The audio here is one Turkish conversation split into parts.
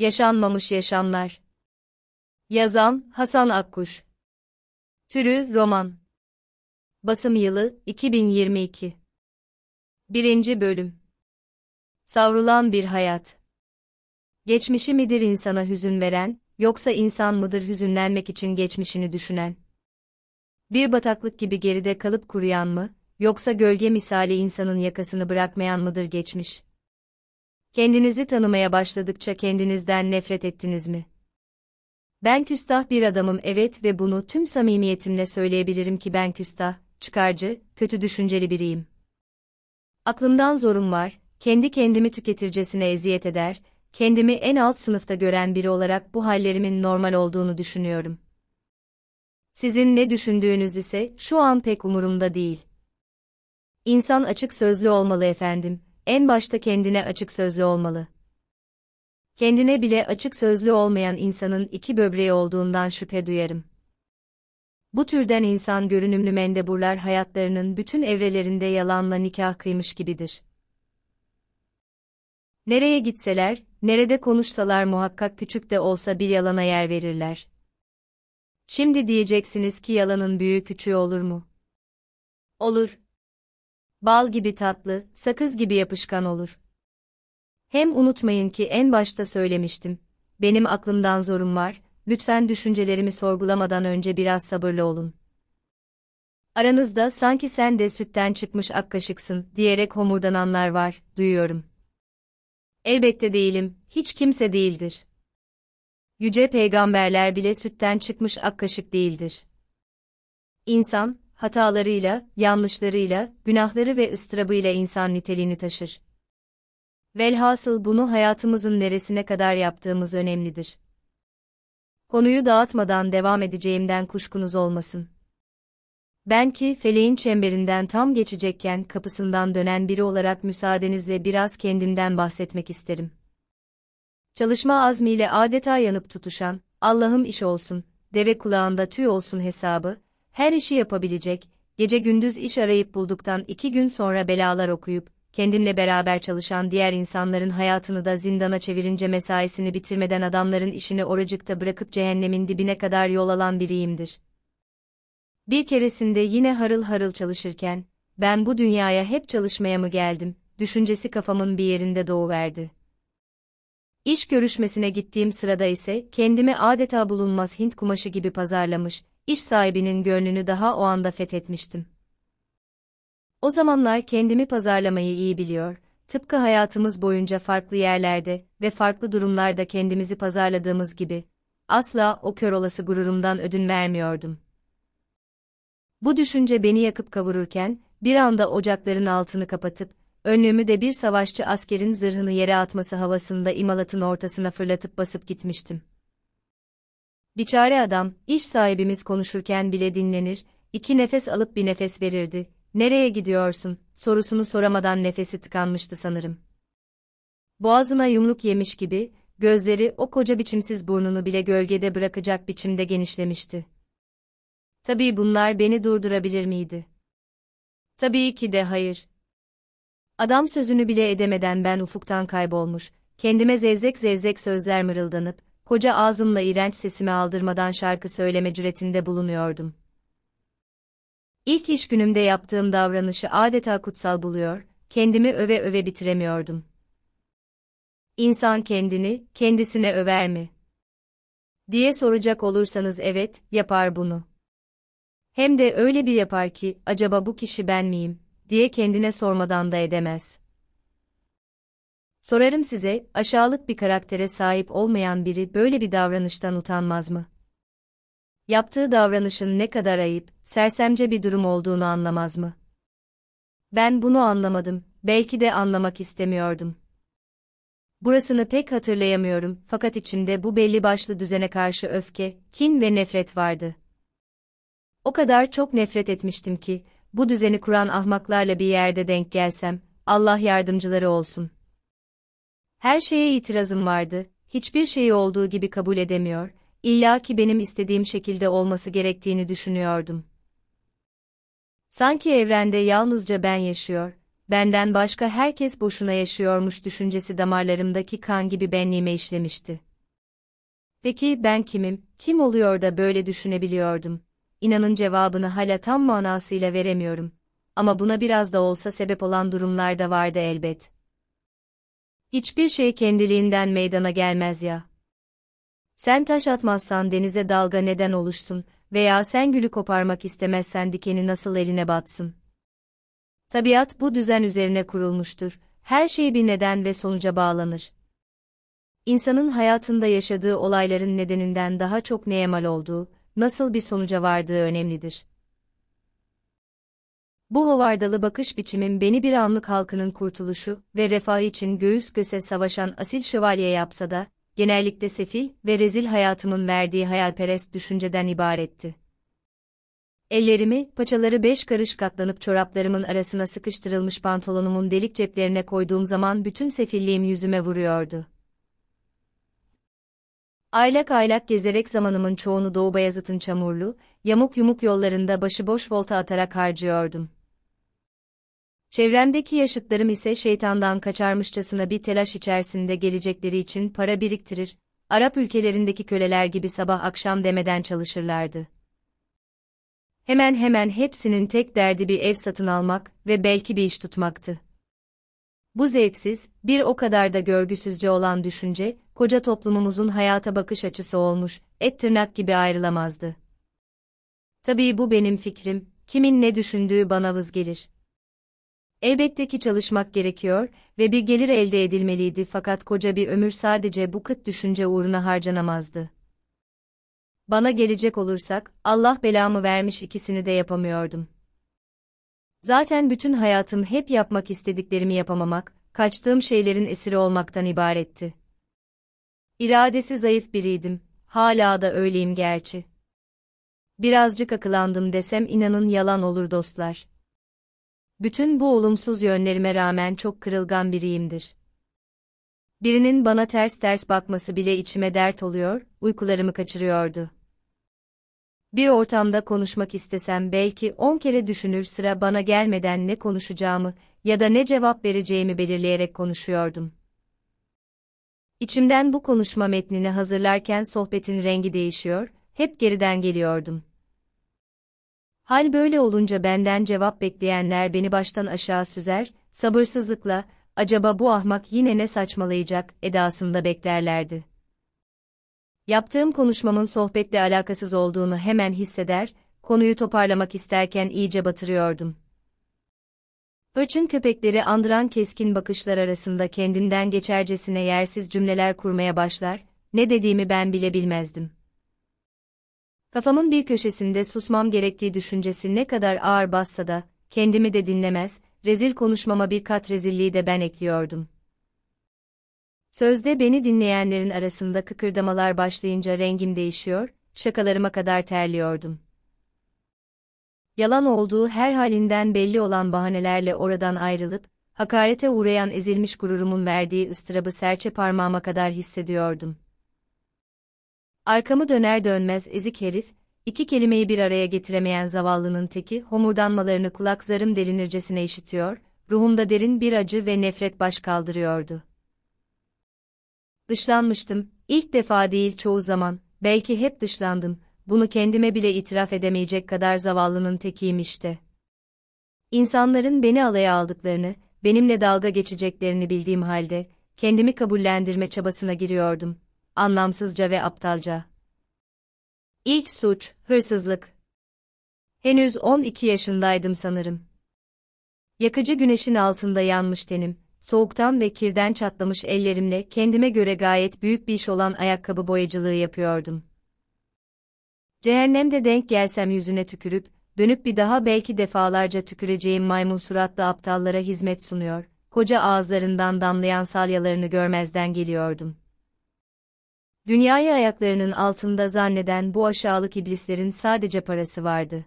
Yaşanmamış Yaşamlar Yazan Hasan Akkuş Türü Roman Basım yılı 2022 Birinci Bölüm Savrulan bir hayat Geçmişi midir insana hüzün veren, yoksa insan mıdır hüzünlenmek için geçmişini düşünen? Bir bataklık gibi geride kalıp kuruyan mı, yoksa gölge misali insanın yakasını bırakmayan mıdır geçmiş? Kendinizi tanımaya başladıkça kendinizden nefret ettiniz mi? Ben küstah bir adamım evet ve bunu tüm samimiyetimle söyleyebilirim ki ben küstah, çıkarcı, kötü düşünceli biriyim. Aklımdan zorum var, kendi kendimi tüketircesine eziyet eder, kendimi en alt sınıfta gören biri olarak bu hallerimin normal olduğunu düşünüyorum. Sizin ne düşündüğünüz ise şu an pek umurumda değil. İnsan açık sözlü olmalı efendim, en başta kendine açık sözlü olmalı. Kendine bile açık sözlü olmayan insanın iki böbreği olduğundan şüphe duyarım. Bu türden insan görünümlü mendeburlar hayatlarının bütün evrelerinde yalanla nikah kıymış gibidir. Nereye gitseler, nerede konuşsalar muhakkak küçük de olsa bir yalana yer verirler. Şimdi diyeceksiniz ki yalanın büyüğü küçüğü olur mu? Olur bal gibi tatlı, sakız gibi yapışkan olur. Hem unutmayın ki en başta söylemiştim, benim aklımdan zorun var, lütfen düşüncelerimi sorgulamadan önce biraz sabırlı olun. Aranızda sanki sen de sütten çıkmış ak diyerek homurdananlar var, duyuyorum. Elbette değilim, hiç kimse değildir. Yüce peygamberler bile sütten çıkmış akkaşık değildir. İnsan, hatalarıyla, yanlışlarıyla, günahları ve ıstırabıyla insan niteliğini taşır. Velhasıl bunu hayatımızın neresine kadar yaptığımız önemlidir. Konuyu dağıtmadan devam edeceğimden kuşkunuz olmasın. Ben ki feleğin çemberinden tam geçecekken kapısından dönen biri olarak müsaadenizle biraz kendimden bahsetmek isterim. Çalışma azmiyle adeta yanıp tutuşan, Allah'ım iş olsun, deve kulağında tüy olsun hesabı, her işi yapabilecek, gece gündüz iş arayıp bulduktan iki gün sonra belalar okuyup, kendimle beraber çalışan diğer insanların hayatını da zindana çevirince mesaisini bitirmeden adamların işini oracıkta bırakıp cehennemin dibine kadar yol alan biriyimdir. Bir keresinde yine harıl harıl çalışırken, ben bu dünyaya hep çalışmaya mı geldim, düşüncesi kafamın bir yerinde doğuverdi. İş görüşmesine gittiğim sırada ise kendimi adeta bulunmaz Hint kumaşı gibi pazarlamış, iş sahibinin gönlünü daha o anda fethetmiştim. O zamanlar kendimi pazarlamayı iyi biliyor, tıpkı hayatımız boyunca farklı yerlerde ve farklı durumlarda kendimizi pazarladığımız gibi, asla o kör olası gururumdan ödün vermiyordum. Bu düşünce beni yakıp kavururken, bir anda ocakların altını kapatıp, önlüğümü de bir savaşçı askerin zırhını yere atması havasında imalatın ortasına fırlatıp basıp gitmiştim. Biçare adam, iş sahibimiz konuşurken bile dinlenir, iki nefes alıp bir nefes verirdi. Nereye gidiyorsun? sorusunu soramadan nefesi tıkanmıştı sanırım. Boğazına yumruk yemiş gibi, gözleri o koca biçimsiz burnunu bile gölgede bırakacak biçimde genişlemişti. Tabii bunlar beni durdurabilir miydi? Tabii ki de hayır. Adam sözünü bile edemeden ben ufuktan kaybolmuş, kendime zevzek zevzek sözler mırıldanıp, koca ağzımla iğrenç sesimi aldırmadan şarkı söyleme cüretinde bulunuyordum. İlk iş günümde yaptığım davranışı adeta kutsal buluyor, kendimi öve öve bitiremiyordum. İnsan kendini, kendisine över mi? Diye soracak olursanız evet, yapar bunu. Hem de öyle bir yapar ki, acaba bu kişi ben miyim, diye kendine sormadan da edemez. Sorarım size, aşağılık bir karaktere sahip olmayan biri böyle bir davranıştan utanmaz mı? Yaptığı davranışın ne kadar ayıp, sersemce bir durum olduğunu anlamaz mı? Ben bunu anlamadım, belki de anlamak istemiyordum. Burasını pek hatırlayamıyorum fakat içimde bu belli başlı düzene karşı öfke, kin ve nefret vardı. O kadar çok nefret etmiştim ki, bu düzeni kuran ahmaklarla bir yerde denk gelsem, Allah yardımcıları olsun.'' Her şeye itirazım vardı, hiçbir şeyi olduğu gibi kabul edemiyor, İlla ki benim istediğim şekilde olması gerektiğini düşünüyordum. Sanki evrende yalnızca ben yaşıyor, benden başka herkes boşuna yaşıyormuş düşüncesi damarlarımdaki kan gibi benliğime işlemişti. Peki ben kimim, kim oluyor da böyle düşünebiliyordum? İnanın cevabını hala tam manasıyla veremiyorum. Ama buna biraz da olsa sebep olan durumlar da vardı elbet. Hiçbir şey kendiliğinden meydana gelmez ya. Sen taş atmazsan denize dalga neden oluşsun veya sen gülü koparmak istemezsen dikeni nasıl eline batsın. Tabiat bu düzen üzerine kurulmuştur. Her şey bir neden ve sonuca bağlanır. İnsanın hayatında yaşadığı olayların nedeninden daha çok neye mal olduğu, nasıl bir sonuca vardığı önemlidir. Bu hovardalı bakış biçimim beni bir anlık halkının kurtuluşu ve refahı için göğüs göse savaşan asil şövalye yapsa da, genellikle sefil ve rezil hayatımın verdiği hayalperest düşünceden ibaretti. Ellerimi, paçaları beş karış katlanıp çoraplarımın arasına sıkıştırılmış pantolonumun delik ceplerine koyduğum zaman bütün sefilliğim yüzüme vuruyordu. Aylak aylak gezerek zamanımın çoğunu Doğu Bayazıt'ın çamurlu, yamuk yumuk yollarında başıboş volta atarak harcıyordum. Çevremdeki yaşıtlarım ise şeytandan kaçarmışçasına bir telaş içerisinde gelecekleri için para biriktirir, Arap ülkelerindeki köleler gibi sabah akşam demeden çalışırlardı. Hemen hemen hepsinin tek derdi bir ev satın almak ve belki bir iş tutmaktı. Bu zevksiz, bir o kadar da görgüsüzce olan düşünce, koca toplumumuzun hayata bakış açısı olmuş, et tırnak gibi ayrılamazdı. Tabii bu benim fikrim, kimin ne düşündüğü bana vız gelir. Elbette ki çalışmak gerekiyor ve bir gelir elde edilmeliydi fakat koca bir ömür sadece bu kıt düşünce uğruna harcanamazdı. Bana gelecek olursak, Allah belamı vermiş ikisini de yapamıyordum. Zaten bütün hayatım hep yapmak istediklerimi yapamamak, kaçtığım şeylerin esiri olmaktan ibaretti. İradesi zayıf biriydim, hala da öyleyim gerçi. Birazcık akılandım desem inanın yalan olur dostlar. Bütün bu olumsuz yönlerime rağmen çok kırılgan biriyimdir. Birinin bana ters ters bakması bile içime dert oluyor, uykularımı kaçırıyordu. Bir ortamda konuşmak istesem belki on kere düşünür sıra bana gelmeden ne konuşacağımı ya da ne cevap vereceğimi belirleyerek konuşuyordum. İçimden bu konuşma metnini hazırlarken sohbetin rengi değişiyor, hep geriden geliyordum. Hal böyle olunca benden cevap bekleyenler beni baştan aşağı süzer, sabırsızlıkla, acaba bu ahmak yine ne saçmalayacak edasında beklerlerdi. Yaptığım konuşmamın sohbetle alakasız olduğunu hemen hisseder, konuyu toparlamak isterken iyice batırıyordum. Hırçın köpekleri andıran keskin bakışlar arasında kendimden geçercesine yersiz cümleler kurmaya başlar, ne dediğimi ben bile bilmezdim. Kafamın bir köşesinde susmam gerektiği düşüncesi ne kadar ağır bassa da, kendimi de dinlemez, rezil konuşmama bir kat rezilliği de ben ekliyordum. Sözde beni dinleyenlerin arasında kıkırdamalar başlayınca rengim değişiyor, şakalarıma kadar terliyordum. Yalan olduğu her halinden belli olan bahanelerle oradan ayrılıp, hakarete uğrayan ezilmiş gururumun verdiği ıstırabı serçe parmağıma kadar hissediyordum. Arkamı döner dönmez ezik herif, iki kelimeyi bir araya getiremeyen zavallının teki homurdanmalarını kulak zarım delinircesine işitiyor, ruhumda derin bir acı ve nefret baş kaldırıyordu. Dışlanmıştım, ilk defa değil çoğu zaman, belki hep dışlandım, bunu kendime bile itiraf edemeyecek kadar zavallının tekiyim işte. İnsanların beni alaya aldıklarını, benimle dalga geçeceklerini bildiğim halde, kendimi kabullendirme çabasına giriyordum anlamsızca ve aptalca. İlk suç, hırsızlık. Henüz 12 yaşındaydım sanırım. Yakıcı güneşin altında yanmış tenim, soğuktan ve kirden çatlamış ellerimle kendime göre gayet büyük bir iş olan ayakkabı boyacılığı yapıyordum. Cehennemde denk gelsem yüzüne tükürüp, dönüp bir daha belki defalarca tüküreceğim maymun suratlı aptallara hizmet sunuyor, koca ağızlarından damlayan salyalarını görmezden geliyordum. Dünyayı ayaklarının altında zanneden bu aşağılık iblislerin sadece parası vardı.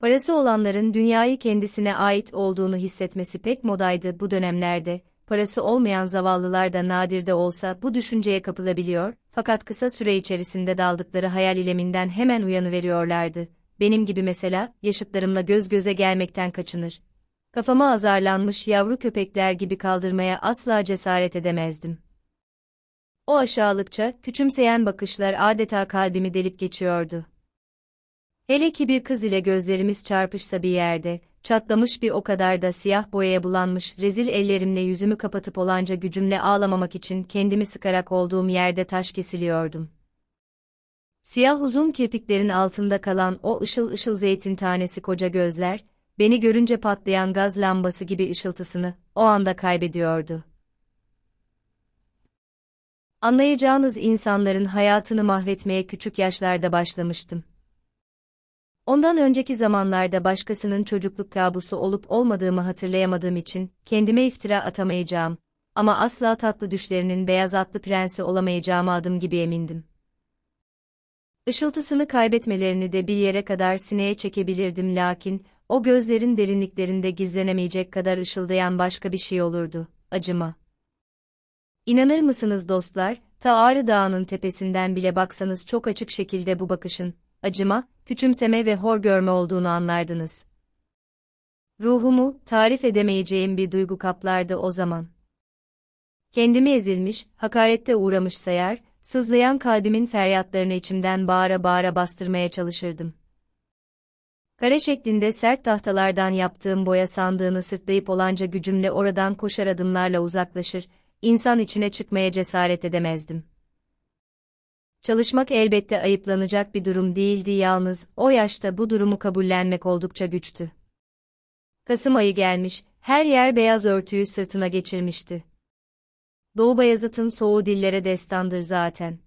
Parası olanların dünyayı kendisine ait olduğunu hissetmesi pek modaydı bu dönemlerde, parası olmayan zavallılar da nadir de olsa bu düşünceye kapılabiliyor, fakat kısa süre içerisinde daldıkları hayal ileminden hemen uyanıveriyorlardı. Benim gibi mesela, yaşıtlarımla göz göze gelmekten kaçınır. Kafama azarlanmış yavru köpekler gibi kaldırmaya asla cesaret edemezdim. O aşağılıkça, küçümseyen bakışlar adeta kalbimi delip geçiyordu. Hele ki bir kız ile gözlerimiz çarpışsa bir yerde, çatlamış bir o kadar da siyah boyaya bulanmış rezil ellerimle yüzümü kapatıp olanca gücümle ağlamamak için kendimi sıkarak olduğum yerde taş kesiliyordum. Siyah uzun kirpiklerin altında kalan o ışıl ışıl zeytin tanesi koca gözler, beni görünce patlayan gaz lambası gibi ışıltısını o anda kaybediyordu. Anlayacağınız insanların hayatını mahvetmeye küçük yaşlarda başlamıştım. Ondan önceki zamanlarda başkasının çocukluk kabusu olup olmadığımı hatırlayamadığım için kendime iftira atamayacağım ama asla tatlı düşlerinin beyaz atlı prensi olamayacağımı adım gibi emindim. Işıltısını kaybetmelerini de bir yere kadar sineye çekebilirdim lakin o gözlerin derinliklerinde gizlenemeyecek kadar ışıldayan başka bir şey olurdu, acıma. İnanır mısınız dostlar, ta Ağrı Dağı'nın tepesinden bile baksanız çok açık şekilde bu bakışın, acıma, küçümseme ve hor görme olduğunu anlardınız. Ruhumu, tarif edemeyeceğim bir duygu kaplardı o zaman. Kendimi ezilmiş, hakarette uğramış sayar, sızlayan kalbimin feryatlarını içimden bağıra bağıra bastırmaya çalışırdım. Kare şeklinde sert tahtalardan yaptığım boya sandığını sırtlayıp olanca gücümle oradan koşar adımlarla uzaklaşır, insan içine çıkmaya cesaret edemezdim. Çalışmak elbette ayıplanacak bir durum değildi yalnız, o yaşta bu durumu kabullenmek oldukça güçtü. Kasım ayı gelmiş, her yer beyaz örtüyü sırtına geçirmişti. Doğu Bayazıt'ın soğuğu dillere destandır zaten.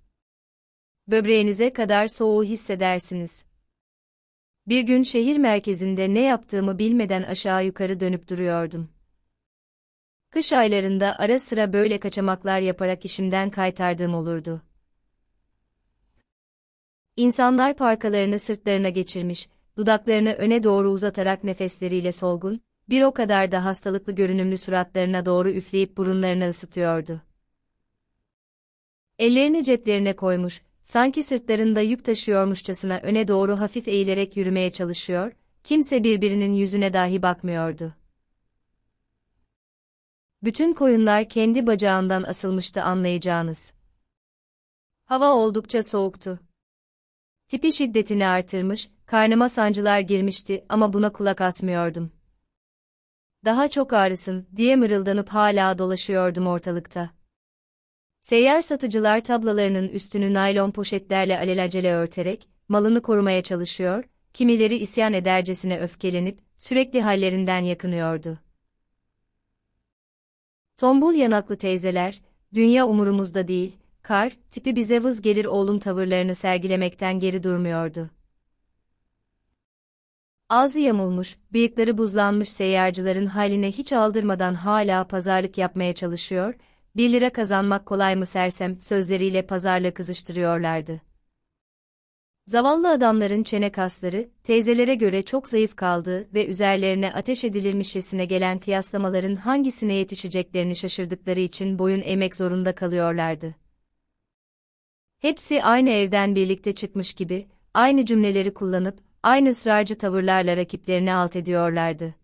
Böbreğinize kadar soğuğu hissedersiniz. Bir gün şehir merkezinde ne yaptığımı bilmeden aşağı yukarı dönüp duruyordum. Kış aylarında ara sıra böyle kaçamaklar yaparak işimden kaytardığım olurdu. İnsanlar parkalarını sırtlarına geçirmiş, dudaklarını öne doğru uzatarak nefesleriyle solgun, bir o kadar da hastalıklı görünümlü suratlarına doğru üfleyip burunlarını ısıtıyordu. Ellerini ceplerine koymuş, sanki sırtlarında yük taşıyormuşçasına öne doğru hafif eğilerek yürümeye çalışıyor, kimse birbirinin yüzüne dahi bakmıyordu. Bütün koyunlar kendi bacağından asılmıştı anlayacağınız. Hava oldukça soğuktu. Tipi şiddetini artırmış, karnıma sancılar girmişti ama buna kulak asmıyordum. Daha çok ağrısın diye mırıldanıp hala dolaşıyordum ortalıkta. Seyyar satıcılar tablalarının üstünü naylon poşetlerle alelacele örterek, malını korumaya çalışıyor, kimileri isyan edercesine öfkelenip, sürekli hallerinden yakınıyordu. Tombul yanaklı teyzeler, dünya umurumuzda değil, kar, tipi bize vız gelir oğlum tavırlarını sergilemekten geri durmuyordu. Ağzı yamulmuş, bıyıkları buzlanmış seyyarcıların haline hiç aldırmadan hala pazarlık yapmaya çalışıyor, bir lira kazanmak kolay mı sersem sözleriyle pazarla kızıştırıyorlardı. Zavallı adamların çene kasları, teyzelere göre çok zayıf kaldığı ve üzerlerine ateş edilirmişçesine gelen kıyaslamaların hangisine yetişeceklerini şaşırdıkları için boyun emek zorunda kalıyorlardı. Hepsi aynı evden birlikte çıkmış gibi, aynı cümleleri kullanıp, aynı ısrarcı tavırlarla rakiplerini alt ediyorlardı.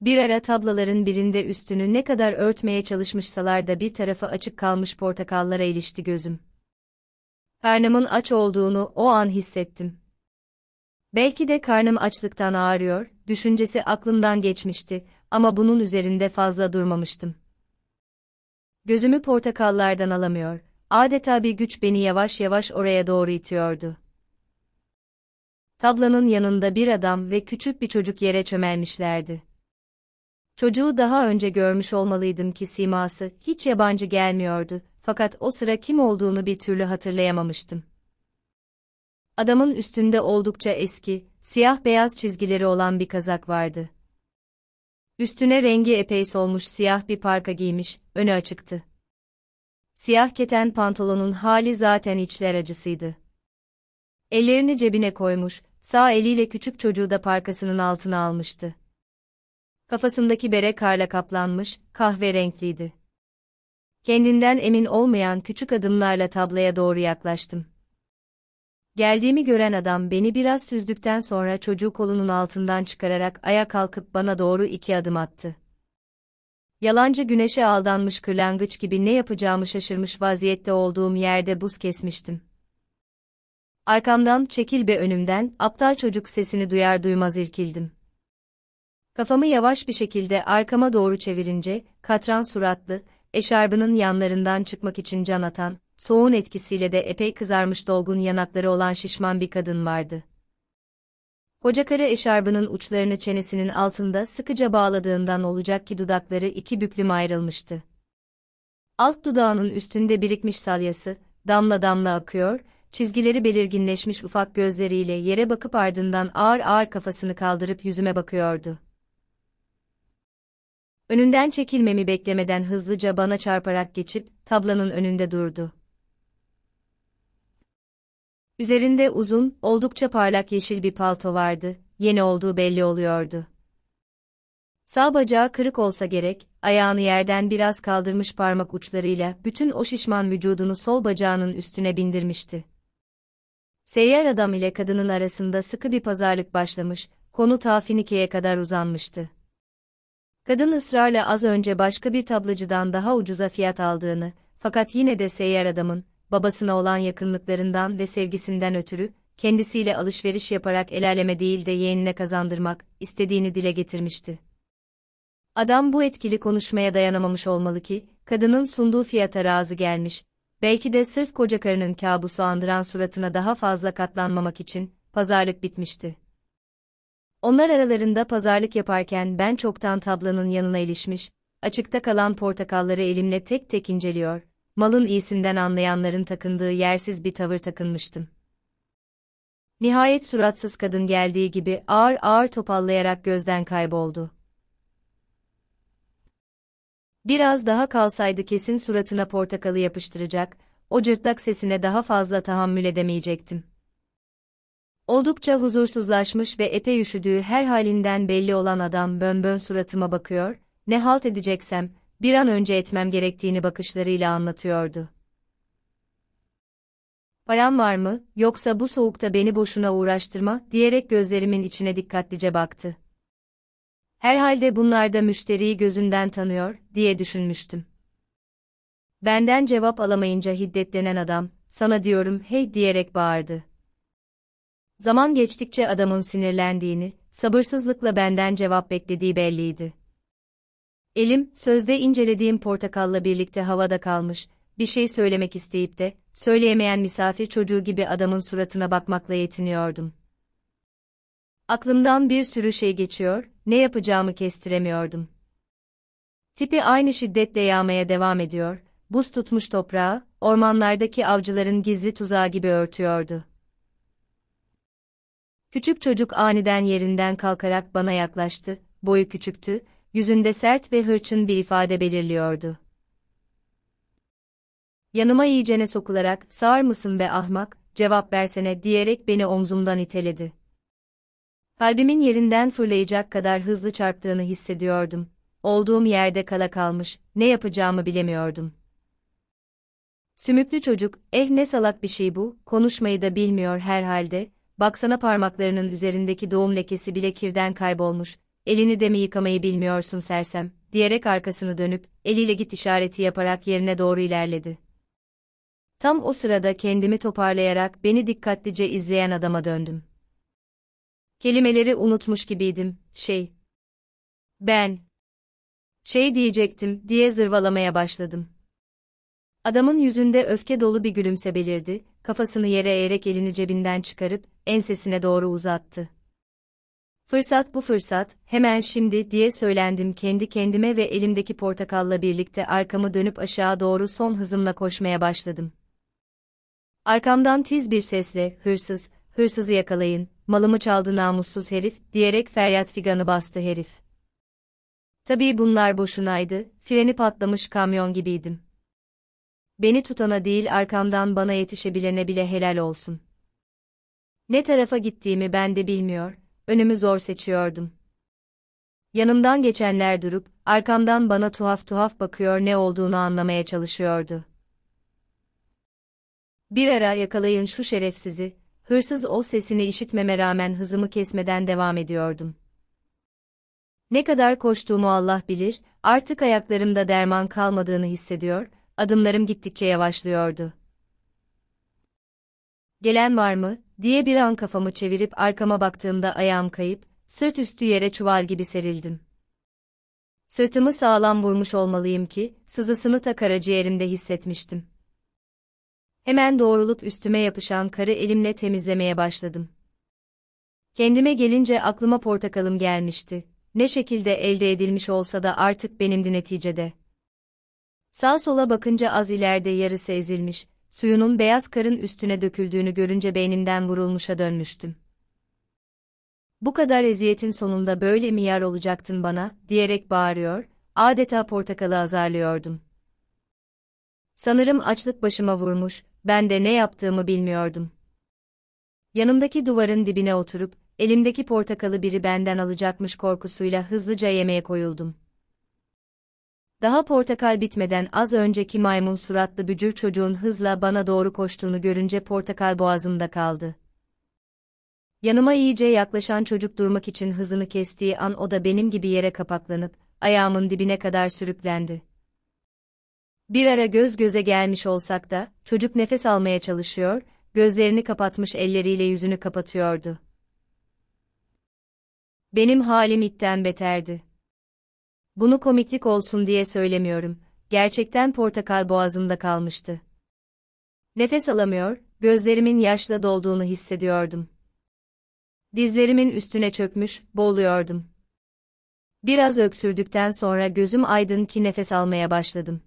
Bir ara tablaların birinde üstünü ne kadar örtmeye çalışmışsalar da bir tarafı açık kalmış portakallara ilişti gözüm. Karnımın aç olduğunu o an hissettim. Belki de karnım açlıktan ağrıyor, düşüncesi aklımdan geçmişti ama bunun üzerinde fazla durmamıştım. Gözümü portakallardan alamıyor, adeta bir güç beni yavaş yavaş oraya doğru itiyordu. Tablanın yanında bir adam ve küçük bir çocuk yere çömelmişlerdi. Çocuğu daha önce görmüş olmalıydım ki siması hiç yabancı gelmiyordu fakat o sıra kim olduğunu bir türlü hatırlayamamıştım. Adamın üstünde oldukça eski, siyah-beyaz çizgileri olan bir kazak vardı. Üstüne rengi epey solmuş siyah bir parka giymiş, önü açıktı. Siyah keten pantolonun hali zaten içler acısıydı. Ellerini cebine koymuş, sağ eliyle küçük çocuğu da parkasının altına almıştı. Kafasındaki bere karla kaplanmış, kahverengliydi kendinden emin olmayan küçük adımlarla tabloya doğru yaklaştım. Geldiğimi gören adam beni biraz süzdükten sonra çocuğu kolunun altından çıkararak ayağa kalkıp bana doğru iki adım attı. Yalancı güneşe aldanmış kırlangıç gibi ne yapacağımı şaşırmış vaziyette olduğum yerde buz kesmiştim. Arkamdan çekil be önümden aptal çocuk sesini duyar duymaz irkildim. Kafamı yavaş bir şekilde arkama doğru çevirince katran suratlı, eşarbının yanlarından çıkmak için can atan, soğuğun etkisiyle de epey kızarmış dolgun yanakları olan şişman bir kadın vardı. Kocakarı eşarbının uçlarını çenesinin altında sıkıca bağladığından olacak ki dudakları iki büklüm ayrılmıştı. Alt dudağının üstünde birikmiş salyası, damla damla akıyor, çizgileri belirginleşmiş ufak gözleriyle yere bakıp ardından ağır ağır kafasını kaldırıp yüzüme bakıyordu. Önünden çekilmemi beklemeden hızlıca bana çarparak geçip tablanın önünde durdu. Üzerinde uzun, oldukça parlak yeşil bir palto vardı, yeni olduğu belli oluyordu. Sağ bacağı kırık olsa gerek, ayağını yerden biraz kaldırmış parmak uçlarıyla bütün o şişman vücudunu sol bacağının üstüne bindirmişti. Seyyar adam ile kadının arasında sıkı bir pazarlık başlamış, konu ta Finike'ye kadar uzanmıştı. Kadın ısrarla az önce başka bir tablacıdan daha ucuza fiyat aldığını, fakat yine de seyyar adamın, babasına olan yakınlıklarından ve sevgisinden ötürü, kendisiyle alışveriş yaparak el aleme değil de yeğenine kazandırmak, istediğini dile getirmişti. Adam bu etkili konuşmaya dayanamamış olmalı ki, kadının sunduğu fiyata razı gelmiş, belki de sırf koca karının kabusu andıran suratına daha fazla katlanmamak için, pazarlık bitmişti. Onlar aralarında pazarlık yaparken ben çoktan tablanın yanına ilişmiş, açıkta kalan portakalları elimle tek tek inceliyor, malın iyisinden anlayanların takındığı yersiz bir tavır takınmıştım. Nihayet suratsız kadın geldiği gibi ağır ağır topallayarak gözden kayboldu. Biraz daha kalsaydı kesin suratına portakalı yapıştıracak, o cırtlak sesine daha fazla tahammül edemeyecektim. Oldukça huzursuzlaşmış ve epey üşüdüğü her halinden belli olan adam bönbön suratıma bakıyor, ne halt edeceksem, bir an önce etmem gerektiğini bakışlarıyla anlatıyordu. Param var mı, yoksa bu soğukta beni boşuna uğraştırma, diyerek gözlerimin içine dikkatlice baktı. Herhalde bunlarda müşteriyi gözünden tanıyor, diye düşünmüştüm. Benden cevap alamayınca hiddetlenen adam, sana diyorum hey diyerek bağırdı. Zaman geçtikçe adamın sinirlendiğini, sabırsızlıkla benden cevap beklediği belliydi. Elim, sözde incelediğim portakalla birlikte havada kalmış, bir şey söylemek isteyip de, söyleyemeyen misafir çocuğu gibi adamın suratına bakmakla yetiniyordum. Aklımdan bir sürü şey geçiyor, ne yapacağımı kestiremiyordum. Tipi aynı şiddetle yağmaya devam ediyor, buz tutmuş toprağı, ormanlardaki avcıların gizli tuzağı gibi örtüyordu. Küçük çocuk aniden yerinden kalkarak bana yaklaştı, boyu küçüktü, yüzünde sert ve hırçın bir ifade belirliyordu. Yanıma iyicene sokularak, sağır mısın be ahmak, cevap versene diyerek beni omzumdan iteledi. Kalbimin yerinden fırlayacak kadar hızlı çarptığını hissediyordum. Olduğum yerde kala kalmış, ne yapacağımı bilemiyordum. Sümüklü çocuk, eh ne salak bir şey bu, konuşmayı da bilmiyor herhalde, baksana parmaklarının üzerindeki doğum lekesi bile kirden kaybolmuş, elini de mi yıkamayı bilmiyorsun sersem, diyerek arkasını dönüp, eliyle git işareti yaparak yerine doğru ilerledi. Tam o sırada kendimi toparlayarak beni dikkatlice izleyen adama döndüm. Kelimeleri unutmuş gibiydim, şey. Ben. Şey diyecektim diye zırvalamaya başladım. Adamın yüzünde öfke dolu bir gülümse belirdi, kafasını yere eğerek elini cebinden çıkarıp, ensesine doğru uzattı. Fırsat bu fırsat, hemen şimdi diye söylendim kendi kendime ve elimdeki portakalla birlikte arkamı dönüp aşağı doğru son hızımla koşmaya başladım. Arkamdan tiz bir sesle, hırsız, hırsızı yakalayın, malımı çaldı namussuz herif, diyerek feryat figanı bastı herif. Tabii bunlar boşunaydı, freni patlamış kamyon gibiydim. Beni tutana değil arkamdan bana yetişebilene bile helal olsun.'' Ne tarafa gittiğimi ben de bilmiyor, önümü zor seçiyordum. Yanımdan geçenler durup, arkamdan bana tuhaf tuhaf bakıyor ne olduğunu anlamaya çalışıyordu. Bir ara yakalayın şu şerefsizi, hırsız o sesini işitmeme rağmen hızımı kesmeden devam ediyordum. Ne kadar koştuğumu Allah bilir, artık ayaklarımda derman kalmadığını hissediyor, adımlarım gittikçe yavaşlıyordu. Gelen var mı, diye bir an kafamı çevirip arkama baktığımda ayağım kayıp, sırt üstü yere çuval gibi serildim. Sırtımı sağlam vurmuş olmalıyım ki, sızısını ta karaciğerimde hissetmiştim. Hemen doğrulup üstüme yapışan karı elimle temizlemeye başladım. Kendime gelince aklıma portakalım gelmişti. Ne şekilde elde edilmiş olsa da artık benimdi neticede. Sağ sola bakınca az ileride yarısı ezilmiş, suyunun beyaz karın üstüne döküldüğünü görünce beynimden vurulmuşa dönmüştüm. Bu kadar eziyetin sonunda böyle mi yar olacaktın bana, diyerek bağırıyor, adeta portakalı azarlıyordum. Sanırım açlık başıma vurmuş, ben de ne yaptığımı bilmiyordum. Yanımdaki duvarın dibine oturup, elimdeki portakalı biri benden alacakmış korkusuyla hızlıca yemeğe koyuldum. Daha portakal bitmeden az önceki maymun suratlı bücür çocuğun hızla bana doğru koştuğunu görünce portakal boğazımda kaldı. Yanıma iyice yaklaşan çocuk durmak için hızını kestiği an o da benim gibi yere kapaklanıp, ayağımın dibine kadar sürüklendi. Bir ara göz göze gelmiş olsak da, çocuk nefes almaya çalışıyor, gözlerini kapatmış elleriyle yüzünü kapatıyordu. Benim halim itten beterdi. Bunu komiklik olsun diye söylemiyorum. Gerçekten portakal boğazımda kalmıştı. Nefes alamıyor, gözlerimin yaşla dolduğunu hissediyordum. Dizlerimin üstüne çökmüş, boğuluyordum. Biraz öksürdükten sonra gözüm aydın ki nefes almaya başladım.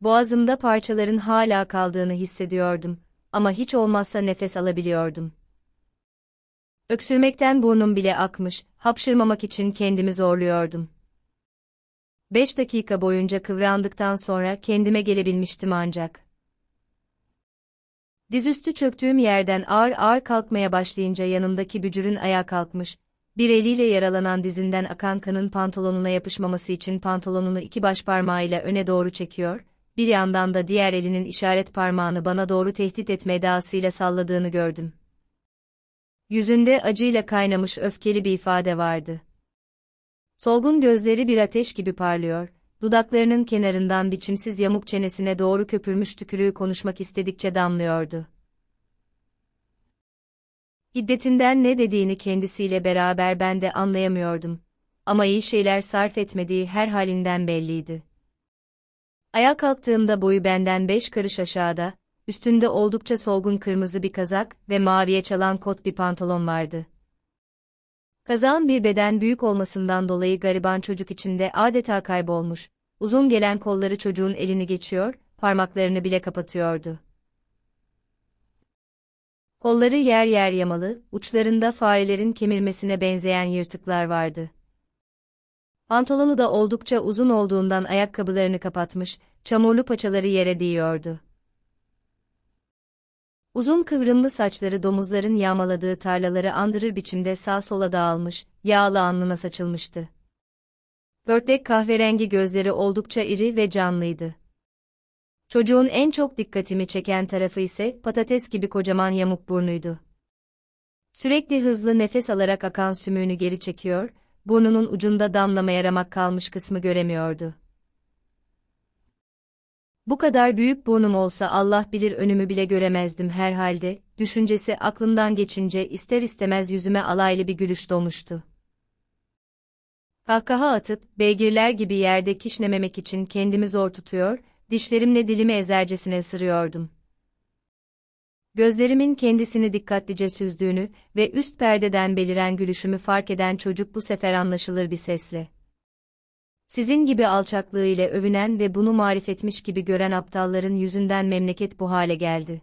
Boğazımda parçaların hala kaldığını hissediyordum ama hiç olmazsa nefes alabiliyordum. Öksürmekten burnum bile akmış, hapşırmamak için kendimi zorluyordum. Beş dakika boyunca kıvrandıktan sonra kendime gelebilmiştim ancak. Dizüstü çöktüğüm yerden ağır ağır kalkmaya başlayınca yanımdaki bücürün ayağa kalkmış, bir eliyle yaralanan dizinden akan kanın pantolonuna yapışmaması için pantolonunu iki baş parmağıyla öne doğru çekiyor, bir yandan da diğer elinin işaret parmağını bana doğru tehdit etme edasıyla salladığını gördüm. Yüzünde acıyla kaynamış öfkeli bir ifade vardı. Solgun gözleri bir ateş gibi parlıyor, dudaklarının kenarından biçimsiz yamuk çenesine doğru köpürmüş tükürüğü konuşmak istedikçe damlıyordu. Hiddetinden ne dediğini kendisiyle beraber ben de anlayamıyordum. Ama iyi şeyler sarf etmediği her halinden belliydi. Ayağa kalktığımda boyu benden beş karış aşağıda, üstünde oldukça solgun kırmızı bir kazak ve maviye çalan kot bir pantolon vardı. Kazağın bir beden büyük olmasından dolayı gariban çocuk içinde adeta kaybolmuş, uzun gelen kolları çocuğun elini geçiyor, parmaklarını bile kapatıyordu. Kolları yer yer yamalı, uçlarında farelerin kemirmesine benzeyen yırtıklar vardı. Pantolonu da oldukça uzun olduğundan ayakkabılarını kapatmış, çamurlu paçaları yere değiyordu. Uzun kıvrımlı saçları domuzların yağmaladığı tarlaları andırır biçimde sağ sola dağılmış, yağlı alnına saçılmıştı. Börtlek kahverengi gözleri oldukça iri ve canlıydı. Çocuğun en çok dikkatimi çeken tarafı ise patates gibi kocaman yamuk burnuydu. Sürekli hızlı nefes alarak akan sümüğünü geri çekiyor, burnunun ucunda damlamaya ramak kalmış kısmı göremiyordu. Bu kadar büyük burnum olsa Allah bilir önümü bile göremezdim herhalde, düşüncesi aklımdan geçince ister istemez yüzüme alaylı bir gülüş dolmuştu. Kahkaha atıp, beygirler gibi yerde kişnememek için kendimi zor tutuyor, dişlerimle dilimi ezercesine ısırıyordum. Gözlerimin kendisini dikkatlice süzdüğünü ve üst perdeden beliren gülüşümü fark eden çocuk bu sefer anlaşılır bir sesle. Sizin gibi alçaklığı ile övünen ve bunu marifetmiş gibi gören aptalların yüzünden memleket bu hale geldi.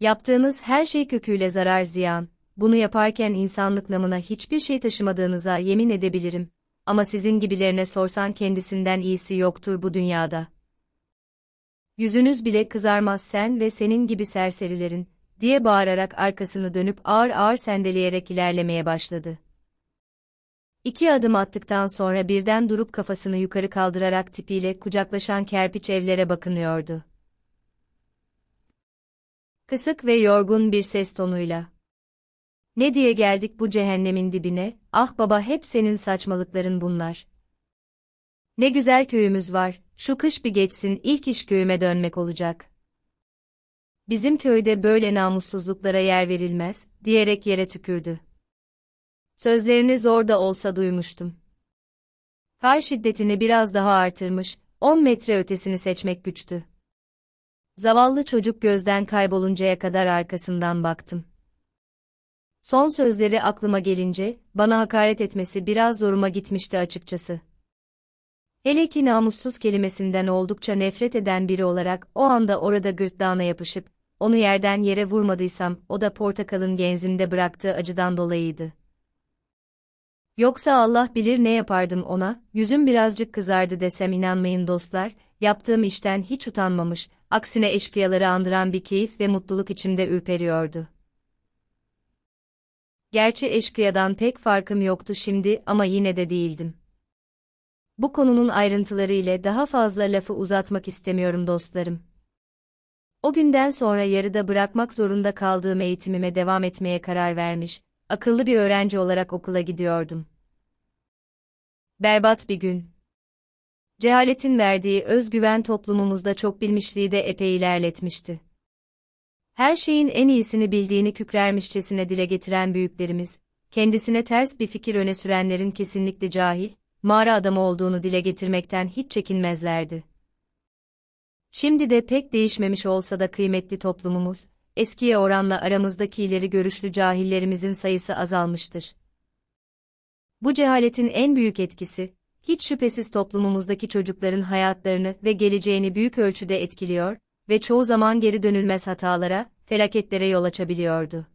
Yaptığınız her şey köküyle zarar ziyan, bunu yaparken insanlık namına hiçbir şey taşımadığınıza yemin edebilirim. Ama sizin gibilerine sorsan kendisinden iyisi yoktur bu dünyada. Yüzünüz bile kızarmaz sen ve senin gibi serserilerin, diye bağırarak arkasını dönüp ağır ağır sendeleyerek ilerlemeye başladı. İki adım attıktan sonra birden durup kafasını yukarı kaldırarak tipiyle kucaklaşan kerpiç evlere bakınıyordu. Kısık ve yorgun bir ses tonuyla. Ne diye geldik bu cehennemin dibine, ah baba hep senin saçmalıkların bunlar. Ne güzel köyümüz var, şu kış bir geçsin ilk iş köyüme dönmek olacak. Bizim köyde böyle namussuzluklara yer verilmez, diyerek yere tükürdü. Sözlerini zor da olsa duymuştum. Kar şiddetini biraz daha artırmış, 10 metre ötesini seçmek güçtü. Zavallı çocuk gözden kayboluncaya kadar arkasından baktım. Son sözleri aklıma gelince, bana hakaret etmesi biraz zoruma gitmişti açıkçası. Hele ki namussuz kelimesinden oldukça nefret eden biri olarak o anda orada gırtlağına yapışıp, onu yerden yere vurmadıysam o da portakalın genzimde bıraktığı acıdan dolayıydı. Yoksa Allah bilir ne yapardım ona, yüzüm birazcık kızardı desem inanmayın dostlar, yaptığım işten hiç utanmamış, aksine eşkıyaları andıran bir keyif ve mutluluk içimde ürperiyordu. Gerçi eşkıyadan pek farkım yoktu şimdi ama yine de değildim. Bu konunun ayrıntıları ile daha fazla lafı uzatmak istemiyorum dostlarım. O günden sonra yarıda bırakmak zorunda kaldığım eğitimime devam etmeye karar vermiş, akıllı bir öğrenci olarak okula gidiyordum. Berbat bir gün. Cehaletin verdiği özgüven toplumumuzda çok bilmişliği de epey ilerletmişti. Her şeyin en iyisini bildiğini kükrermişçesine dile getiren büyüklerimiz, kendisine ters bir fikir öne sürenlerin kesinlikle cahil, mağara adamı olduğunu dile getirmekten hiç çekinmezlerdi. Şimdi de pek değişmemiş olsa da kıymetli toplumumuz, eskiye oranla aramızdaki ileri görüşlü cahillerimizin sayısı azalmıştır. Bu cehaletin en büyük etkisi, hiç şüphesiz toplumumuzdaki çocukların hayatlarını ve geleceğini büyük ölçüde etkiliyor ve çoğu zaman geri dönülmez hatalara, felaketlere yol açabiliyordu.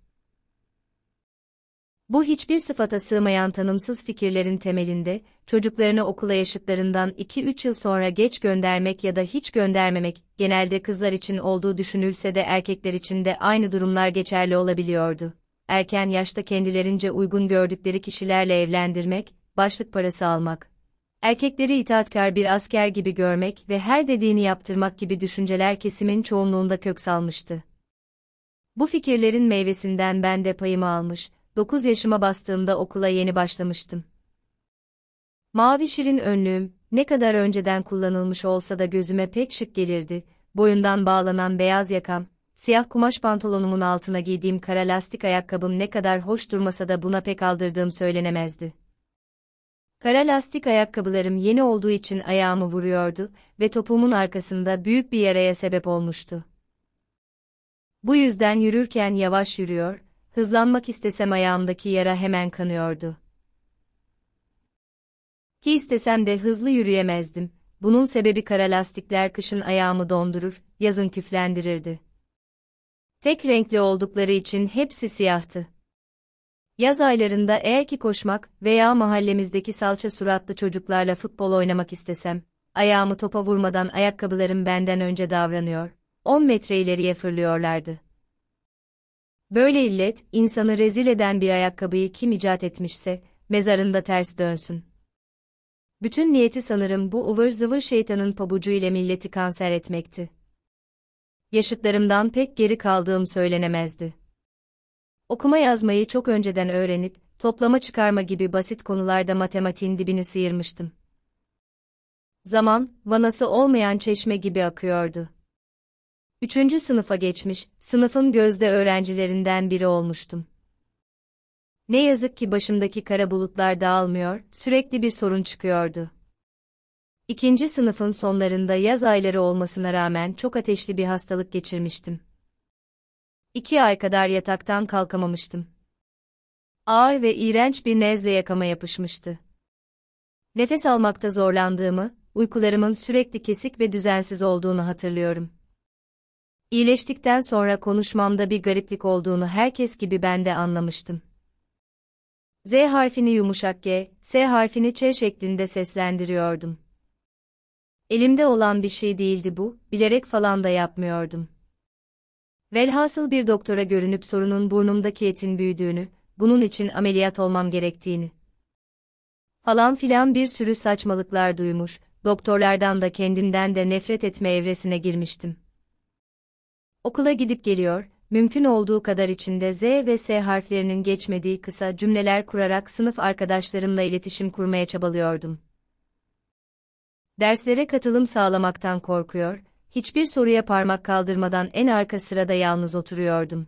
Bu hiçbir sıfata sığmayan tanımsız fikirlerin temelinde, çocuklarını okula yaşıtlarından 2-3 yıl sonra geç göndermek ya da hiç göndermemek, genelde kızlar için olduğu düşünülse de erkekler için de aynı durumlar geçerli olabiliyordu. Erken yaşta kendilerince uygun gördükleri kişilerle evlendirmek, başlık parası almak, erkekleri itaatkar bir asker gibi görmek ve her dediğini yaptırmak gibi düşünceler kesimin çoğunluğunda kök salmıştı. Bu fikirlerin meyvesinden ben de payımı almış, 9 yaşıma bastığımda okula yeni başlamıştım. Mavi şirin önlüğüm, ne kadar önceden kullanılmış olsa da gözüme pek şık gelirdi, boyundan bağlanan beyaz yakam, siyah kumaş pantolonumun altına giydiğim kara lastik ayakkabım ne kadar hoş durmasa da buna pek aldırdığım söylenemezdi. Kara lastik ayakkabılarım yeni olduğu için ayağımı vuruyordu ve topuğumun arkasında büyük bir yaraya sebep olmuştu. Bu yüzden yürürken yavaş yürüyor, hızlanmak istesem ayağımdaki yara hemen kanıyordu. Ki istesem de hızlı yürüyemezdim, bunun sebebi kara lastikler kışın ayağımı dondurur, yazın küflendirirdi. Tek renkli oldukları için hepsi siyahtı. Yaz aylarında eğer ki koşmak veya mahallemizdeki salça suratlı çocuklarla futbol oynamak istesem, ayağımı topa vurmadan ayakkabılarım benden önce davranıyor, 10 metre ileriye fırlıyorlardı. Böyle illet, insanı rezil eden bir ayakkabıyı kim icat etmişse, mezarında ters dönsün. Bütün niyeti sanırım bu ıvır zıvır şeytanın pabucu ile milleti kanser etmekti. Yaşıtlarımdan pek geri kaldığım söylenemezdi. Okuma yazmayı çok önceden öğrenip, toplama çıkarma gibi basit konularda matematiğin dibini sıyırmıştım. Zaman, vanası olmayan çeşme gibi akıyordu. Üçüncü sınıfa geçmiş, sınıfın gözde öğrencilerinden biri olmuştum. Ne yazık ki başımdaki kara bulutlar dağılmıyor, sürekli bir sorun çıkıyordu. İkinci sınıfın sonlarında yaz ayları olmasına rağmen çok ateşli bir hastalık geçirmiştim. İki ay kadar yataktan kalkamamıştım. Ağır ve iğrenç bir nezle yakama yapışmıştı. Nefes almakta zorlandığımı, uykularımın sürekli kesik ve düzensiz olduğunu hatırlıyorum. İyileştikten sonra konuşmamda bir gariplik olduğunu herkes gibi ben de anlamıştım. Z harfini yumuşak G, S harfini Ç şeklinde seslendiriyordum. Elimde olan bir şey değildi bu, bilerek falan da yapmıyordum. Velhasıl bir doktora görünüp sorunun burnumdaki etin büyüdüğünü, bunun için ameliyat olmam gerektiğini falan filan bir sürü saçmalıklar duymuş, doktorlardan da kendimden de nefret etme evresine girmiştim. Okula gidip geliyor, mümkün olduğu kadar içinde Z ve S harflerinin geçmediği kısa cümleler kurarak sınıf arkadaşlarımla iletişim kurmaya çabalıyordum. Derslere katılım sağlamaktan korkuyor, hiçbir soruya parmak kaldırmadan en arka sırada yalnız oturuyordum.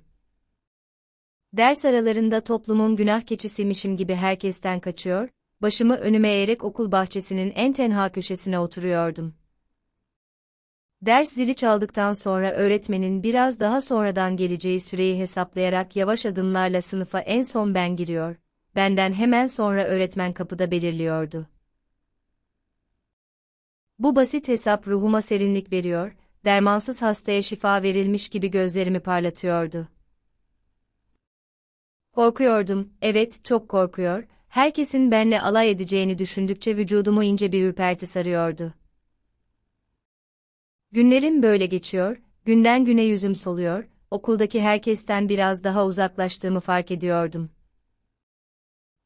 Ders aralarında toplumun günah keçisiymişim gibi herkesten kaçıyor, başımı önüme eğerek okul bahçesinin en tenha köşesine oturuyordum. Ders zili çaldıktan sonra öğretmenin biraz daha sonradan geleceği süreyi hesaplayarak yavaş adımlarla sınıfa en son ben giriyor. Benden hemen sonra öğretmen kapıda belirliyordu. Bu basit hesap ruhuma serinlik veriyor, dermansız hastaya şifa verilmiş gibi gözlerimi parlatıyordu. Korkuyordum, evet çok korkuyor, herkesin benle alay edeceğini düşündükçe vücudumu ince bir ürperti sarıyordu. Günlerim böyle geçiyor, günden güne yüzüm soluyor, okuldaki herkesten biraz daha uzaklaştığımı fark ediyordum.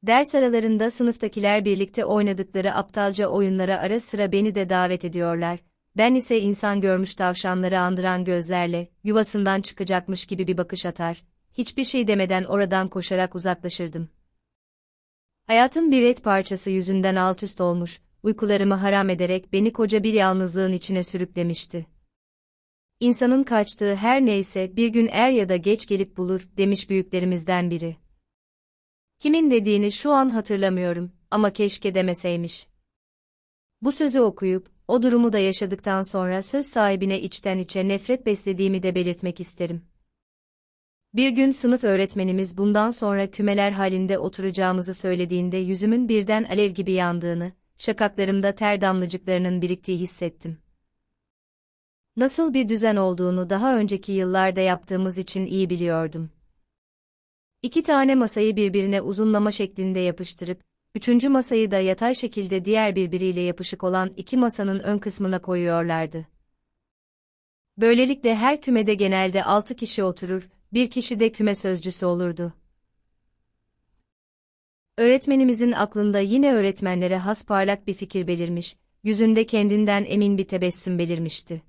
Ders aralarında sınıftakiler birlikte oynadıkları aptalca oyunlara ara sıra beni de davet ediyorlar. Ben ise insan görmüş tavşanları andıran gözlerle, yuvasından çıkacakmış gibi bir bakış atar, hiçbir şey demeden oradan koşarak uzaklaşırdım. Hayatım bir et parçası yüzünden alt üst olmuş, uykularımı haram ederek beni koca bir yalnızlığın içine sürüklemişti. İnsanın kaçtığı her neyse bir gün er ya da geç gelip bulur demiş büyüklerimizden biri. Kimin dediğini şu an hatırlamıyorum ama keşke demeseymiş. Bu sözü okuyup o durumu da yaşadıktan sonra söz sahibine içten içe nefret beslediğimi de belirtmek isterim. Bir gün sınıf öğretmenimiz bundan sonra kümeler halinde oturacağımızı söylediğinde yüzümün birden alev gibi yandığını, şakaklarımda ter damlacıklarının biriktiği hissettim. Nasıl bir düzen olduğunu daha önceki yıllarda yaptığımız için iyi biliyordum. İki tane masayı birbirine uzunlama şeklinde yapıştırıp, üçüncü masayı da yatay şekilde diğer birbiriyle yapışık olan iki masanın ön kısmına koyuyorlardı. Böylelikle her kümede genelde altı kişi oturur, bir kişi de küme sözcüsü olurdu. Öğretmenimizin aklında yine öğretmenlere has parlak bir fikir belirmiş, yüzünde kendinden emin bir tebessüm belirmişti.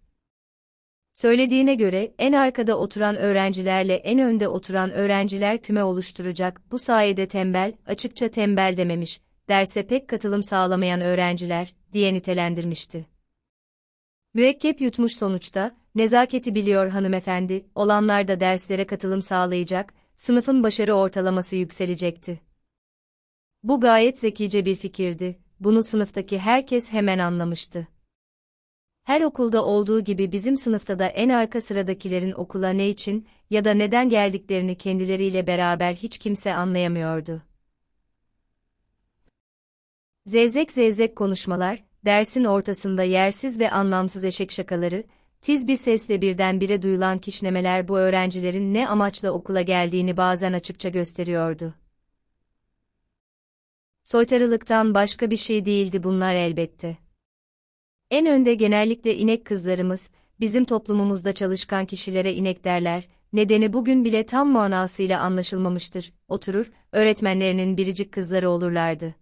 Söylediğine göre en arkada oturan öğrencilerle en önde oturan öğrenciler küme oluşturacak. Bu sayede tembel, açıkça tembel dememiş, derse pek katılım sağlamayan öğrenciler diye nitelendirmişti. Mürekkep yutmuş sonuçta, nezaketi biliyor hanımefendi, olanlar da derslere katılım sağlayacak, sınıfın başarı ortalaması yükselecekti. Bu gayet zekice bir fikirdi. Bunu sınıftaki herkes hemen anlamıştı. Her okulda olduğu gibi bizim sınıfta da en arka sıradakilerin okula ne için ya da neden geldiklerini kendileriyle beraber hiç kimse anlayamıyordu. Zevzek zevzek konuşmalar, dersin ortasında yersiz ve anlamsız eşek şakaları, tiz bir sesle birdenbire duyulan kişnemeler bu öğrencilerin ne amaçla okula geldiğini bazen açıkça gösteriyordu soytarılıktan başka bir şey değildi bunlar elbette. En önde genellikle inek kızlarımız, bizim toplumumuzda çalışkan kişilere inek derler, nedeni bugün bile tam manasıyla anlaşılmamıştır, oturur, öğretmenlerinin biricik kızları olurlardı.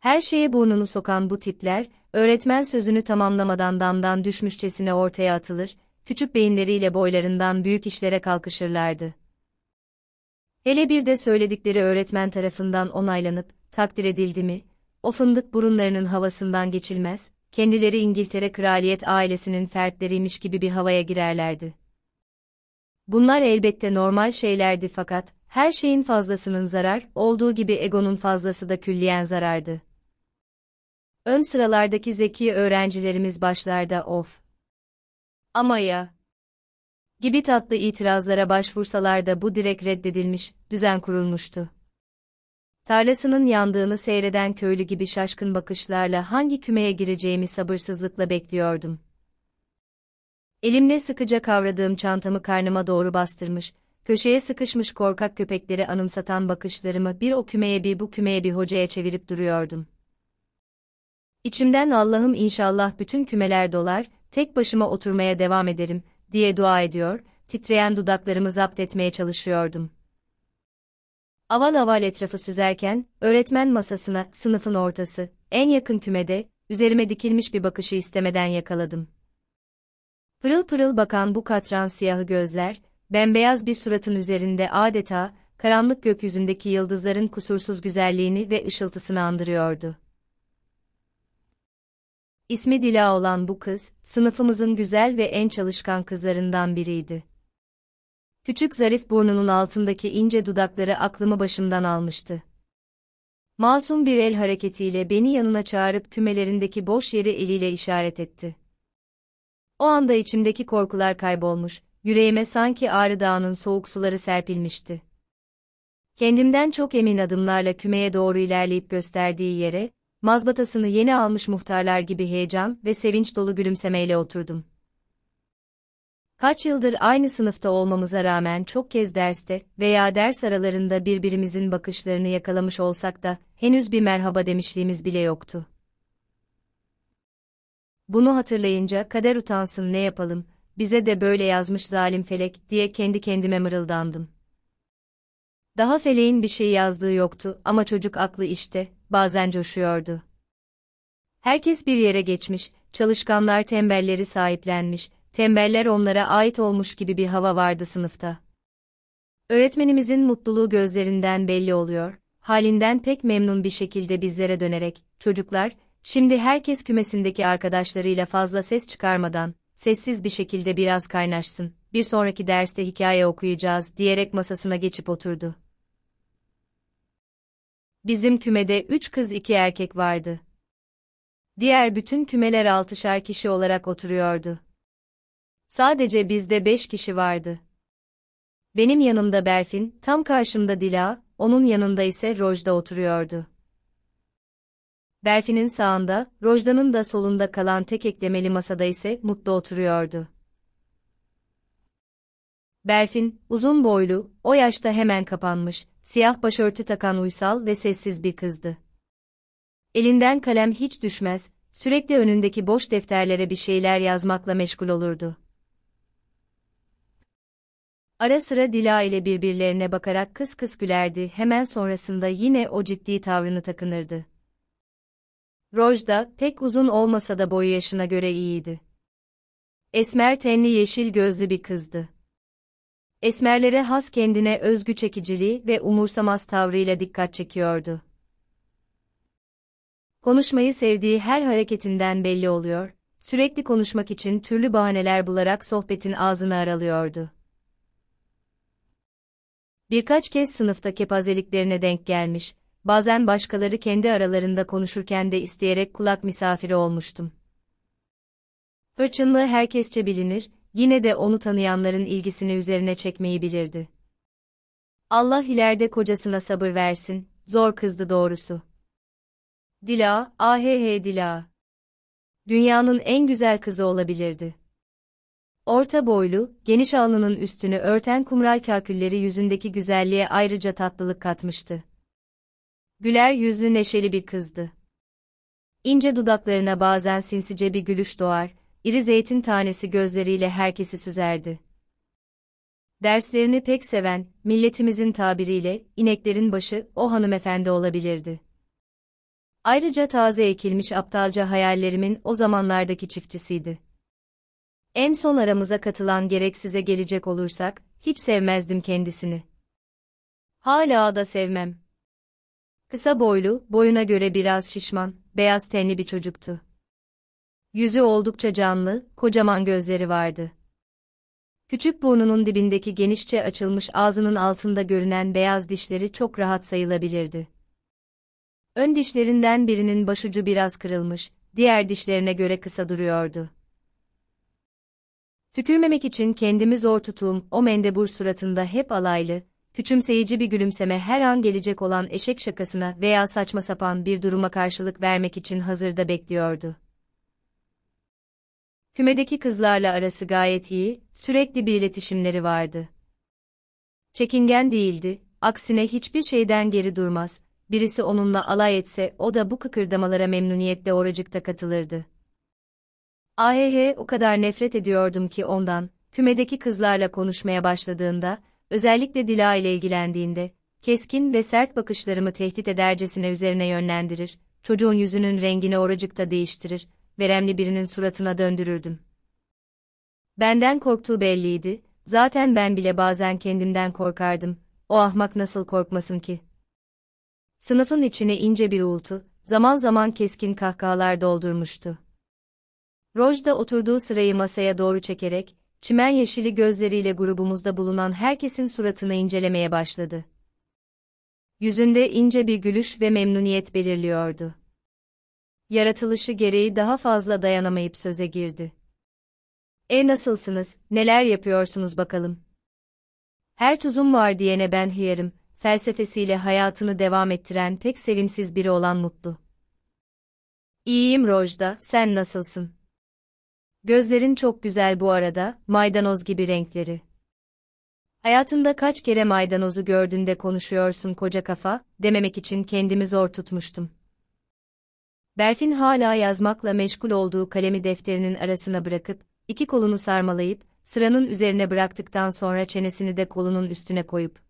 Her şeye burnunu sokan bu tipler, öğretmen sözünü tamamlamadan damdan düşmüşçesine ortaya atılır, küçük beyinleriyle boylarından büyük işlere kalkışırlardı. Hele bir de söyledikleri öğretmen tarafından onaylanıp, takdir edildi mi, o fındık burunlarının havasından geçilmez, kendileri İngiltere kraliyet ailesinin fertleriymiş gibi bir havaya girerlerdi. Bunlar elbette normal şeylerdi fakat, her şeyin fazlasının zarar, olduğu gibi egonun fazlası da külliyen zarardı. Ön sıralardaki zeki öğrencilerimiz başlarda of. Ama ya, gibi tatlı itirazlara başvursalar da bu direk reddedilmiş, düzen kurulmuştu. Tarlasının yandığını seyreden köylü gibi şaşkın bakışlarla hangi kümeye gireceğimi sabırsızlıkla bekliyordum. Elimle sıkıca kavradığım çantamı karnıma doğru bastırmış, köşeye sıkışmış korkak köpekleri anımsatan bakışlarımı bir o kümeye bir bu kümeye bir hocaya çevirip duruyordum. İçimden Allah'ım inşallah bütün kümeler dolar, tek başıma oturmaya devam ederim, diye dua ediyor, titreyen dudaklarımı zapt etmeye çalışıyordum. Aval aval etrafı süzerken, öğretmen masasına, sınıfın ortası, en yakın kümede, üzerime dikilmiş bir bakışı istemeden yakaladım. Pırıl pırıl bakan bu katran siyahı gözler, bembeyaz bir suratın üzerinde adeta, karanlık gökyüzündeki yıldızların kusursuz güzelliğini ve ışıltısını andırıyordu. İsmi Dila olan bu kız, sınıfımızın güzel ve en çalışkan kızlarından biriydi. Küçük zarif burnunun altındaki ince dudakları aklımı başımdan almıştı. Masum bir el hareketiyle beni yanına çağırıp kümelerindeki boş yeri eliyle işaret etti. O anda içimdeki korkular kaybolmuş, yüreğime sanki Ağrı Dağı'nın soğuk suları serpilmişti. Kendimden çok emin adımlarla kümeye doğru ilerleyip gösterdiği yere, mazbatasını yeni almış muhtarlar gibi heyecan ve sevinç dolu gülümsemeyle oturdum. Kaç yıldır aynı sınıfta olmamıza rağmen çok kez derste veya ders aralarında birbirimizin bakışlarını yakalamış olsak da henüz bir merhaba demişliğimiz bile yoktu. Bunu hatırlayınca kader utansın ne yapalım, bize de böyle yazmış zalim felek diye kendi kendime mırıldandım. Daha feleğin bir şey yazdığı yoktu ama çocuk aklı işte, bazen coşuyordu. Herkes bir yere geçmiş, çalışkanlar tembelleri sahiplenmiş, tembeller onlara ait olmuş gibi bir hava vardı sınıfta. Öğretmenimizin mutluluğu gözlerinden belli oluyor, halinden pek memnun bir şekilde bizlere dönerek, çocuklar, şimdi herkes kümesindeki arkadaşlarıyla fazla ses çıkarmadan, sessiz bir şekilde biraz kaynaşsın, bir sonraki derste hikaye okuyacağız diyerek masasına geçip oturdu. Bizim kümede üç kız iki erkek vardı. Diğer bütün kümeler altışar kişi olarak oturuyordu. Sadece bizde beş kişi vardı. Benim yanımda Berfin, tam karşımda Dila, onun yanında ise Rojda oturuyordu. Berfin'in sağında, Rojda'nın da solunda kalan tek eklemeli masada ise Mutlu oturuyordu. Berfin, uzun boylu, o yaşta hemen kapanmış, Siyah başörtü takan uysal ve sessiz bir kızdı. Elinden kalem hiç düşmez, sürekli önündeki boş defterlere bir şeyler yazmakla meşgul olurdu. Ara sıra Dila ile birbirlerine bakarak kıs kıs gülerdi, hemen sonrasında yine o ciddi tavrını takınırdı. Roj da, pek uzun olmasa da boyu yaşına göre iyiydi. Esmer tenli yeşil gözlü bir kızdı esmerlere has kendine özgü çekiciliği ve umursamaz tavrıyla dikkat çekiyordu. Konuşmayı sevdiği her hareketinden belli oluyor, sürekli konuşmak için türlü bahaneler bularak sohbetin ağzını aralıyordu. Birkaç kez sınıfta kepazeliklerine denk gelmiş, bazen başkaları kendi aralarında konuşurken de isteyerek kulak misafiri olmuştum. Hırçınlığı herkesçe bilinir, yine de onu tanıyanların ilgisini üzerine çekmeyi bilirdi. Allah ileride kocasına sabır versin, zor kızdı doğrusu. Dila, ahehe Dila. Dünyanın en güzel kızı olabilirdi. Orta boylu, geniş alnının üstünü örten kumral kakülleri yüzündeki güzelliğe ayrıca tatlılık katmıştı. Güler yüzlü neşeli bir kızdı. İnce dudaklarına bazen sinsice bir gülüş doğar, iri zeytin tanesi gözleriyle herkesi süzerdi. Derslerini pek seven, milletimizin tabiriyle, ineklerin başı, o hanımefendi olabilirdi. Ayrıca taze ekilmiş aptalca hayallerimin o zamanlardaki çiftçisiydi. En son aramıza katılan gerek size gelecek olursak, hiç sevmezdim kendisini. Hala da sevmem. Kısa boylu, boyuna göre biraz şişman, beyaz tenli bir çocuktu. Yüzü oldukça canlı, kocaman gözleri vardı. Küçük burnunun dibindeki genişçe açılmış ağzının altında görünen beyaz dişleri çok rahat sayılabilirdi. Ön dişlerinden birinin başucu biraz kırılmış, diğer dişlerine göre kısa duruyordu. Tükürmemek için kendimi zor tutuğum o mendebur suratında hep alaylı, küçümseyici bir gülümseme her an gelecek olan eşek şakasına veya saçma sapan bir duruma karşılık vermek için hazırda bekliyordu. Kümedeki kızlarla arası gayet iyi, sürekli bir iletişimleri vardı. Çekingen değildi, aksine hiçbir şeyden geri durmaz, birisi onunla alay etse o da bu kıkırdamalara memnuniyetle oracıkta katılırdı. Ahehe o kadar nefret ediyordum ki ondan, kümedeki kızlarla konuşmaya başladığında, özellikle Dila ile ilgilendiğinde, keskin ve sert bakışlarımı tehdit edercesine üzerine yönlendirir, çocuğun yüzünün rengini oracıkta değiştirir, veremli birinin suratına döndürürdüm. Benden korktuğu belliydi, zaten ben bile bazen kendimden korkardım, o ahmak nasıl korkmasın ki? Sınıfın içine ince bir uğultu, zaman zaman keskin kahkahalar doldurmuştu. Roj da oturduğu sırayı masaya doğru çekerek, çimen yeşili gözleriyle grubumuzda bulunan herkesin suratını incelemeye başladı. Yüzünde ince bir gülüş ve memnuniyet belirliyordu yaratılışı gereği daha fazla dayanamayıp söze girdi. E nasılsınız, neler yapıyorsunuz bakalım? Her tuzum var diyene ben hiyerim, felsefesiyle hayatını devam ettiren pek sevimsiz biri olan Mutlu. İyiyim Rojda, sen nasılsın? Gözlerin çok güzel bu arada, maydanoz gibi renkleri. Hayatında kaç kere maydanozu gördüğünde konuşuyorsun koca kafa, dememek için kendimi zor tutmuştum. Berfin hala yazmakla meşgul olduğu kalemi defterinin arasına bırakıp, iki kolunu sarmalayıp, sıranın üzerine bıraktıktan sonra çenesini de kolunun üstüne koyup.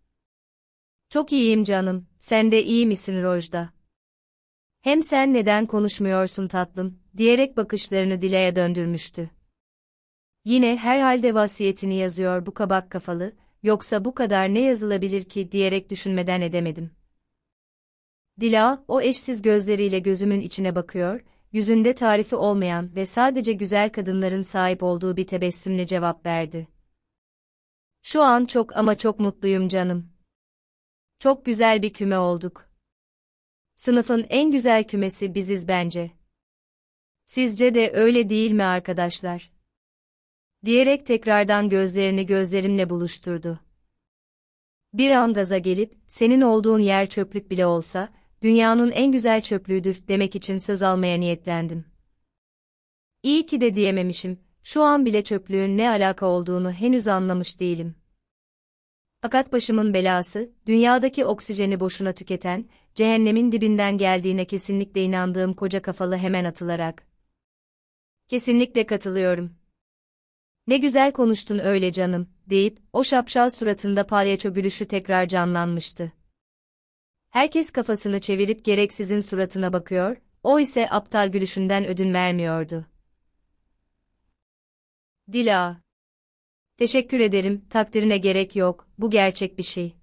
Çok iyiyim canım, sen de iyi misin Rojda? Hem sen neden konuşmuyorsun tatlım, diyerek bakışlarını Dile'ye döndürmüştü. Yine herhalde vasiyetini yazıyor bu kabak kafalı, yoksa bu kadar ne yazılabilir ki diyerek düşünmeden edemedim. Dila, o eşsiz gözleriyle gözümün içine bakıyor, yüzünde tarifi olmayan ve sadece güzel kadınların sahip olduğu bir tebessümle cevap verdi. Şu an çok ama çok mutluyum canım. Çok güzel bir küme olduk. Sınıfın en güzel kümesi biziz bence. Sizce de öyle değil mi arkadaşlar? Diyerek tekrardan gözlerini gözlerimle buluşturdu. Bir an gaza gelip, senin olduğun yer çöplük bile olsa, dünyanın en güzel çöplüğüdür demek için söz almaya niyetlendim. İyi ki de diyememişim, şu an bile çöplüğün ne alaka olduğunu henüz anlamış değilim. Fakat başımın belası, dünyadaki oksijeni boşuna tüketen, cehennemin dibinden geldiğine kesinlikle inandığım koca kafalı hemen atılarak. Kesinlikle katılıyorum. Ne güzel konuştun öyle canım, deyip, o şapşal suratında palyaço gülüşü tekrar canlanmıştı. Herkes kafasını çevirip gereksizin suratına bakıyor, o ise aptal gülüşünden ödün vermiyordu. Dila. Teşekkür ederim, takdirine gerek yok, bu gerçek bir şey.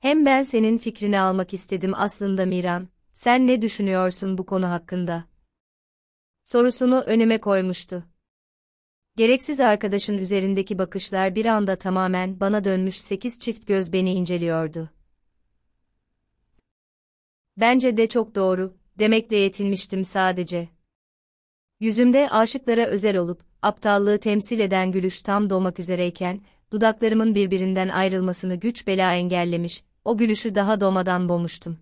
Hem ben senin fikrini almak istedim aslında Miran, sen ne düşünüyorsun bu konu hakkında? Sorusunu önüme koymuştu. Gereksiz arkadaşın üzerindeki bakışlar bir anda tamamen bana dönmüş sekiz çift göz beni inceliyordu. Bence de çok doğru, demekle yetinmiştim sadece. Yüzümde aşıklara özel olup, aptallığı temsil eden gülüş tam doğmak üzereyken, dudaklarımın birbirinden ayrılmasını güç bela engellemiş, o gülüşü daha doğmadan boğmuştum.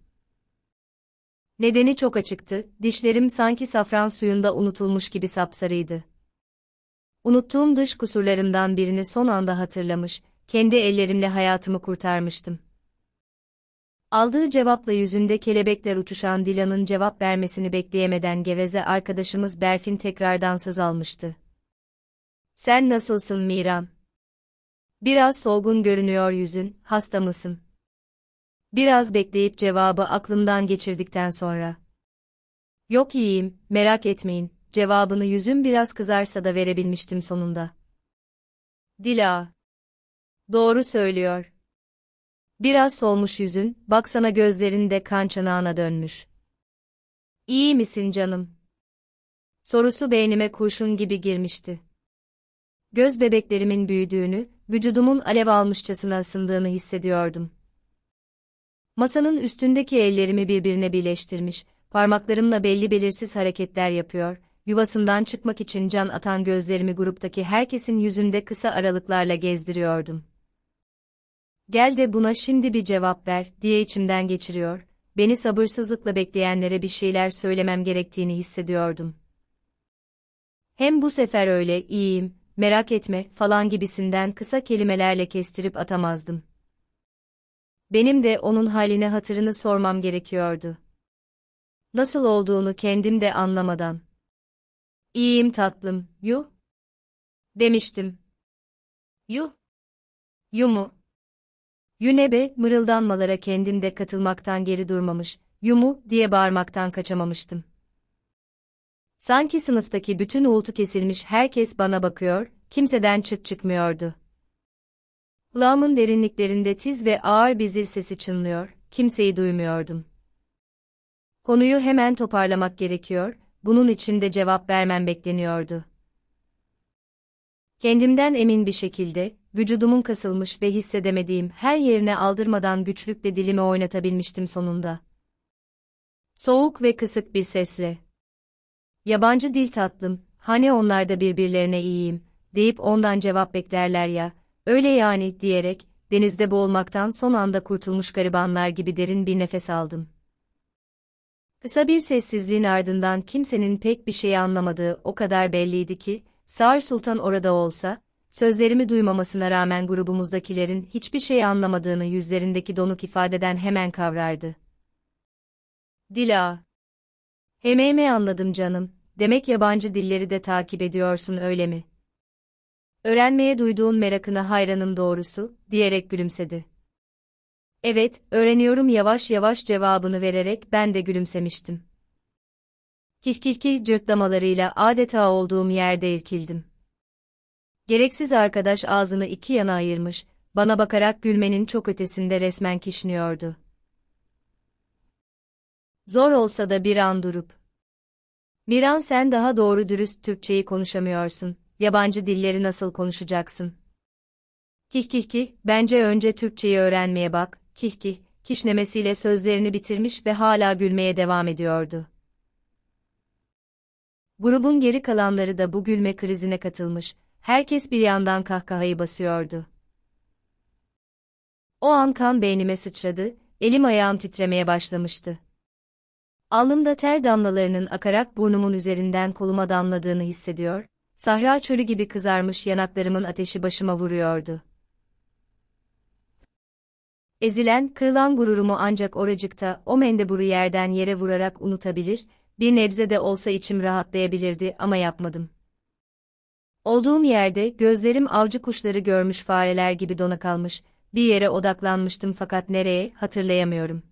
Nedeni çok açıktı, dişlerim sanki safran suyunda unutulmuş gibi sapsarıydı. Unuttuğum dış kusurlarımdan birini son anda hatırlamış, kendi ellerimle hayatımı kurtarmıştım. Aldığı cevapla yüzünde kelebekler uçuşan Dilan'ın cevap vermesini bekleyemeden geveze arkadaşımız Berfin tekrardan söz almıştı. Sen nasılsın Miran? Biraz solgun görünüyor yüzün, hasta mısın? Biraz bekleyip cevabı aklımdan geçirdikten sonra. Yok iyiyim, merak etmeyin, cevabını yüzüm biraz kızarsa da verebilmiştim sonunda. Dila. Doğru söylüyor. Biraz solmuş yüzün, baksana gözlerinde kan çanağına dönmüş. İyi misin canım? Sorusu beynime kurşun gibi girmişti. Göz bebeklerimin büyüdüğünü, vücudumun alev almışçasına ısındığını hissediyordum. Masanın üstündeki ellerimi birbirine birleştirmiş, parmaklarımla belli belirsiz hareketler yapıyor, yuvasından çıkmak için can atan gözlerimi gruptaki herkesin yüzünde kısa aralıklarla gezdiriyordum. Gel de buna şimdi bir cevap ver diye içimden geçiriyor. Beni sabırsızlıkla bekleyenlere bir şeyler söylemem gerektiğini hissediyordum. Hem bu sefer öyle iyiyim, merak etme falan gibisinden kısa kelimelerle kestirip atamazdım. Benim de onun haline hatırını sormam gerekiyordu. Nasıl olduğunu kendim de anlamadan. İyiyim tatlım, yu. Demiştim. Yu. Yu mu? Yünebe, mırıldanmalara kendimde katılmaktan geri durmamış, yumu, diye bağırmaktan kaçamamıştım. Sanki sınıftaki bütün uğultu kesilmiş herkes bana bakıyor, kimseden çıt çıkmıyordu. Lağımın derinliklerinde tiz ve ağır bir zil sesi çınlıyor, kimseyi duymuyordum. Konuyu hemen toparlamak gerekiyor, bunun için de cevap vermem bekleniyordu. Kendimden emin bir şekilde, vücudumun kasılmış ve hissedemediğim her yerine aldırmadan güçlükle dilimi oynatabilmiştim sonunda. Soğuk ve kısık bir sesle. Yabancı dil tatlım, hani onlar da birbirlerine iyiyim, deyip ondan cevap beklerler ya, öyle yani diyerek, denizde boğulmaktan son anda kurtulmuş garibanlar gibi derin bir nefes aldım. Kısa bir sessizliğin ardından kimsenin pek bir şeyi anlamadığı o kadar belliydi ki, Sağır Sultan orada olsa, sözlerimi duymamasına rağmen grubumuzdakilerin hiçbir şey anlamadığını yüzlerindeki donuk ifadeden hemen kavrardı. Dila. Emeğime anladım canım, demek yabancı dilleri de takip ediyorsun öyle mi? Öğrenmeye duyduğun merakına hayranım doğrusu, diyerek gülümsedi. Evet, öğreniyorum yavaş yavaş cevabını vererek ben de gülümsemiştim kihkihkih cırtlamalarıyla adeta olduğum yerde irkildim. Gereksiz arkadaş ağzını iki yana ayırmış, bana bakarak gülmenin çok ötesinde resmen kişniyordu. Zor olsa da bir an durup. Miran sen daha doğru dürüst Türkçeyi konuşamıyorsun, yabancı dilleri nasıl konuşacaksın? Kih kih kih, bence önce Türkçeyi öğrenmeye bak, kih kih, kişnemesiyle sözlerini bitirmiş ve hala gülmeye devam ediyordu. Grubun geri kalanları da bu gülme krizine katılmış, herkes bir yandan kahkahayı basıyordu. O an kan beynime sıçradı, elim ayağım titremeye başlamıştı. Alnımda ter damlalarının akarak burnumun üzerinden koluma damladığını hissediyor, sahra çölü gibi kızarmış yanaklarımın ateşi başıma vuruyordu. Ezilen, kırılan gururumu ancak oracıkta o mendeburu yerden yere vurarak unutabilir, bir nebze de olsa içim rahatlayabilirdi ama yapmadım. Olduğum yerde gözlerim avcı kuşları görmüş fareler gibi dona kalmış, bir yere odaklanmıştım fakat nereye hatırlayamıyorum.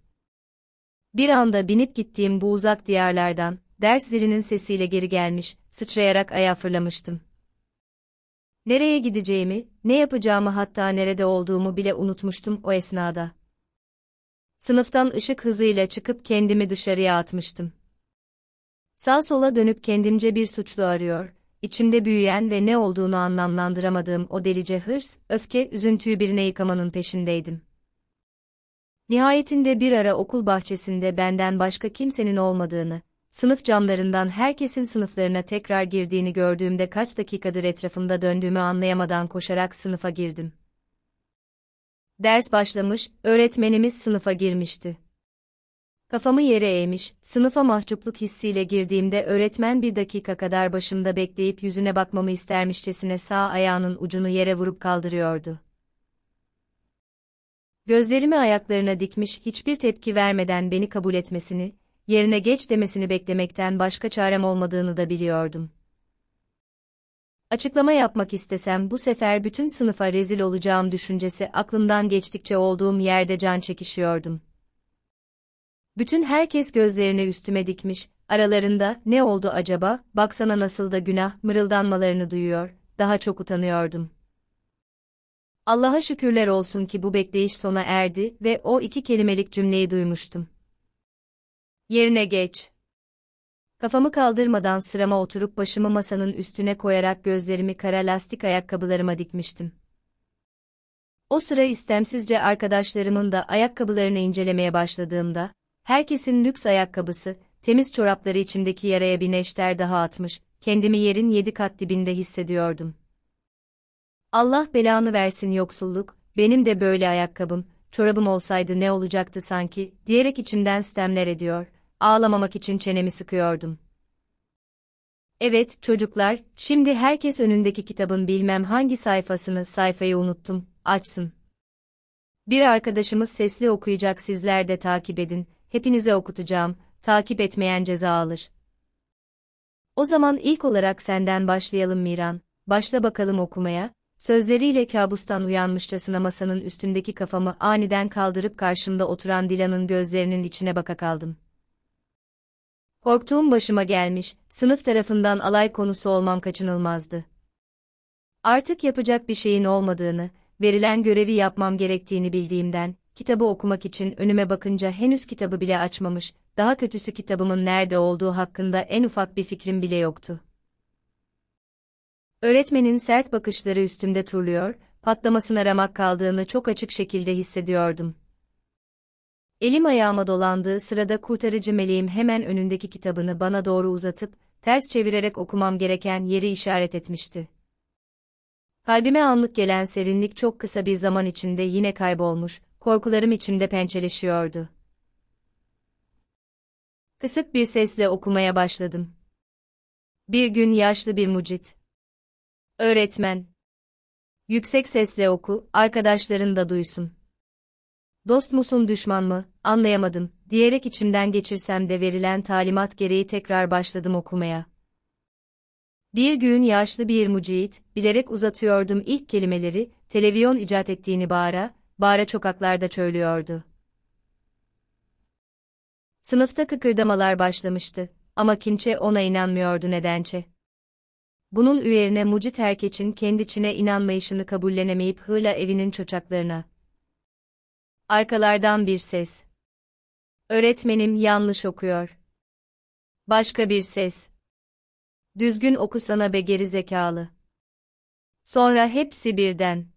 Bir anda binip gittiğim bu uzak diyarlardan, ders zilinin sesiyle geri gelmiş, sıçrayarak ayağa fırlamıştım. Nereye gideceğimi, ne yapacağımı hatta nerede olduğumu bile unutmuştum o esnada. Sınıftan ışık hızıyla çıkıp kendimi dışarıya atmıştım. Sağ sola dönüp kendimce bir suçlu arıyor. İçimde büyüyen ve ne olduğunu anlamlandıramadığım o delice hırs, öfke, üzüntüyü birine yıkamanın peşindeydim. Nihayetinde bir ara okul bahçesinde benden başka kimsenin olmadığını, sınıf camlarından herkesin sınıflarına tekrar girdiğini gördüğümde kaç dakikadır etrafımda döndüğümü anlayamadan koşarak sınıfa girdim. Ders başlamış, öğretmenimiz sınıfa girmişti. Kafamı yere eğmiş, sınıfa mahcupluk hissiyle girdiğimde öğretmen bir dakika kadar başımda bekleyip yüzüne bakmamı istermişçesine sağ ayağının ucunu yere vurup kaldırıyordu. Gözlerimi ayaklarına dikmiş hiçbir tepki vermeden beni kabul etmesini, yerine geç demesini beklemekten başka çarem olmadığını da biliyordum. Açıklama yapmak istesem bu sefer bütün sınıfa rezil olacağım düşüncesi aklımdan geçtikçe olduğum yerde can çekişiyordum. Bütün herkes gözlerini üstüme dikmiş, aralarında ne oldu acaba, baksana nasıl da günah mırıldanmalarını duyuyor, daha çok utanıyordum. Allah'a şükürler olsun ki bu bekleyiş sona erdi ve o iki kelimelik cümleyi duymuştum. Yerine geç. Kafamı kaldırmadan sırama oturup başımı masanın üstüne koyarak gözlerimi kara lastik ayakkabılarıma dikmiştim. O sıra istemsizce arkadaşlarımın da ayakkabılarını incelemeye başladığımda, Herkesin lüks ayakkabısı, temiz çorapları içimdeki yaraya bir neşter daha atmış, kendimi yerin yedi kat dibinde hissediyordum. Allah belanı versin yoksulluk, benim de böyle ayakkabım, çorabım olsaydı ne olacaktı sanki, diyerek içimden sitemler ediyor, ağlamamak için çenemi sıkıyordum. Evet, çocuklar, şimdi herkes önündeki kitabın bilmem hangi sayfasını, sayfayı unuttum, açsın. Bir arkadaşımız sesli okuyacak sizler de takip edin, hepinize okutacağım, takip etmeyen ceza alır. O zaman ilk olarak senden başlayalım Miran, başla bakalım okumaya, sözleriyle kabustan uyanmışçasına masanın üstündeki kafamı aniden kaldırıp karşımda oturan Dilan'ın gözlerinin içine baka kaldım. Korktuğum başıma gelmiş, sınıf tarafından alay konusu olmam kaçınılmazdı. Artık yapacak bir şeyin olmadığını, verilen görevi yapmam gerektiğini bildiğimden, kitabı okumak için önüme bakınca henüz kitabı bile açmamış, daha kötüsü kitabımın nerede olduğu hakkında en ufak bir fikrim bile yoktu. Öğretmenin sert bakışları üstümde turluyor, patlamasına ramak kaldığını çok açık şekilde hissediyordum. Elim ayağıma dolandığı sırada kurtarıcı meleğim hemen önündeki kitabını bana doğru uzatıp, ters çevirerek okumam gereken yeri işaret etmişti. Kalbime anlık gelen serinlik çok kısa bir zaman içinde yine kaybolmuş, korkularım içimde pençeleşiyordu. Kısık bir sesle okumaya başladım. Bir gün yaşlı bir mucit. Öğretmen. Yüksek sesle oku, arkadaşların da duysun. Dost musun düşman mı, anlayamadım, diyerek içimden geçirsem de verilen talimat gereği tekrar başladım okumaya. Bir gün yaşlı bir mucit, bilerek uzatıyordum ilk kelimeleri, televizyon icat ettiğini bağıra, bağıra çokaklarda çölüyordu. Sınıfta kıkırdamalar başlamıştı ama kimçe ona inanmıyordu nedençe. Bunun üzerine Mucit Erkeç'in kendiçine inanmayışını kabullenemeyip hıla evinin çoçaklarına. Arkalardan bir ses. Öğretmenim yanlış okuyor. Başka bir ses. Düzgün okusana be geri zekalı. Sonra hepsi birden.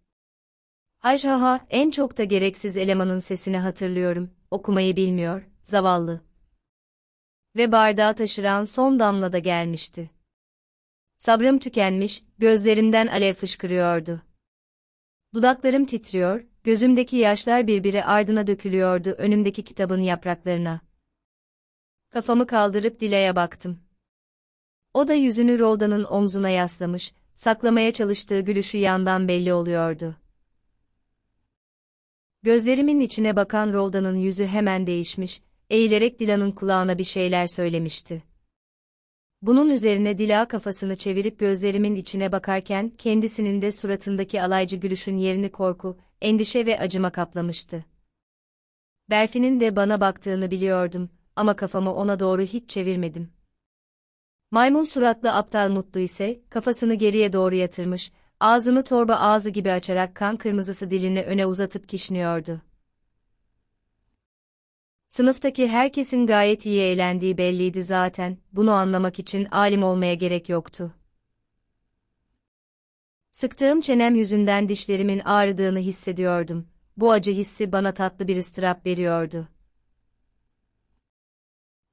Ajhaha, en çok da gereksiz elemanın sesini hatırlıyorum, okumayı bilmiyor, zavallı. Ve bardağı taşıran son damla da gelmişti. Sabrım tükenmiş, gözlerimden alev fışkırıyordu. Dudaklarım titriyor, gözümdeki yaşlar birbiri ardına dökülüyordu önümdeki kitabın yapraklarına. Kafamı kaldırıp Dile'ye baktım. O da yüzünü Roldan'ın omzuna yaslamış, saklamaya çalıştığı gülüşü yandan belli oluyordu. Gözlerimin içine bakan Roldan'ın yüzü hemen değişmiş, eğilerek Dila'nın kulağına bir şeyler söylemişti. Bunun üzerine Dila kafasını çevirip gözlerimin içine bakarken kendisinin de suratındaki alaycı gülüşün yerini korku, endişe ve acıma kaplamıştı. Berfi'nin de bana baktığını biliyordum ama kafamı ona doğru hiç çevirmedim. Maymun suratlı aptal mutlu ise kafasını geriye doğru yatırmış, ağzını torba ağzı gibi açarak kan kırmızısı dilini öne uzatıp kişniyordu. Sınıftaki herkesin gayet iyi eğlendiği belliydi zaten, bunu anlamak için alim olmaya gerek yoktu. Sıktığım çenem yüzünden dişlerimin ağrıdığını hissediyordum. Bu acı hissi bana tatlı bir ıstırap veriyordu.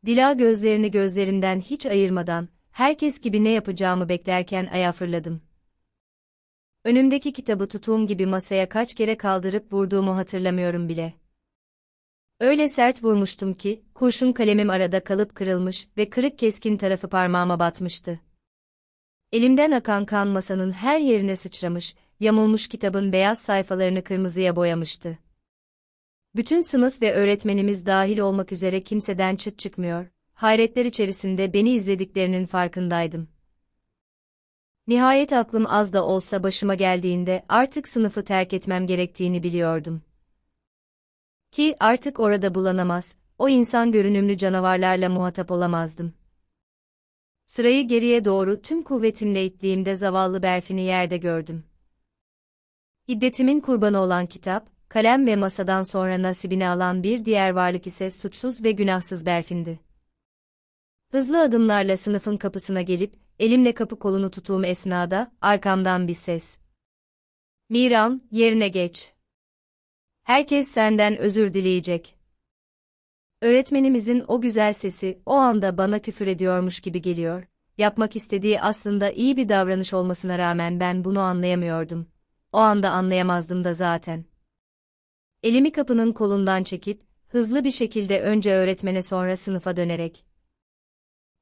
Dila gözlerini gözlerimden hiç ayırmadan, herkes gibi ne yapacağımı beklerken aya fırladım. Önümdeki kitabı tutuğum gibi masaya kaç kere kaldırıp vurduğumu hatırlamıyorum bile. Öyle sert vurmuştum ki, kurşun kalemim arada kalıp kırılmış ve kırık keskin tarafı parmağıma batmıştı. Elimden akan kan masanın her yerine sıçramış, yamulmuş kitabın beyaz sayfalarını kırmızıya boyamıştı. Bütün sınıf ve öğretmenimiz dahil olmak üzere kimseden çıt çıkmıyor, hayretler içerisinde beni izlediklerinin farkındaydım. Nihayet aklım az da olsa başıma geldiğinde artık sınıfı terk etmem gerektiğini biliyordum. Ki artık orada bulanamaz, o insan görünümlü canavarlarla muhatap olamazdım. Sırayı geriye doğru tüm kuvvetimle ittiğimde zavallı Berfin'i yerde gördüm. İddetimin kurbanı olan kitap, kalem ve masadan sonra nasibini alan bir diğer varlık ise suçsuz ve günahsız Berfin'di. Hızlı adımlarla sınıfın kapısına gelip, elimle kapı kolunu tuttuğum esnada arkamdan bir ses. Miran, yerine geç. Herkes senden özür dileyecek. Öğretmenimizin o güzel sesi o anda bana küfür ediyormuş gibi geliyor. Yapmak istediği aslında iyi bir davranış olmasına rağmen ben bunu anlayamıyordum. O anda anlayamazdım da zaten. Elimi kapının kolundan çekip hızlı bir şekilde önce öğretmene sonra sınıfa dönerek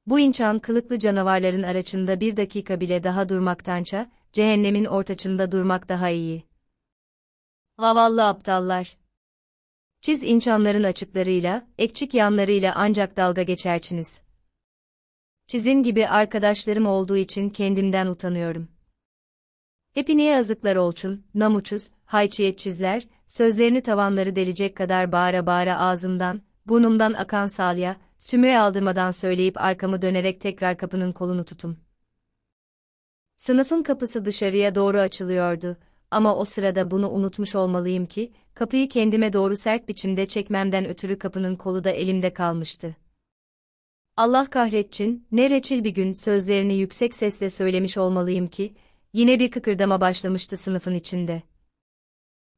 bu inçan kılıklı canavarların araçında bir dakika bile daha durmaktança, cehennemin ortaçında durmak daha iyi. Vavallı aptallar. Çiz inçanların açıklarıyla, ekçik yanlarıyla ancak dalga geçersiniz. Çizin gibi arkadaşlarım olduğu için kendimden utanıyorum. Hepiniye azıklar olsun, namuçuz, çizler, sözlerini tavanları delecek kadar bağıra bağıra ağzımdan, burnumdan akan salya, Sümüğe aldırmadan söyleyip arkamı dönerek tekrar kapının kolunu tutum. Sınıfın kapısı dışarıya doğru açılıyordu ama o sırada bunu unutmuş olmalıyım ki, kapıyı kendime doğru sert biçimde çekmemden ötürü kapının kolu da elimde kalmıştı. Allah kahretçin, ne reçil bir gün sözlerini yüksek sesle söylemiş olmalıyım ki, yine bir kıkırdama başlamıştı sınıfın içinde.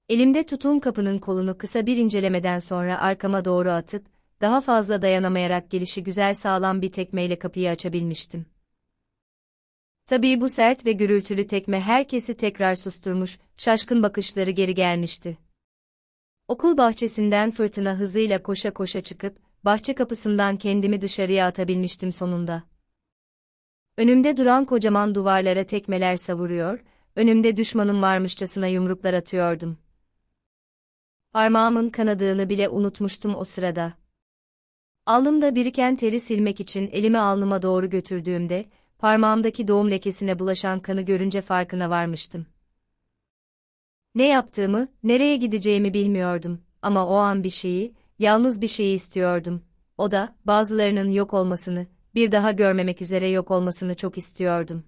Elimde tutuğum kapının kolunu kısa bir incelemeden sonra arkama doğru atıp, daha fazla dayanamayarak gelişi güzel sağlam bir tekmeyle kapıyı açabilmiştim. Tabii bu sert ve gürültülü tekme herkesi tekrar susturmuş, şaşkın bakışları geri gelmişti. Okul bahçesinden fırtına hızıyla koşa koşa çıkıp, bahçe kapısından kendimi dışarıya atabilmiştim sonunda. Önümde duran kocaman duvarlara tekmeler savuruyor, önümde düşmanım varmışçasına yumruklar atıyordum. Parmağımın kanadığını bile unutmuştum o sırada. Alnımda biriken teri silmek için elimi alnıma doğru götürdüğümde, parmağımdaki doğum lekesine bulaşan kanı görünce farkına varmıştım. Ne yaptığımı, nereye gideceğimi bilmiyordum ama o an bir şeyi, yalnız bir şeyi istiyordum. O da, bazılarının yok olmasını, bir daha görmemek üzere yok olmasını çok istiyordum.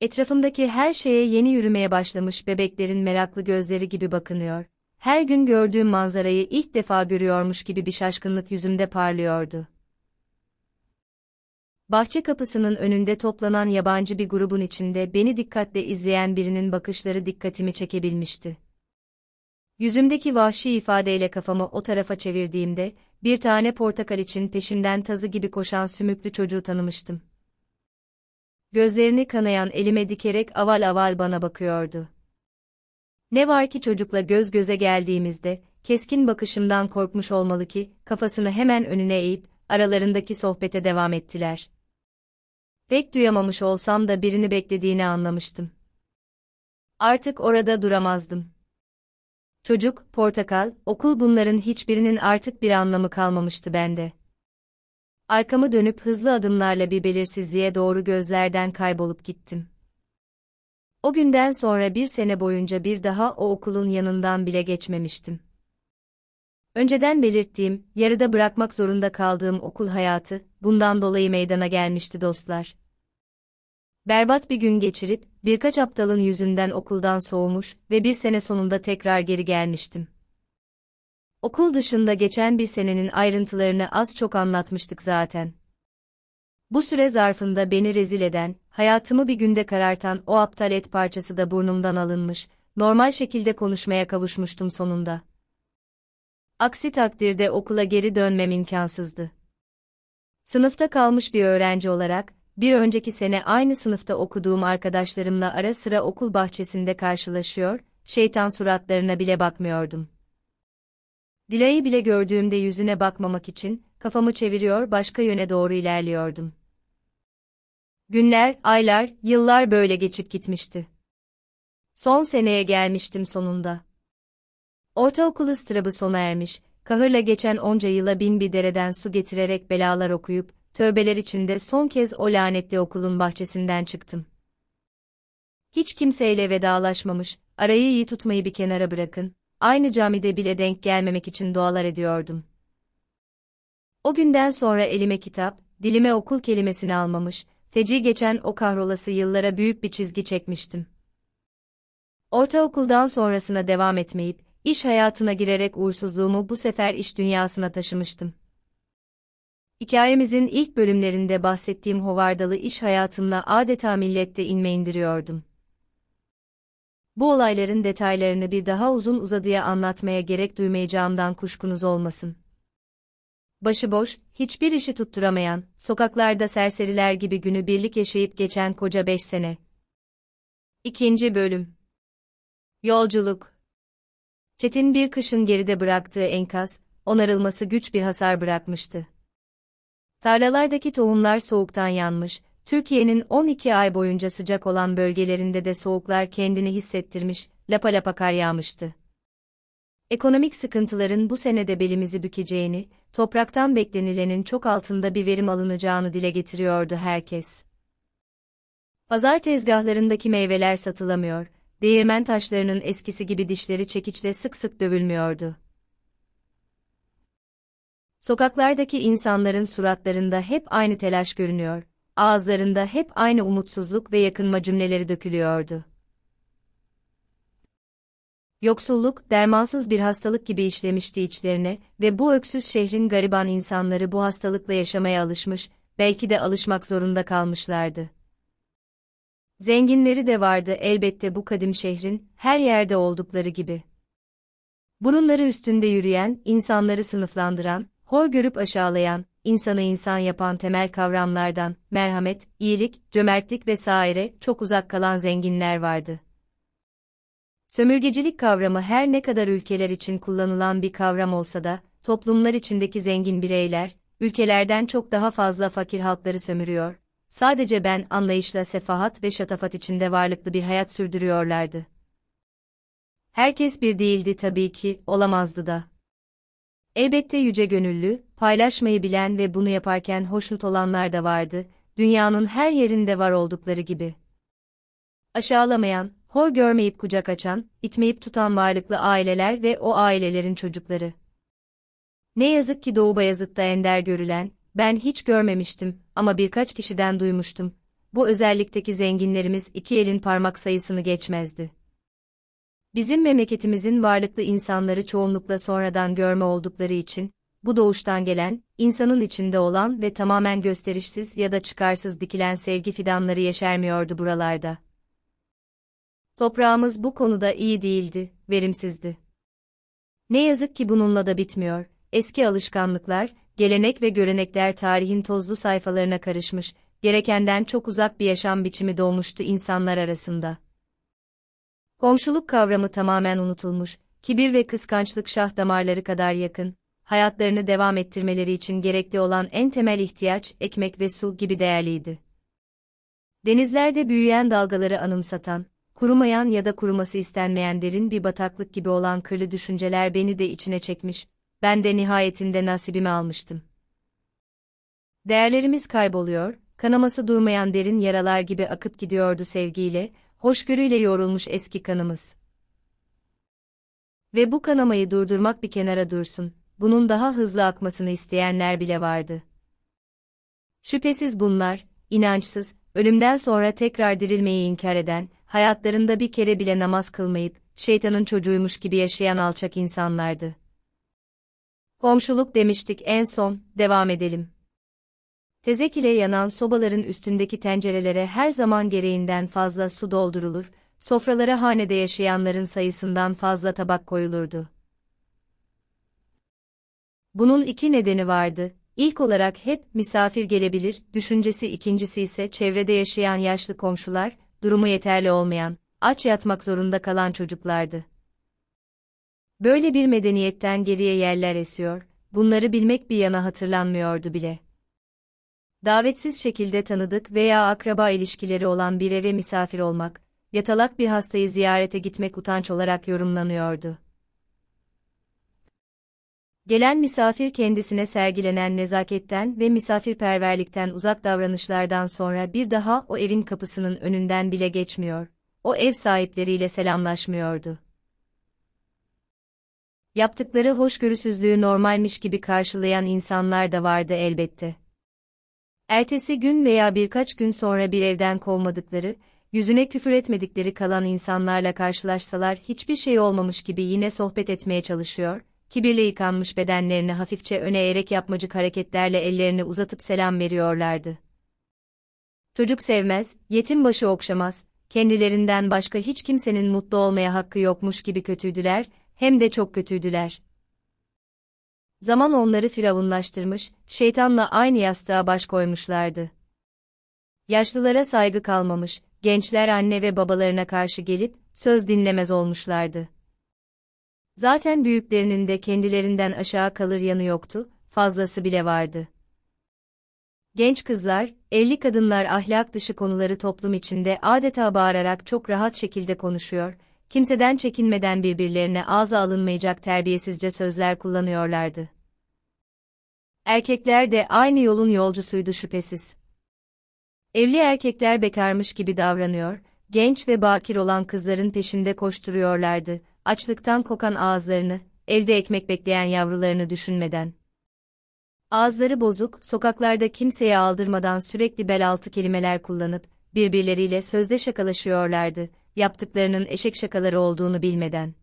Etrafımdaki her şeye yeni yürümeye başlamış bebeklerin meraklı gözleri gibi bakınıyor her gün gördüğüm manzarayı ilk defa görüyormuş gibi bir şaşkınlık yüzümde parlıyordu. Bahçe kapısının önünde toplanan yabancı bir grubun içinde beni dikkatle izleyen birinin bakışları dikkatimi çekebilmişti. Yüzümdeki vahşi ifadeyle kafamı o tarafa çevirdiğimde, bir tane portakal için peşimden tazı gibi koşan sümüklü çocuğu tanımıştım. Gözlerini kanayan elime dikerek aval aval bana bakıyordu. Ne var ki çocukla göz göze geldiğimizde, keskin bakışımdan korkmuş olmalı ki, kafasını hemen önüne eğip, aralarındaki sohbete devam ettiler. Pek duyamamış olsam da birini beklediğini anlamıştım. Artık orada duramazdım. Çocuk, portakal, okul bunların hiçbirinin artık bir anlamı kalmamıştı bende. Arkamı dönüp hızlı adımlarla bir belirsizliğe doğru gözlerden kaybolup gittim. O günden sonra bir sene boyunca bir daha o okulun yanından bile geçmemiştim. Önceden belirttiğim, yarıda bırakmak zorunda kaldığım okul hayatı, bundan dolayı meydana gelmişti dostlar. Berbat bir gün geçirip, birkaç aptalın yüzünden okuldan soğumuş ve bir sene sonunda tekrar geri gelmiştim. Okul dışında geçen bir senenin ayrıntılarını az çok anlatmıştık zaten. Bu süre zarfında beni rezil eden, hayatımı bir günde karartan o aptal et parçası da burnumdan alınmış, normal şekilde konuşmaya kavuşmuştum sonunda. Aksi takdirde okula geri dönmem imkansızdı. Sınıfta kalmış bir öğrenci olarak, bir önceki sene aynı sınıfta okuduğum arkadaşlarımla ara sıra okul bahçesinde karşılaşıyor, şeytan suratlarına bile bakmıyordum. Dilay'ı bile gördüğümde yüzüne bakmamak için, kafamı çeviriyor başka yöne doğru ilerliyordum. Günler, aylar, yıllar böyle geçip gitmişti. Son seneye gelmiştim sonunda. Ortaokul ıstırabı sona ermiş, kahırla geçen onca yıla bin bir dereden su getirerek belalar okuyup, tövbeler içinde son kez o lanetli okulun bahçesinden çıktım. Hiç kimseyle vedalaşmamış, arayı iyi tutmayı bir kenara bırakın, aynı camide bile denk gelmemek için dualar ediyordum. O günden sonra elime kitap, dilime okul kelimesini almamış, Feci geçen o kahrolası yıllara büyük bir çizgi çekmiştim. Ortaokuldan sonrasına devam etmeyip, iş hayatına girerek uğursuzluğumu bu sefer iş dünyasına taşımıştım. Hikayemizin ilk bölümlerinde bahsettiğim hovardalı iş hayatımla adeta millette inme indiriyordum. Bu olayların detaylarını bir daha uzun uzadıya anlatmaya gerek duymayacağımdan kuşkunuz olmasın başıboş, hiçbir işi tutturamayan, sokaklarda serseriler gibi günü birlik yaşayıp geçen koca beş sene. İkinci Bölüm Yolculuk Çetin bir kışın geride bıraktığı enkaz, onarılması güç bir hasar bırakmıştı. Tarlalardaki tohumlar soğuktan yanmış, Türkiye'nin 12 ay boyunca sıcak olan bölgelerinde de soğuklar kendini hissettirmiş, lapa lapa kar yağmıştı. Ekonomik sıkıntıların bu senede belimizi bükeceğini, topraktan beklenilenin çok altında bir verim alınacağını dile getiriyordu herkes. Pazar tezgahlarındaki meyveler satılamıyor, değirmen taşlarının eskisi gibi dişleri çekiçle sık sık dövülmüyordu. Sokaklardaki insanların suratlarında hep aynı telaş görünüyor, ağızlarında hep aynı umutsuzluk ve yakınma cümleleri dökülüyordu. Yoksulluk, dermansız bir hastalık gibi işlemişti içlerine ve bu öksüz şehrin gariban insanları bu hastalıkla yaşamaya alışmış, belki de alışmak zorunda kalmışlardı. Zenginleri de vardı elbette bu kadim şehrin, her yerde oldukları gibi. Burunları üstünde yürüyen, insanları sınıflandıran, hor görüp aşağılayan, insanı insan yapan temel kavramlardan, merhamet, iyilik, cömertlik vesaire çok uzak kalan zenginler vardı. Sömürgecilik kavramı her ne kadar ülkeler için kullanılan bir kavram olsa da, toplumlar içindeki zengin bireyler, ülkelerden çok daha fazla fakir halkları sömürüyor. Sadece ben anlayışla sefahat ve şatafat içinde varlıklı bir hayat sürdürüyorlardı. Herkes bir değildi tabii ki, olamazdı da. Elbette yüce gönüllü, paylaşmayı bilen ve bunu yaparken hoşnut olanlar da vardı, dünyanın her yerinde var oldukları gibi. Aşağılamayan, hor görmeyip kucak açan, itmeyip tutan varlıklı aileler ve o ailelerin çocukları. Ne yazık ki Doğu Bayazıt'ta ender görülen, ben hiç görmemiştim ama birkaç kişiden duymuştum. Bu özellikteki zenginlerimiz iki elin parmak sayısını geçmezdi. Bizim memleketimizin varlıklı insanları çoğunlukla sonradan görme oldukları için, bu doğuştan gelen, insanın içinde olan ve tamamen gösterişsiz ya da çıkarsız dikilen sevgi fidanları yeşermiyordu buralarda. Toprağımız bu konuda iyi değildi, verimsizdi. Ne yazık ki bununla da bitmiyor. Eski alışkanlıklar, gelenek ve görenekler tarihin tozlu sayfalarına karışmış, gerekenden çok uzak bir yaşam biçimi dolmuştu insanlar arasında. Komşuluk kavramı tamamen unutulmuş, kibir ve kıskançlık şah damarları kadar yakın, hayatlarını devam ettirmeleri için gerekli olan en temel ihtiyaç ekmek ve su gibi değerliydi. Denizlerde büyüyen dalgaları anımsatan, kurumayan ya da kuruması istenmeyen derin bir bataklık gibi olan kırlı düşünceler beni de içine çekmiş, ben de nihayetinde nasibimi almıştım. Değerlerimiz kayboluyor, kanaması durmayan derin yaralar gibi akıp gidiyordu sevgiyle, hoşgörüyle yoğrulmuş eski kanımız. Ve bu kanamayı durdurmak bir kenara dursun, bunun daha hızlı akmasını isteyenler bile vardı. Şüphesiz bunlar, inançsız, ölümden sonra tekrar dirilmeyi inkar eden, hayatlarında bir kere bile namaz kılmayıp, şeytanın çocuğuymuş gibi yaşayan alçak insanlardı. Komşuluk demiştik en son, devam edelim. Tezek ile yanan sobaların üstündeki tencerelere her zaman gereğinden fazla su doldurulur, sofralara hanede yaşayanların sayısından fazla tabak koyulurdu. Bunun iki nedeni vardı. İlk olarak hep misafir gelebilir, düşüncesi ikincisi ise çevrede yaşayan yaşlı komşular, durumu yeterli olmayan, aç yatmak zorunda kalan çocuklardı. Böyle bir medeniyetten geriye yerler esiyor, bunları bilmek bir yana hatırlanmıyordu bile. Davetsiz şekilde tanıdık veya akraba ilişkileri olan bir eve misafir olmak, yatalak bir hastayı ziyarete gitmek utanç olarak yorumlanıyordu. Gelen misafir kendisine sergilenen nezaketten ve misafirperverlikten uzak davranışlardan sonra bir daha o evin kapısının önünden bile geçmiyor. O ev sahipleriyle selamlaşmıyordu. Yaptıkları hoşgörüsüzlüğü normalmiş gibi karşılayan insanlar da vardı elbette. Ertesi gün veya birkaç gün sonra bir evden kovmadıkları, yüzüne küfür etmedikleri kalan insanlarla karşılaşsalar hiçbir şey olmamış gibi yine sohbet etmeye çalışıyor, kibirle yıkanmış bedenlerini hafifçe öne eğerek yapmacık hareketlerle ellerini uzatıp selam veriyorlardı. Çocuk sevmez, yetim başı okşamaz, kendilerinden başka hiç kimsenin mutlu olmaya hakkı yokmuş gibi kötüydüler, hem de çok kötüydüler. Zaman onları firavunlaştırmış, şeytanla aynı yastığa baş koymuşlardı. Yaşlılara saygı kalmamış, gençler anne ve babalarına karşı gelip, söz dinlemez olmuşlardı. Zaten büyüklerinin de kendilerinden aşağı kalır yanı yoktu, fazlası bile vardı. Genç kızlar, evli kadınlar ahlak dışı konuları toplum içinde adeta bağırarak çok rahat şekilde konuşuyor, kimseden çekinmeden birbirlerine ağza alınmayacak terbiyesizce sözler kullanıyorlardı. Erkekler de aynı yolun yolcusuydu şüphesiz. Evli erkekler bekarmış gibi davranıyor, genç ve bakir olan kızların peşinde koşturuyorlardı, açlıktan kokan ağızlarını, evde ekmek bekleyen yavrularını düşünmeden. Ağızları bozuk, sokaklarda kimseye aldırmadan sürekli bel altı kelimeler kullanıp, birbirleriyle sözde şakalaşıyorlardı, yaptıklarının eşek şakaları olduğunu bilmeden.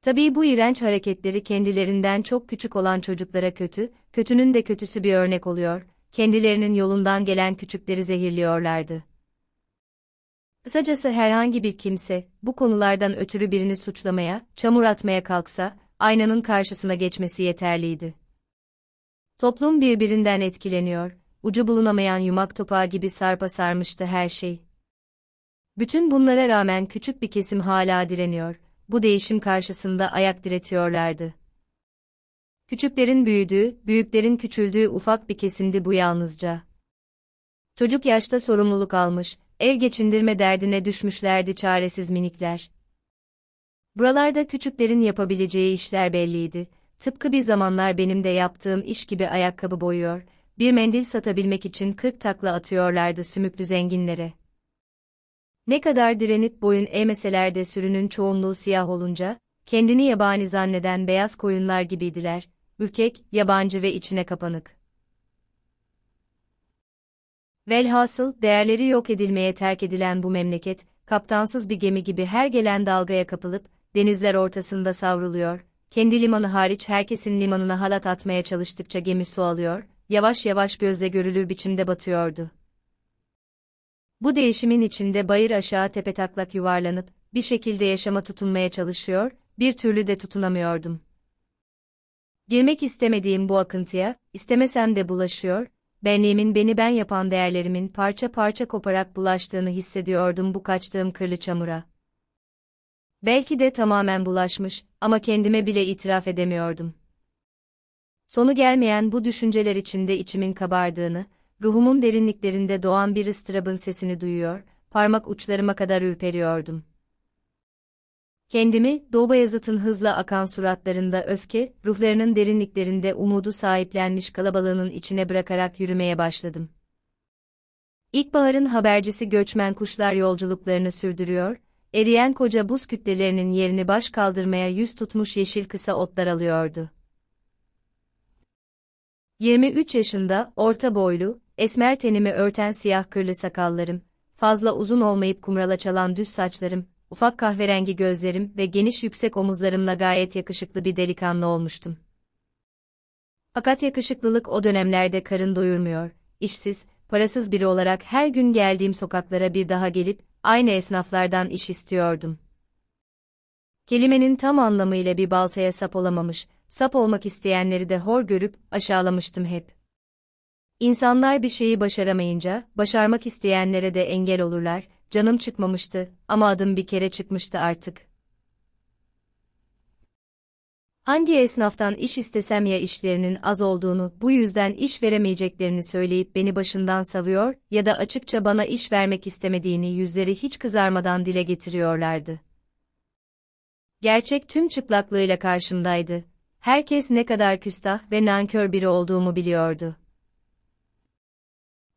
Tabii bu iğrenç hareketleri kendilerinden çok küçük olan çocuklara kötü, kötünün de kötüsü bir örnek oluyor, kendilerinin yolundan gelen küçükleri zehirliyorlardı. Kısacası herhangi bir kimse, bu konulardan ötürü birini suçlamaya, çamur atmaya kalksa, aynanın karşısına geçmesi yeterliydi. Toplum birbirinden etkileniyor, ucu bulunamayan yumak topağı gibi sarpa sarmıştı her şey. Bütün bunlara rağmen küçük bir kesim hala direniyor, bu değişim karşısında ayak diretiyorlardı. Küçüklerin büyüdüğü, büyüklerin küçüldüğü ufak bir kesimdi bu yalnızca. Çocuk yaşta sorumluluk almış, ev geçindirme derdine düşmüşlerdi çaresiz minikler. Buralarda küçüklerin yapabileceği işler belliydi. Tıpkı bir zamanlar benim de yaptığım iş gibi ayakkabı boyuyor, bir mendil satabilmek için kırk takla atıyorlardı sümüklü zenginlere. Ne kadar direnip boyun eğmeseler de sürünün çoğunluğu siyah olunca, kendini yabani zanneden beyaz koyunlar gibiydiler, ürkek, yabancı ve içine kapanık. Velhasıl değerleri yok edilmeye terk edilen bu memleket, kaptansız bir gemi gibi her gelen dalgaya kapılıp, denizler ortasında savruluyor, kendi limanı hariç herkesin limanına halat atmaya çalıştıkça gemi su alıyor, yavaş yavaş gözle görülür biçimde batıyordu. Bu değişimin içinde bayır aşağı tepetaklak yuvarlanıp, bir şekilde yaşama tutunmaya çalışıyor, bir türlü de tutunamıyordum. Girmek istemediğim bu akıntıya, istemesem de bulaşıyor, benliğimin beni ben yapan değerlerimin parça parça koparak bulaştığını hissediyordum bu kaçtığım kırlı çamura. Belki de tamamen bulaşmış ama kendime bile itiraf edemiyordum. Sonu gelmeyen bu düşünceler içinde içimin kabardığını, ruhumun derinliklerinde doğan bir ıstırabın sesini duyuyor, parmak uçlarıma kadar ürperiyordum. Kendimi, Doğbayazıt'ın hızla akan suratlarında öfke, ruhlarının derinliklerinde umudu sahiplenmiş kalabalığının içine bırakarak yürümeye başladım. İlkbaharın habercisi göçmen kuşlar yolculuklarını sürdürüyor, eriyen koca buz kütlelerinin yerini baş kaldırmaya yüz tutmuş yeşil kısa otlar alıyordu. 23 yaşında, orta boylu, esmer tenimi örten siyah kırlı sakallarım, fazla uzun olmayıp kumrala çalan düz saçlarım, ufak kahverengi gözlerim ve geniş yüksek omuzlarımla gayet yakışıklı bir delikanlı olmuştum. Fakat yakışıklılık o dönemlerde karın doyurmuyor, işsiz, parasız biri olarak her gün geldiğim sokaklara bir daha gelip, aynı esnaflardan iş istiyordum. Kelimenin tam anlamıyla bir baltaya sap olamamış, sap olmak isteyenleri de hor görüp aşağılamıştım hep. İnsanlar bir şeyi başaramayınca, başarmak isteyenlere de engel olurlar, Canım çıkmamıştı ama adım bir kere çıkmıştı artık. Hangi esnaftan iş istesem ya işlerinin az olduğunu, bu yüzden iş veremeyeceklerini söyleyip beni başından savuyor ya da açıkça bana iş vermek istemediğini yüzleri hiç kızarmadan dile getiriyorlardı. Gerçek tüm çıplaklığıyla karşımdaydı. Herkes ne kadar küstah ve nankör biri olduğumu biliyordu.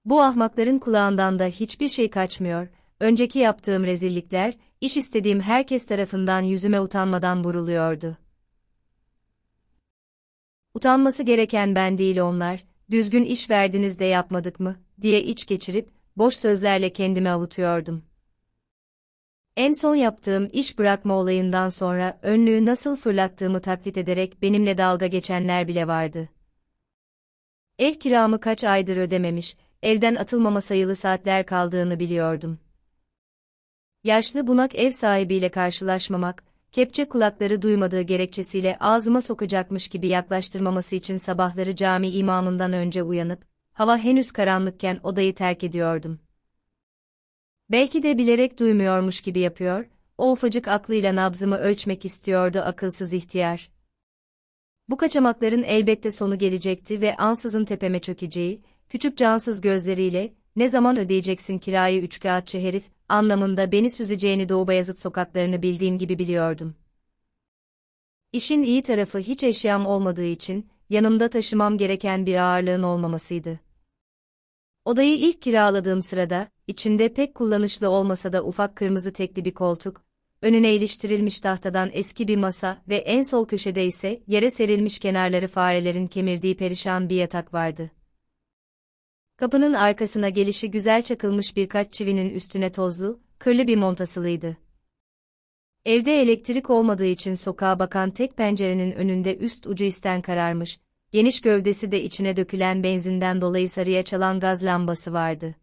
Bu ahmakların kulağından da hiçbir şey kaçmıyor, önceki yaptığım rezillikler, iş istediğim herkes tarafından yüzüme utanmadan vuruluyordu. Utanması gereken ben değil onlar, düzgün iş verdiniz de yapmadık mı, diye iç geçirip, boş sözlerle kendimi avutuyordum. En son yaptığım iş bırakma olayından sonra önlüğü nasıl fırlattığımı taklit ederek benimle dalga geçenler bile vardı. Ev kiramı kaç aydır ödememiş, evden atılmama sayılı saatler kaldığını biliyordum. Yaşlı bunak ev sahibiyle karşılaşmamak, kepçe kulakları duymadığı gerekçesiyle ağzıma sokacakmış gibi yaklaştırmaması için sabahları cami imamından önce uyanıp, hava henüz karanlıkken odayı terk ediyordum. Belki de bilerek duymuyormuş gibi yapıyor, o ufacık aklıyla nabzımı ölçmek istiyordu akılsız ihtiyar. Bu kaçamakların elbette sonu gelecekti ve ansızın tepeme çökeceği, küçük cansız gözleriyle, ne zaman ödeyeceksin kirayı üç kağıtçı herif, anlamında beni süzeceğini Doğu Bayazıt sokaklarını bildiğim gibi biliyordum. İşin iyi tarafı hiç eşyam olmadığı için, yanımda taşımam gereken bir ağırlığın olmamasıydı. Odayı ilk kiraladığım sırada, içinde pek kullanışlı olmasa da ufak kırmızı tekli bir koltuk, önüne iliştirilmiş tahtadan eski bir masa ve en sol köşede ise yere serilmiş kenarları farelerin kemirdiği perişan bir yatak vardı. Kapının arkasına gelişi güzel çakılmış birkaç çivinin üstüne tozlu, körlü bir montasılıydı. Evde elektrik olmadığı için sokağa bakan tek pencerenin önünde üst ucu isten kararmış, geniş gövdesi de içine dökülen benzinden dolayı sarıya çalan gaz lambası vardı.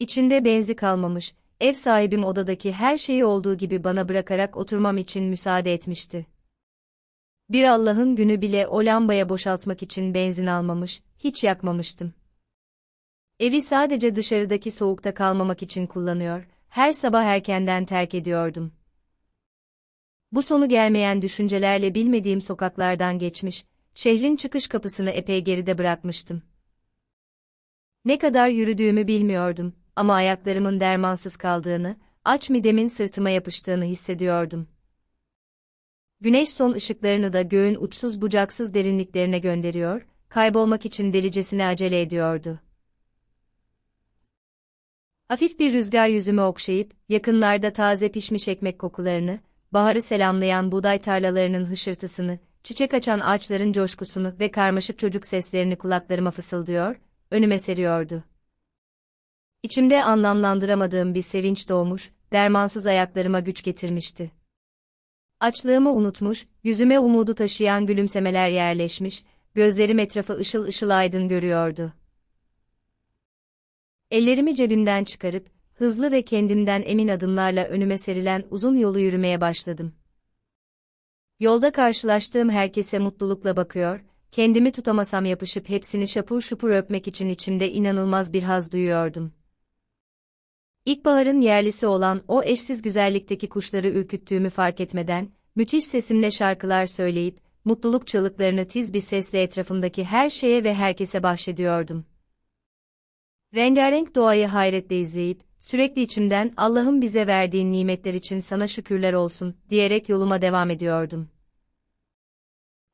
İçinde benzi kalmamış, ev sahibim odadaki her şeyi olduğu gibi bana bırakarak oturmam için müsaade etmişti. Bir Allah'ın günü bile o lambaya boşaltmak için benzin almamış, hiç yakmamıştım. Evi sadece dışarıdaki soğukta kalmamak için kullanıyor, her sabah erkenden terk ediyordum. Bu sonu gelmeyen düşüncelerle bilmediğim sokaklardan geçmiş, şehrin çıkış kapısını epey geride bırakmıştım. Ne kadar yürüdüğümü bilmiyordum ama ayaklarımın dermansız kaldığını, aç midemin sırtıma yapıştığını hissediyordum. Güneş son ışıklarını da göğün uçsuz bucaksız derinliklerine gönderiyor, kaybolmak için delicesine acele ediyordu. Hafif bir rüzgar yüzüme okşayıp, yakınlarda taze pişmiş ekmek kokularını, baharı selamlayan buğday tarlalarının hışırtısını, çiçek açan ağaçların coşkusunu ve karmaşık çocuk seslerini kulaklarıma fısıldıyor, önüme seriyordu. İçimde anlamlandıramadığım bir sevinç doğmuş, dermansız ayaklarıma güç getirmişti. Açlığımı unutmuş, yüzüme umudu taşıyan gülümsemeler yerleşmiş, gözlerim etrafı ışıl ışıl aydın görüyordu. Ellerimi cebimden çıkarıp, hızlı ve kendimden emin adımlarla önüme serilen uzun yolu yürümeye başladım. Yolda karşılaştığım herkese mutlulukla bakıyor, kendimi tutamasam yapışıp hepsini şapur şupur öpmek için içimde inanılmaz bir haz duyuyordum. İlkbaharın yerlisi olan o eşsiz güzellikteki kuşları ürküttüğümü fark etmeden, müthiş sesimle şarkılar söyleyip, mutluluk çığlıklarını tiz bir sesle etrafımdaki her şeye ve herkese bahşediyordum. Rengarenk doğayı hayretle izleyip, sürekli içimden Allah'ın bize verdiği nimetler için sana şükürler olsun diyerek yoluma devam ediyordum.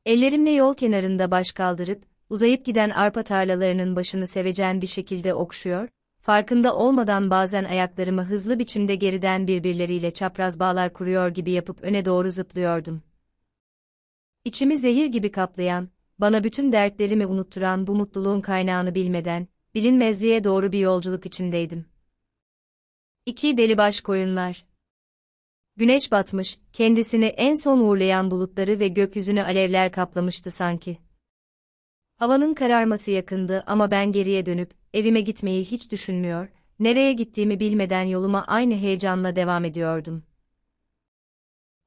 Ellerimle yol kenarında baş kaldırıp, uzayıp giden arpa tarlalarının başını seveceğim bir şekilde okşuyor, farkında olmadan bazen ayaklarımı hızlı biçimde geriden birbirleriyle çapraz bağlar kuruyor gibi yapıp öne doğru zıplıyordum. İçimi zehir gibi kaplayan, bana bütün dertlerimi unutturan bu mutluluğun kaynağını bilmeden, bilinmezliğe doğru bir yolculuk içindeydim. İki deli baş koyunlar. Güneş batmış, kendisini en son uğurlayan bulutları ve gökyüzünü alevler kaplamıştı sanki. Havanın kararması yakındı ama ben geriye dönüp, evime gitmeyi hiç düşünmüyor, nereye gittiğimi bilmeden yoluma aynı heyecanla devam ediyordum.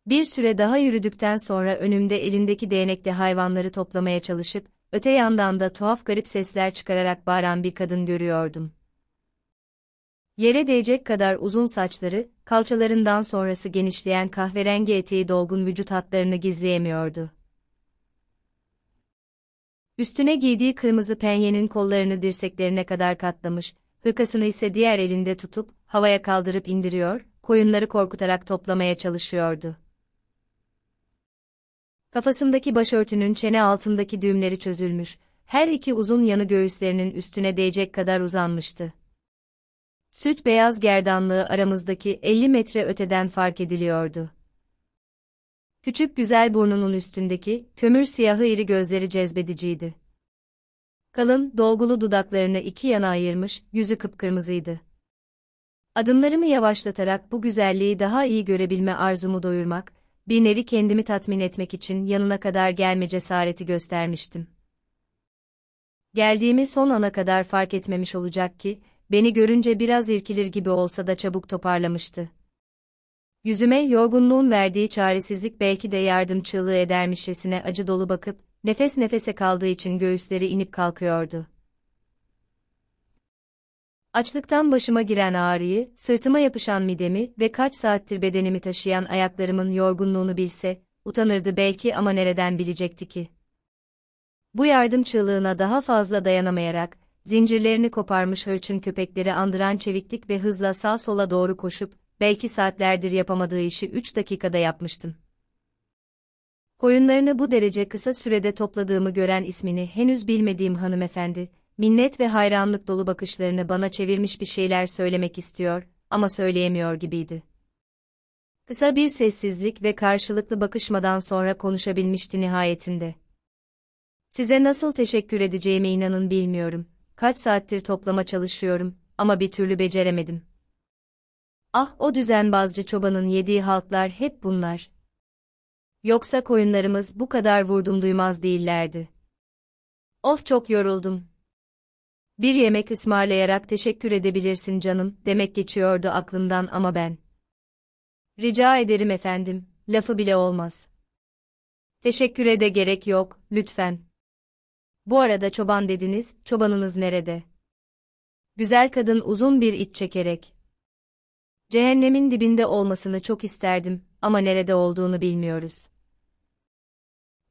Bir süre daha yürüdükten sonra önümde elindeki değnekle hayvanları toplamaya çalışıp, öte yandan da tuhaf garip sesler çıkararak bağıran bir kadın görüyordum. Yere değecek kadar uzun saçları, kalçalarından sonrası genişleyen kahverengi eteği dolgun vücut hatlarını gizleyemiyordu. Üstüne giydiği kırmızı penyenin kollarını dirseklerine kadar katlamış, hırkasını ise diğer elinde tutup, havaya kaldırıp indiriyor, koyunları korkutarak toplamaya çalışıyordu. Kafasındaki başörtünün çene altındaki düğümleri çözülmüş, her iki uzun yanı göğüslerinin üstüne değecek kadar uzanmıştı. Süt beyaz gerdanlığı aramızdaki 50 metre öteden fark ediliyordu. Küçük güzel burnunun üstündeki kömür siyahı iri gözleri cezbediciydi. Kalın, dolgulu dudaklarını iki yana ayırmış, yüzü kıpkırmızıydı. Adımlarımı yavaşlatarak bu güzelliği daha iyi görebilme arzumu doyurmak, bir nevi kendimi tatmin etmek için yanına kadar gelme cesareti göstermiştim. Geldiğimi son ana kadar fark etmemiş olacak ki, beni görünce biraz irkilir gibi olsa da çabuk toparlamıştı. Yüzüme yorgunluğun verdiği çaresizlik belki de yardım çığlığı edermişçesine acı dolu bakıp, nefes nefese kaldığı için göğüsleri inip kalkıyordu. Açlıktan başıma giren ağrıyı, sırtıma yapışan midemi ve kaç saattir bedenimi taşıyan ayaklarımın yorgunluğunu bilse, utanırdı belki ama nereden bilecekti ki? Bu yardım çığlığına daha fazla dayanamayarak, zincirlerini koparmış hırçın köpekleri andıran çeviklik ve hızla sağ sola doğru koşup, belki saatlerdir yapamadığı işi 3 dakikada yapmıştım. Koyunlarını bu derece kısa sürede topladığımı gören ismini henüz bilmediğim hanımefendi, minnet ve hayranlık dolu bakışlarını bana çevirmiş bir şeyler söylemek istiyor ama söyleyemiyor gibiydi. Kısa bir sessizlik ve karşılıklı bakışmadan sonra konuşabilmişti nihayetinde. Size nasıl teşekkür edeceğime inanın bilmiyorum. Kaç saattir toplama çalışıyorum ama bir türlü beceremedim. Ah o düzenbazcı çobanın yediği haltlar hep bunlar. Yoksa koyunlarımız bu kadar vurdum duymaz değillerdi. Of oh, çok yoruldum. Bir yemek ısmarlayarak teşekkür edebilirsin canım demek geçiyordu aklımdan ama ben. Rica ederim efendim, lafı bile olmaz. Teşekküre de gerek yok, lütfen. Bu arada çoban dediniz, çobanınız nerede? Güzel kadın uzun bir iç çekerek. Cehennemin dibinde olmasını çok isterdim ama nerede olduğunu bilmiyoruz.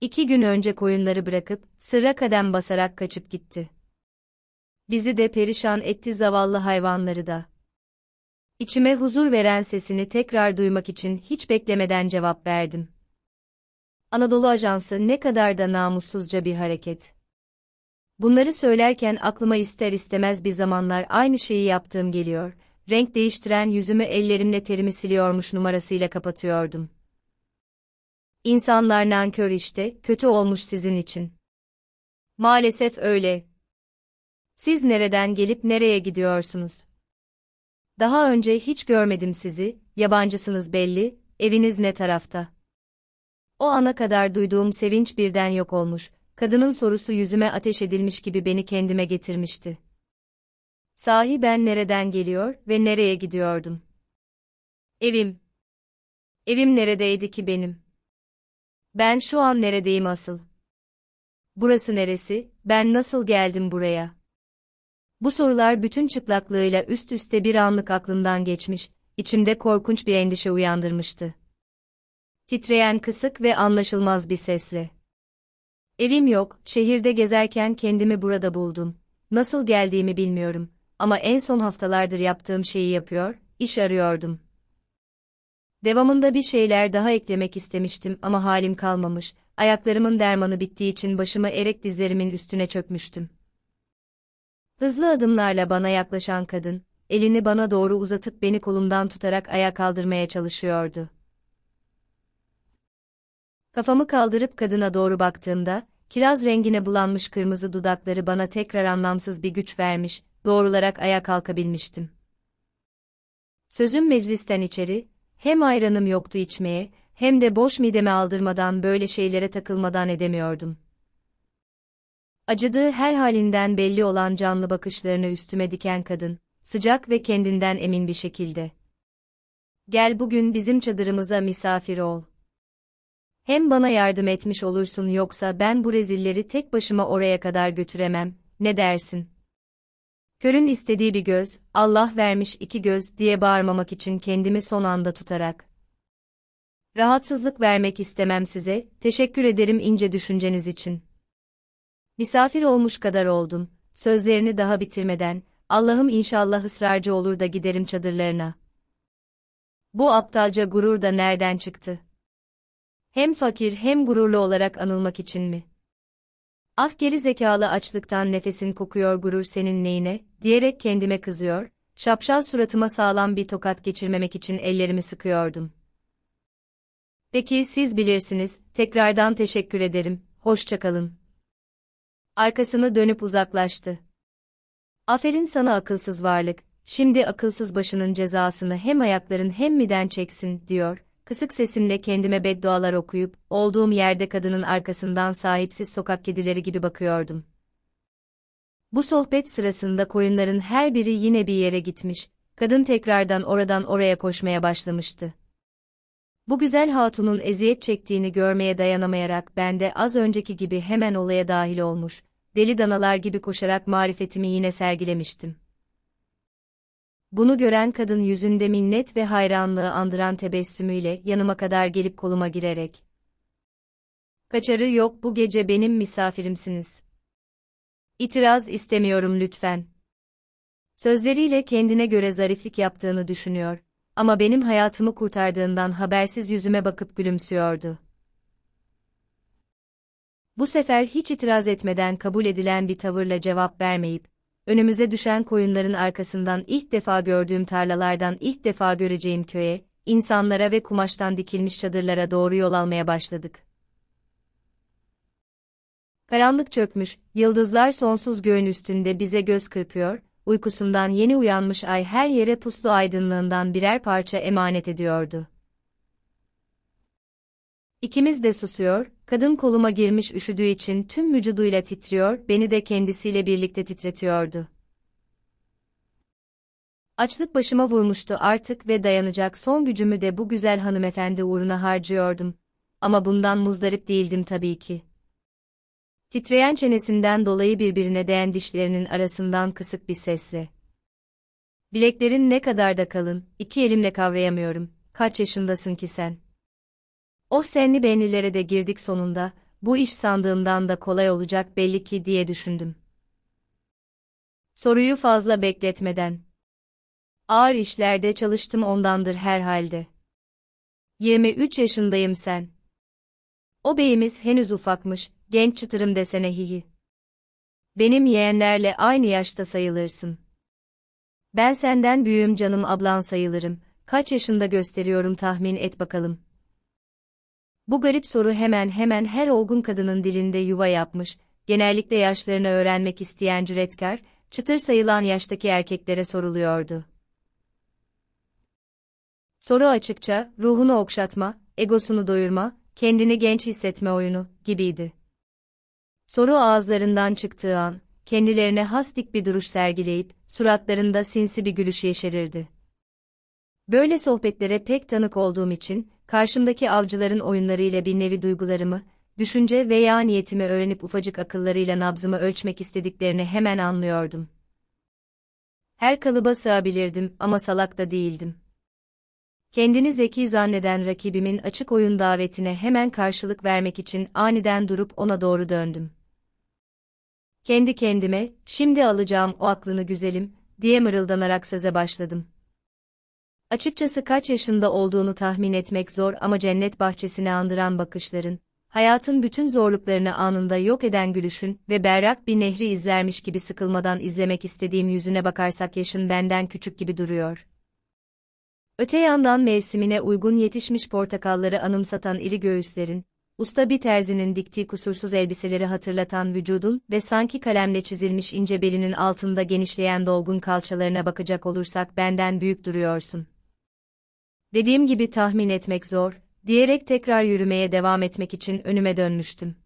İki gün önce koyunları bırakıp, sıra kadem basarak kaçıp gitti. Bizi de perişan etti zavallı hayvanları da. İçime huzur veren sesini tekrar duymak için hiç beklemeden cevap verdim. Anadolu Ajansı ne kadar da namussuzca bir hareket. Bunları söylerken aklıma ister istemez bir zamanlar aynı şeyi yaptığım geliyor. Renk değiştiren yüzümü ellerimle terimi siliyormuş numarasıyla kapatıyordum. İnsanlar nankör işte, kötü olmuş sizin için. Maalesef öyle, siz nereden gelip nereye gidiyorsunuz? Daha önce hiç görmedim sizi, yabancısınız belli, eviniz ne tarafta? O ana kadar duyduğum sevinç birden yok olmuş, kadının sorusu yüzüme ateş edilmiş gibi beni kendime getirmişti. Sahi ben nereden geliyor ve nereye gidiyordum? Evim. Evim neredeydi ki benim? Ben şu an neredeyim asıl? Burası neresi, ben nasıl geldim buraya? Bu sorular bütün çıplaklığıyla üst üste bir anlık aklımdan geçmiş, içimde korkunç bir endişe uyandırmıştı. Titreyen kısık ve anlaşılmaz bir sesle. Evim yok, şehirde gezerken kendimi burada buldum. Nasıl geldiğimi bilmiyorum ama en son haftalardır yaptığım şeyi yapıyor, iş arıyordum. Devamında bir şeyler daha eklemek istemiştim ama halim kalmamış, ayaklarımın dermanı bittiği için başımı erek dizlerimin üstüne çökmüştüm. Hızlı adımlarla bana yaklaşan kadın, elini bana doğru uzatıp beni kolumdan tutarak ayağa kaldırmaya çalışıyordu. Kafamı kaldırıp kadına doğru baktığımda, kiraz rengine bulanmış kırmızı dudakları bana tekrar anlamsız bir güç vermiş, doğrularak ayağa kalkabilmiştim. Sözüm meclisten içeri, hem ayranım yoktu içmeye, hem de boş mideme aldırmadan böyle şeylere takılmadan edemiyordum. Acıdığı her halinden belli olan canlı bakışlarını üstüme diken kadın, sıcak ve kendinden emin bir şekilde. Gel bugün bizim çadırımıza misafir ol. Hem bana yardım etmiş olursun yoksa ben bu rezilleri tek başıma oraya kadar götüremem, ne dersin? Körün istediği bir göz, Allah vermiş iki göz diye bağırmamak için kendimi son anda tutarak. Rahatsızlık vermek istemem size, teşekkür ederim ince düşünceniz için. Misafir olmuş kadar oldum, sözlerini daha bitirmeden, Allah'ım inşallah ısrarcı olur da giderim çadırlarına. Bu aptalca gurur da nereden çıktı? Hem fakir hem gururlu olarak anılmak için mi? Ah geri zekalı açlıktan nefesin kokuyor gurur senin neyine, diyerek kendime kızıyor, şapşal suratıma sağlam bir tokat geçirmemek için ellerimi sıkıyordum. Peki siz bilirsiniz, tekrardan teşekkür ederim, hoşçakalın arkasını dönüp uzaklaştı. Aferin sana akılsız varlık, şimdi akılsız başının cezasını hem ayakların hem miden çeksin, diyor, kısık sesimle kendime beddualar okuyup, olduğum yerde kadının arkasından sahipsiz sokak kedileri gibi bakıyordum. Bu sohbet sırasında koyunların her biri yine bir yere gitmiş, kadın tekrardan oradan oraya koşmaya başlamıştı. Bu güzel hatunun eziyet çektiğini görmeye dayanamayarak ben de az önceki gibi hemen olaya dahil olmuş, deli danalar gibi koşarak marifetimi yine sergilemiştim. Bunu gören kadın yüzünde minnet ve hayranlığı andıran tebessümüyle yanıma kadar gelip koluma girerek. Kaçarı yok bu gece benim misafirimsiniz. İtiraz istemiyorum lütfen. Sözleriyle kendine göre zariflik yaptığını düşünüyor ama benim hayatımı kurtardığından habersiz yüzüme bakıp gülümsüyordu bu sefer hiç itiraz etmeden kabul edilen bir tavırla cevap vermeyip, önümüze düşen koyunların arkasından ilk defa gördüğüm tarlalardan ilk defa göreceğim köye, insanlara ve kumaştan dikilmiş çadırlara doğru yol almaya başladık. Karanlık çökmüş, yıldızlar sonsuz göğün üstünde bize göz kırpıyor, uykusundan yeni uyanmış ay her yere puslu aydınlığından birer parça emanet ediyordu. İkimiz de susuyor, Kadın koluma girmiş üşüdüğü için tüm vücuduyla titriyor, beni de kendisiyle birlikte titretiyordu. Açlık başıma vurmuştu artık ve dayanacak son gücümü de bu güzel hanımefendi uğruna harcıyordum. Ama bundan muzdarip değildim tabii ki. Titreyen çenesinden dolayı birbirine değen dişlerinin arasından kısık bir sesle. Bileklerin ne kadar da kalın, iki elimle kavrayamıyorum, kaç yaşındasın ki sen?'' O senli benlilere de girdik sonunda, bu iş sandığımdan da kolay olacak belli ki diye düşündüm. Soruyu fazla bekletmeden. Ağır işlerde çalıştım ondandır herhalde. 23 yaşındayım sen. O beyimiz henüz ufakmış, genç çıtırım desene hihi. Benim yeğenlerle aynı yaşta sayılırsın. Ben senden büyüğüm canım ablan sayılırım, kaç yaşında gösteriyorum tahmin et bakalım. Bu garip soru hemen hemen her olgun kadının dilinde yuva yapmış, genellikle yaşlarını öğrenmek isteyen cüretkar, çıtır sayılan yaştaki erkeklere soruluyordu. Soru açıkça, ruhunu okşatma, egosunu doyurma, kendini genç hissetme oyunu gibiydi. Soru ağızlarından çıktığı an, kendilerine has dik bir duruş sergileyip, suratlarında sinsi bir gülüş yeşerirdi. Böyle sohbetlere pek tanık olduğum için, karşımdaki avcıların oyunlarıyla bir nevi duygularımı, düşünce veya niyetimi öğrenip ufacık akıllarıyla nabzımı ölçmek istediklerini hemen anlıyordum. Her kalıba sığabilirdim ama salak da değildim. Kendini zeki zanneden rakibimin açık oyun davetine hemen karşılık vermek için aniden durup ona doğru döndüm. Kendi kendime, şimdi alacağım o aklını güzelim, diye mırıldanarak söze başladım. Açıkçası kaç yaşında olduğunu tahmin etmek zor ama cennet bahçesini andıran bakışların, hayatın bütün zorluklarını anında yok eden gülüşün ve berrak bir nehri izlermiş gibi sıkılmadan izlemek istediğim yüzüne bakarsak yaşın benden küçük gibi duruyor. Öte yandan mevsimine uygun yetişmiş portakalları anımsatan iri göğüslerin, usta bir terzinin diktiği kusursuz elbiseleri hatırlatan vücudun ve sanki kalemle çizilmiş ince belinin altında genişleyen dolgun kalçalarına bakacak olursak benden büyük duruyorsun. Dediğim gibi tahmin etmek zor, diyerek tekrar yürümeye devam etmek için önüme dönmüştüm.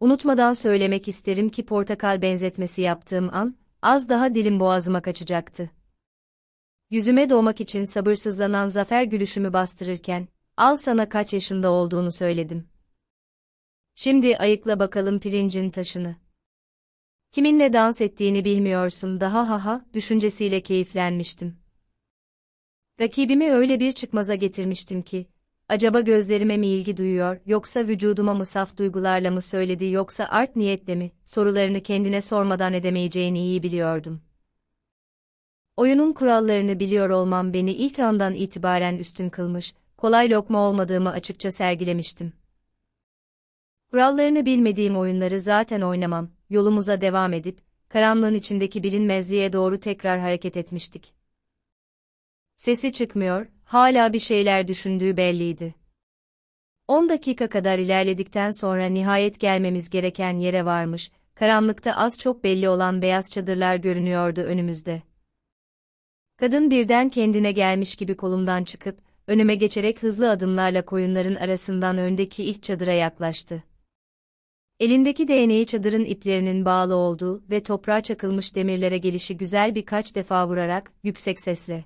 Unutmadan söylemek isterim ki portakal benzetmesi yaptığım an, az daha dilim boğazıma kaçacaktı. Yüzüme doğmak için sabırsızlanan zafer gülüşümü bastırırken, al sana kaç yaşında olduğunu söyledim. Şimdi ayıkla bakalım pirincin taşını. Kiminle dans ettiğini bilmiyorsun daha ha, düşüncesiyle keyiflenmiştim. Rakibimi öyle bir çıkmaza getirmiştim ki, acaba gözlerime mi ilgi duyuyor, yoksa vücuduma mı saf duygularla mı söyledi, yoksa art niyetle mi, sorularını kendine sormadan edemeyeceğini iyi biliyordum. Oyunun kurallarını biliyor olmam beni ilk andan itibaren üstün kılmış, kolay lokma olmadığımı açıkça sergilemiştim. Kurallarını bilmediğim oyunları zaten oynamam, yolumuza devam edip, karanlığın içindeki bilinmezliğe doğru tekrar hareket etmiştik. Sesi çıkmıyor, hala bir şeyler düşündüğü belliydi. 10 dakika kadar ilerledikten sonra nihayet gelmemiz gereken yere varmış, karanlıkta az çok belli olan beyaz çadırlar görünüyordu önümüzde. Kadın birden kendine gelmiş gibi kolumdan çıkıp, önüme geçerek hızlı adımlarla koyunların arasından öndeki ilk çadıra yaklaştı. Elindeki değneği çadırın iplerinin bağlı olduğu ve toprağa çakılmış demirlere gelişi güzel birkaç defa vurarak, yüksek sesle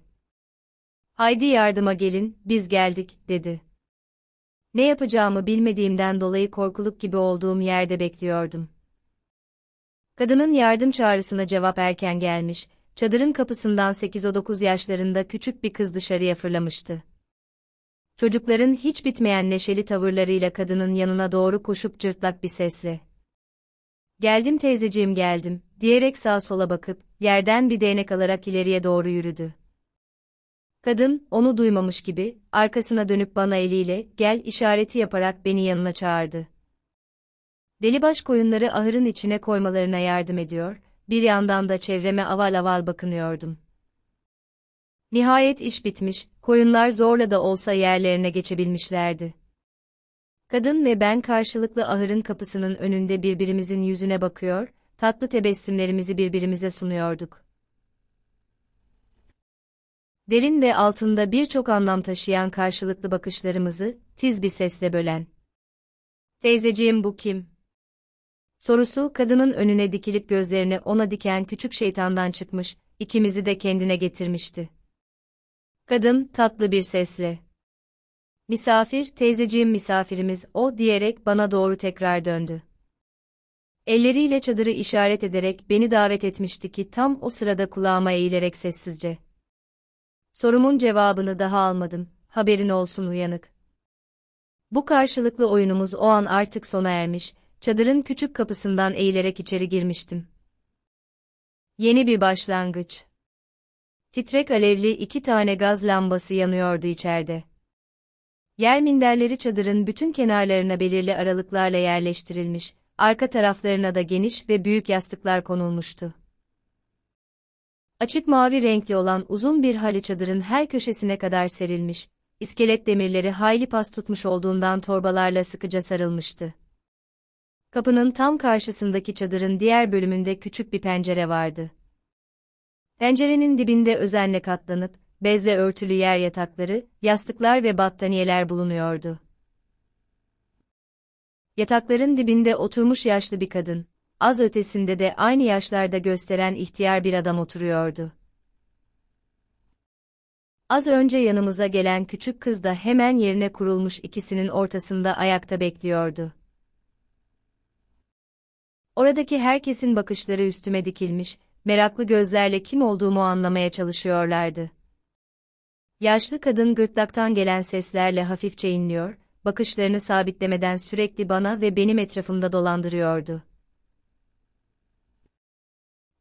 Haydi yardıma gelin, biz geldik, dedi. Ne yapacağımı bilmediğimden dolayı korkuluk gibi olduğum yerde bekliyordum. Kadının yardım çağrısına cevap erken gelmiş, çadırın kapısından 8-9 yaşlarında küçük bir kız dışarıya fırlamıştı. Çocukların hiç bitmeyen neşeli tavırlarıyla kadının yanına doğru koşup cırtlak bir sesle. Geldim teyzeciğim geldim, diyerek sağa sola bakıp, yerden bir değnek alarak ileriye doğru yürüdü. Kadın, onu duymamış gibi, arkasına dönüp bana eliyle, gel işareti yaparak beni yanına çağırdı. Delibaş koyunları ahırın içine koymalarına yardım ediyor, bir yandan da çevreme aval aval bakınıyordum. Nihayet iş bitmiş, koyunlar zorla da olsa yerlerine geçebilmişlerdi. Kadın ve ben karşılıklı ahırın kapısının önünde birbirimizin yüzüne bakıyor, tatlı tebessümlerimizi birbirimize sunuyorduk derin ve altında birçok anlam taşıyan karşılıklı bakışlarımızı, tiz bir sesle bölen. Teyzeciğim bu kim? Sorusu kadının önüne dikilip gözlerini ona diken küçük şeytandan çıkmış, ikimizi de kendine getirmişti. Kadın tatlı bir sesle. Misafir, teyzeciğim misafirimiz o diyerek bana doğru tekrar döndü. Elleriyle çadırı işaret ederek beni davet etmişti ki tam o sırada kulağıma eğilerek sessizce. Sorumun cevabını daha almadım, haberin olsun uyanık. Bu karşılıklı oyunumuz o an artık sona ermiş, çadırın küçük kapısından eğilerek içeri girmiştim. Yeni bir başlangıç. Titrek alevli iki tane gaz lambası yanıyordu içeride. Yer minderleri çadırın bütün kenarlarına belirli aralıklarla yerleştirilmiş, arka taraflarına da geniş ve büyük yastıklar konulmuştu. Açık mavi renkli olan uzun bir halı çadırın her köşesine kadar serilmiş, iskelet demirleri hayli pas tutmuş olduğundan torbalarla sıkıca sarılmıştı. Kapının tam karşısındaki çadırın diğer bölümünde küçük bir pencere vardı. Pencerenin dibinde özenle katlanıp, bezle örtülü yer yatakları, yastıklar ve battaniyeler bulunuyordu. Yatakların dibinde oturmuş yaşlı bir kadın, az ötesinde de aynı yaşlarda gösteren ihtiyar bir adam oturuyordu. Az önce yanımıza gelen küçük kız da hemen yerine kurulmuş ikisinin ortasında ayakta bekliyordu. Oradaki herkesin bakışları üstüme dikilmiş, meraklı gözlerle kim olduğumu anlamaya çalışıyorlardı. Yaşlı kadın gırtlaktan gelen seslerle hafifçe inliyor, bakışlarını sabitlemeden sürekli bana ve benim etrafımda dolandırıyordu.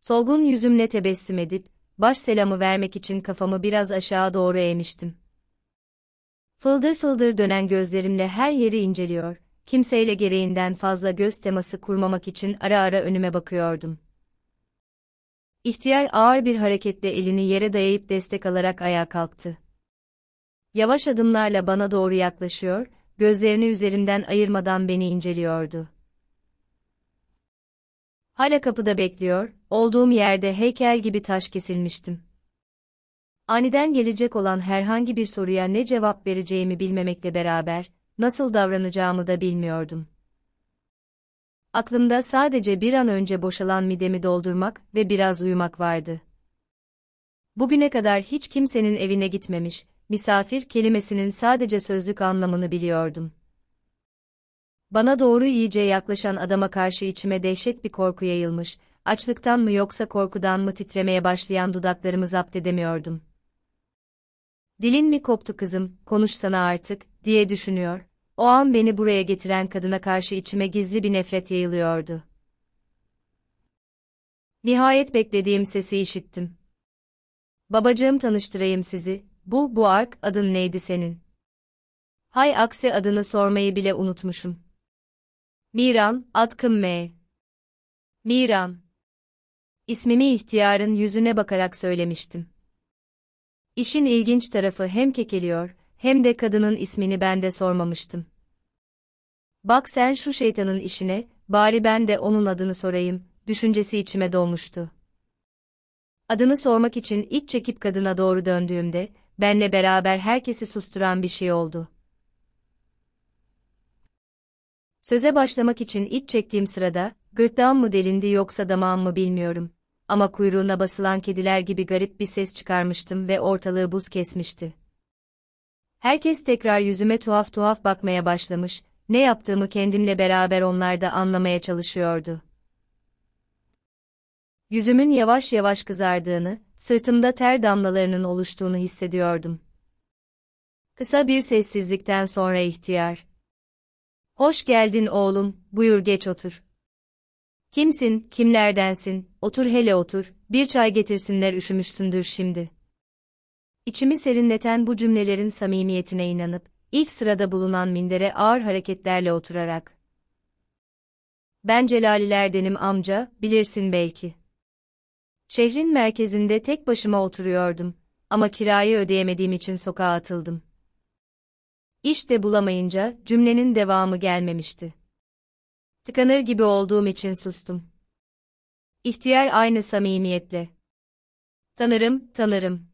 Solgun yüzümle tebessüm edip, baş selamı vermek için kafamı biraz aşağı doğru eğmiştim. Fıldır fıldır dönen gözlerimle her yeri inceliyor, kimseyle gereğinden fazla göz teması kurmamak için ara ara önüme bakıyordum. İhtiyar ağır bir hareketle elini yere dayayıp destek alarak ayağa kalktı. Yavaş adımlarla bana doğru yaklaşıyor, gözlerini üzerimden ayırmadan beni inceliyordu. Hala kapıda bekliyor, Olduğum yerde heykel gibi taş kesilmiştim. Aniden gelecek olan herhangi bir soruya ne cevap vereceğimi bilmemekle beraber, nasıl davranacağımı da bilmiyordum. Aklımda sadece bir an önce boşalan midemi doldurmak ve biraz uyumak vardı. Bugüne kadar hiç kimsenin evine gitmemiş, misafir kelimesinin sadece sözlük anlamını biliyordum. Bana doğru iyice yaklaşan adama karşı içime dehşet bir korku yayılmış açlıktan mı yoksa korkudan mı titremeye başlayan dudaklarımı zapt edemiyordum. Dilin mi koptu kızım, konuşsana artık, diye düşünüyor. O an beni buraya getiren kadına karşı içime gizli bir nefret yayılıyordu. Nihayet beklediğim sesi işittim. Babacığım tanıştırayım sizi, bu bu ark adın neydi senin? Hay aksi adını sormayı bile unutmuşum. Miran, Atkın M. Miran. İsmimi ihtiyarın yüzüne bakarak söylemiştim. İşin ilginç tarafı hem kekeliyor, hem de kadının ismini ben de sormamıştım. Bak sen şu şeytanın işine, bari ben de onun adını sorayım, düşüncesi içime dolmuştu. Adını sormak için iç çekip kadına doğru döndüğümde, benle beraber herkesi susturan bir şey oldu. Söze başlamak için iç çektiğim sırada, Gırtlağım mı delindi yoksa damağım mı bilmiyorum. Ama kuyruğuna basılan kediler gibi garip bir ses çıkarmıştım ve ortalığı buz kesmişti. Herkes tekrar yüzüme tuhaf tuhaf bakmaya başlamış, ne yaptığımı kendimle beraber onlar da anlamaya çalışıyordu. Yüzümün yavaş yavaş kızardığını, sırtımda ter damlalarının oluştuğunu hissediyordum. Kısa bir sessizlikten sonra ihtiyar. Hoş geldin oğlum, buyur geç otur. Kimsin, kimlerdensin, otur hele otur, bir çay getirsinler üşümüşsündür şimdi. İçimi serinleten bu cümlelerin samimiyetine inanıp, ilk sırada bulunan mindere ağır hareketlerle oturarak. Ben Celalilerdenim amca, bilirsin belki. Şehrin merkezinde tek başıma oturuyordum ama kirayı ödeyemediğim için sokağa atıldım. İş de bulamayınca cümlenin devamı gelmemişti. Tıkanır gibi olduğum için sustum. İhtiyar aynı samimiyetle. Tanırım, tanırım.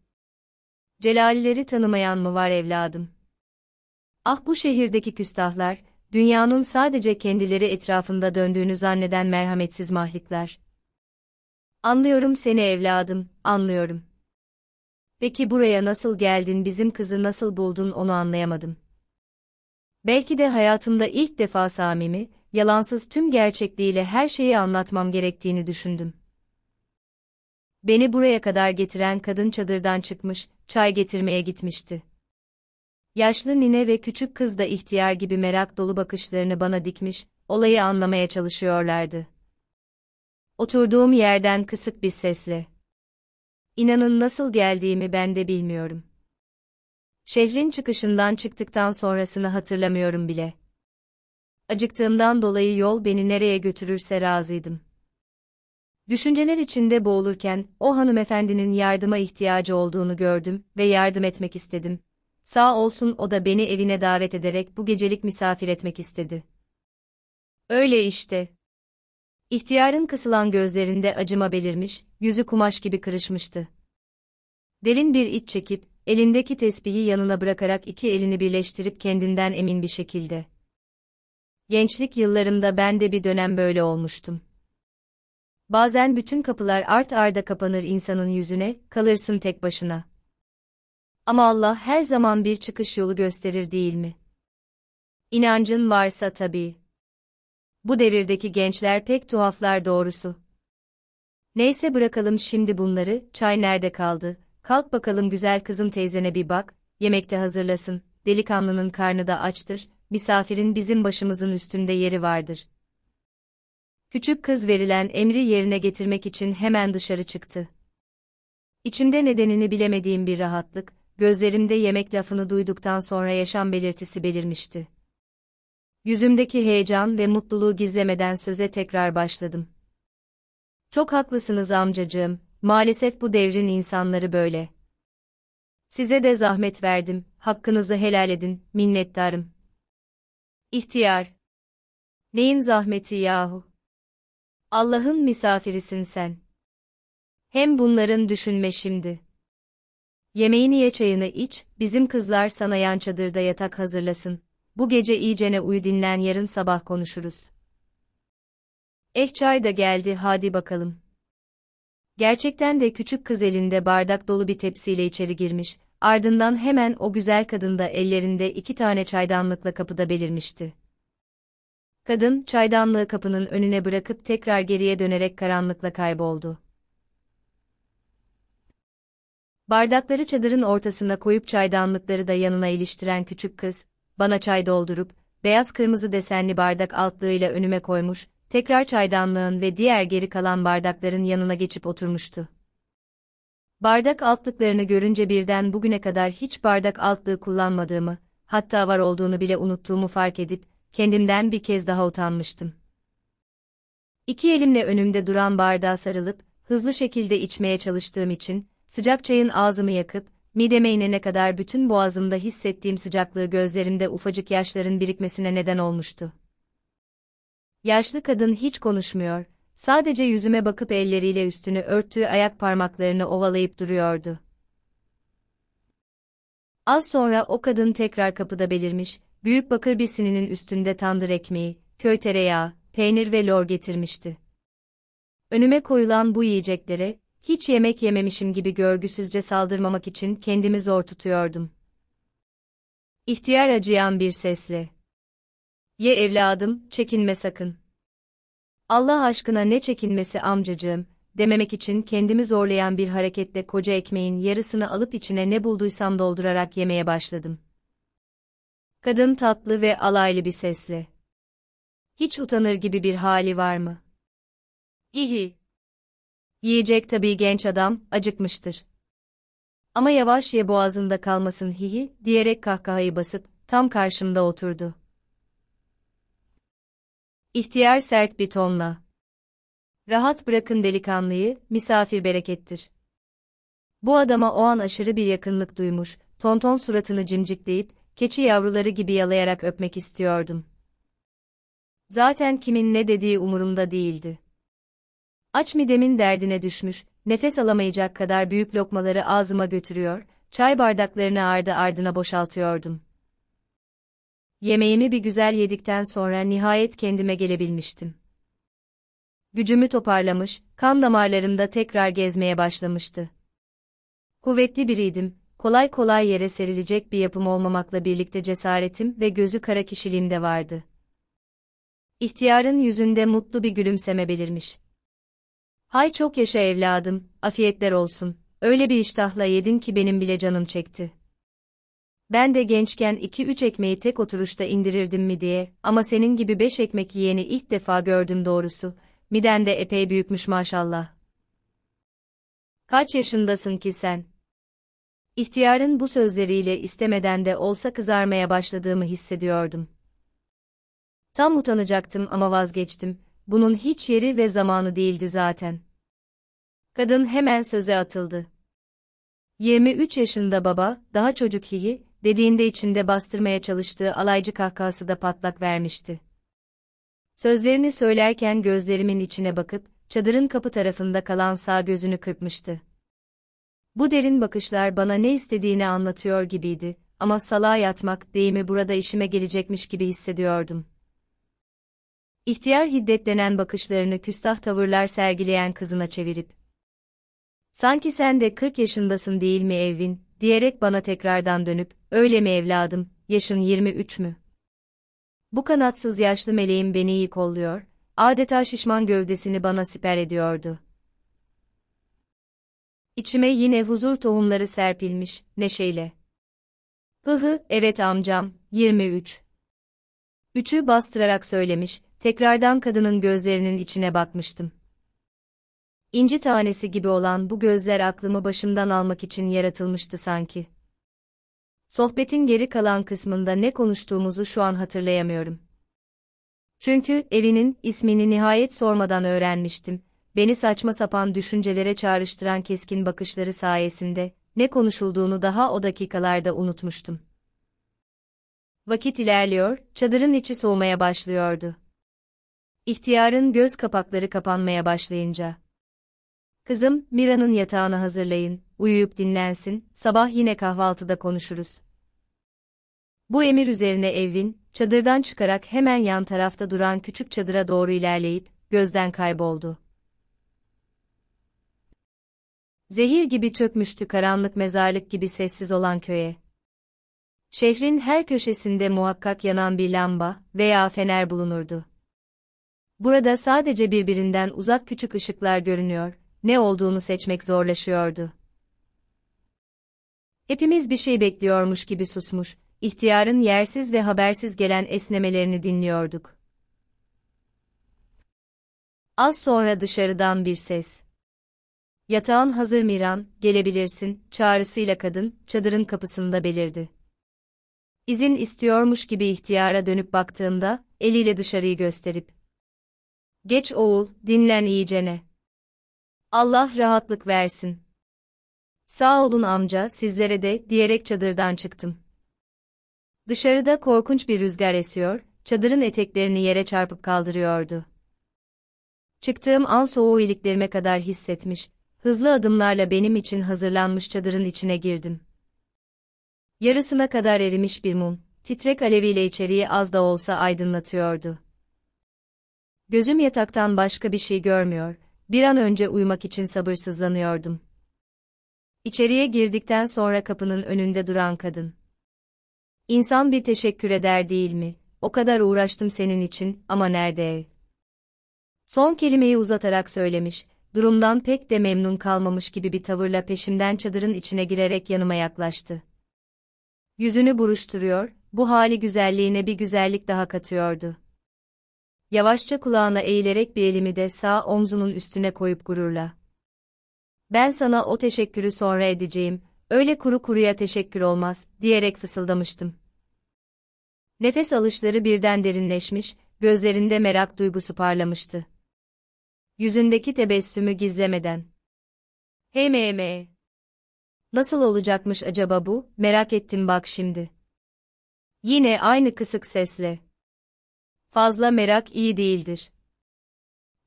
Celalleri tanımayan mı var evladım? Ah bu şehirdeki küstahlar, dünyanın sadece kendileri etrafında döndüğünü zanneden merhametsiz mahluklar. Anlıyorum seni evladım, anlıyorum. Peki buraya nasıl geldin, bizim kızı nasıl buldun onu anlayamadım. Belki de hayatımda ilk defa Sami'mi, yalansız tüm gerçekliğiyle her şeyi anlatmam gerektiğini düşündüm. Beni buraya kadar getiren kadın çadırdan çıkmış, çay getirmeye gitmişti. Yaşlı nine ve küçük kız da ihtiyar gibi merak dolu bakışlarını bana dikmiş, olayı anlamaya çalışıyorlardı. Oturduğum yerden kısık bir sesle. İnanın nasıl geldiğimi ben de bilmiyorum. Şehrin çıkışından çıktıktan sonrasını hatırlamıyorum bile. Acıktığımdan dolayı yol beni nereye götürürse razıydım. Düşünceler içinde boğulurken o hanımefendinin yardıma ihtiyacı olduğunu gördüm ve yardım etmek istedim. Sağ olsun o da beni evine davet ederek bu gecelik misafir etmek istedi. Öyle işte. İhtiyarın kısılan gözlerinde acıma belirmiş, yüzü kumaş gibi kırışmıştı. Derin bir iç çekip, elindeki tesbihi yanına bırakarak iki elini birleştirip kendinden emin bir şekilde Gençlik yıllarımda ben de bir dönem böyle olmuştum. Bazen bütün kapılar art arda kapanır insanın yüzüne, kalırsın tek başına. Ama Allah her zaman bir çıkış yolu gösterir değil mi? İnancın varsa tabii. Bu devirdeki gençler pek tuhaflar doğrusu. Neyse bırakalım şimdi bunları, çay nerede kaldı, kalk bakalım güzel kızım teyzene bir bak, yemekte hazırlasın, delikanlının karnı da açtır, misafirin bizim başımızın üstünde yeri vardır. Küçük kız verilen emri yerine getirmek için hemen dışarı çıktı. İçimde nedenini bilemediğim bir rahatlık, gözlerimde yemek lafını duyduktan sonra yaşam belirtisi belirmişti. Yüzümdeki heyecan ve mutluluğu gizlemeden söze tekrar başladım. Çok haklısınız amcacığım, maalesef bu devrin insanları böyle. Size de zahmet verdim, hakkınızı helal edin, minnettarım. İhtiyar. Neyin zahmeti yahu? Allah'ın misafirisin sen. Hem bunların düşünme şimdi. Yemeğini ye çayını iç, bizim kızlar sana yan çadırda yatak hazırlasın. Bu gece iyicene uyu dinlen yarın sabah konuşuruz. Eh çay da geldi hadi bakalım. Gerçekten de küçük kız elinde bardak dolu bir tepsiyle içeri girmiş, ardından hemen o güzel kadın da ellerinde iki tane çaydanlıkla kapıda belirmişti. Kadın, çaydanlığı kapının önüne bırakıp tekrar geriye dönerek karanlıkla kayboldu. Bardakları çadırın ortasına koyup çaydanlıkları da yanına iliştiren küçük kız, bana çay doldurup, beyaz kırmızı desenli bardak altlığıyla önüme koymuş, tekrar çaydanlığın ve diğer geri kalan bardakların yanına geçip oturmuştu. Bardak altlıklarını görünce birden bugüne kadar hiç bardak altlığı kullanmadığımı, hatta var olduğunu bile unuttuğumu fark edip, kendimden bir kez daha utanmıştım. İki elimle önümde duran bardağa sarılıp, hızlı şekilde içmeye çalıştığım için, sıcak çayın ağzımı yakıp, mideme inene kadar bütün boğazımda hissettiğim sıcaklığı gözlerimde ufacık yaşların birikmesine neden olmuştu. Yaşlı kadın hiç konuşmuyor, Sadece yüzüme bakıp elleriyle üstünü örttüğü ayak parmaklarını ovalayıp duruyordu. Az sonra o kadın tekrar kapıda belirmiş, büyük bakır bir sininin üstünde tandır ekmeği, köy tereyağı, peynir ve lor getirmişti. Önüme koyulan bu yiyeceklere, hiç yemek yememişim gibi görgüsüzce saldırmamak için kendimi zor tutuyordum. İhtiyar acıyan bir sesle. Ye evladım, çekinme sakın. Allah aşkına ne çekinmesi amcacığım, dememek için kendimi zorlayan bir hareketle koca ekmeğin yarısını alıp içine ne bulduysam doldurarak yemeye başladım. Kadın tatlı ve alaylı bir sesle. Hiç utanır gibi bir hali var mı? İhi. Yiyecek tabii genç adam, acıkmıştır. Ama yavaş ye boğazında kalmasın hihi, diyerek kahkahayı basıp, tam karşımda oturdu. İhtiyar sert bir tonla. Rahat bırakın delikanlıyı, misafir berekettir. Bu adama o an aşırı bir yakınlık duymuş, tonton suratını cimcikleyip, keçi yavruları gibi yalayarak öpmek istiyordum. Zaten kimin ne dediği umurumda değildi. Aç midemin derdine düşmüş, nefes alamayacak kadar büyük lokmaları ağzıma götürüyor, çay bardaklarını ardı ardına boşaltıyordum. Yemeğimi bir güzel yedikten sonra nihayet kendime gelebilmiştim. Gücümü toparlamış, kan damarlarımda tekrar gezmeye başlamıştı. Kuvvetli biriydim, kolay kolay yere serilecek bir yapım olmamakla birlikte cesaretim ve gözü kara kişiliğim de vardı. İhtiyarın yüzünde mutlu bir gülümseme belirmiş. Hay çok yaşa evladım, afiyetler olsun, öyle bir iştahla yedin ki benim bile canım çekti. Ben de gençken 2-3 ekmeği tek oturuşta indirirdim mi diye, ama senin gibi 5 ekmek yiyeni ilk defa gördüm doğrusu. Miden de epey büyükmüş maşallah. Kaç yaşındasın ki sen? İhtiyarın bu sözleriyle istemeden de olsa kızarmaya başladığımı hissediyordum. Tam utanacaktım ama vazgeçtim. Bunun hiç yeri ve zamanı değildi zaten. Kadın hemen söze atıldı. 23 yaşında baba, daha çocuk hiyi, dediğinde içinde bastırmaya çalıştığı alaycı kahkahası da patlak vermişti. Sözlerini söylerken gözlerimin içine bakıp, çadırın kapı tarafında kalan sağ gözünü kırpmıştı. Bu derin bakışlar bana ne istediğini anlatıyor gibiydi ama salağa yatmak deyimi burada işime gelecekmiş gibi hissediyordum. İhtiyar hiddetlenen bakışlarını küstah tavırlar sergileyen kızına çevirip, ''Sanki sen de 40 yaşındasın değil mi Evin, diyerek bana tekrardan dönüp, öyle mi evladım, yaşın 23 mü? Bu kanatsız yaşlı meleğim beni iyi kolluyor, adeta şişman gövdesini bana siper ediyordu. İçime yine huzur tohumları serpilmiş, neşeyle. Hı hı, evet amcam, 23. Üçü bastırarak söylemiş, tekrardan kadının gözlerinin içine bakmıştım. İnci tanesi gibi olan bu gözler aklımı başımdan almak için yaratılmıştı sanki. Sohbetin geri kalan kısmında ne konuştuğumuzu şu an hatırlayamıyorum. Çünkü evinin ismini nihayet sormadan öğrenmiştim. Beni saçma sapan düşüncelere çağrıştıran keskin bakışları sayesinde ne konuşulduğunu daha o dakikalarda unutmuştum. Vakit ilerliyor, çadırın içi soğumaya başlıyordu. İhtiyarın göz kapakları kapanmaya başlayınca Kızım, Mira'nın yatağını hazırlayın, uyuyup dinlensin, sabah yine kahvaltıda konuşuruz. Bu emir üzerine Evin, çadırdan çıkarak hemen yan tarafta duran küçük çadıra doğru ilerleyip, gözden kayboldu. Zehir gibi çökmüştü karanlık mezarlık gibi sessiz olan köye. Şehrin her köşesinde muhakkak yanan bir lamba veya fener bulunurdu. Burada sadece birbirinden uzak küçük ışıklar görünüyor, ne olduğunu seçmek zorlaşıyordu. Hepimiz bir şey bekliyormuş gibi susmuş, ihtiyarın yersiz ve habersiz gelen esnemelerini dinliyorduk. Az sonra dışarıdan bir ses. Yatağın hazır Miran, gelebilirsin, çağrısıyla kadın, çadırın kapısında belirdi. İzin istiyormuş gibi ihtiyara dönüp baktığımda, eliyle dışarıyı gösterip. Geç oğul, dinlen iyicene. Allah rahatlık versin. Sağ olun amca, sizlere de, diyerek çadırdan çıktım. Dışarıda korkunç bir rüzgar esiyor, çadırın eteklerini yere çarpıp kaldırıyordu. Çıktığım an soğuğu iliklerime kadar hissetmiş, hızlı adımlarla benim için hazırlanmış çadırın içine girdim. Yarısına kadar erimiş bir mum, titrek aleviyle içeriği az da olsa aydınlatıyordu. Gözüm yataktan başka bir şey görmüyor, bir an önce uyumak için sabırsızlanıyordum. İçeriye girdikten sonra kapının önünde duran kadın. İnsan bir teşekkür eder değil mi? O kadar uğraştım senin için ama nerede Son kelimeyi uzatarak söylemiş, durumdan pek de memnun kalmamış gibi bir tavırla peşimden çadırın içine girerek yanıma yaklaştı. Yüzünü buruşturuyor, bu hali güzelliğine bir güzellik daha katıyordu. Yavaşça kulağına eğilerek bir elimi de sağ omzunun üstüne koyup gururla. Ben sana o teşekkürü sonra edeceğim, öyle kuru kuruya teşekkür olmaz, diyerek fısıldamıştım. Nefes alışları birden derinleşmiş, gözlerinde merak duygusu parlamıştı. Yüzündeki tebessümü gizlemeden. Hey HMM. Nasıl olacakmış acaba bu, merak ettim bak şimdi. Yine aynı kısık sesle. Fazla merak iyi değildir.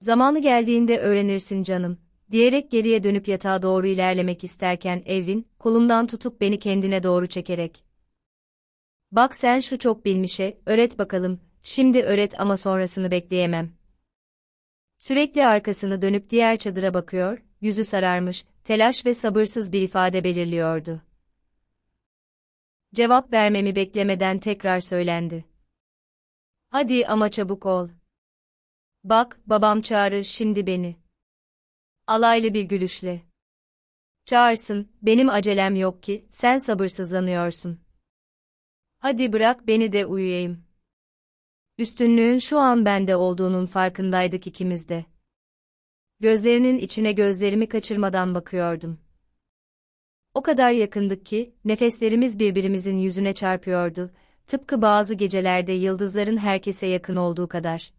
Zamanı geldiğinde öğrenirsin canım, diyerek geriye dönüp yatağa doğru ilerlemek isterken Evin, kolumdan tutup beni kendine doğru çekerek. Bak sen şu çok bilmişe, öğret bakalım, şimdi öğret ama sonrasını bekleyemem. Sürekli arkasını dönüp diğer çadıra bakıyor, yüzü sararmış, telaş ve sabırsız bir ifade belirliyordu. Cevap vermemi beklemeden tekrar söylendi. Hadi ama çabuk ol. Bak, babam çağırır şimdi beni. Alaylı bir gülüşle. Çağırsın, benim acelem yok ki, sen sabırsızlanıyorsun. Hadi bırak beni de uyuyayım. Üstünlüğün şu an bende olduğunun farkındaydık ikimiz de. Gözlerinin içine gözlerimi kaçırmadan bakıyordum. O kadar yakındık ki, nefeslerimiz birbirimizin yüzüne çarpıyordu Tıpkı bazı gecelerde yıldızların herkese yakın olduğu kadar.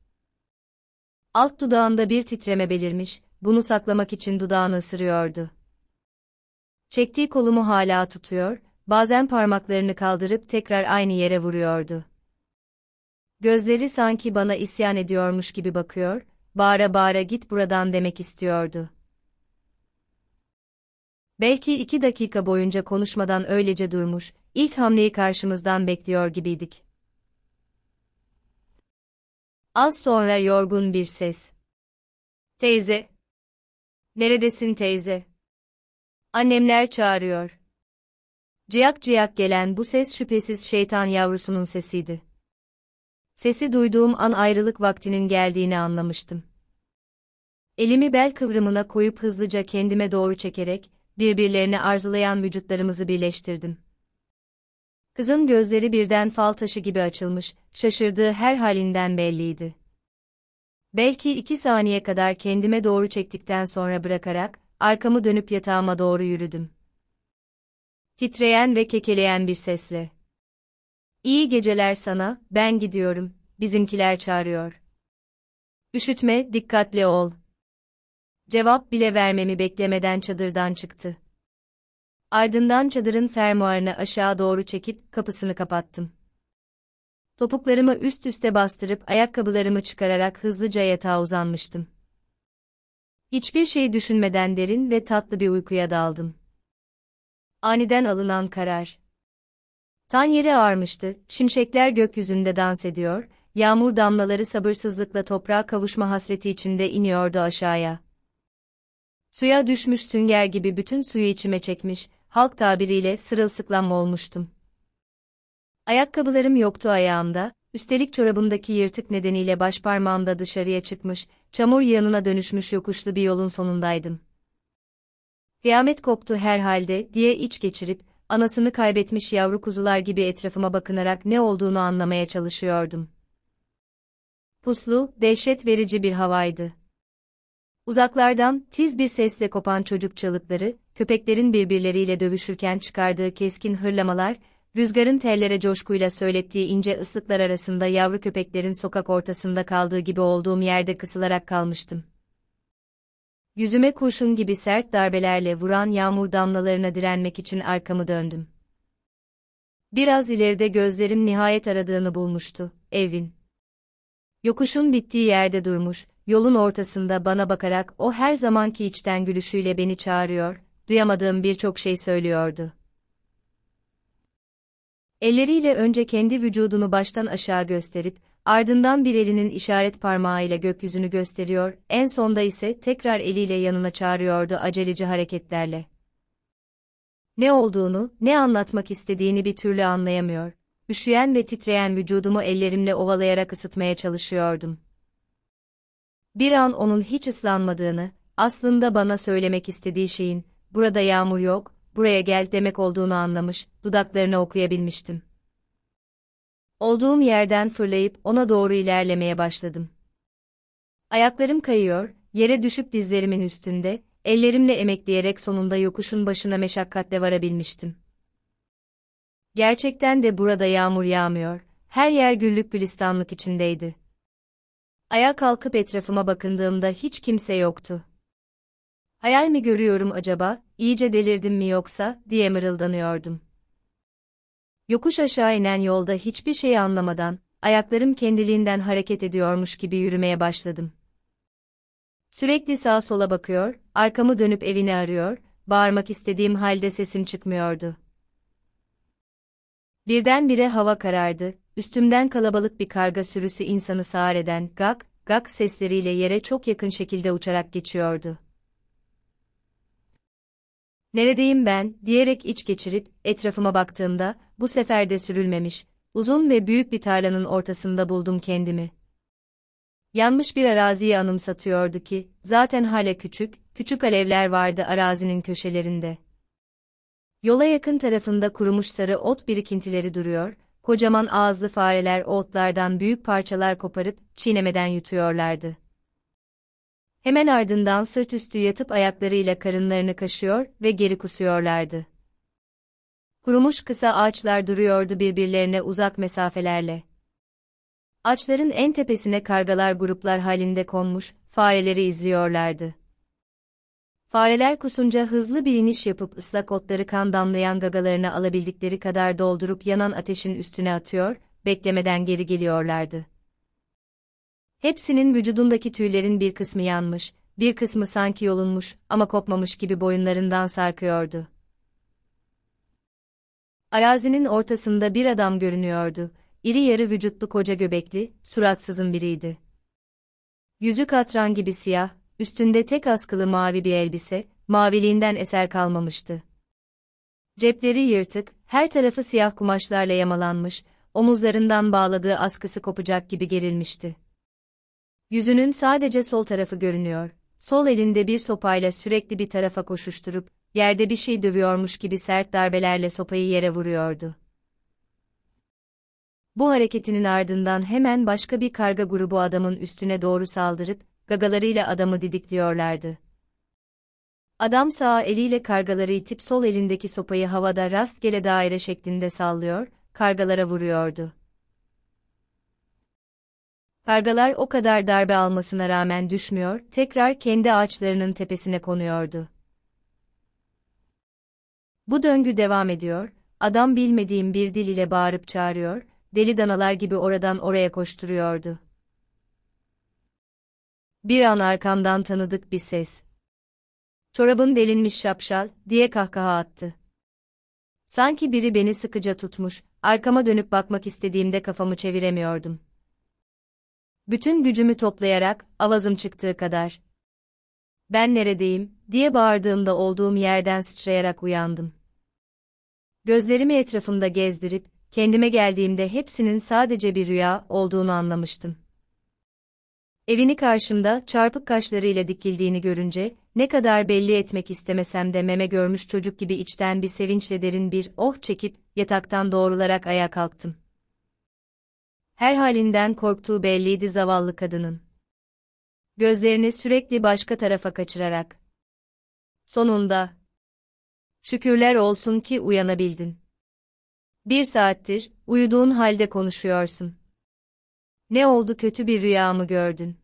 Alt dudağında bir titreme belirmiş, bunu saklamak için dudağını ısırıyordu. Çektiği kolumu hala tutuyor, bazen parmaklarını kaldırıp tekrar aynı yere vuruyordu. Gözleri sanki bana isyan ediyormuş gibi bakıyor, bağıra bağıra git buradan demek istiyordu. Belki iki dakika boyunca konuşmadan öylece durmuş, ilk hamleyi karşımızdan bekliyor gibiydik. Az sonra yorgun bir ses. Teyze. Neredesin teyze? Annemler çağırıyor. Ciyak ciyak gelen bu ses şüphesiz şeytan yavrusunun sesiydi. Sesi duyduğum an ayrılık vaktinin geldiğini anlamıştım. Elimi bel kıvrımına koyup hızlıca kendime doğru çekerek, birbirlerini arzulayan vücutlarımızı birleştirdim. Kızın gözleri birden fal taşı gibi açılmış, şaşırdığı her halinden belliydi. Belki iki saniye kadar kendime doğru çektikten sonra bırakarak, arkamı dönüp yatağıma doğru yürüdüm. Titreyen ve kekeleyen bir sesle. İyi geceler sana, ben gidiyorum, bizimkiler çağırıyor. Üşütme, dikkatli ol. Cevap bile vermemi beklemeden çadırdan çıktı. Ardından çadırın fermuarını aşağı doğru çekip kapısını kapattım. Topuklarımı üst üste bastırıp ayakkabılarımı çıkararak hızlıca yatağa uzanmıştım. Hiçbir şey düşünmeden derin ve tatlı bir uykuya daldım. Aniden alınan karar. Tan yeri ağarmıştı, şimşekler gökyüzünde dans ediyor, yağmur damlaları sabırsızlıkla toprağa kavuşma hasreti içinde iniyordu aşağıya. Suya düşmüş sünger gibi bütün suyu içime çekmiş, halk tabiriyle sırılsıklam olmuştum. Ayakkabılarım yoktu ayağımda, üstelik çorabımdaki yırtık nedeniyle baş parmağımda dışarıya çıkmış, çamur yanına dönüşmüş yokuşlu bir yolun sonundaydım. Kıyamet koptu herhalde diye iç geçirip, anasını kaybetmiş yavru kuzular gibi etrafıma bakınarak ne olduğunu anlamaya çalışıyordum. Puslu, dehşet verici bir havaydı. Uzaklardan tiz bir sesle kopan çocuk çalıkları, köpeklerin birbirleriyle dövüşürken çıkardığı keskin hırlamalar, rüzgarın tellere coşkuyla söylettiği ince ıslıklar arasında yavru köpeklerin sokak ortasında kaldığı gibi olduğum yerde kısılarak kalmıştım. Yüzüme kurşun gibi sert darbelerle vuran yağmur damlalarına direnmek için arkamı döndüm. Biraz ileride gözlerim nihayet aradığını bulmuştu, evin. Yokuşun bittiği yerde durmuş, yolun ortasında bana bakarak o her zamanki içten gülüşüyle beni çağırıyor, duyamadığım birçok şey söylüyordu. Elleriyle önce kendi vücudunu baştan aşağı gösterip, ardından bir elinin işaret parmağıyla gökyüzünü gösteriyor, en sonda ise tekrar eliyle yanına çağırıyordu aceleci hareketlerle. Ne olduğunu, ne anlatmak istediğini bir türlü anlayamıyor. Üşüyen ve titreyen vücudumu ellerimle ovalayarak ısıtmaya çalışıyordum. Bir an onun hiç ıslanmadığını, aslında bana söylemek istediği şeyin, burada yağmur yok, buraya gel demek olduğunu anlamış, dudaklarını okuyabilmiştim. Olduğum yerden fırlayıp ona doğru ilerlemeye başladım. Ayaklarım kayıyor, yere düşüp dizlerimin üstünde, ellerimle emekleyerek sonunda yokuşun başına meşakkatle varabilmiştim. Gerçekten de burada yağmur yağmıyor, her yer güllük gülistanlık içindeydi. Ayağa kalkıp etrafıma bakındığımda hiç kimse yoktu. Hayal mi görüyorum acaba, iyice delirdim mi yoksa, diye mırıldanıyordum. Yokuş aşağı inen yolda hiçbir şeyi anlamadan, ayaklarım kendiliğinden hareket ediyormuş gibi yürümeye başladım. Sürekli sağa sola bakıyor, arkamı dönüp evini arıyor, bağırmak istediğim halde sesim çıkmıyordu. Birdenbire hava karardı, Üstümden kalabalık bir karga sürüsü insanı sağır eden gak, gak sesleriyle yere çok yakın şekilde uçarak geçiyordu. Neredeyim ben, diyerek iç geçirip, etrafıma baktığımda, bu sefer de sürülmemiş, uzun ve büyük bir tarlanın ortasında buldum kendimi. Yanmış bir araziyi anımsatıyordu ki, zaten hala küçük, küçük alevler vardı arazinin köşelerinde. Yola yakın tarafında kurumuş sarı ot birikintileri duruyor, kocaman ağızlı fareler otlardan büyük parçalar koparıp çiğnemeden yutuyorlardı. Hemen ardından sırt yatıp ayaklarıyla karınlarını kaşıyor ve geri kusuyorlardı. Kurumuş kısa ağaçlar duruyordu birbirlerine uzak mesafelerle. Ağaçların en tepesine kargalar gruplar halinde konmuş, fareleri izliyorlardı. Fareler kusunca hızlı bir iniş yapıp ıslak otları kan damlayan gagalarına alabildikleri kadar doldurup yanan ateşin üstüne atıyor, beklemeden geri geliyorlardı. Hepsinin vücudundaki tüylerin bir kısmı yanmış, bir kısmı sanki yolunmuş ama kopmamış gibi boyunlarından sarkıyordu. Arazinin ortasında bir adam görünüyordu. İri yarı vücutlu koca göbekli, suratsızın biriydi. Yüzü katran gibi siyah, üstünde tek askılı mavi bir elbise, maviliğinden eser kalmamıştı. Cepleri yırtık, her tarafı siyah kumaşlarla yamalanmış, omuzlarından bağladığı askısı kopacak gibi gerilmişti. Yüzünün sadece sol tarafı görünüyor, sol elinde bir sopayla sürekli bir tarafa koşuşturup, yerde bir şey dövüyormuş gibi sert darbelerle sopayı yere vuruyordu. Bu hareketinin ardından hemen başka bir karga grubu adamın üstüne doğru saldırıp, gagalarıyla adamı didikliyorlardı. Adam sağ eliyle kargaları itip sol elindeki sopayı havada rastgele daire şeklinde sallıyor, kargalara vuruyordu. Kargalar o kadar darbe almasına rağmen düşmüyor, tekrar kendi ağaçlarının tepesine konuyordu. Bu döngü devam ediyor, adam bilmediğim bir dil ile bağırıp çağırıyor, deli danalar gibi oradan oraya koşturuyordu. Bir an arkamdan tanıdık bir ses. Çorabın delinmiş şapşal, diye kahkaha attı. Sanki biri beni sıkıca tutmuş, arkama dönüp bakmak istediğimde kafamı çeviremiyordum. Bütün gücümü toplayarak, avazım çıktığı kadar. Ben neredeyim, diye bağırdığımda olduğum yerden sıçrayarak uyandım. Gözlerimi etrafımda gezdirip, kendime geldiğimde hepsinin sadece bir rüya olduğunu anlamıştım. Evini karşımda çarpık kaşlarıyla dikildiğini görünce, ne kadar belli etmek istemesem de meme görmüş çocuk gibi içten bir sevinçle derin bir oh çekip yataktan doğrularak ayağa kalktım. Her halinden korktuğu belliydi zavallı kadının. Gözlerini sürekli başka tarafa kaçırarak. Sonunda. Şükürler olsun ki uyanabildin. Bir saattir, uyuduğun halde konuşuyorsun. Ne oldu kötü bir rüya mı gördün?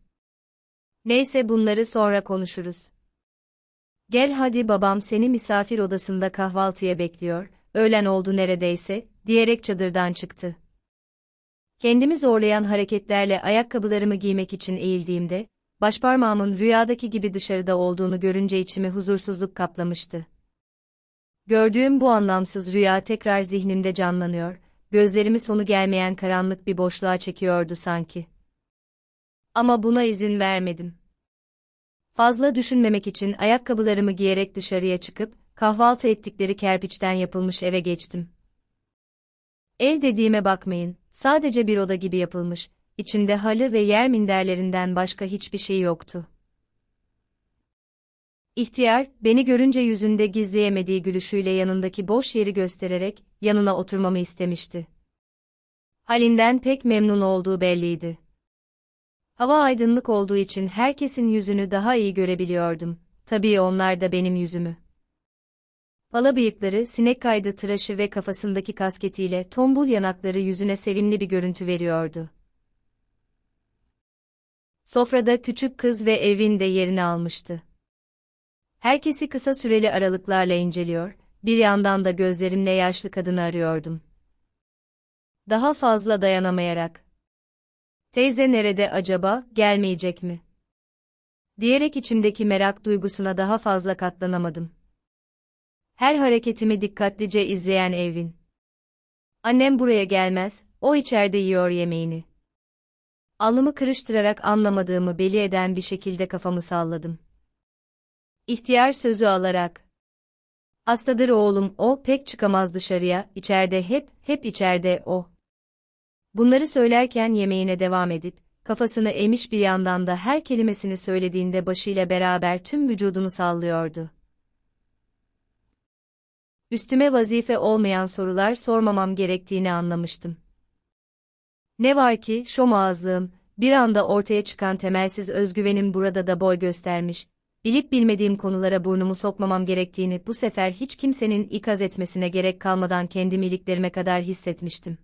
Neyse bunları sonra konuşuruz. Gel hadi babam seni misafir odasında kahvaltıya bekliyor, öğlen oldu neredeyse, diyerek çadırdan çıktı. Kendimi zorlayan hareketlerle ayakkabılarımı giymek için eğildiğimde, başparmağımın rüyadaki gibi dışarıda olduğunu görünce içimi huzursuzluk kaplamıştı. Gördüğüm bu anlamsız rüya tekrar zihnimde canlanıyor, gözlerimi sonu gelmeyen karanlık bir boşluğa çekiyordu sanki. Ama buna izin vermedim. Fazla düşünmemek için ayakkabılarımı giyerek dışarıya çıkıp, kahvaltı ettikleri kerpiçten yapılmış eve geçtim. Ev dediğime bakmayın, sadece bir oda gibi yapılmış, içinde halı ve yer minderlerinden başka hiçbir şey yoktu. İhtiyar, beni görünce yüzünde gizleyemediği gülüşüyle yanındaki boş yeri göstererek yanına oturmamı istemişti. Halinden pek memnun olduğu belliydi. Hava aydınlık olduğu için herkesin yüzünü daha iyi görebiliyordum. Tabii onlar da benim yüzümü. Pala bıyıkları, sinek kaydı tıraşı ve kafasındaki kasketiyle tombul yanakları yüzüne sevimli bir görüntü veriyordu. Sofrada küçük kız ve evin de yerini almıştı. Herkesi kısa süreli aralıklarla inceliyor, bir yandan da gözlerimle yaşlı kadını arıyordum. Daha fazla dayanamayarak, Teyze nerede acaba, gelmeyecek mi? Diyerek içimdeki merak duygusuna daha fazla katlanamadım. Her hareketimi dikkatlice izleyen Evin. Annem buraya gelmez, o içeride yiyor yemeğini. Alnımı kırıştırarak anlamadığımı belli eden bir şekilde kafamı salladım. İhtiyar sözü alarak. Hastadır oğlum o pek çıkamaz dışarıya, içeride hep, hep içeride o. Bunları söylerken yemeğine devam edip, kafasını emiş bir yandan da her kelimesini söylediğinde başıyla beraber tüm vücudunu sallıyordu. Üstüme vazife olmayan sorular sormamam gerektiğini anlamıştım. Ne var ki, şom ağızlığım, bir anda ortaya çıkan temelsiz özgüvenim burada da boy göstermiş, bilip bilmediğim konulara burnumu sokmamam gerektiğini bu sefer hiç kimsenin ikaz etmesine gerek kalmadan kendi iliklerime kadar hissetmiştim.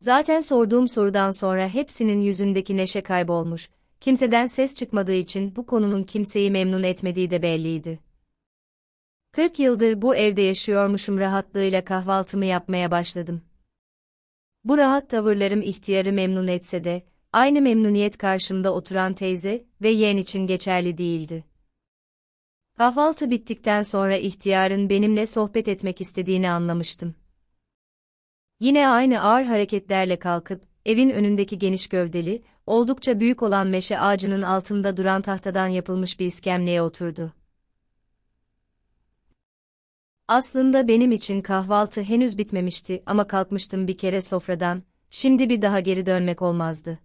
Zaten sorduğum sorudan sonra hepsinin yüzündeki neşe kaybolmuş, kimseden ses çıkmadığı için bu konunun kimseyi memnun etmediği de belliydi. 40 yıldır bu evde yaşıyormuşum rahatlığıyla kahvaltımı yapmaya başladım. Bu rahat tavırlarım ihtiyarı memnun etse de, aynı memnuniyet karşımda oturan teyze ve yeğen için geçerli değildi. Kahvaltı bittikten sonra ihtiyarın benimle sohbet etmek istediğini anlamıştım. Yine aynı ağır hareketlerle kalkıp, evin önündeki geniş gövdeli, oldukça büyük olan meşe ağacının altında duran tahtadan yapılmış bir iskemleye oturdu. Aslında benim için kahvaltı henüz bitmemişti ama kalkmıştım bir kere sofradan, şimdi bir daha geri dönmek olmazdı.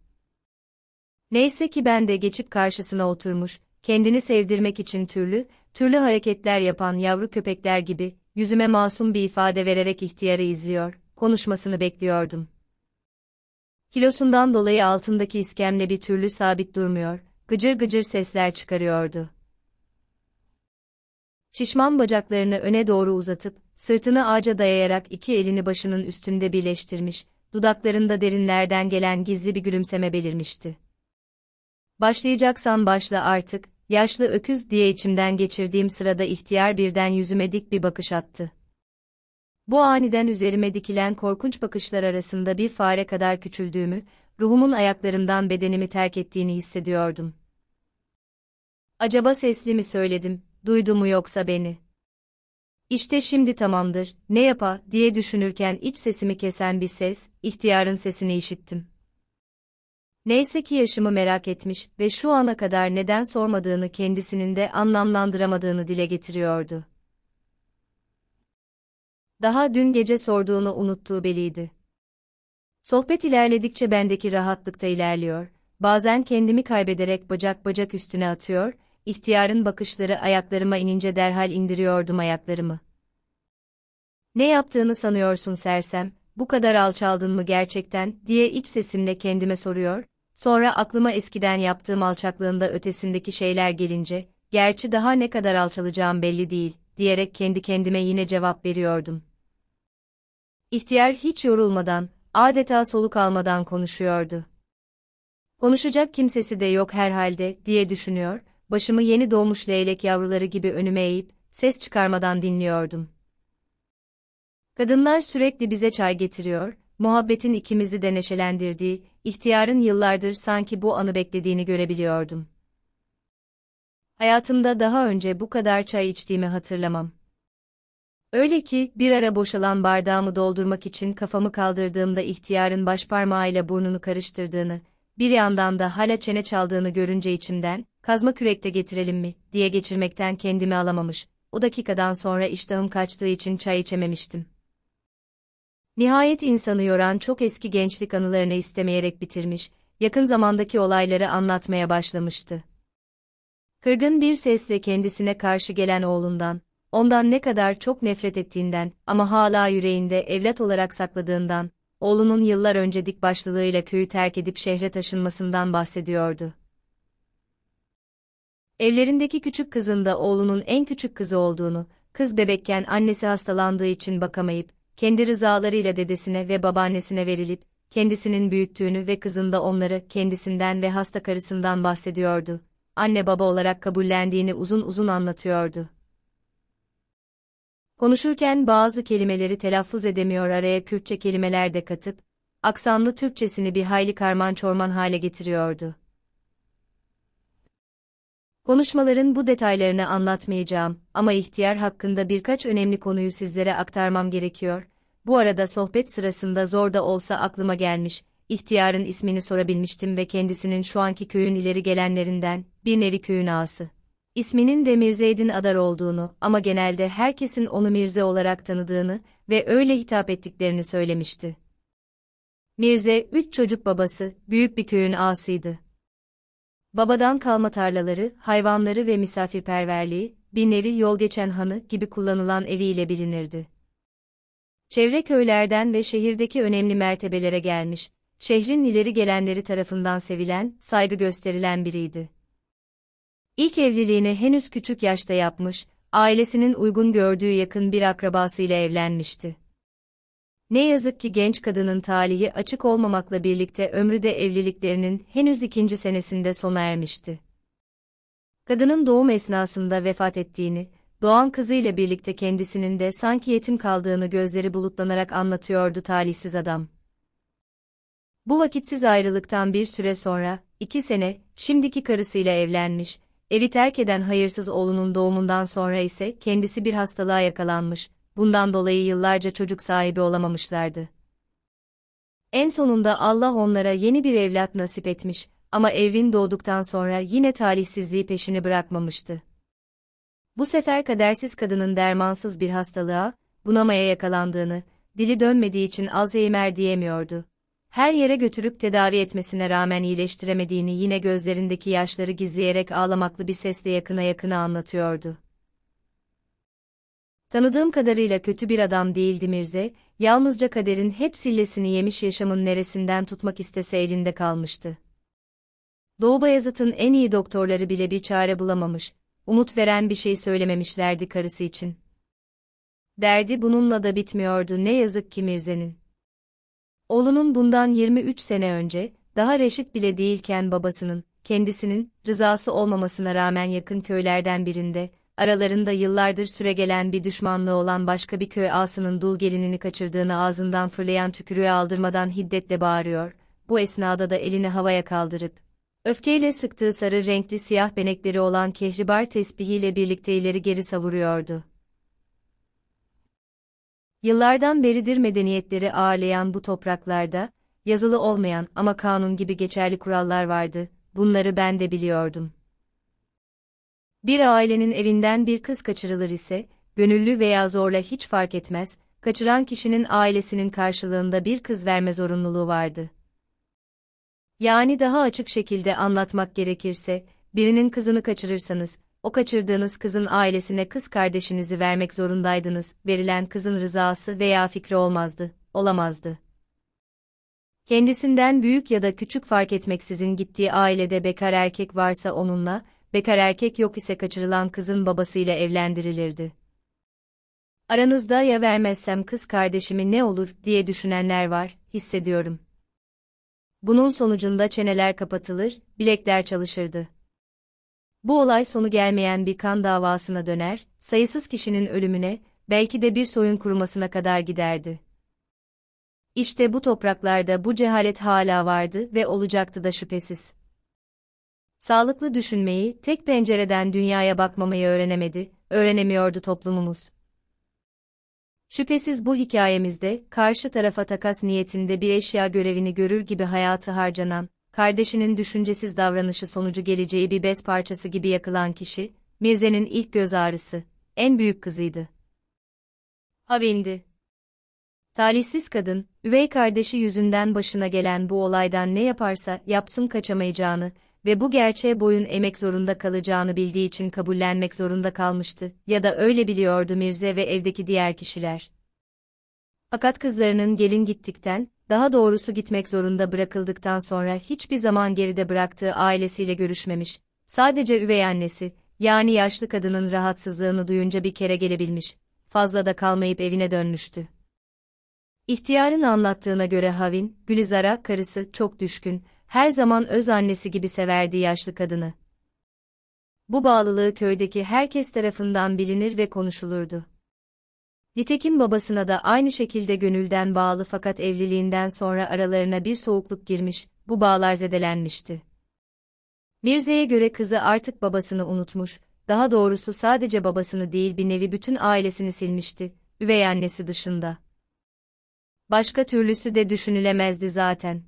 Neyse ki ben de geçip karşısına oturmuş, kendini sevdirmek için türlü, türlü hareketler yapan yavru köpekler gibi, yüzüme masum bir ifade vererek ihtiyarı izliyor, konuşmasını bekliyordum. Kilosundan dolayı altındaki iskemle bir türlü sabit durmuyor, gıcır gıcır sesler çıkarıyordu. Şişman bacaklarını öne doğru uzatıp, sırtını ağaca dayayarak iki elini başının üstünde birleştirmiş, dudaklarında derinlerden gelen gizli bir gülümseme belirmişti. Başlayacaksan başla artık, yaşlı öküz diye içimden geçirdiğim sırada ihtiyar birden yüzüme dik bir bakış attı. Bu aniden üzerime dikilen korkunç bakışlar arasında bir fare kadar küçüldüğümü, ruhumun ayaklarımdan bedenimi terk ettiğini hissediyordum. Acaba sesli mi söyledim, duydu mu yoksa beni? İşte şimdi tamamdır, ne yapa diye düşünürken iç sesimi kesen bir ses, ihtiyarın sesini işittim. Neyse ki yaşımı merak etmiş ve şu ana kadar neden sormadığını kendisinin de anlamlandıramadığını dile getiriyordu daha dün gece sorduğunu unuttuğu belliydi. Sohbet ilerledikçe bendeki rahatlıkta ilerliyor, bazen kendimi kaybederek bacak bacak üstüne atıyor, ihtiyarın bakışları ayaklarıma inince derhal indiriyordum ayaklarımı. Ne yaptığını sanıyorsun sersem, bu kadar alçaldın mı gerçekten diye iç sesimle kendime soruyor, sonra aklıma eskiden yaptığım alçaklığında ötesindeki şeyler gelince, gerçi daha ne kadar alçalacağım belli değil, diyerek kendi kendime yine cevap veriyordum. İhtiyar hiç yorulmadan, adeta soluk almadan konuşuyordu. Konuşacak kimsesi de yok herhalde, diye düşünüyor, başımı yeni doğmuş leylek yavruları gibi önüme eğip, ses çıkarmadan dinliyordum. Kadınlar sürekli bize çay getiriyor, muhabbetin ikimizi de neşelendirdiği, ihtiyarın yıllardır sanki bu anı beklediğini görebiliyordum. Hayatımda daha önce bu kadar çay içtiğimi hatırlamam. Öyle ki, bir ara boşalan bardağımı doldurmak için kafamı kaldırdığımda ihtiyarın başparmağıyla burnunu karıştırdığını, bir yandan da hala çene çaldığını görünce içimden, kazma kürekte getirelim mi, diye geçirmekten kendimi alamamış, o dakikadan sonra iştahım kaçtığı için çay içememiştim. Nihayet insanı yoran çok eski gençlik anılarını istemeyerek bitirmiş, yakın zamandaki olayları anlatmaya başlamıştı. Kırgın bir sesle kendisine karşı gelen oğlundan, ondan ne kadar çok nefret ettiğinden ama hala yüreğinde evlat olarak sakladığından, oğlunun yıllar önce dik başlılığıyla köyü terk edip şehre taşınmasından bahsediyordu. Evlerindeki küçük kızın da oğlunun en küçük kızı olduğunu, kız bebekken annesi hastalandığı için bakamayıp, kendi rızalarıyla dedesine ve babaannesine verilip, kendisinin büyüttüğünü ve kızında onları kendisinden ve hasta karısından bahsediyordu. Anne baba olarak kabullendiğini uzun uzun anlatıyordu. Konuşurken bazı kelimeleri telaffuz edemiyor araya Kürtçe kelimeler de katıp, aksanlı Türkçesini bir hayli karman çorman hale getiriyordu. Konuşmaların bu detaylarını anlatmayacağım ama ihtiyar hakkında birkaç önemli konuyu sizlere aktarmam gerekiyor. Bu arada sohbet sırasında zor da olsa aklıma gelmiş, ihtiyarın ismini sorabilmiştim ve kendisinin şu anki köyün ileri gelenlerinden, bir nevi köyün ağası isminin de Mirzeydin Adar olduğunu ama genelde herkesin onu Mirze olarak tanıdığını ve öyle hitap ettiklerini söylemişti. Mirze, üç çocuk babası, büyük bir köyün ağasıydı. Babadan kalma tarlaları, hayvanları ve misafirperverliği, bir nevi yol geçen hanı gibi kullanılan eviyle bilinirdi. Çevre köylerden ve şehirdeki önemli mertebelere gelmiş, şehrin ileri gelenleri tarafından sevilen, saygı gösterilen biriydi. İlk evliliğini henüz küçük yaşta yapmış, ailesinin uygun gördüğü yakın bir akrabasıyla evlenmişti. Ne yazık ki genç kadının talihi açık olmamakla birlikte ömrü de evliliklerinin henüz ikinci senesinde sona ermişti. Kadının doğum esnasında vefat ettiğini, doğan kızıyla birlikte kendisinin de sanki yetim kaldığını gözleri bulutlanarak anlatıyordu talihsiz adam. Bu vakitsiz ayrılıktan bir süre sonra, iki sene, şimdiki karısıyla evlenmiş, Evi terk eden hayırsız oğlunun doğumundan sonra ise kendisi bir hastalığa yakalanmış, bundan dolayı yıllarca çocuk sahibi olamamışlardı. En sonunda Allah onlara yeni bir evlat nasip etmiş ama evin doğduktan sonra yine talihsizliği peşini bırakmamıştı. Bu sefer kadersiz kadının dermansız bir hastalığa, bunamaya yakalandığını, dili dönmediği için Alzheimer diyemiyordu her yere götürüp tedavi etmesine rağmen iyileştiremediğini yine gözlerindeki yaşları gizleyerek ağlamaklı bir sesle yakına yakına anlatıyordu. Tanıdığım kadarıyla kötü bir adam değildi Mirze, yalnızca kaderin hep sillesini yemiş yaşamın neresinden tutmak istese elinde kalmıştı. Doğu Bayazıt'ın en iyi doktorları bile bir çare bulamamış, umut veren bir şey söylememişlerdi karısı için. Derdi bununla da bitmiyordu ne yazık ki Mirze'nin. Oğlunun bundan 23 sene önce, daha reşit bile değilken babasının, kendisinin, rızası olmamasına rağmen yakın köylerden birinde, aralarında yıllardır süregelen bir düşmanlığı olan başka bir köy ağasının dul gelinini kaçırdığını ağzından fırlayan tükürüğe aldırmadan hiddetle bağırıyor, bu esnada da elini havaya kaldırıp, öfkeyle sıktığı sarı renkli siyah benekleri olan kehribar tesbihiyle birlikte ileri geri savuruyordu. Yıllardan beridir medeniyetleri ağırlayan bu topraklarda, yazılı olmayan ama kanun gibi geçerli kurallar vardı, bunları ben de biliyordum. Bir ailenin evinden bir kız kaçırılır ise, gönüllü veya zorla hiç fark etmez, kaçıran kişinin ailesinin karşılığında bir kız verme zorunluluğu vardı. Yani daha açık şekilde anlatmak gerekirse, birinin kızını kaçırırsanız, o kaçırdığınız kızın ailesine kız kardeşinizi vermek zorundaydınız, verilen kızın rızası veya fikri olmazdı, olamazdı. Kendisinden büyük ya da küçük fark etmeksizin gittiği ailede bekar erkek varsa onunla, bekar erkek yok ise kaçırılan kızın babasıyla evlendirilirdi. Aranızda ya vermezsem kız kardeşimi ne olur diye düşünenler var, hissediyorum. Bunun sonucunda çeneler kapatılır, bilekler çalışırdı. Bu olay sonu gelmeyen bir kan davasına döner, sayısız kişinin ölümüne, belki de bir soyun kurumasına kadar giderdi. İşte bu topraklarda bu cehalet hala vardı ve olacaktı da şüphesiz. Sağlıklı düşünmeyi, tek pencereden dünyaya bakmamayı öğrenemedi, öğrenemiyordu toplumumuz. Şüphesiz bu hikayemizde, karşı tarafa takas niyetinde bir eşya görevini görür gibi hayatı harcanan, kardeşinin düşüncesiz davranışı sonucu geleceği bir bez parçası gibi yakılan kişi, Mirze'nin ilk göz ağrısı, en büyük kızıydı. Havindi. Talihsiz kadın, üvey kardeşi yüzünden başına gelen bu olaydan ne yaparsa yapsın kaçamayacağını ve bu gerçeğe boyun emek zorunda kalacağını bildiği için kabullenmek zorunda kalmıştı ya da öyle biliyordu Mirze ve evdeki diğer kişiler. Fakat kızlarının gelin gittikten daha doğrusu gitmek zorunda bırakıldıktan sonra hiçbir zaman geride bıraktığı ailesiyle görüşmemiş, sadece üvey annesi, yani yaşlı kadının rahatsızlığını duyunca bir kere gelebilmiş, fazla da kalmayıp evine dönmüştü. İhtiyarın anlattığına göre Havin, Gülizar'a karısı çok düşkün, her zaman öz annesi gibi severdi yaşlı kadını. Bu bağlılığı köydeki herkes tarafından bilinir ve konuşulurdu. Nitekim babasına da aynı şekilde gönülden bağlı fakat evliliğinden sonra aralarına bir soğukluk girmiş, bu bağlar zedelenmişti. Mirze'ye göre kızı artık babasını unutmuş, daha doğrusu sadece babasını değil bir nevi bütün ailesini silmişti, üvey annesi dışında. Başka türlüsü de düşünülemezdi zaten.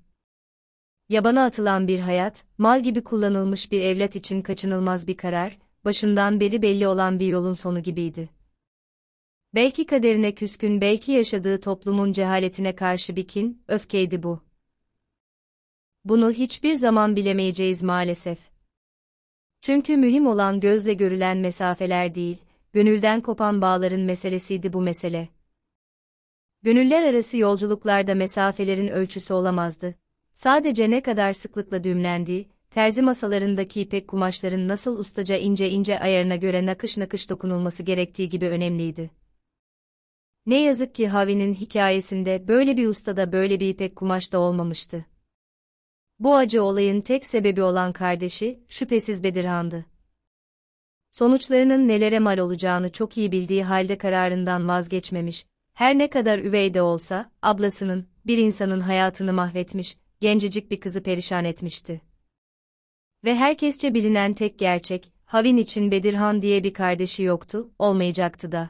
Yabana atılan bir hayat, mal gibi kullanılmış bir evlat için kaçınılmaz bir karar, başından beri belli olan bir yolun sonu gibiydi. Belki kaderine küskün, belki yaşadığı toplumun cehaletine karşı bir kin, öfkeydi bu. Bunu hiçbir zaman bilemeyeceğiz maalesef. Çünkü mühim olan gözle görülen mesafeler değil, gönülden kopan bağların meselesiydi bu mesele. Gönüller arası yolculuklarda mesafelerin ölçüsü olamazdı. Sadece ne kadar sıklıkla düğümlendiği, terzi masalarındaki ipek kumaşların nasıl ustaca ince ince ayarına göre nakış nakış dokunulması gerektiği gibi önemliydi. Ne yazık ki Havi'nin hikayesinde böyle bir usta da böyle bir ipek kumaş da olmamıştı. Bu acı olayın tek sebebi olan kardeşi, şüphesiz Bedirhan'dı. Sonuçlarının nelere mal olacağını çok iyi bildiği halde kararından vazgeçmemiş, her ne kadar üvey de olsa, ablasının, bir insanın hayatını mahvetmiş, gencecik bir kızı perişan etmişti. Ve herkesçe bilinen tek gerçek, Havin için Bedirhan diye bir kardeşi yoktu, olmayacaktı da.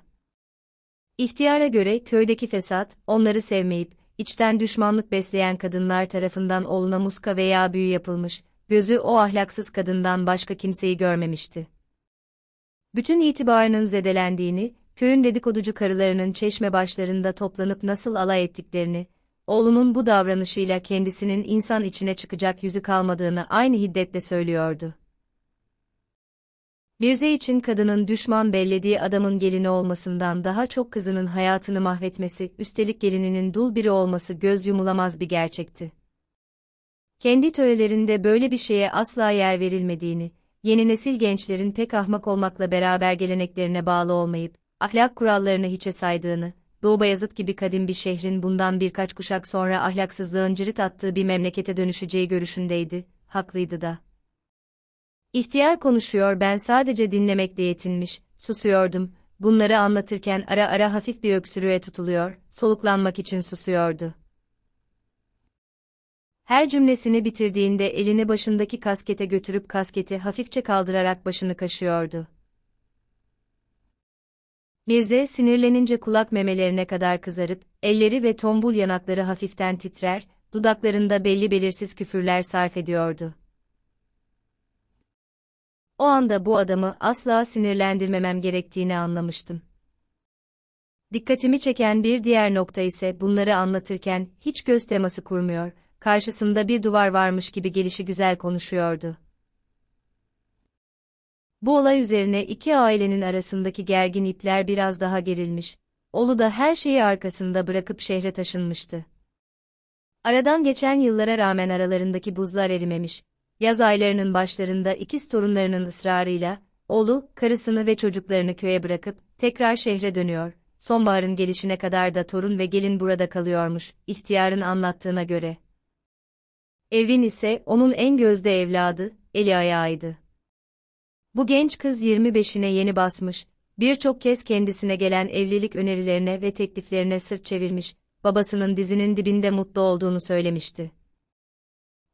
İhtiyara göre köydeki fesat, onları sevmeyip, içten düşmanlık besleyen kadınlar tarafından oğluna muska veya büyü yapılmış, gözü o ahlaksız kadından başka kimseyi görmemişti. Bütün itibarının zedelendiğini, köyün dedikoducu karılarının çeşme başlarında toplanıp nasıl alay ettiklerini, oğlunun bu davranışıyla kendisinin insan içine çıkacak yüzü kalmadığını aynı hiddetle söylüyordu. Birze için kadının düşman bellediği adamın gelini olmasından daha çok kızının hayatını mahvetmesi, üstelik gelininin dul biri olması göz yumulamaz bir gerçekti. Kendi törelerinde böyle bir şeye asla yer verilmediğini, yeni nesil gençlerin pek ahmak olmakla beraber geleneklerine bağlı olmayıp, ahlak kurallarını hiçe saydığını, Doğu Bayazıt gibi kadim bir şehrin bundan birkaç kuşak sonra ahlaksızlığın cirit attığı bir memlekete dönüşeceği görüşündeydi, haklıydı da. İhtiyar konuşuyor ben sadece dinlemekle yetinmiş, susuyordum. Bunları anlatırken ara ara hafif bir öksürüğe tutuluyor, soluklanmak için susuyordu. Her cümlesini bitirdiğinde elini başındaki kaskete götürüp kasketi hafifçe kaldırarak başını kaşıyordu. Mirze sinirlenince kulak memelerine kadar kızarıp, elleri ve tombul yanakları hafiften titrer, dudaklarında belli belirsiz küfürler sarf ediyordu. O anda bu adamı asla sinirlendirmemem gerektiğini anlamıştım. Dikkatimi çeken bir diğer nokta ise bunları anlatırken hiç göz teması kurmuyor, karşısında bir duvar varmış gibi gelişi güzel konuşuyordu. Bu olay üzerine iki ailenin arasındaki gergin ipler biraz daha gerilmiş, Olu da her şeyi arkasında bırakıp şehre taşınmıştı. Aradan geçen yıllara rağmen aralarındaki buzlar erimemiş, yaz aylarının başlarında ikiz torunlarının ısrarıyla, oğlu, karısını ve çocuklarını köye bırakıp, tekrar şehre dönüyor. Sonbaharın gelişine kadar da torun ve gelin burada kalıyormuş, ihtiyarın anlattığına göre. Evin ise onun en gözde evladı, eli ayağıydı. Bu genç kız 25'ine yeni basmış, birçok kez kendisine gelen evlilik önerilerine ve tekliflerine sırt çevirmiş, babasının dizinin dibinde mutlu olduğunu söylemişti.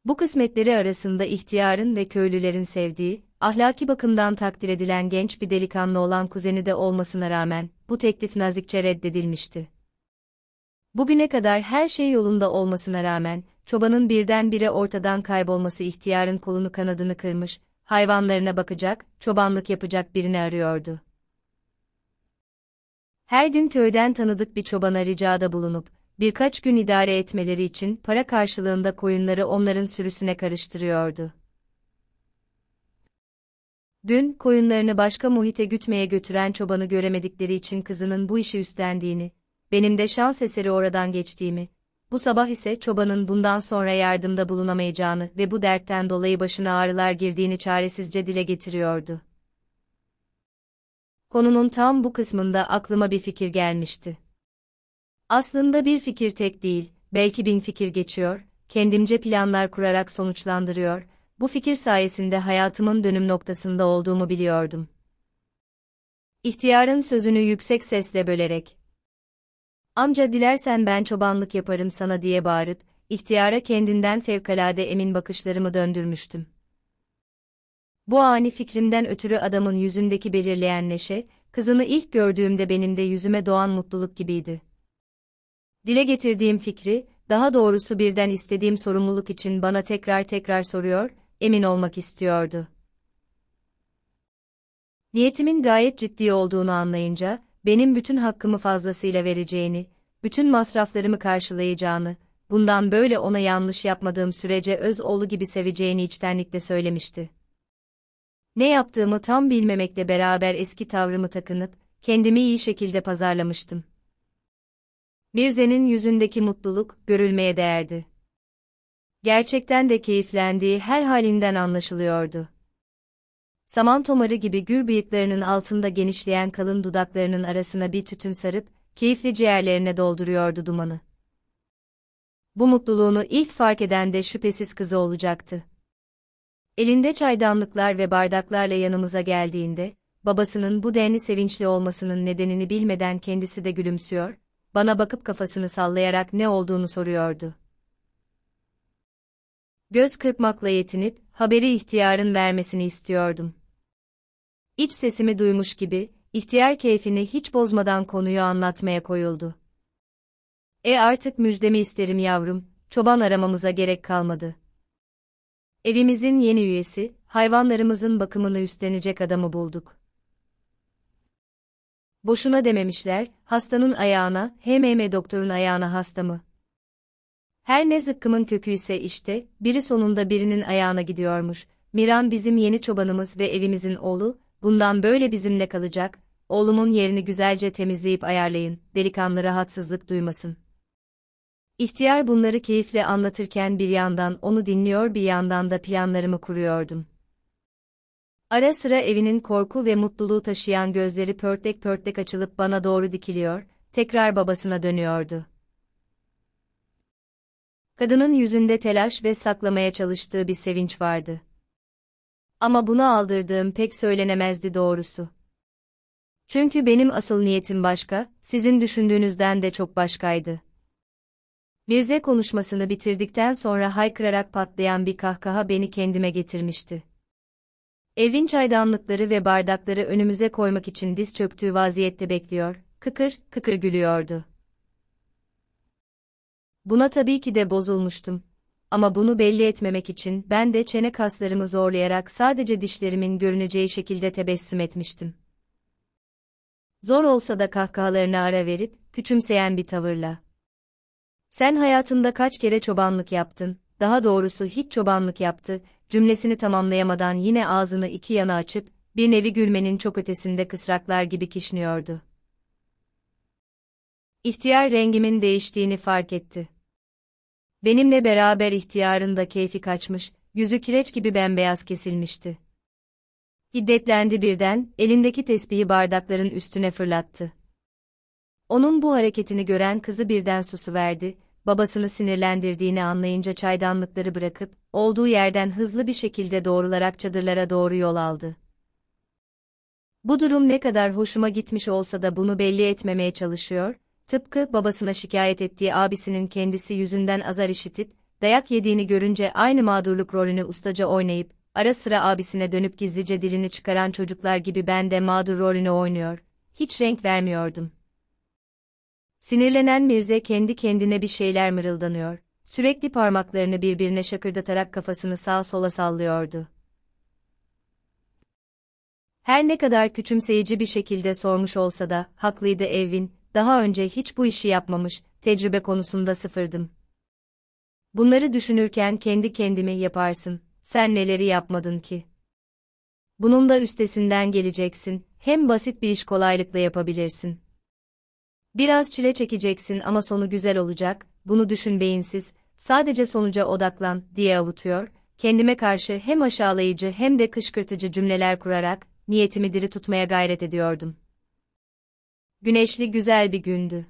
Bu kısmetleri arasında ihtiyarın ve köylülerin sevdiği, ahlaki bakımdan takdir edilen genç bir delikanlı olan kuzeni de olmasına rağmen, bu teklif nazikçe reddedilmişti. Bugüne kadar her şey yolunda olmasına rağmen, çobanın birdenbire ortadan kaybolması ihtiyarın kolunu kanadını kırmış, hayvanlarına bakacak, çobanlık yapacak birini arıyordu. Her gün köyden tanıdık bir çobana ricada bulunup, birkaç gün idare etmeleri için para karşılığında koyunları onların sürüsüne karıştırıyordu. Dün koyunlarını başka muhite gütmeye götüren çobanı göremedikleri için kızının bu işi üstlendiğini, benim de şans eseri oradan geçtiğimi, bu sabah ise çobanın bundan sonra yardımda bulunamayacağını ve bu dertten dolayı başına ağrılar girdiğini çaresizce dile getiriyordu. Konunun tam bu kısmında aklıma bir fikir gelmişti. Aslında bir fikir tek değil, belki bin fikir geçiyor, kendimce planlar kurarak sonuçlandırıyor, bu fikir sayesinde hayatımın dönüm noktasında olduğumu biliyordum. İhtiyarın sözünü yüksek sesle bölerek. Amca dilersen ben çobanlık yaparım sana diye bağırıp, ihtiyara kendinden fevkalade emin bakışlarımı döndürmüştüm. Bu ani fikrimden ötürü adamın yüzündeki belirleyen neşe, kızını ilk gördüğümde benim de yüzüme doğan mutluluk gibiydi. Dile getirdiğim fikri, daha doğrusu birden istediğim sorumluluk için bana tekrar tekrar soruyor, emin olmak istiyordu. Niyetimin gayet ciddi olduğunu anlayınca, benim bütün hakkımı fazlasıyla vereceğini, bütün masraflarımı karşılayacağını, bundan böyle ona yanlış yapmadığım sürece öz oğlu gibi seveceğini içtenlikle söylemişti. Ne yaptığımı tam bilmemekle beraber eski tavrımı takınıp, kendimi iyi şekilde pazarlamıştım. Mirze'nin yüzündeki mutluluk görülmeye değerdi. Gerçekten de keyiflendiği her halinden anlaşılıyordu. Saman tomarı gibi gür bıyıklarının altında genişleyen kalın dudaklarının arasına bir tütün sarıp keyifli ciğerlerine dolduruyordu dumanı. Bu mutluluğunu ilk fark eden de şüphesiz kızı olacaktı. Elinde çaydanlıklar ve bardaklarla yanımıza geldiğinde, babasının bu denli sevinçli olmasının nedenini bilmeden kendisi de gülümsüyor, bana bakıp kafasını sallayarak ne olduğunu soruyordu. Göz kırpmakla yetinip, haberi ihtiyarın vermesini istiyordum. İç sesimi duymuş gibi, ihtiyar keyfini hiç bozmadan konuyu anlatmaya koyuldu. E artık müjdemi isterim yavrum, çoban aramamıza gerek kalmadı. Evimizin yeni üyesi, hayvanlarımızın bakımını üstlenecek adamı bulduk. Boşuna dememişler, hastanın ayağına, HMM doktorun ayağına hasta mı? Her ne zıkkımın kökü ise işte, biri sonunda birinin ayağına gidiyormuş. Miran bizim yeni çobanımız ve evimizin oğlu, bundan böyle bizimle kalacak, oğlumun yerini güzelce temizleyip ayarlayın, delikanlı rahatsızlık duymasın. İhtiyar bunları keyifle anlatırken bir yandan onu dinliyor bir yandan da planlarımı kuruyordum. Ara sıra evinin korku ve mutluluğu taşıyan gözleri pörtlek pörtlek açılıp bana doğru dikiliyor, tekrar babasına dönüyordu. Kadının yüzünde telaş ve saklamaya çalıştığı bir sevinç vardı. Ama bunu aldırdığım pek söylenemezdi doğrusu. Çünkü benim asıl niyetim başka, sizin düşündüğünüzden de çok başkaydı. Mirze konuşmasını bitirdikten sonra haykırarak patlayan bir kahkaha beni kendime getirmişti. Evin çaydanlıkları ve bardakları önümüze koymak için diz çöktüğü vaziyette bekliyor, kıkır kıkır gülüyordu. Buna tabii ki de bozulmuştum. Ama bunu belli etmemek için ben de çene kaslarımı zorlayarak sadece dişlerimin görüneceği şekilde tebessüm etmiştim. Zor olsa da kahkahalarına ara verip, küçümseyen bir tavırla. Sen hayatında kaç kere çobanlık yaptın, daha doğrusu hiç çobanlık yaptı, cümlesini tamamlayamadan yine ağzını iki yana açıp, bir nevi gülmenin çok ötesinde kısraklar gibi kişniyordu. İhtiyar rengimin değiştiğini fark etti. Benimle beraber ihtiyarın da keyfi kaçmış, yüzü kireç gibi bembeyaz kesilmişti. Hiddetlendi birden, elindeki tesbihi bardakların üstüne fırlattı. Onun bu hareketini gören kızı birden susuverdi, babasını sinirlendirdiğini anlayınca çaydanlıkları bırakıp, olduğu yerden hızlı bir şekilde doğrularak çadırlara doğru yol aldı. Bu durum ne kadar hoşuma gitmiş olsa da bunu belli etmemeye çalışıyor, tıpkı babasına şikayet ettiği abisinin kendisi yüzünden azar işitip, dayak yediğini görünce aynı mağdurluk rolünü ustaca oynayıp, ara sıra abisine dönüp gizlice dilini çıkaran çocuklar gibi ben de mağdur rolünü oynuyor, hiç renk vermiyordum. Sinirlenen Mirze kendi kendine bir şeyler mırıldanıyor sürekli parmaklarını birbirine şakırdatarak kafasını sağa sola sallıyordu. Her ne kadar küçümseyici bir şekilde sormuş olsa da, haklıydı Evin, daha önce hiç bu işi yapmamış, tecrübe konusunda sıfırdım. Bunları düşünürken kendi kendime yaparsın, sen neleri yapmadın ki? Bunun da üstesinden geleceksin, hem basit bir iş kolaylıkla yapabilirsin. Biraz çile çekeceksin ama sonu güzel olacak, bunu düşün beyinsiz, sadece sonuca odaklan diye avutuyor, kendime karşı hem aşağılayıcı hem de kışkırtıcı cümleler kurarak niyetimi diri tutmaya gayret ediyordum. Güneşli güzel bir gündü.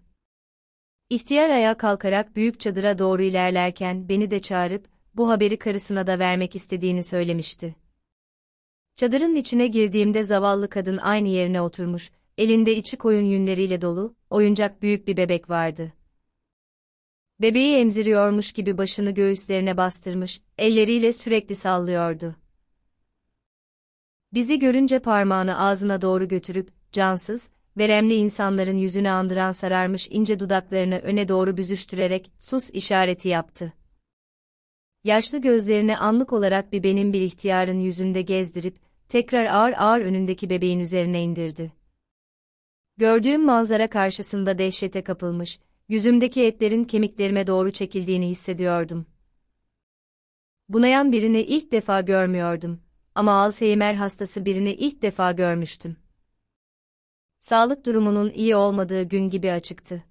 İhtiyar ayağa kalkarak büyük çadıra doğru ilerlerken beni de çağırıp bu haberi karısına da vermek istediğini söylemişti. Çadırın içine girdiğimde zavallı kadın aynı yerine oturmuş, elinde içi koyun yünleriyle dolu, oyuncak büyük bir bebek vardı. Bebeği emziriyormuş gibi başını göğüslerine bastırmış, elleriyle sürekli sallıyordu. Bizi görünce parmağını ağzına doğru götürüp, cansız, veremli insanların yüzünü andıran sararmış ince dudaklarını öne doğru büzüştürerek sus işareti yaptı. Yaşlı gözlerini anlık olarak bir benim bir ihtiyarın yüzünde gezdirip, tekrar ağır ağır önündeki bebeğin üzerine indirdi. Gördüğüm manzara karşısında dehşete kapılmış, Yüzümdeki etlerin kemiklerime doğru çekildiğini hissediyordum. Bunayan birini ilk defa görmüyordum ama Alzheimer hastası birini ilk defa görmüştüm. Sağlık durumunun iyi olmadığı gün gibi açıktı.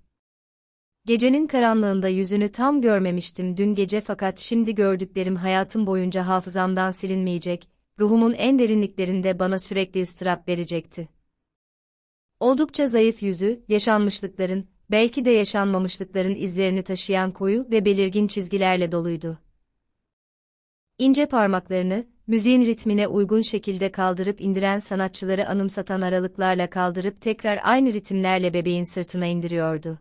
Gecenin karanlığında yüzünü tam görmemiştim dün gece fakat şimdi gördüklerim hayatım boyunca hafızamdan silinmeyecek, ruhumun en derinliklerinde bana sürekli ıstırap verecekti. Oldukça zayıf yüzü, yaşanmışlıkların, belki de yaşanmamışlıkların izlerini taşıyan koyu ve belirgin çizgilerle doluydu. İnce parmaklarını, müziğin ritmine uygun şekilde kaldırıp indiren sanatçıları anımsatan aralıklarla kaldırıp tekrar aynı ritimlerle bebeğin sırtına indiriyordu.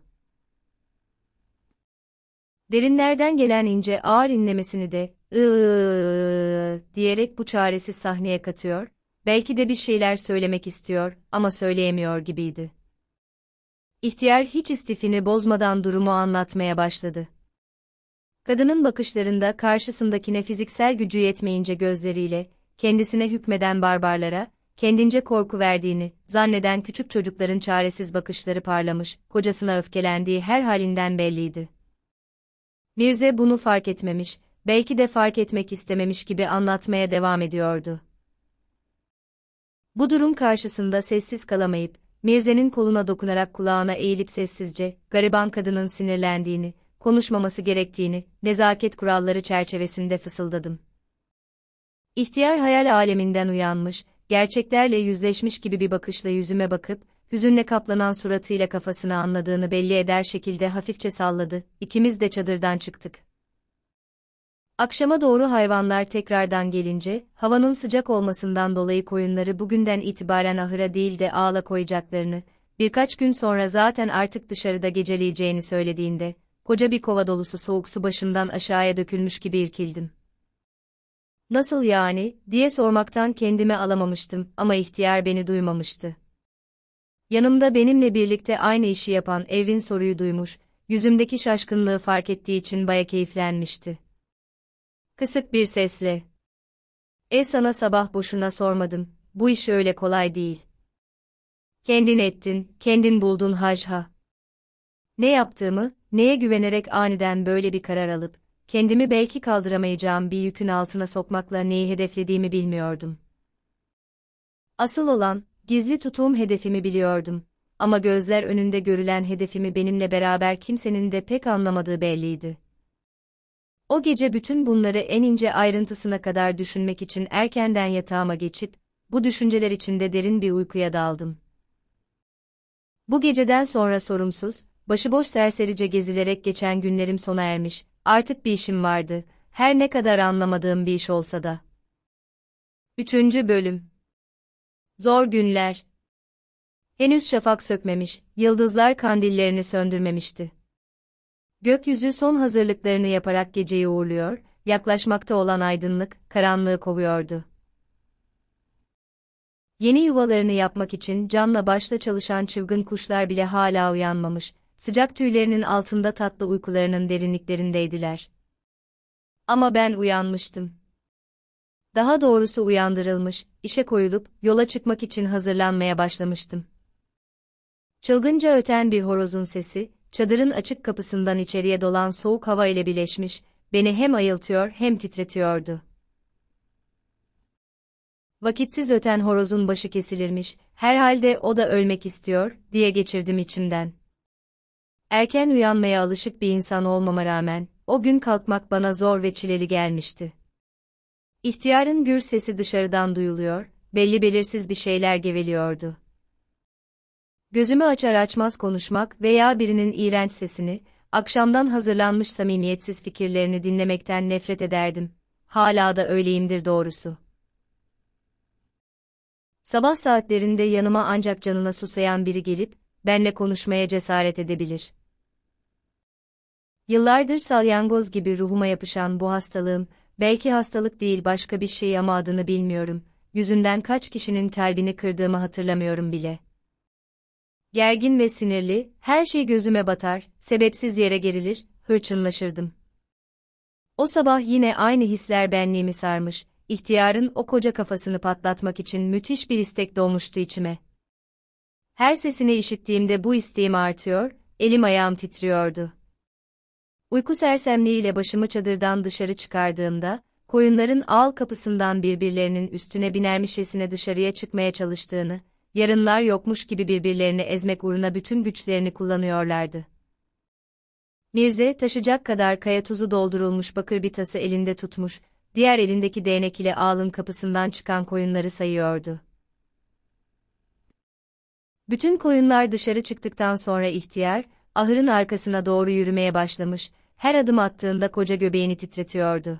Derinlerden gelen ince ağır inlemesini de ııı diyerek bu çaresiz sahneye katıyor, belki de bir şeyler söylemek istiyor ama söyleyemiyor gibiydi. İhtiyar hiç istifini bozmadan durumu anlatmaya başladı. Kadının bakışlarında karşısındakine fiziksel gücü yetmeyince gözleriyle, kendisine hükmeden barbarlara, kendince korku verdiğini, zanneden küçük çocukların çaresiz bakışları parlamış, kocasına öfkelendiği her halinden belliydi. Mirze bunu fark etmemiş, belki de fark etmek istememiş gibi anlatmaya devam ediyordu. Bu durum karşısında sessiz kalamayıp, Mirze'nin koluna dokunarak kulağına eğilip sessizce, gariban kadının sinirlendiğini, konuşmaması gerektiğini, nezaket kuralları çerçevesinde fısıldadım. İhtiyar hayal aleminden uyanmış, gerçeklerle yüzleşmiş gibi bir bakışla yüzüme bakıp, hüzünle kaplanan suratıyla kafasını anladığını belli eder şekilde hafifçe salladı, ikimiz de çadırdan çıktık. Akşama doğru hayvanlar tekrardan gelince, havanın sıcak olmasından dolayı koyunları bugünden itibaren ahıra değil de ağla koyacaklarını, birkaç gün sonra zaten artık dışarıda geceleyeceğini söylediğinde, koca bir kova dolusu soğuk su başımdan aşağıya dökülmüş gibi irkildim. Nasıl yani, diye sormaktan kendime alamamıştım ama ihtiyar beni duymamıştı. Yanımda benimle birlikte aynı işi yapan Evin soruyu duymuş, yüzümdeki şaşkınlığı fark ettiği için baya keyiflenmişti. Kısık bir sesle. E sana sabah boşuna sormadım, bu iş öyle kolay değil. Kendin ettin, kendin buldun hajha. Ne yaptığımı, neye güvenerek aniden böyle bir karar alıp, kendimi belki kaldıramayacağım bir yükün altına sokmakla neyi hedeflediğimi bilmiyordum. Asıl olan, gizli tutuğum hedefimi biliyordum. Ama gözler önünde görülen hedefimi benimle beraber kimsenin de pek anlamadığı belliydi. O gece bütün bunları en ince ayrıntısına kadar düşünmek için erkenden yatağıma geçip, bu düşünceler içinde derin bir uykuya daldım. Bu geceden sonra sorumsuz, başıboş serserice gezilerek geçen günlerim sona ermiş, artık bir işim vardı, her ne kadar anlamadığım bir iş olsa da. Üçüncü Bölüm Zor Günler Henüz şafak sökmemiş, yıldızlar kandillerini söndürmemişti. Gökyüzü son hazırlıklarını yaparak geceyi uğurluyor, yaklaşmakta olan aydınlık, karanlığı kovuyordu. Yeni yuvalarını yapmak için canla başla çalışan çılgın kuşlar bile hala uyanmamış, sıcak tüylerinin altında tatlı uykularının derinliklerindeydiler. Ama ben uyanmıştım. Daha doğrusu uyandırılmış, işe koyulup yola çıkmak için hazırlanmaya başlamıştım. Çılgınca öten bir horozun sesi, çadırın açık kapısından içeriye dolan soğuk hava ile birleşmiş, beni hem ayıltıyor hem titretiyordu. Vakitsiz öten horozun başı kesilirmiş, herhalde o da ölmek istiyor, diye geçirdim içimden. Erken uyanmaya alışık bir insan olmama rağmen, o gün kalkmak bana zor ve çileli gelmişti. İhtiyarın gür sesi dışarıdan duyuluyor, belli belirsiz bir şeyler geveliyordu. Gözümü açar açmaz konuşmak veya birinin iğrenç sesini, akşamdan hazırlanmış samimiyetsiz fikirlerini dinlemekten nefret ederdim. Hala da öyleyimdir doğrusu. Sabah saatlerinde yanıma ancak canına susayan biri gelip, benle konuşmaya cesaret edebilir. Yıllardır salyangoz gibi ruhuma yapışan bu hastalığım, belki hastalık değil başka bir şey ama adını bilmiyorum, yüzünden kaç kişinin kalbini kırdığımı hatırlamıyorum bile.'' Gergin ve sinirli, her şey gözüme batar, sebepsiz yere gerilir, hırçınlaşırdım. O sabah yine aynı hisler benliğimi sarmış, ihtiyarın o koca kafasını patlatmak için müthiş bir istek dolmuştu içime. Her sesini işittiğimde bu isteğim artıyor, elim ayağım titriyordu. Uyku sersemliğiyle başımı çadırdan dışarı çıkardığımda, koyunların ağal kapısından birbirlerinin üstüne binermişesine dışarıya çıkmaya çalıştığını, yarınlar yokmuş gibi birbirlerini ezmek uğruna bütün güçlerini kullanıyorlardı. Mirze taşıyacak kadar kaya tuzu doldurulmuş bakır bir tası elinde tutmuş, diğer elindeki değnek ile ağlın kapısından çıkan koyunları sayıyordu. Bütün koyunlar dışarı çıktıktan sonra ihtiyar, ahırın arkasına doğru yürümeye başlamış, her adım attığında koca göbeğini titretiyordu.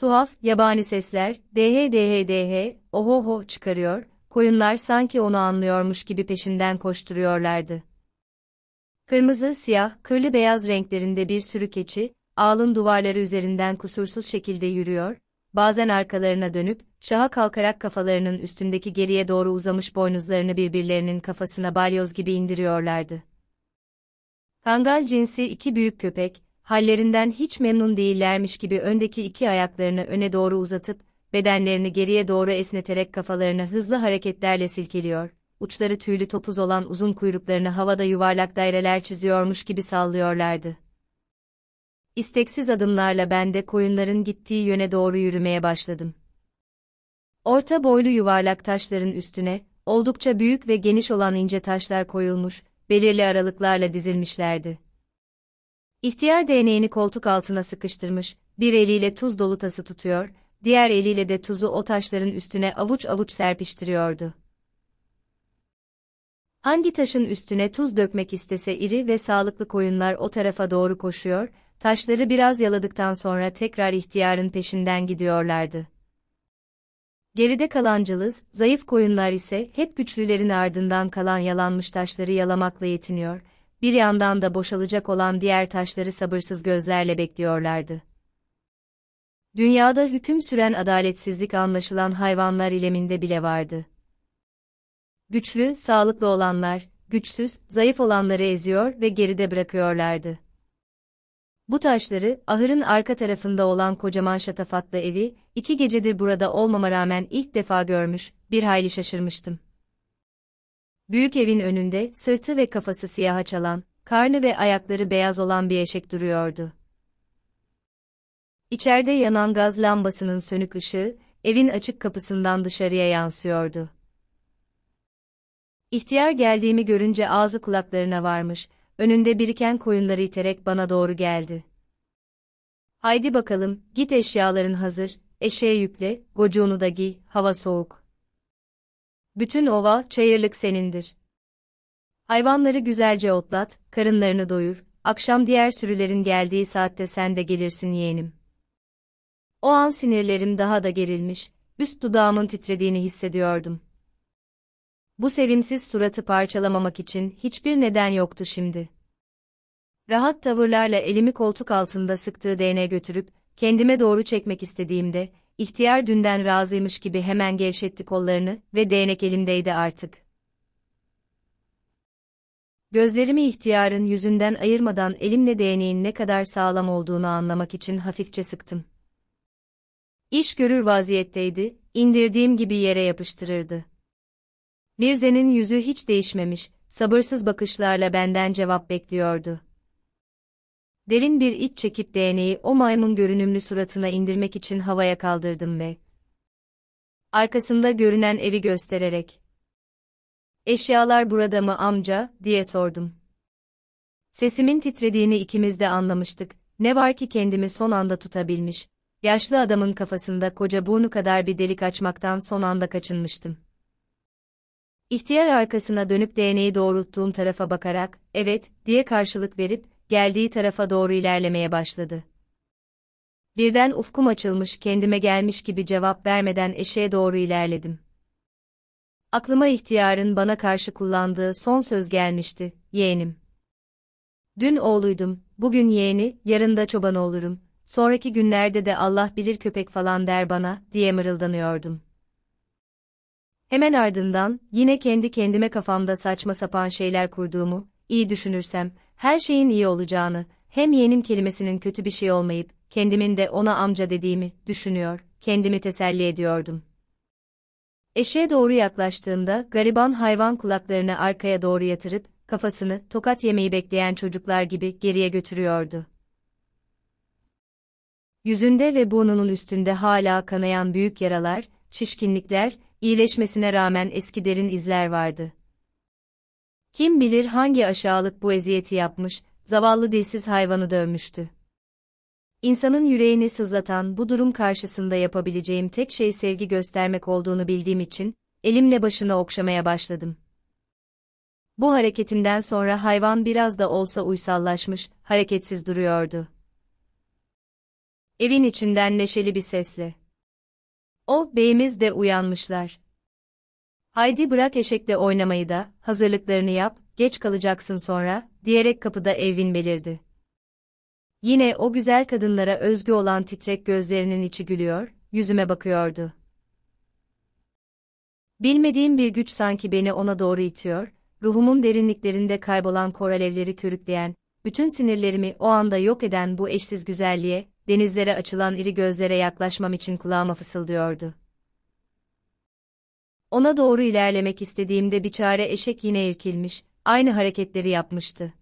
Tuhaf, yabani sesler, dehe dehe dehe, ohoho çıkarıyor, koyunlar sanki onu anlıyormuş gibi peşinden koşturuyorlardı. Kırmızı, siyah, kırlı beyaz renklerinde bir sürü keçi, ağlın duvarları üzerinden kusursuz şekilde yürüyor, bazen arkalarına dönüp, şaha kalkarak kafalarının üstündeki geriye doğru uzamış boynuzlarını birbirlerinin kafasına balyoz gibi indiriyorlardı. Kangal cinsi iki büyük köpek, hallerinden hiç memnun değillermiş gibi öndeki iki ayaklarını öne doğru uzatıp, bedenlerini geriye doğru esneterek kafalarını hızlı hareketlerle silkeliyor, uçları tüylü topuz olan uzun kuyruklarını havada yuvarlak daireler çiziyormuş gibi sallıyorlardı. İsteksiz adımlarla ben de koyunların gittiği yöne doğru yürümeye başladım. Orta boylu yuvarlak taşların üstüne, oldukça büyük ve geniş olan ince taşlar koyulmuş, belirli aralıklarla dizilmişlerdi. İhtiyar değneğini koltuk altına sıkıştırmış, bir eliyle tuz dolu tası tutuyor, diğer eliyle de tuzu o taşların üstüne avuç avuç serpiştiriyordu. Hangi taşın üstüne tuz dökmek istese iri ve sağlıklı koyunlar o tarafa doğru koşuyor, taşları biraz yaladıktan sonra tekrar ihtiyarın peşinden gidiyorlardı. Geride kalan cılız, zayıf koyunlar ise hep güçlülerin ardından kalan yalanmış taşları yalamakla yetiniyor, bir yandan da boşalacak olan diğer taşları sabırsız gözlerle bekliyorlardı. Dünyada hüküm süren adaletsizlik anlaşılan hayvanlar ileminde bile vardı. Güçlü, sağlıklı olanlar, güçsüz, zayıf olanları eziyor ve geride bırakıyorlardı. Bu taşları, ahırın arka tarafında olan kocaman şatafatlı evi, iki gecedir burada olmama rağmen ilk defa görmüş, bir hayli şaşırmıştım. Büyük evin önünde sırtı ve kafası siyaha çalan, karnı ve ayakları beyaz olan bir eşek duruyordu. İçeride yanan gaz lambasının sönük ışığı, evin açık kapısından dışarıya yansıyordu. İhtiyar geldiğimi görünce ağzı kulaklarına varmış, önünde biriken koyunları iterek bana doğru geldi. Haydi bakalım, git eşyaların hazır, eşeğe yükle, gocuğunu da giy, hava soğuk. Bütün ova, çayırlık senindir. Hayvanları güzelce otlat, karınlarını doyur, akşam diğer sürülerin geldiği saatte sen de gelirsin yeğenim. O an sinirlerim daha da gerilmiş, üst dudağımın titrediğini hissediyordum. Bu sevimsiz suratı parçalamamak için hiçbir neden yoktu şimdi. Rahat tavırlarla elimi koltuk altında sıktığı değne götürüp kendime doğru çekmek istediğimde İhtiyar dünden razıymış gibi hemen gevşetti kollarını ve değnek elimdeydi artık. Gözlerimi ihtiyarın yüzünden ayırmadan elimle değneğin ne kadar sağlam olduğunu anlamak için hafifçe sıktım. İş görür vaziyetteydi, indirdiğim gibi yere yapıştırırdı. Mirze'nin yüzü hiç değişmemiş, sabırsız bakışlarla benden cevap bekliyordu. Derin bir iç çekip DNA'yı o maymun görünümlü suratına indirmek için havaya kaldırdım ve arkasında görünen evi göstererek "Eşyalar burada mı amca?" diye sordum. Sesimin titrediğini ikimiz de anlamıştık. Ne var ki kendimi son anda tutabilmiş. Yaşlı adamın kafasında koca burnu kadar bir delik açmaktan son anda kaçınmıştım. İhtiyar arkasına dönüp DNA'yı doğrulttuğum tarafa bakarak, evet, diye karşılık verip, geldiği tarafa doğru ilerlemeye başladı. Birden ufkum açılmış kendime gelmiş gibi cevap vermeden eşeğe doğru ilerledim. Aklıma ihtiyarın bana karşı kullandığı son söz gelmişti, yeğenim. Dün oğluydum, bugün yeğeni, yarın da çoban olurum, sonraki günlerde de Allah bilir köpek falan der bana, diye mırıldanıyordum. Hemen ardından, yine kendi kendime kafamda saçma sapan şeyler kurduğumu, iyi düşünürsem, her şeyin iyi olacağını, hem yeğenim kelimesinin kötü bir şey olmayıp, kendimin de ona amca dediğimi düşünüyor, kendimi teselli ediyordum. Eşeğe doğru yaklaştığımda gariban hayvan kulaklarını arkaya doğru yatırıp, kafasını tokat yemeyi bekleyen çocuklar gibi geriye götürüyordu. Yüzünde ve burnunun üstünde hala kanayan büyük yaralar, şişkinlikler, iyileşmesine rağmen eski derin izler vardı. Kim bilir hangi aşağılık bu eziyeti yapmış, zavallı dilsiz hayvanı dövmüştü. İnsanın yüreğini sızlatan bu durum karşısında yapabileceğim tek şey sevgi göstermek olduğunu bildiğim için, elimle başını okşamaya başladım. Bu hareketimden sonra hayvan biraz da olsa uysallaşmış, hareketsiz duruyordu. Evin içinden neşeli bir sesle. O, oh, beyimiz de uyanmışlar. Haydi bırak eşekle oynamayı da, hazırlıklarını yap, geç kalacaksın sonra, diyerek kapıda Evin belirdi. Yine o güzel kadınlara özgü olan titrek gözlerinin içi gülüyor, yüzüme bakıyordu. Bilmediğim bir güç sanki beni ona doğru itiyor, ruhumun derinliklerinde kaybolan koral evleri körükleyen, bütün sinirlerimi o anda yok eden bu eşsiz güzelliğe, denizlere açılan iri gözlere yaklaşmam için kulağıma fısıldıyordu. Ona doğru ilerlemek istediğimde bir çare eşek yine irkilmiş, aynı hareketleri yapmıştı.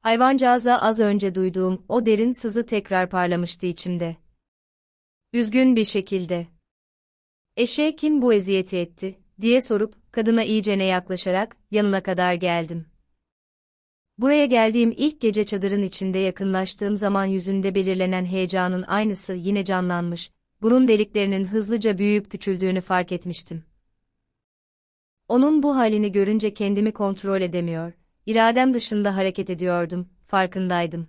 Hayvancağıza az önce duyduğum o derin sızı tekrar parlamıştı içimde. Üzgün bir şekilde. Eşeğe kim bu eziyeti etti, diye sorup, kadına iyicene yaklaşarak, yanına kadar geldim. Buraya geldiğim ilk gece çadırın içinde yakınlaştığım zaman yüzünde belirlenen heyecanın aynısı yine canlanmış, burun deliklerinin hızlıca büyüyüp küçüldüğünü fark etmiştim. Onun bu halini görünce kendimi kontrol edemiyor, iradem dışında hareket ediyordum, farkındaydım.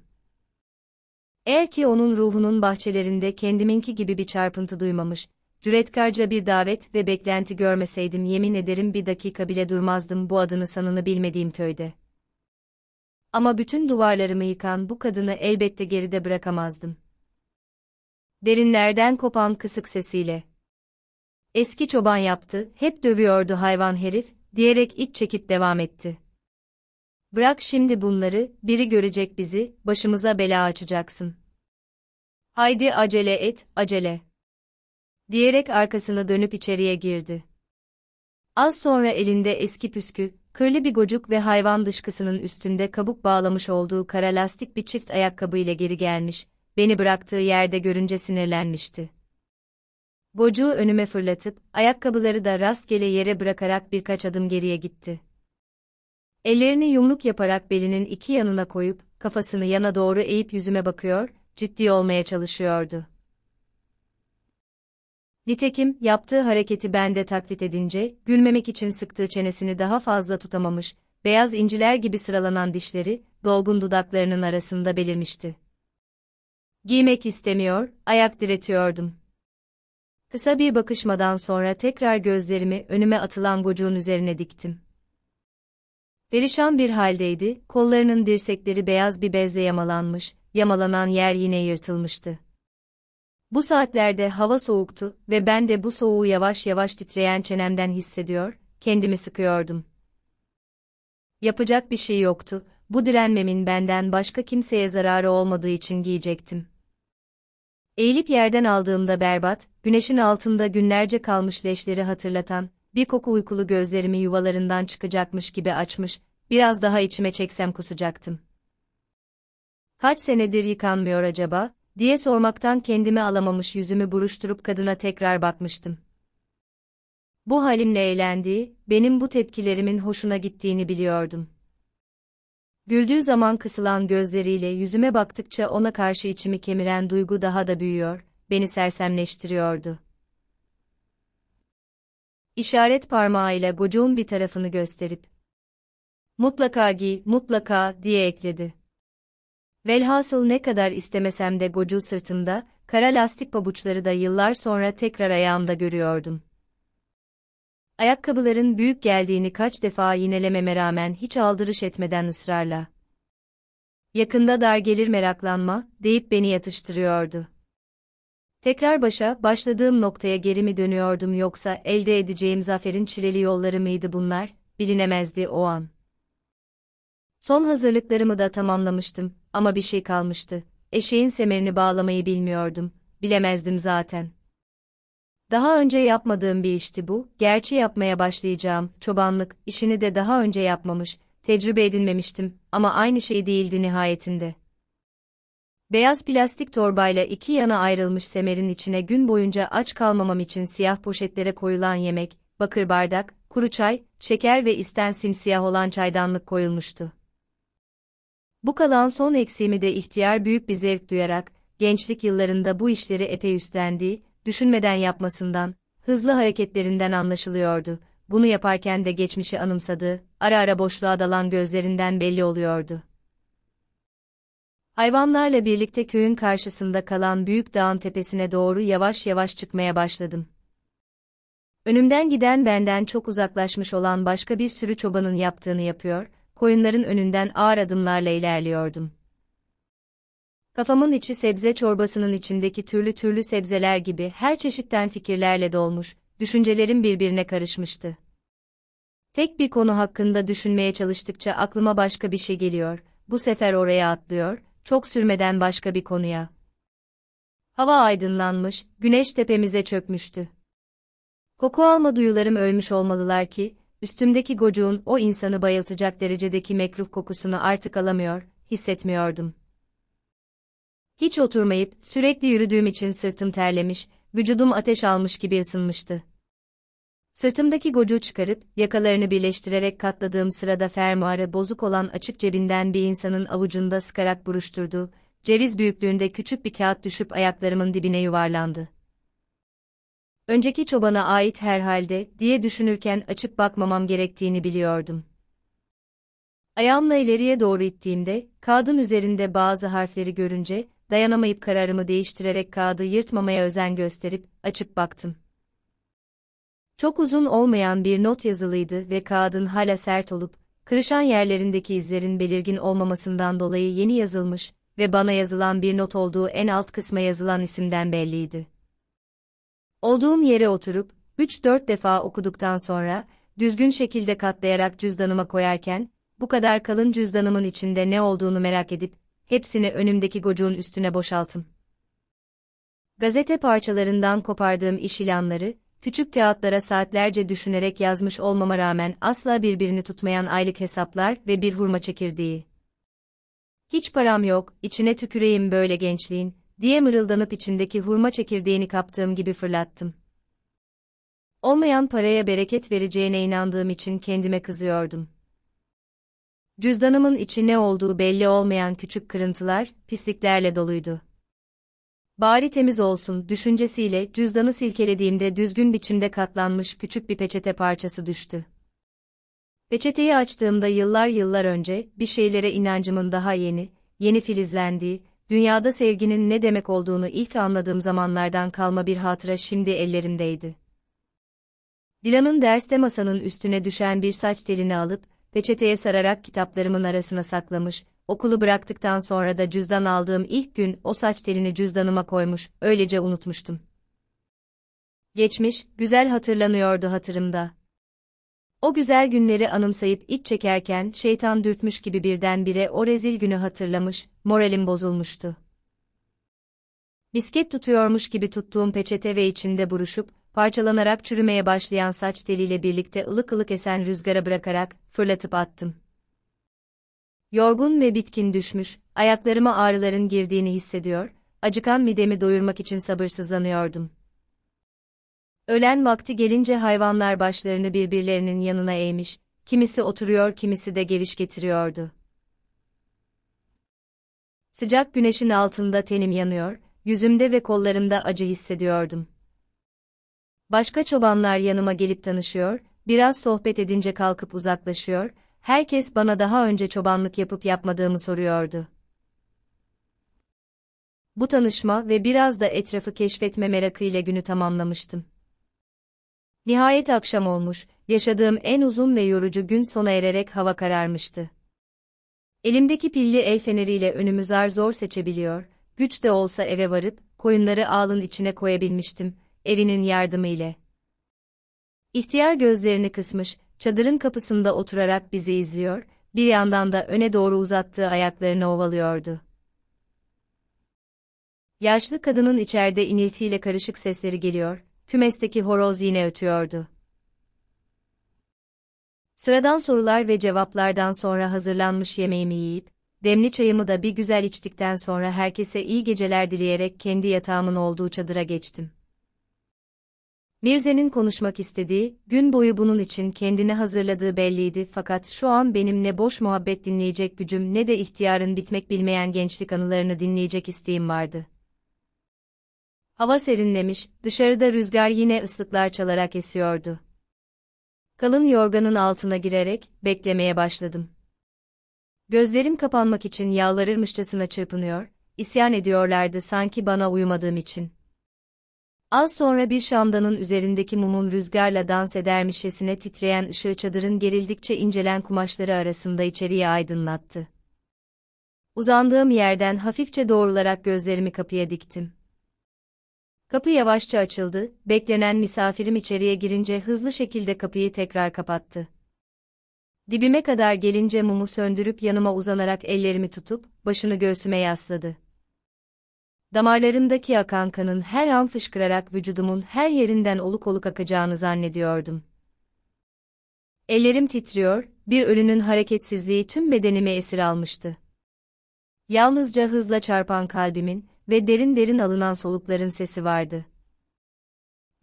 Eğer ki onun ruhunun bahçelerinde kendiminki gibi bir çarpıntı duymamış, cüretkarca bir davet ve beklenti görmeseydim yemin ederim bir dakika bile durmazdım bu adını sanını bilmediğim köyde. Ama bütün duvarlarımı yıkan bu kadını elbette geride bırakamazdım. Derinlerden kopan kısık sesiyle, Eski çoban yaptı, hep dövüyordu hayvan herif, diyerek iç çekip devam etti. Bırak şimdi bunları, biri görecek bizi, başımıza bela açacaksın. Haydi acele et, acele. Diyerek arkasına dönüp içeriye girdi. Az sonra elinde eski püskü, kırlı bir gocuk ve hayvan dışkısının üstünde kabuk bağlamış olduğu kara lastik bir çift ayakkabı ile geri gelmiş, beni bıraktığı yerde görünce sinirlenmişti. Bocuğu önüme fırlatıp, ayakkabıları da rastgele yere bırakarak birkaç adım geriye gitti. Ellerini yumruk yaparak belinin iki yanına koyup, kafasını yana doğru eğip yüzüme bakıyor, ciddi olmaya çalışıyordu. Nitekim, yaptığı hareketi bende taklit edince, gülmemek için sıktığı çenesini daha fazla tutamamış, beyaz inciler gibi sıralanan dişleri, dolgun dudaklarının arasında belirmişti. Giymek istemiyor, ayak diretiyordum. Kısa bir bakışmadan sonra tekrar gözlerimi önüme atılan gocuğun üzerine diktim. Perişan bir haldeydi, kollarının dirsekleri beyaz bir bezle yamalanmış, yamalanan yer yine yırtılmıştı. Bu saatlerde hava soğuktu ve ben de bu soğuğu yavaş yavaş titreyen çenemden hissediyor, kendimi sıkıyordum. Yapacak bir şey yoktu, bu direnmemin benden başka kimseye zararı olmadığı için giyecektim. Eğilip yerden aldığımda berbat, güneşin altında günlerce kalmış leşleri hatırlatan, bir koku uykulu gözlerimi yuvalarından çıkacakmış gibi açmış, biraz daha içime çeksem kusacaktım. Kaç senedir yıkanmıyor acaba, diye sormaktan kendimi alamamış yüzümü buruşturup kadına tekrar bakmıştım. Bu halimle eğlendiği, benim bu tepkilerimin hoşuna gittiğini biliyordum. Güldüğü zaman kısılan gözleriyle yüzüme baktıkça ona karşı içimi kemiren duygu daha da büyüyor, beni sersemleştiriyordu. İşaret parmağıyla gocuğun bir tarafını gösterip, mutlaka giy, mutlaka diye ekledi. Velhasıl ne kadar istemesem de gocu sırtımda, kara lastik pabuçları da yıllar sonra tekrar ayağımda görüyordum. Ayakkabıların büyük geldiğini kaç defa yinelememe rağmen hiç aldırış etmeden ısrarla. Yakında dar gelir meraklanma, deyip beni yatıştırıyordu. Tekrar başa, başladığım noktaya geri mi dönüyordum yoksa elde edeceğim zaferin çileli yolları mıydı bunlar, bilinemezdi o an. Son hazırlıklarımı da tamamlamıştım ama bir şey kalmıştı. Eşeğin semerini bağlamayı bilmiyordum, bilemezdim zaten.'' Daha önce yapmadığım bir işti bu, gerçi yapmaya başlayacağım, çobanlık, işini de daha önce yapmamış, tecrübe edinmemiştim ama aynı şey değildi nihayetinde. Beyaz plastik torbayla iki yana ayrılmış semerin içine gün boyunca aç kalmamam için siyah poşetlere koyulan yemek, bakır bardak, kuru çay, şeker ve isten simsiyah olan çaydanlık koyulmuştu. Bu kalan son eksiğimi de ihtiyar büyük bir zevk duyarak, gençlik yıllarında bu işleri epey üstlendiği, düşünmeden yapmasından, hızlı hareketlerinden anlaşılıyordu. Bunu yaparken de geçmişi anımsadığı, ara ara boşluğa dalan gözlerinden belli oluyordu. Hayvanlarla birlikte köyün karşısında kalan büyük dağın tepesine doğru yavaş yavaş çıkmaya başladım. Önümden giden benden çok uzaklaşmış olan başka bir sürü çobanın yaptığını yapıyor, koyunların önünden ağır adımlarla ilerliyordum. Kafamın içi sebze çorbasının içindeki türlü türlü sebzeler gibi her çeşitten fikirlerle dolmuş, düşüncelerim birbirine karışmıştı. Tek bir konu hakkında düşünmeye çalıştıkça aklıma başka bir şey geliyor, bu sefer oraya atlıyor, çok sürmeden başka bir konuya. Hava aydınlanmış, güneş tepemize çökmüştü. Koku alma duyularım ölmüş olmalılar ki, üstümdeki gocuğun o insanı bayıltacak derecedeki mekruh kokusunu artık alamıyor, hissetmiyordum. Hiç oturmayıp, sürekli yürüdüğüm için sırtım terlemiş, vücudum ateş almış gibi ısınmıştı. Sırtımdaki gocu çıkarıp, yakalarını birleştirerek katladığım sırada fermuarı bozuk olan açık cebinden bir insanın avucunda sıkarak buruşturdu, ceviz büyüklüğünde küçük bir kağıt düşüp ayaklarımın dibine yuvarlandı. Önceki çobana ait herhalde, diye düşünürken açıp bakmamam gerektiğini biliyordum. Ayağımla ileriye doğru ittiğimde, kağıdın üzerinde bazı harfleri görünce, dayanamayıp kararımı değiştirerek kağıdı yırtmamaya özen gösterip, açıp baktım. Çok uzun olmayan bir not yazılıydı ve kağıdın hala sert olup, kırışan yerlerindeki izlerin belirgin olmamasından dolayı yeni yazılmış ve bana yazılan bir not olduğu en alt kısma yazılan isimden belliydi. Olduğum yere oturup, 3-4 defa okuduktan sonra, düzgün şekilde katlayarak cüzdanıma koyarken, bu kadar kalın cüzdanımın içinde ne olduğunu merak edip, hepsini önümdeki gocuğun üstüne boşaltım. Gazete parçalarından kopardığım iş ilanları, küçük kağıtlara saatlerce düşünerek yazmış olmama rağmen asla birbirini tutmayan aylık hesaplar ve bir hurma çekirdeği. Hiç param yok, içine tüküreyim böyle gençliğin, diye mırıldanıp içindeki hurma çekirdeğini kaptığım gibi fırlattım. Olmayan paraya bereket vereceğine inandığım için kendime kızıyordum. Cüzdanımın içi ne olduğu belli olmayan küçük kırıntılar, pisliklerle doluydu. Bari temiz olsun düşüncesiyle cüzdanı silkelediğimde düzgün biçimde katlanmış küçük bir peçete parçası düştü. Peçeteyi açtığımda yıllar yıllar önce bir şeylere inancımın daha yeni, yeni filizlendiği, dünyada sevginin ne demek olduğunu ilk anladığım zamanlardan kalma bir hatıra şimdi ellerimdeydi. Dilan'ın derste masanın üstüne düşen bir saç telini alıp peçeteye sararak kitaplarımın arasına saklamış, okulu bıraktıktan sonra da cüzdan aldığım ilk gün o saç telini cüzdanıma koymuş, öylece unutmuştum. Geçmiş, güzel hatırlanıyordu hatırımda. O güzel günleri anımsayıp iç çekerken şeytan dürtmüş gibi birdenbire o rezil günü hatırlamış, moralim bozulmuştu. Bisket tutuyormuş gibi tuttuğum peçete ve içinde buruşup, parçalanarak çürümeye başlayan saç teliyle birlikte ılık ılık esen rüzgara bırakarak fırlatıp attım. Yorgun ve bitkin düşmüş, ayaklarıma ağrıların girdiğini hissediyor, acıkan midemi doyurmak için sabırsızlanıyordum. Ölen vakti gelince hayvanlar başlarını birbirlerinin yanına eğmiş, kimisi oturuyor kimisi de geviş getiriyordu. Sıcak güneşin altında tenim yanıyor, yüzümde ve kollarımda acı hissediyordum. Başka çobanlar yanıma gelip tanışıyor, biraz sohbet edince kalkıp uzaklaşıyor, herkes bana daha önce çobanlık yapıp yapmadığımı soruyordu. Bu tanışma ve biraz da etrafı keşfetme merakıyla günü tamamlamıştım. Nihayet akşam olmuş, yaşadığım en uzun ve yorucu gün sona ererek hava kararmıştı. Elimdeki pilli el feneriyle önümü zar zor seçebiliyor, güç de olsa eve varıp, koyunları ağlın içine koyabilmiştim, evinin yardımı ile. İhtiyar gözlerini kısmış, çadırın kapısında oturarak bizi izliyor, bir yandan da öne doğru uzattığı ayaklarını ovalıyordu. Yaşlı kadının içeride iniltiyle karışık sesleri geliyor, kümesteki horoz yine ötüyordu. Sıradan sorular ve cevaplardan sonra hazırlanmış yemeğimi yiyip, demli çayımı da bir güzel içtikten sonra herkese iyi geceler dileyerek kendi yatağımın olduğu çadıra geçtim. Mirze'nin konuşmak istediği, gün boyu bunun için kendini hazırladığı belliydi fakat şu an benim ne boş muhabbet dinleyecek gücüm ne de ihtiyarın bitmek bilmeyen gençlik anılarını dinleyecek isteğim vardı. Hava serinlemiş, dışarıda rüzgar yine ıslıklar çalarak esiyordu. Kalın yorganın altına girerek, beklemeye başladım. Gözlerim kapanmak için yalvarırmışçasına çırpınıyor, isyan ediyorlardı sanki bana uyumadığım için. Az sonra bir şamdanın üzerindeki mumun rüzgarla dans edermişesine titreyen ışığı çadırın gerildikçe incelen kumaşları arasında içeriye aydınlattı. Uzandığım yerden hafifçe doğrularak gözlerimi kapıya diktim. Kapı yavaşça açıldı, beklenen misafirim içeriye girince hızlı şekilde kapıyı tekrar kapattı. Dibime kadar gelince mumu söndürüp yanıma uzanarak ellerimi tutup, başını göğsüme yasladı. Damarlarımdaki akan kanın her an fışkırarak vücudumun her yerinden oluk oluk akacağını zannediyordum. Ellerim titriyor, bir ölünün hareketsizliği tüm bedenimi esir almıştı. Yalnızca hızla çarpan kalbimin ve derin derin alınan solukların sesi vardı.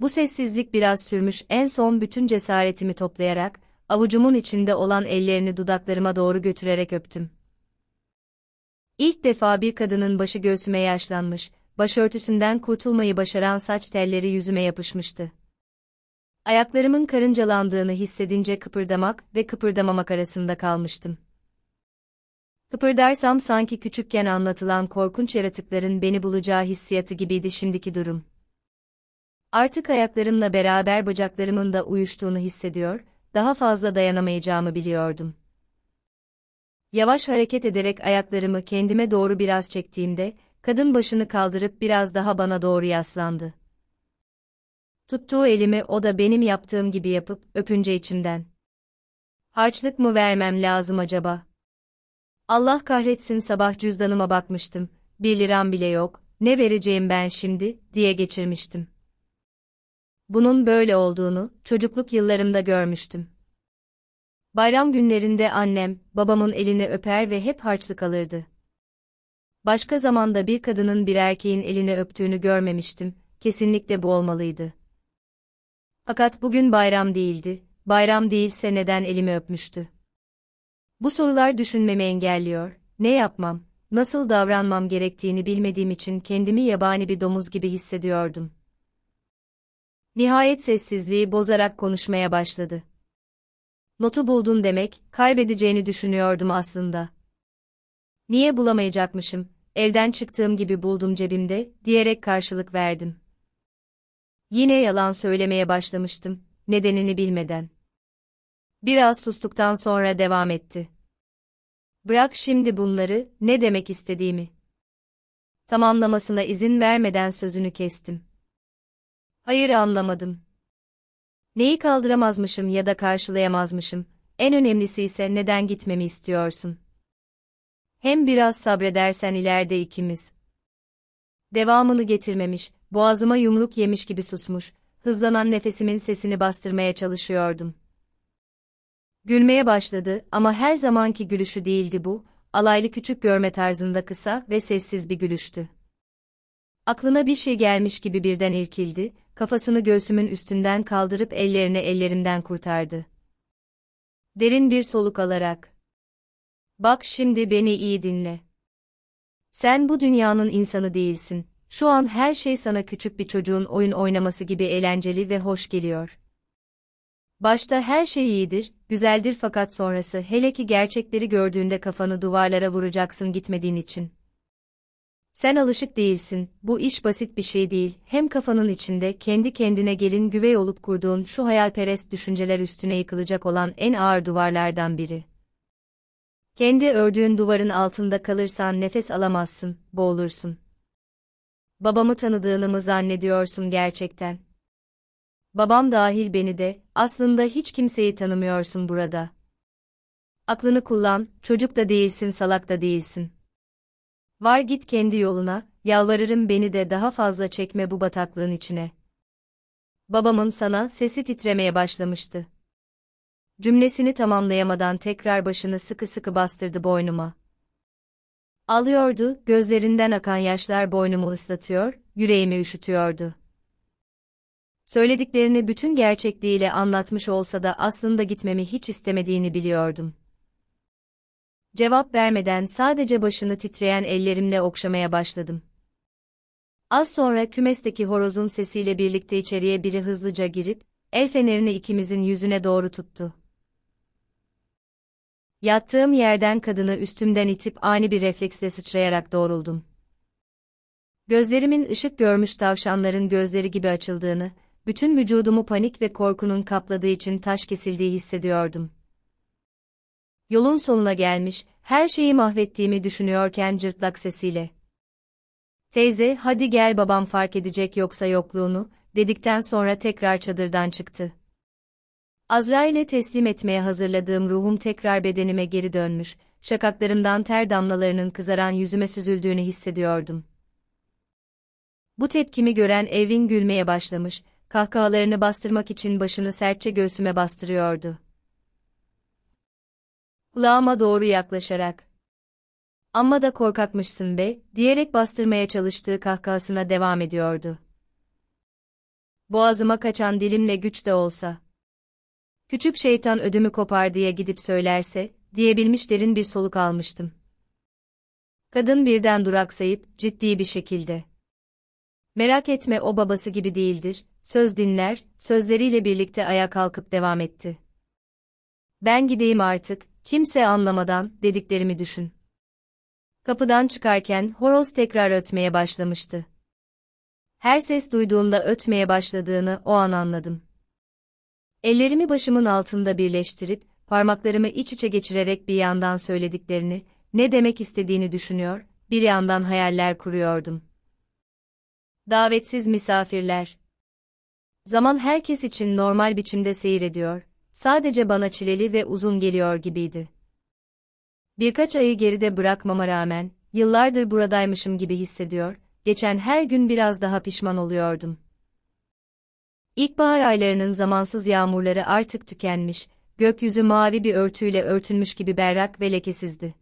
Bu sessizlik biraz sürmüş en son bütün cesaretimi toplayarak, avucumun içinde olan ellerini dudaklarıma doğru götürerek öptüm. İlk defa bir kadının başı göğsüme yaşlanmış, başörtüsünden kurtulmayı başaran saç telleri yüzüme yapışmıştı. Ayaklarımın karıncalandığını hissedince kıpırdamak ve kıpırdamamak arasında kalmıştım. Kıpırdarsam sanki küçükken anlatılan korkunç yaratıkların beni bulacağı hissiyatı gibiydi şimdiki durum. Artık ayaklarımla beraber bacaklarımın da uyuştuğunu hissediyor, daha fazla dayanamayacağımı biliyordum. Yavaş hareket ederek ayaklarımı kendime doğru biraz çektiğimde, kadın başını kaldırıp biraz daha bana doğru yaslandı. Tuttuğu elimi o da benim yaptığım gibi yapıp öpünce içimden. Harçlık mı vermem lazım acaba? Allah kahretsin sabah cüzdanıma bakmıştım, bir liram bile yok, ne vereceğim ben şimdi, diye geçirmiştim. Bunun böyle olduğunu, çocukluk yıllarımda görmüştüm. Bayram günlerinde annem, babamın elini öper ve hep harçlık alırdı. Başka zamanda bir kadının bir erkeğin elini öptüğünü görmemiştim, kesinlikle bu olmalıydı. Fakat bugün bayram değildi, bayram değilse neden elimi öpmüştü? Bu sorular düşünmemi engelliyor, ne yapmam, nasıl davranmam gerektiğini bilmediğim için kendimi yabani bir domuz gibi hissediyordum. Nihayet sessizliği bozarak konuşmaya başladı. Notu buldun demek, kaybedeceğini düşünüyordum aslında. Niye bulamayacakmışım, evden çıktığım gibi buldum cebimde, diyerek karşılık verdim. Yine yalan söylemeye başlamıştım, nedenini bilmeden. Biraz sustuktan sonra devam etti. Bırak şimdi bunları, ne demek istediğimi. Tamamlamasına izin vermeden sözünü kestim. Hayır anlamadım. Neyi kaldıramazmışım ya da karşılayamazmışım. En önemlisi ise neden gitmemi istiyorsun? Hem biraz sabredersen ileride ikimiz. Devamını getirmemiş, boğazıma yumruk yemiş gibi susmuş, hızlanan nefesimin sesini bastırmaya çalışıyordum. Gülmeye başladı ama her zamanki gülüşü değildi bu, alaylı küçük görme tarzında kısa ve sessiz bir gülüştü. Aklına bir şey gelmiş gibi birden irkildi, kafasını göğsümün üstünden kaldırıp ellerini ellerimden kurtardı. Derin bir soluk alarak. Bak şimdi beni iyi dinle. Sen bu dünyanın insanı değilsin. Şu an her şey sana küçük bir çocuğun oyun oynaması gibi eğlenceli ve hoş geliyor. Başta her şey iyidir, güzeldir fakat sonrası hele ki gerçekleri gördüğünde kafanı duvarlara vuracaksın gitmediğin için. Sen alışık değilsin, bu iş basit bir şey değil, hem kafanın içinde kendi kendine gelin güvey olup kurduğun şu hayalperest düşünceler üstüne yıkılacak olan en ağır duvarlardan biri. Kendi ördüğün duvarın altında kalırsan nefes alamazsın, boğulursun. Babamı tanıdığını mı zannediyorsun gerçekten? Babam dahil beni de, aslında hiç kimseyi tanımıyorsun burada. Aklını kullan, çocuk da değilsin salak da değilsin. Var git kendi yoluna, yalvarırım beni de daha fazla çekme bu bataklığın içine. Babamın sana sesi titremeye başlamıştı. Cümlesini tamamlayamadan tekrar başını sıkı sıkı bastırdı boynuma. Alıyordu, gözlerinden akan yaşlar boynumu ıslatıyor, yüreğimi üşütüyordu. Söylediklerini bütün gerçekliğiyle anlatmış olsa da aslında gitmemi hiç istemediğini biliyordum. Cevap vermeden sadece başını titreyen ellerimle okşamaya başladım. Az sonra kümesteki horozun sesiyle birlikte içeriye biri hızlıca girip, el fenerini ikimizin yüzüne doğru tuttu. Yattığım yerden kadını üstümden itip ani bir refleksle sıçrayarak doğruldum. Gözlerimin ışık görmüş tavşanların gözleri gibi açıldığını, bütün vücudumu panik ve korkunun kapladığı için taş kesildiği hissediyordum yolun sonuna gelmiş, her şeyi mahvettiğimi düşünüyorken cırtlak sesiyle. Teyze, hadi gel babam fark edecek yoksa yokluğunu, dedikten sonra tekrar çadırdan çıktı. Azrail'e teslim etmeye hazırladığım ruhum tekrar bedenime geri dönmüş, şakaklarımdan ter damlalarının kızaran yüzüme süzüldüğünü hissediyordum. Bu tepkimi gören Evin gülmeye başlamış, kahkahalarını bastırmak için başını sertçe göğsüme bastırıyordu. Lağıma doğru yaklaşarak. Amma da korkakmışsın be, diyerek bastırmaya çalıştığı kahkahasına devam ediyordu. Boğazıma kaçan dilimle güç de olsa. Küçük şeytan ödümü kopar diye gidip söylerse, diyebilmiş derin bir soluk almıştım. Kadın birden duraksayıp, ciddi bir şekilde. Merak etme o babası gibi değildir, söz dinler, sözleriyle birlikte ayağa kalkıp devam etti. Ben gideyim artık, kimse anlamadan dediklerimi düşün. Kapıdan çıkarken horoz tekrar ötmeye başlamıştı. Her ses duyduğumda ötmeye başladığını o an anladım. Ellerimi başımın altında birleştirip, parmaklarımı iç içe geçirerek bir yandan söylediklerini, ne demek istediğini düşünüyor, bir yandan hayaller kuruyordum. Davetsiz misafirler. Zaman herkes için normal biçimde seyrediyor, sadece bana çileli ve uzun geliyor gibiydi. Birkaç ayı geride bırakmama rağmen, yıllardır buradaymışım gibi hissediyor, geçen her gün biraz daha pişman oluyordum. İlkbahar aylarının zamansız yağmurları artık tükenmiş, gökyüzü mavi bir örtüyle örtünmüş gibi berrak ve lekesizdi.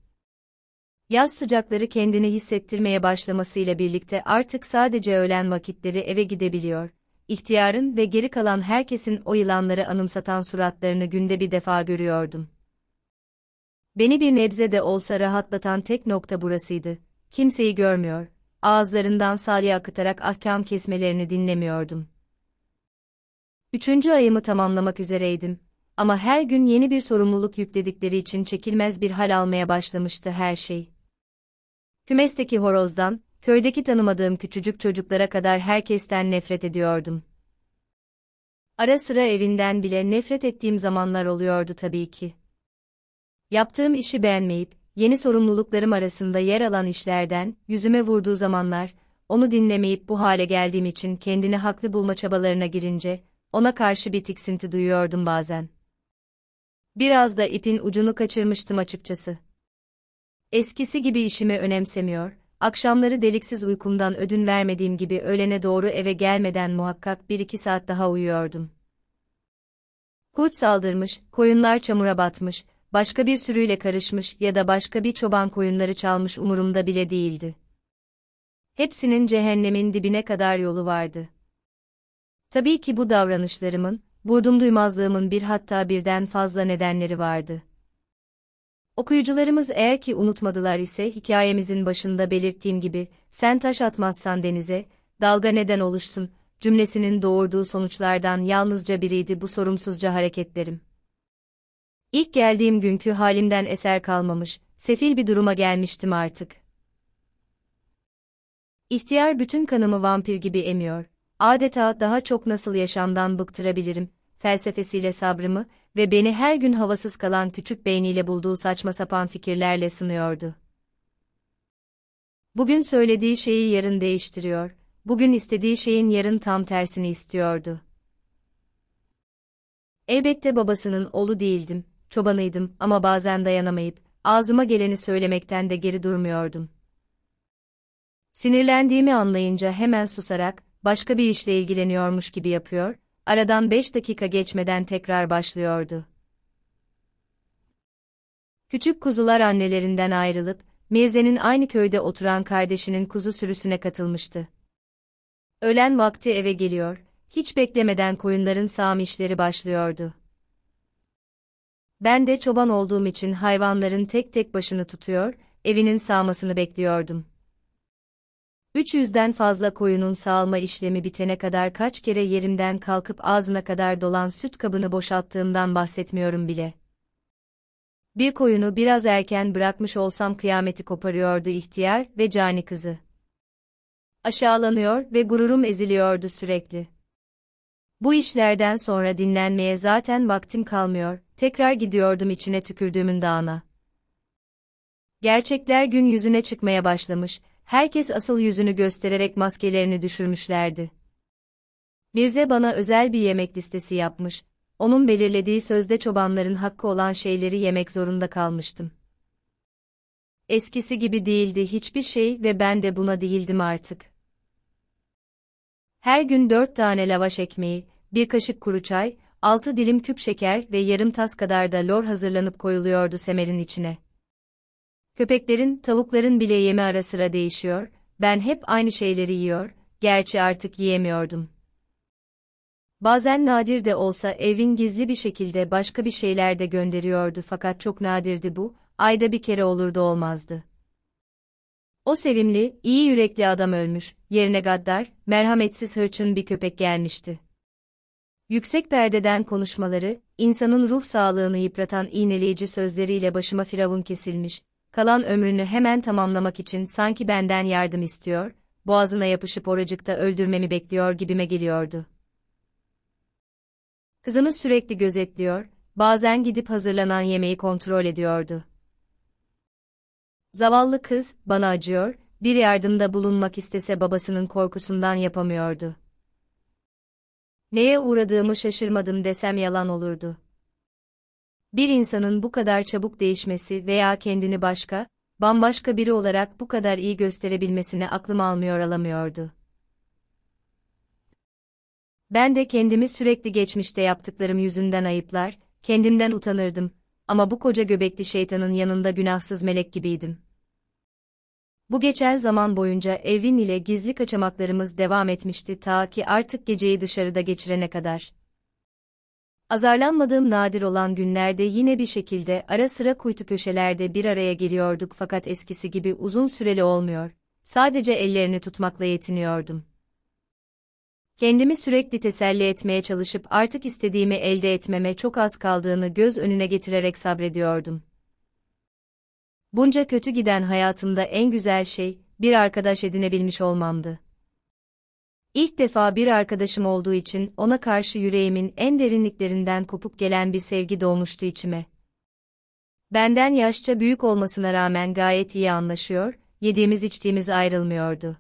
Yaz sıcakları kendini hissettirmeye başlamasıyla birlikte artık sadece öğlen vakitleri eve gidebiliyor, ihtiyarın ve geri kalan herkesin o yılanları anımsatan suratlarını günde bir defa görüyordum. Beni bir nebze de olsa rahatlatan tek nokta burasıydı. Kimseyi görmüyor, ağızlarından salya akıtarak ahkam kesmelerini dinlemiyordum. Üçüncü ayımı tamamlamak üzereydim ama her gün yeni bir sorumluluk yükledikleri için çekilmez bir hal almaya başlamıştı her şey. Kümesteki horozdan, köydeki tanımadığım küçücük çocuklara kadar herkesten nefret ediyordum. Ara sıra evinden bile nefret ettiğim zamanlar oluyordu tabii ki. Yaptığım işi beğenmeyip, yeni sorumluluklarım arasında yer alan işlerden, yüzüme vurduğu zamanlar, onu dinlemeyip bu hale geldiğim için kendini haklı bulma çabalarına girince, ona karşı bir tiksinti duyuyordum bazen. Biraz da ipin ucunu kaçırmıştım açıkçası. Eskisi gibi işimi önemsemiyor, Akşamları deliksiz uykumdan ödün vermediğim gibi öğlene doğru eve gelmeden muhakkak bir iki saat daha uyuyordum. Kurt saldırmış, koyunlar çamura batmış, başka bir sürüyle karışmış ya da başka bir çoban koyunları çalmış umurumda bile değildi. Hepsinin cehennemin dibine kadar yolu vardı. Tabii ki bu davranışlarımın, vurdum duymazlığımın bir hatta birden fazla nedenleri vardı. Okuyucularımız eğer ki unutmadılar ise hikayemizin başında belirttiğim gibi, sen taş atmazsan denize, dalga neden oluşsun, cümlesinin doğurduğu sonuçlardan yalnızca biriydi bu sorumsuzca hareketlerim. İlk geldiğim günkü halimden eser kalmamış, sefil bir duruma gelmiştim artık. İhtiyar bütün kanımı vampir gibi emiyor, adeta daha çok nasıl yaşamdan bıktırabilirim, felsefesiyle sabrımı ve beni her gün havasız kalan küçük beyniyle bulduğu saçma sapan fikirlerle sınıyordu. Bugün söylediği şeyi yarın değiştiriyor, bugün istediği şeyin yarın tam tersini istiyordu. Elbette babasının oğlu değildim, çobanıydım ama bazen dayanamayıp, ağzıma geleni söylemekten de geri durmuyordum. Sinirlendiğimi anlayınca hemen susarak, başka bir işle ilgileniyormuş gibi yapıyor, aradan beş dakika geçmeden tekrar başlıyordu. Küçük kuzular annelerinden ayrılıp, Mirze'nin aynı köyde oturan kardeşinin kuzu sürüsüne katılmıştı. Ölen vakti eve geliyor, hiç beklemeden koyunların sağım işleri başlıyordu. Ben de çoban olduğum için hayvanların tek tek başını tutuyor, evinin sağmasını bekliyordum. 300'den fazla koyunun sağlama işlemi bitene kadar kaç kere yerimden kalkıp ağzına kadar dolan süt kabını boşalttığımdan bahsetmiyorum bile. Bir koyunu biraz erken bırakmış olsam kıyameti koparıyordu ihtiyar ve cani kızı. Aşağılanıyor ve gururum eziliyordu sürekli. Bu işlerden sonra dinlenmeye zaten vaktim kalmıyor, tekrar gidiyordum içine tükürdüğümün dağına. Gerçekler gün yüzüne çıkmaya başlamış, herkes asıl yüzünü göstererek maskelerini düşürmüşlerdi. Mirze bana özel bir yemek listesi yapmış, onun belirlediği sözde çobanların hakkı olan şeyleri yemek zorunda kalmıştım. Eskisi gibi değildi hiçbir şey ve ben de buna değildim artık. Her gün dört tane lavaş ekmeği, bir kaşık kuru çay, altı dilim küp şeker ve yarım tas kadar da lor hazırlanıp koyuluyordu semerin içine. Köpeklerin, tavukların bile yemi ara sıra değişiyor, ben hep aynı şeyleri yiyor, gerçi artık yiyemiyordum. Bazen nadir de olsa evin gizli bir şekilde başka bir şeyler de gönderiyordu fakat çok nadirdi bu, ayda bir kere olurdu olmazdı. O sevimli, iyi yürekli adam ölmüş, yerine gaddar, merhametsiz hırçın bir köpek gelmişti. Yüksek perdeden konuşmaları, insanın ruh sağlığını yıpratan iğneleyici sözleriyle başıma firavun kesilmiş, kalan ömrünü hemen tamamlamak için sanki benden yardım istiyor, boğazına yapışıp oracıkta öldürmemi bekliyor gibime geliyordu. Kızımı sürekli gözetliyor, bazen gidip hazırlanan yemeği kontrol ediyordu. Zavallı kız, bana acıyor, bir yardımda bulunmak istese babasının korkusundan yapamıyordu. Neye uğradığımı şaşırmadım desem yalan olurdu. Bir insanın bu kadar çabuk değişmesi veya kendini başka, bambaşka biri olarak bu kadar iyi gösterebilmesini aklım almıyor alamıyordu. Ben de kendimi sürekli geçmişte yaptıklarım yüzünden ayıplar, kendimden utanırdım ama bu koca göbekli şeytanın yanında günahsız melek gibiydim. Bu geçen zaman boyunca evin ile gizli kaçamaklarımız devam etmişti ta ki artık geceyi dışarıda geçirene kadar. Azarlanmadığım nadir olan günlerde yine bir şekilde ara sıra kuytu köşelerde bir araya geliyorduk fakat eskisi gibi uzun süreli olmuyor. Sadece ellerini tutmakla yetiniyordum. Kendimi sürekli teselli etmeye çalışıp artık istediğimi elde etmeme çok az kaldığını göz önüne getirerek sabrediyordum. Bunca kötü giden hayatımda en güzel şey, bir arkadaş edinebilmiş olmamdı. İlk defa bir arkadaşım olduğu için ona karşı yüreğimin en derinliklerinden kopup gelen bir sevgi dolmuştu içime. Benden yaşça büyük olmasına rağmen gayet iyi anlaşıyor, yediğimiz içtiğimiz ayrılmıyordu.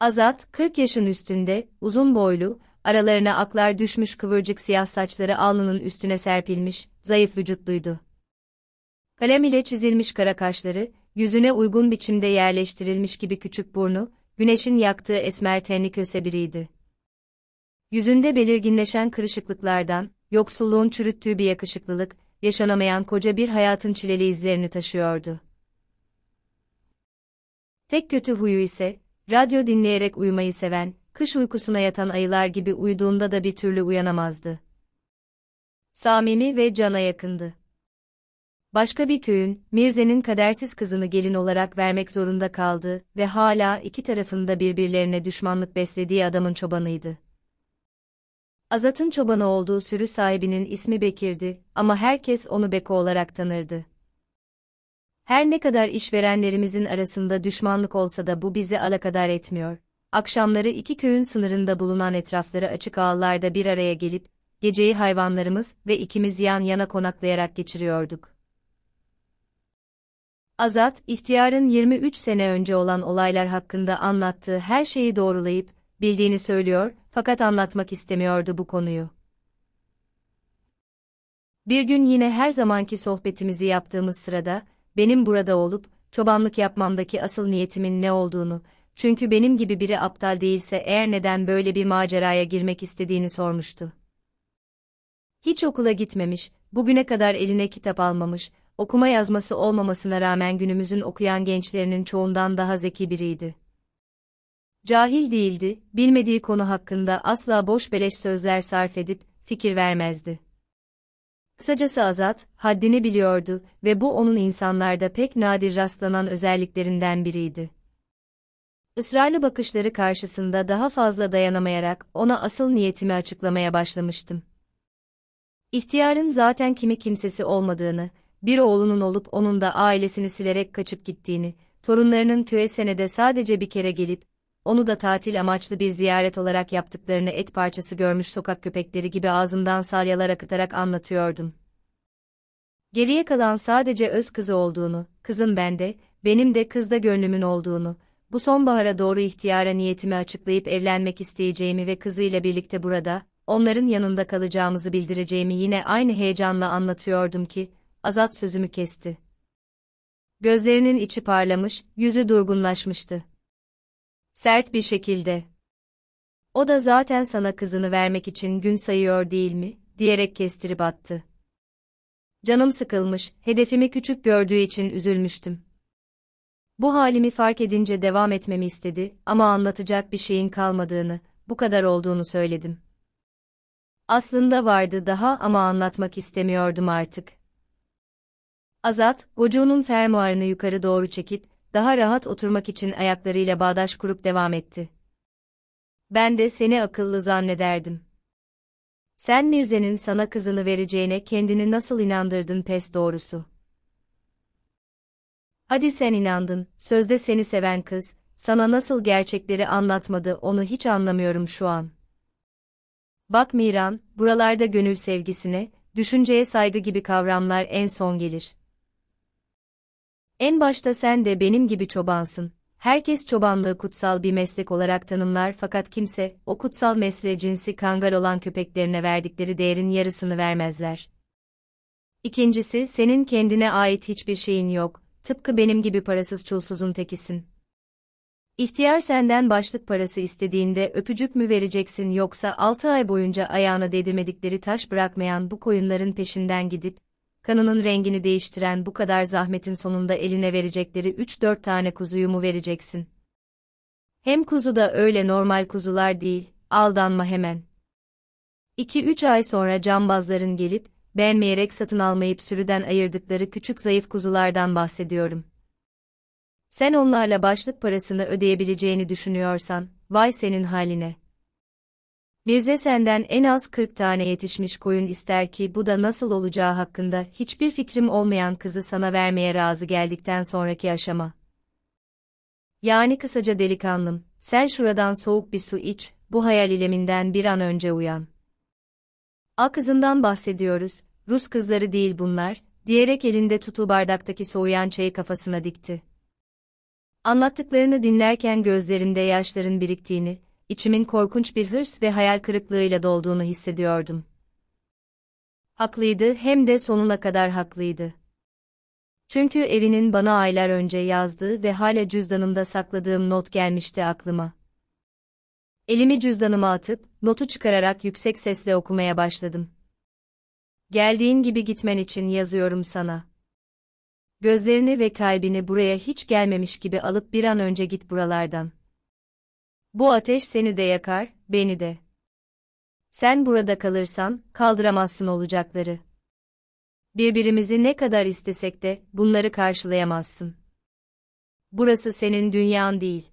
Azat, 40 yaşın üstünde, uzun boylu, aralarına aklar düşmüş kıvırcık siyah saçları alnının üstüne serpilmiş, zayıf vücutluydu. Kalem ile çizilmiş kara kaşları, yüzüne uygun biçimde yerleştirilmiş gibi küçük burnu, güneşin yaktığı esmer tenli köse biriydi. Yüzünde belirginleşen kırışıklıklardan, yoksulluğun çürüttüğü bir yakışıklılık, yaşanamayan koca bir hayatın çileli izlerini taşıyordu. Tek kötü huyu ise, radyo dinleyerek uyumayı seven, kış uykusuna yatan ayılar gibi uyuduğunda da bir türlü uyanamazdı. Samimi ve cana yakındı. Başka bir köyün, Mirze'nin kadersiz kızını gelin olarak vermek zorunda kaldı ve hala iki tarafında birbirlerine düşmanlık beslediği adamın çobanıydı. Azat'ın çobanı olduğu sürü sahibinin ismi Bekir'di ama herkes onu Beko olarak tanırdı. Her ne kadar işverenlerimizin arasında düşmanlık olsa da bu bizi alakadar etmiyor. Akşamları iki köyün sınırında bulunan etrafları açık ağlarda bir araya gelip, geceyi hayvanlarımız ve ikimiz yan yana konaklayarak geçiriyorduk. Azat, ihtiyarın 23 sene önce olan olaylar hakkında anlattığı her şeyi doğrulayıp, bildiğini söylüyor, fakat anlatmak istemiyordu bu konuyu. Bir gün yine her zamanki sohbetimizi yaptığımız sırada, benim burada olup, çobanlık yapmamdaki asıl niyetimin ne olduğunu, çünkü benim gibi biri aptal değilse eğer neden böyle bir maceraya girmek istediğini sormuştu. Hiç okula gitmemiş, bugüne kadar eline kitap almamış, okuma yazması olmamasına rağmen günümüzün okuyan gençlerinin çoğundan daha zeki biriydi. Cahil değildi, bilmediği konu hakkında asla boş beleş sözler sarf edip fikir vermezdi. Kısacası Azat, haddini biliyordu ve bu onun insanlarda pek nadir rastlanan özelliklerinden biriydi. Israrlı bakışları karşısında daha fazla dayanamayarak ona asıl niyetimi açıklamaya başlamıştım. İhtiyarın zaten kimi kimsesi olmadığını, bir oğlunun olup onun da ailesini silerek kaçıp gittiğini, torunlarının köye senede sadece bir kere gelip, onu da tatil amaçlı bir ziyaret olarak yaptıklarını et parçası görmüş sokak köpekleri gibi ağzımdan salyalar akıtarak anlatıyordum. Geriye kalan sadece öz kızı olduğunu, kızın bende, benim de kızda gönlümün olduğunu, bu sonbahara doğru ihtiyara niyetimi açıklayıp evlenmek isteyeceğimi ve kızıyla birlikte burada, onların yanında kalacağımızı bildireceğimi yine aynı heyecanla anlatıyordum ki, Azat sözümü kesti. Gözlerinin içi parlamış, yüzü durgunlaşmıştı. Sert bir şekilde. O da zaten sana kızını vermek için gün sayıyor değil mi, diyerek kestirip attı. Canım sıkılmış, hedefimi küçük gördüğü için üzülmüştüm. Bu halimi fark edince devam etmemi istedi ama anlatacak bir şeyin kalmadığını, bu kadar olduğunu söyledim. Aslında vardı daha ama anlatmak istemiyordum artık. Azat, gocuğunun fermuarını yukarı doğru çekip, daha rahat oturmak için ayaklarıyla bağdaş kurup devam etti. Ben de seni akıllı zannederdim. Sen Mirze'nin sana kızını vereceğine kendini nasıl inandırdın pes doğrusu. Hadi sen inandın, sözde seni seven kız, sana nasıl gerçekleri anlatmadı onu hiç anlamıyorum şu an. Bak Miran, buralarda gönül sevgisine, düşünceye saygı gibi kavramlar en son gelir. En başta sen de benim gibi çobansın. Herkes çobanlığı kutsal bir meslek olarak tanımlar fakat kimse o kutsal mesleğe cinsi kangal olan köpeklerine verdikleri değerin yarısını vermezler. İkincisi, senin kendine ait hiçbir şeyin yok. Tıpkı benim gibi parasız çulsuzun tekisin. İhtiyar senden başlık parası istediğinde öpücük mü vereceksin yoksa 6 ay boyunca ayağına dedirmedikleri taş bırakmayan bu koyunların peşinden gidip kanının rengini değiştiren bu kadar zahmetin sonunda eline verecekleri 3-4 tane kuzuyu mu vereceksin? Hem kuzu da öyle normal kuzular değil, aldanma hemen. 2-3 ay sonra cambazların gelip, beğenmeyerek satın almayıp sürüden ayırdıkları küçük zayıf kuzulardan bahsediyorum. Sen onlarla başlık parasını ödeyebileceğini düşünüyorsan, vay senin haline. Birze senden en az 40 tane yetişmiş koyun ister ki bu da nasıl olacağı hakkında hiçbir fikrim olmayan kızı sana vermeye razı geldikten sonraki aşama. Yani kısaca delikanlım, sen şuradan soğuk bir su iç, bu hayal ileminden bir an önce uyan. A kızından bahsediyoruz, Rus kızları değil bunlar, diyerek elinde tutu bardaktaki soğuyan çayı kafasına dikti. Anlattıklarını dinlerken gözlerimde yaşların biriktiğini, içimin korkunç bir hırs ve hayal kırıklığıyla dolduğunu hissediyordum. Haklıydı hem de sonuna kadar haklıydı. Çünkü evinin bana aylar önce yazdığı ve hala cüzdanımda sakladığım not gelmişti aklıma. Elimi cüzdanıma atıp, notu çıkararak yüksek sesle okumaya başladım. Geldiğin gibi gitmen için yazıyorum sana. Gözlerini ve kalbini buraya hiç gelmemiş gibi alıp bir an önce git buralardan. Bu ateş seni de yakar, beni de. Sen burada kalırsan, kaldıramazsın olacakları. Birbirimizi ne kadar istesek de, bunları karşılayamazsın. Burası senin dünyan değil.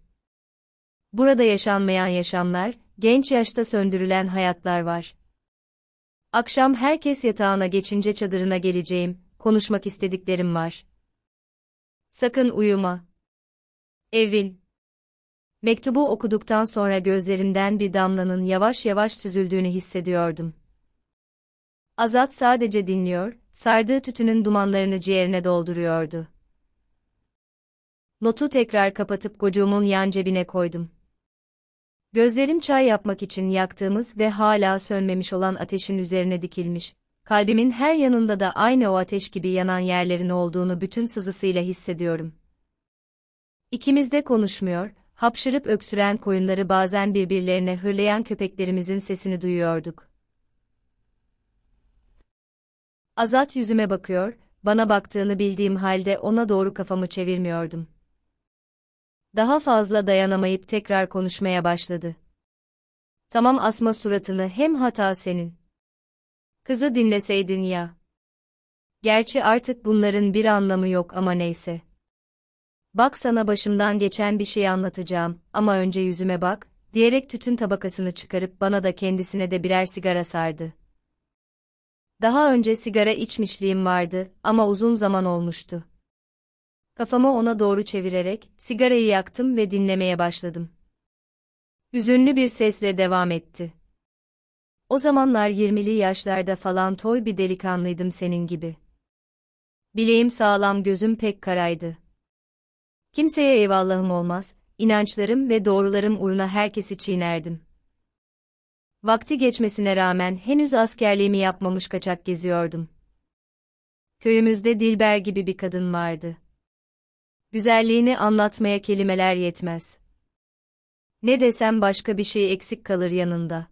Burada yaşanmayan yaşamlar, genç yaşta söndürülen hayatlar var. Akşam herkes yatağına geçince çadırına geleceğim, konuşmak istediklerim var. Sakın uyuma. Evin Mektubu okuduktan sonra gözlerimden bir damlanın yavaş yavaş süzüldüğünü hissediyordum. Azat sadece dinliyor, sardığı tütünün dumanlarını ciğerine dolduruyordu. Notu tekrar kapatıp kocuğumun yan cebine koydum. Gözlerim çay yapmak için yaktığımız ve hala sönmemiş olan ateşin üzerine dikilmiş, kalbimin her yanında da aynı o ateş gibi yanan yerlerin olduğunu bütün sızısıyla hissediyorum. İkimiz de konuşmuyor, hapşırıp öksüren koyunları bazen birbirlerine hırlayan köpeklerimizin sesini duyuyorduk. Azat yüzüme bakıyor, bana baktığını bildiğim halde ona doğru kafamı çevirmiyordum. Daha fazla dayanamayıp tekrar konuşmaya başladı. Tamam asma suratını hem hata senin. Kızı dinleseydin ya. Gerçi artık bunların bir anlamı yok ama neyse bak sana başımdan geçen bir şey anlatacağım ama önce yüzüme bak, diyerek tütün tabakasını çıkarıp bana da kendisine de birer sigara sardı. Daha önce sigara içmişliğim vardı ama uzun zaman olmuştu. Kafamı ona doğru çevirerek sigarayı yaktım ve dinlemeye başladım. Üzünlü bir sesle devam etti. O zamanlar yirmili yaşlarda falan toy bir delikanlıydım senin gibi. Bileğim sağlam gözüm pek karaydı. Kimseye eyvallahım olmaz, inançlarım ve doğrularım uğruna herkesi çiğnerdim. Vakti geçmesine rağmen henüz askerliğimi yapmamış kaçak geziyordum. Köyümüzde Dilber gibi bir kadın vardı. Güzelliğini anlatmaya kelimeler yetmez. Ne desem başka bir şey eksik kalır yanında.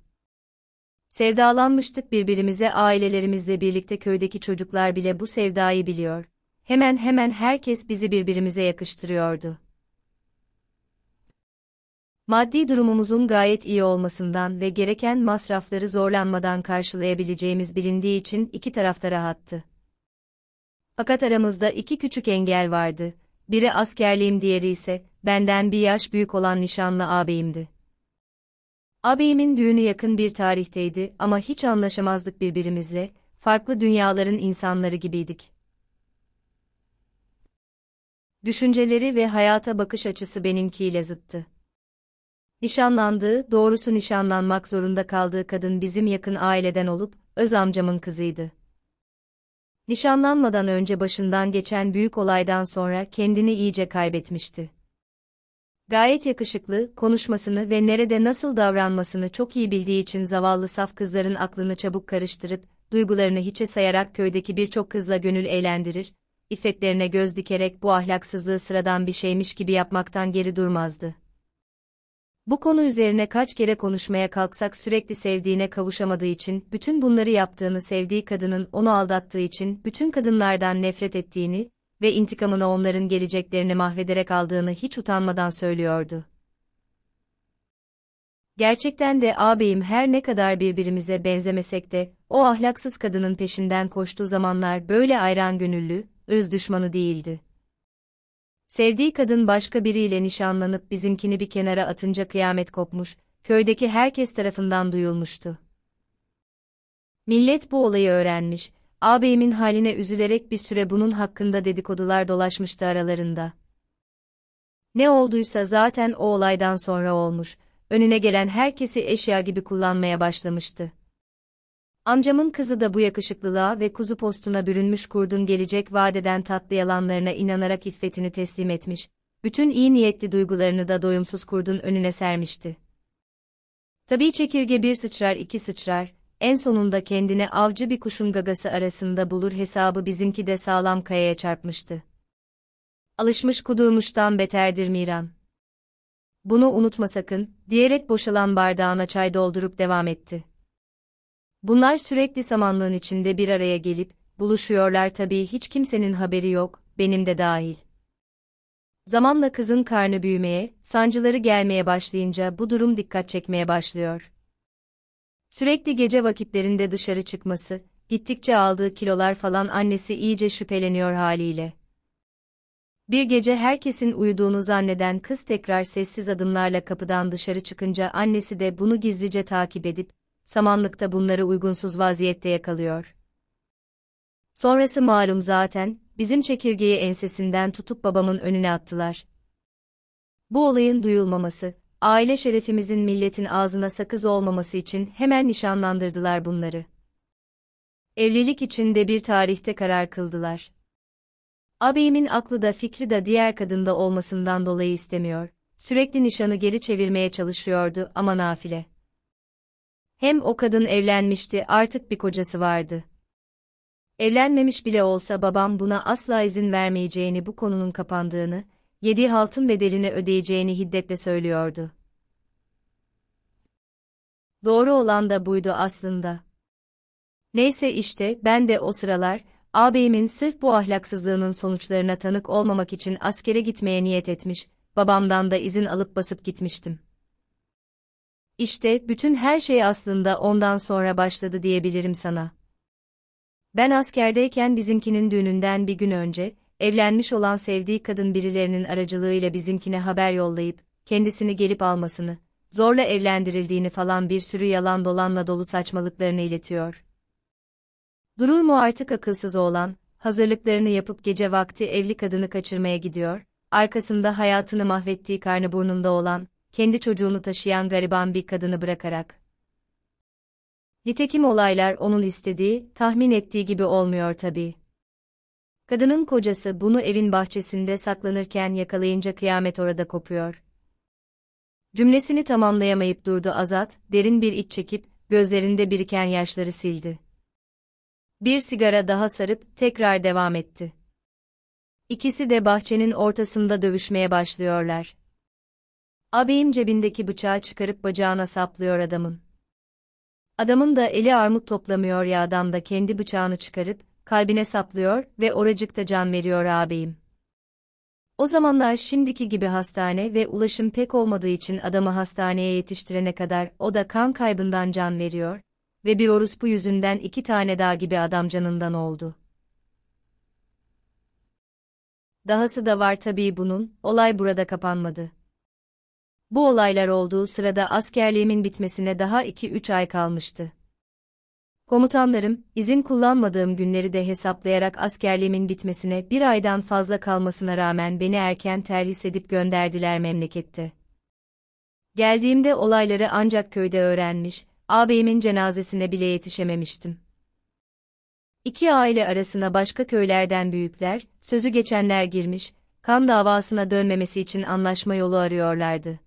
Sevdalanmıştık birbirimize ailelerimizle birlikte köydeki çocuklar bile bu sevdayı biliyor hemen hemen herkes bizi birbirimize yakıştırıyordu. Maddi durumumuzun gayet iyi olmasından ve gereken masrafları zorlanmadan karşılayabileceğimiz bilindiği için iki tarafta rahattı. Fakat aramızda iki küçük engel vardı. Biri askerliğim diğeri ise, benden bir yaş büyük olan nişanlı ağabeyimdi. Ağabeyimin düğünü yakın bir tarihteydi ama hiç anlaşamazdık birbirimizle, farklı dünyaların insanları gibiydik düşünceleri ve hayata bakış açısı benimkiyle zıttı. Nişanlandığı, doğrusu nişanlanmak zorunda kaldığı kadın bizim yakın aileden olup, öz amcamın kızıydı. Nişanlanmadan önce başından geçen büyük olaydan sonra kendini iyice kaybetmişti. Gayet yakışıklı, konuşmasını ve nerede nasıl davranmasını çok iyi bildiği için zavallı saf kızların aklını çabuk karıştırıp, duygularını hiçe sayarak köydeki birçok kızla gönül eğlendirir, iffetlerine göz dikerek bu ahlaksızlığı sıradan bir şeymiş gibi yapmaktan geri durmazdı. Bu konu üzerine kaç kere konuşmaya kalksak sürekli sevdiğine kavuşamadığı için, bütün bunları yaptığını sevdiği kadının onu aldattığı için, bütün kadınlardan nefret ettiğini ve intikamını onların geleceklerini mahvederek aldığını hiç utanmadan söylüyordu. Gerçekten de ağabeyim her ne kadar birbirimize benzemesek de, o ahlaksız kadının peşinden koştuğu zamanlar böyle ayran gönüllü, ırz düşmanı değildi. Sevdiği kadın başka biriyle nişanlanıp bizimkini bir kenara atınca kıyamet kopmuş, köydeki herkes tarafından duyulmuştu. Millet bu olayı öğrenmiş, ağabeyimin haline üzülerek bir süre bunun hakkında dedikodular dolaşmıştı aralarında. Ne olduysa zaten o olaydan sonra olmuş, önüne gelen herkesi eşya gibi kullanmaya başlamıştı. Amcamın kızı da bu yakışıklılığa ve kuzu postuna bürünmüş kurdun gelecek vadeden tatlı yalanlarına inanarak iffetini teslim etmiş, bütün iyi niyetli duygularını da doyumsuz kurdun önüne sermişti. Tabii çekirge bir sıçrar iki sıçrar, en sonunda kendine avcı bir kuşun gagası arasında bulur hesabı bizimki de sağlam kayaya çarpmıştı. Alışmış kudurmuştan beterdir Miran. Bunu unutma sakın, diyerek boşalan bardağına çay doldurup devam etti. Bunlar sürekli samanlığın içinde bir araya gelip, buluşuyorlar tabii hiç kimsenin haberi yok, benim de dahil. Zamanla kızın karnı büyümeye, sancıları gelmeye başlayınca bu durum dikkat çekmeye başlıyor. Sürekli gece vakitlerinde dışarı çıkması, gittikçe aldığı kilolar falan annesi iyice şüpheleniyor haliyle. Bir gece herkesin uyuduğunu zanneden kız tekrar sessiz adımlarla kapıdan dışarı çıkınca annesi de bunu gizlice takip edip samanlıkta bunları uygunsuz vaziyette yakalıyor. Sonrası malum zaten, bizim çekirgeyi ensesinden tutup babamın önüne attılar. Bu olayın duyulmaması, aile şerefimizin milletin ağzına sakız olmaması için hemen nişanlandırdılar bunları. Evlilik için de bir tarihte karar kıldılar. Abimin aklı da fikri de diğer kadında olmasından dolayı istemiyor. Sürekli nişanı geri çevirmeye çalışıyordu ama nafile. Hem o kadın evlenmişti, artık bir kocası vardı. Evlenmemiş bile olsa babam buna asla izin vermeyeceğini, bu konunun kapandığını, yedi haltın bedelini ödeyeceğini hiddetle söylüyordu. Doğru olan da buydu aslında. Neyse işte ben de o sıralar ağabeyimin sırf bu ahlaksızlığının sonuçlarına tanık olmamak için askere gitmeye niyet etmiş, babamdan da izin alıp basıp gitmiştim. İşte bütün her şey aslında ondan sonra başladı diyebilirim sana. Ben askerdeyken bizimkinin düğününden bir gün önce, evlenmiş olan sevdiği kadın birilerinin aracılığıyla bizimkine haber yollayıp, kendisini gelip almasını, zorla evlendirildiğini falan bir sürü yalan dolanla dolu saçmalıklarını iletiyor. Durur mu artık akılsız oğlan, hazırlıklarını yapıp gece vakti evli kadını kaçırmaya gidiyor, arkasında hayatını mahvettiği karnı burnunda olan, kendi çocuğunu taşıyan gariban bir kadını bırakarak. Nitekim olaylar onun istediği, tahmin ettiği gibi olmuyor tabii. Kadının kocası bunu evin bahçesinde saklanırken yakalayınca kıyamet orada kopuyor. Cümlesini tamamlayamayıp durdu Azat, derin bir iç çekip, gözlerinde biriken yaşları sildi. Bir sigara daha sarıp tekrar devam etti. İkisi de bahçenin ortasında dövüşmeye başlıyorlar. Ağabeyim cebindeki bıçağı çıkarıp bacağına saplıyor adamın. Adamın da eli armut toplamıyor ya adam da kendi bıçağını çıkarıp, kalbine saplıyor ve oracıkta can veriyor ağabeyim. O zamanlar şimdiki gibi hastane ve ulaşım pek olmadığı için adamı hastaneye yetiştirene kadar o da kan kaybından can veriyor ve bir orospu yüzünden iki tane daha gibi adam canından oldu. Dahası da var tabii bunun, olay burada kapanmadı. Bu olaylar olduğu sırada askerliğimin bitmesine daha 2-3 ay kalmıştı. Komutanlarım, izin kullanmadığım günleri de hesaplayarak askerliğimin bitmesine bir aydan fazla kalmasına rağmen beni erken terhis edip gönderdiler memlekette. Geldiğimde olayları ancak köyde öğrenmiş, ağabeyimin cenazesine bile yetişememiştim. İki aile arasına başka köylerden büyükler, sözü geçenler girmiş, kan davasına dönmemesi için anlaşma yolu arıyorlardı.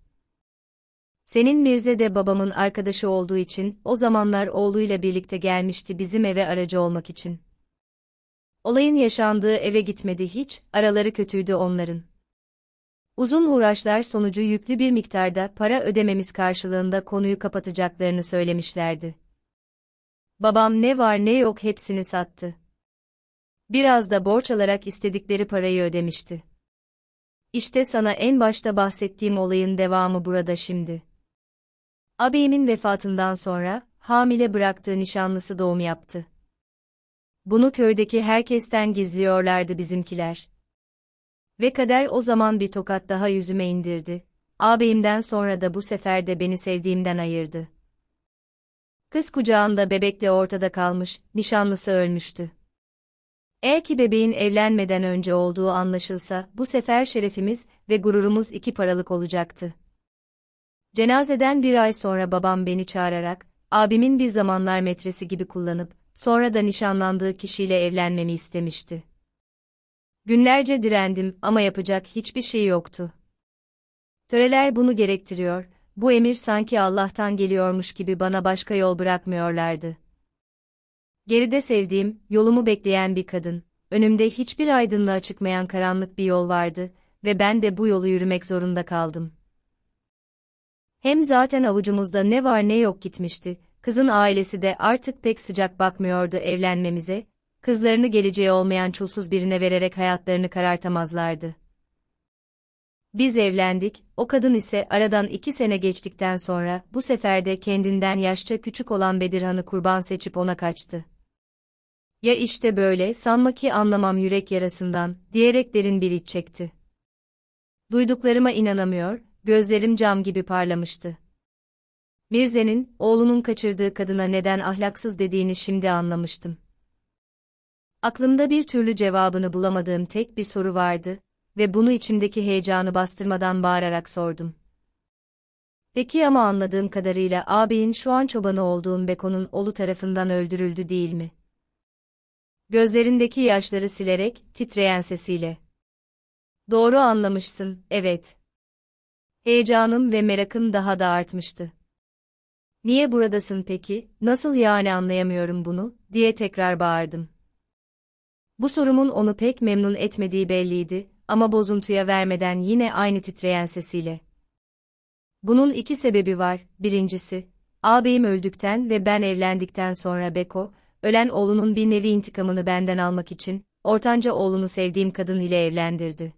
Senin Mirze de babamın arkadaşı olduğu için o zamanlar oğluyla birlikte gelmişti bizim eve aracı olmak için. Olayın yaşandığı eve gitmedi hiç, araları kötüydü onların. Uzun uğraşlar sonucu yüklü bir miktarda para ödememiz karşılığında konuyu kapatacaklarını söylemişlerdi. Babam ne var ne yok hepsini sattı. Biraz da borç alarak istedikleri parayı ödemişti. İşte sana en başta bahsettiğim olayın devamı burada şimdi. Abim'in vefatından sonra, hamile bıraktığı nişanlısı doğum yaptı. Bunu köydeki herkesten gizliyorlardı bizimkiler. Ve kader o zaman bir tokat daha yüzüme indirdi. Ağabeyimden sonra da bu sefer de beni sevdiğimden ayırdı. Kız kucağında bebekle ortada kalmış, nişanlısı ölmüştü. Eğer ki bebeğin evlenmeden önce olduğu anlaşılsa, bu sefer şerefimiz ve gururumuz iki paralık olacaktı. Cenazeden bir ay sonra babam beni çağırarak, abimin bir zamanlar metresi gibi kullanıp, sonra da nişanlandığı kişiyle evlenmemi istemişti. Günlerce direndim ama yapacak hiçbir şey yoktu. Töreler bunu gerektiriyor, bu emir sanki Allah'tan geliyormuş gibi bana başka yol bırakmıyorlardı. Geride sevdiğim, yolumu bekleyen bir kadın, önümde hiçbir aydınlığa çıkmayan karanlık bir yol vardı ve ben de bu yolu yürümek zorunda kaldım. Hem zaten avucumuzda ne var ne yok gitmişti, kızın ailesi de artık pek sıcak bakmıyordu evlenmemize, kızlarını geleceği olmayan çulsuz birine vererek hayatlarını karartamazlardı. Biz evlendik, o kadın ise aradan iki sene geçtikten sonra bu sefer de kendinden yaşça küçük olan Bedirhan'ı kurban seçip ona kaçtı. Ya işte böyle sanma ki anlamam yürek yarasından diyerek derin bir iç çekti. Duyduklarıma inanamıyor, gözlerim cam gibi parlamıştı. Mirze'nin, oğlunun kaçırdığı kadına neden ahlaksız dediğini şimdi anlamıştım. Aklımda bir türlü cevabını bulamadığım tek bir soru vardı ve bunu içimdeki heyecanı bastırmadan bağırarak sordum. Peki ama anladığım kadarıyla ağabeyin şu an çobanı olduğum Beko'nun oğlu tarafından öldürüldü değil mi? Gözlerindeki yaşları silerek, titreyen sesiyle. Doğru anlamışsın, evet. Heyecanım ve merakım daha da artmıştı. Niye buradasın peki, nasıl yani anlayamıyorum bunu, diye tekrar bağırdım. Bu sorumun onu pek memnun etmediği belliydi ama bozuntuya vermeden yine aynı titreyen sesiyle. Bunun iki sebebi var, birincisi, ağabeyim öldükten ve ben evlendikten sonra Beko, ölen oğlunun bir nevi intikamını benden almak için, ortanca oğlunu sevdiğim kadın ile evlendirdi.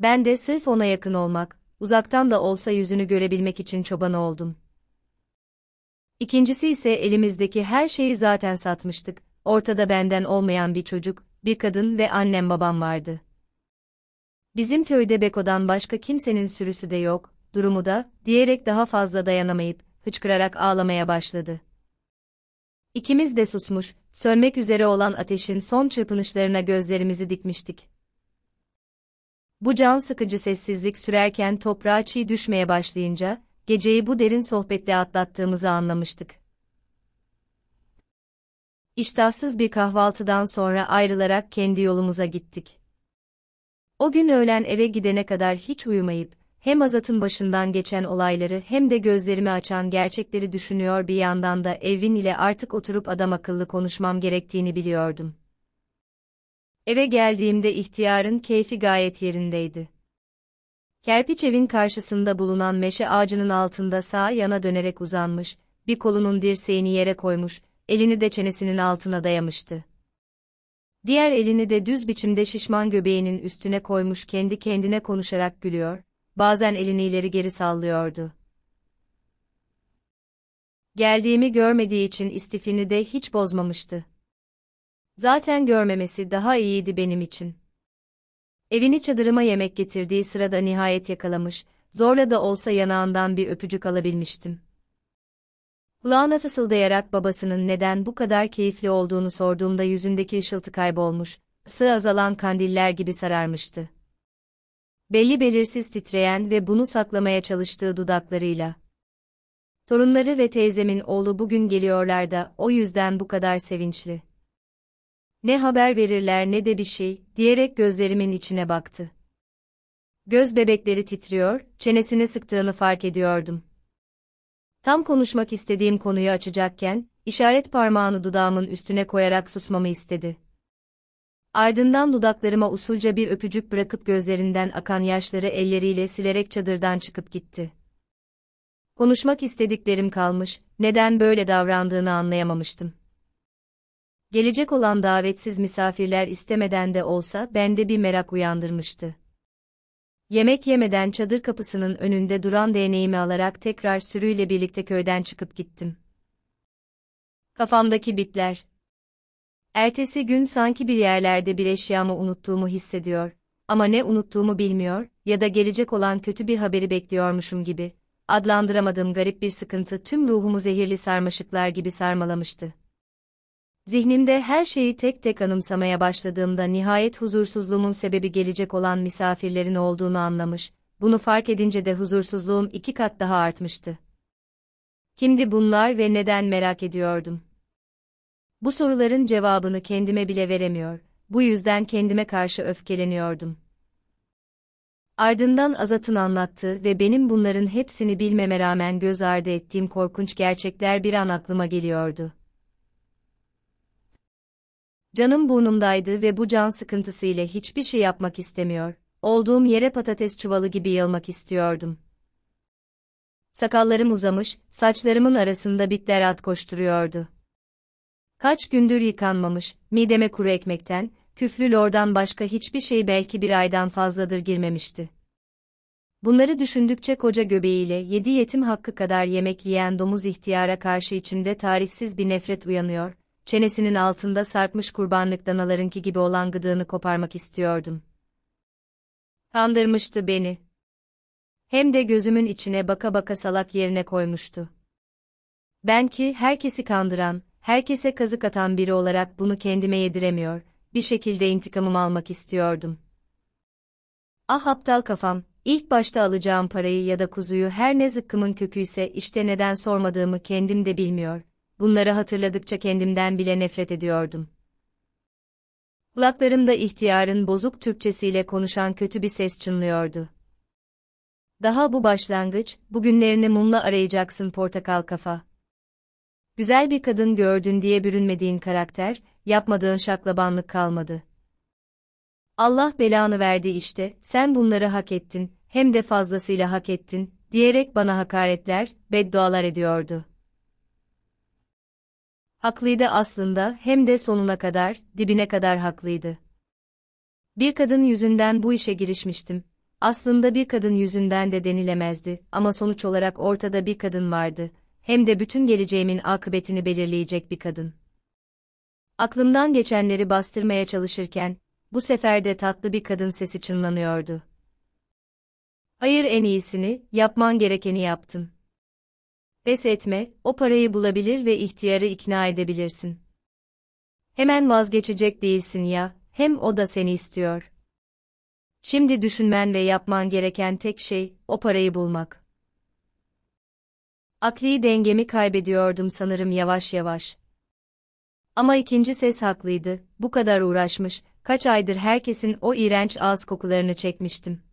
Ben de sırf ona yakın olmak, uzaktan da olsa yüzünü görebilmek için çoban oldum. İkincisi ise elimizdeki her şeyi zaten satmıştık, ortada benden olmayan bir çocuk, bir kadın ve annem babam vardı. Bizim köyde Beko'dan başka kimsenin sürüsü de yok, durumu da, diyerek daha fazla dayanamayıp, hıçkırarak ağlamaya başladı. İkimiz de susmuş, sönmek üzere olan ateşin son çırpınışlarına gözlerimizi dikmiştik. Bu can sıkıcı sessizlik sürerken toprağa çiğ düşmeye başlayınca, geceyi bu derin sohbetle atlattığımızı anlamıştık. İştahsız bir kahvaltıdan sonra ayrılarak kendi yolumuza gittik. O gün öğlen eve gidene kadar hiç uyumayıp, hem Azat'ın başından geçen olayları hem de gözlerimi açan gerçekleri düşünüyor bir yandan da evin ile artık oturup adam akıllı konuşmam gerektiğini biliyordum. Eve geldiğimde ihtiyarın keyfi gayet yerindeydi. Kerpiç evin karşısında bulunan meşe ağacının altında sağ yana dönerek uzanmış, bir kolunun dirseğini yere koymuş, elini de çenesinin altına dayamıştı. Diğer elini de düz biçimde şişman göbeğinin üstüne koymuş kendi kendine konuşarak gülüyor, bazen elini ileri geri sallıyordu. Geldiğimi görmediği için istifini de hiç bozmamıştı. Zaten görmemesi daha iyiydi benim için. Evini çadırıma yemek getirdiği sırada nihayet yakalamış, zorla da olsa yanağından bir öpücük alabilmiştim. Lana fısıldayarak babasının neden bu kadar keyifli olduğunu sorduğumda yüzündeki ışıltı kaybolmuş, ısı azalan kandiller gibi sararmıştı. Belli belirsiz titreyen ve bunu saklamaya çalıştığı dudaklarıyla. Torunları ve teyzemin oğlu bugün geliyorlar da o yüzden bu kadar sevinçli ne haber verirler ne de bir şey, diyerek gözlerimin içine baktı. Göz bebekleri titriyor, çenesini sıktığını fark ediyordum. Tam konuşmak istediğim konuyu açacakken, işaret parmağını dudağımın üstüne koyarak susmamı istedi. Ardından dudaklarıma usulca bir öpücük bırakıp gözlerinden akan yaşları elleriyle silerek çadırdan çıkıp gitti. Konuşmak istediklerim kalmış, neden böyle davrandığını anlayamamıştım gelecek olan davetsiz misafirler istemeden de olsa bende bir merak uyandırmıştı. Yemek yemeden çadır kapısının önünde duran deneyimi alarak tekrar sürüyle birlikte köyden çıkıp gittim. Kafamdaki bitler. Ertesi gün sanki bir yerlerde bir eşyamı unuttuğumu hissediyor ama ne unuttuğumu bilmiyor ya da gelecek olan kötü bir haberi bekliyormuşum gibi. Adlandıramadığım garip bir sıkıntı tüm ruhumu zehirli sarmaşıklar gibi sarmalamıştı. Zihnimde her şeyi tek tek anımsamaya başladığımda nihayet huzursuzluğumun sebebi gelecek olan misafirlerin olduğunu anlamış, bunu fark edince de huzursuzluğum iki kat daha artmıştı. Kimdi bunlar ve neden merak ediyordum. Bu soruların cevabını kendime bile veremiyor, bu yüzden kendime karşı öfkeleniyordum. Ardından Azat'ın anlattığı ve benim bunların hepsini bilmeme rağmen göz ardı ettiğim korkunç gerçekler bir an aklıma geliyordu. Canım burnumdaydı ve bu can sıkıntısı ile hiçbir şey yapmak istemiyor. Olduğum yere patates çuvalı gibi yılmak istiyordum. Sakallarım uzamış, saçlarımın arasında bitler at koşturuyordu. Kaç gündür yıkanmamış, mideme kuru ekmekten, küflü lordan başka hiçbir şey belki bir aydan fazladır girmemişti. Bunları düşündükçe koca göbeğiyle yedi yetim hakkı kadar yemek yiyen domuz ihtiyara karşı içimde tarifsiz bir nefret uyanıyor, çenesinin altında sarkmış kurbanlık danalarınki gibi olan gıdığını koparmak istiyordum. Kandırmıştı beni. Hem de gözümün içine baka baka salak yerine koymuştu. Ben ki herkesi kandıran, herkese kazık atan biri olarak bunu kendime yediremiyor, bir şekilde intikamımı almak istiyordum. Ah aptal kafam, ilk başta alacağım parayı ya da kuzuyu her ne zıkkımın köküyse işte neden sormadığımı kendim de bilmiyor, bunları hatırladıkça kendimden bile nefret ediyordum. Kulaklarımda ihtiyarın bozuk Türkçesiyle konuşan kötü bir ses çınlıyordu. Daha bu başlangıç, bugünlerini mumla arayacaksın portakal kafa. Güzel bir kadın gördün diye bürünmediğin karakter, yapmadığın şaklabanlık kalmadı. Allah belanı verdi işte, sen bunları hak ettin, hem de fazlasıyla hak ettin, diyerek bana hakaretler, beddualar ediyordu. Haklıydı aslında hem de sonuna kadar, dibine kadar haklıydı. Bir kadın yüzünden bu işe girişmiştim. Aslında bir kadın yüzünden de denilemezdi ama sonuç olarak ortada bir kadın vardı. Hem de bütün geleceğimin akıbetini belirleyecek bir kadın. Aklımdan geçenleri bastırmaya çalışırken, bu sefer de tatlı bir kadın sesi çınlanıyordu. Hayır en iyisini, yapman gerekeni yaptım. Pes etme, o parayı bulabilir ve ihtiyarı ikna edebilirsin. Hemen vazgeçecek değilsin ya, hem o da seni istiyor. Şimdi düşünmen ve yapman gereken tek şey, o parayı bulmak. Akli dengemi kaybediyordum sanırım yavaş yavaş. Ama ikinci ses haklıydı, bu kadar uğraşmış, kaç aydır herkesin o iğrenç ağız kokularını çekmiştim.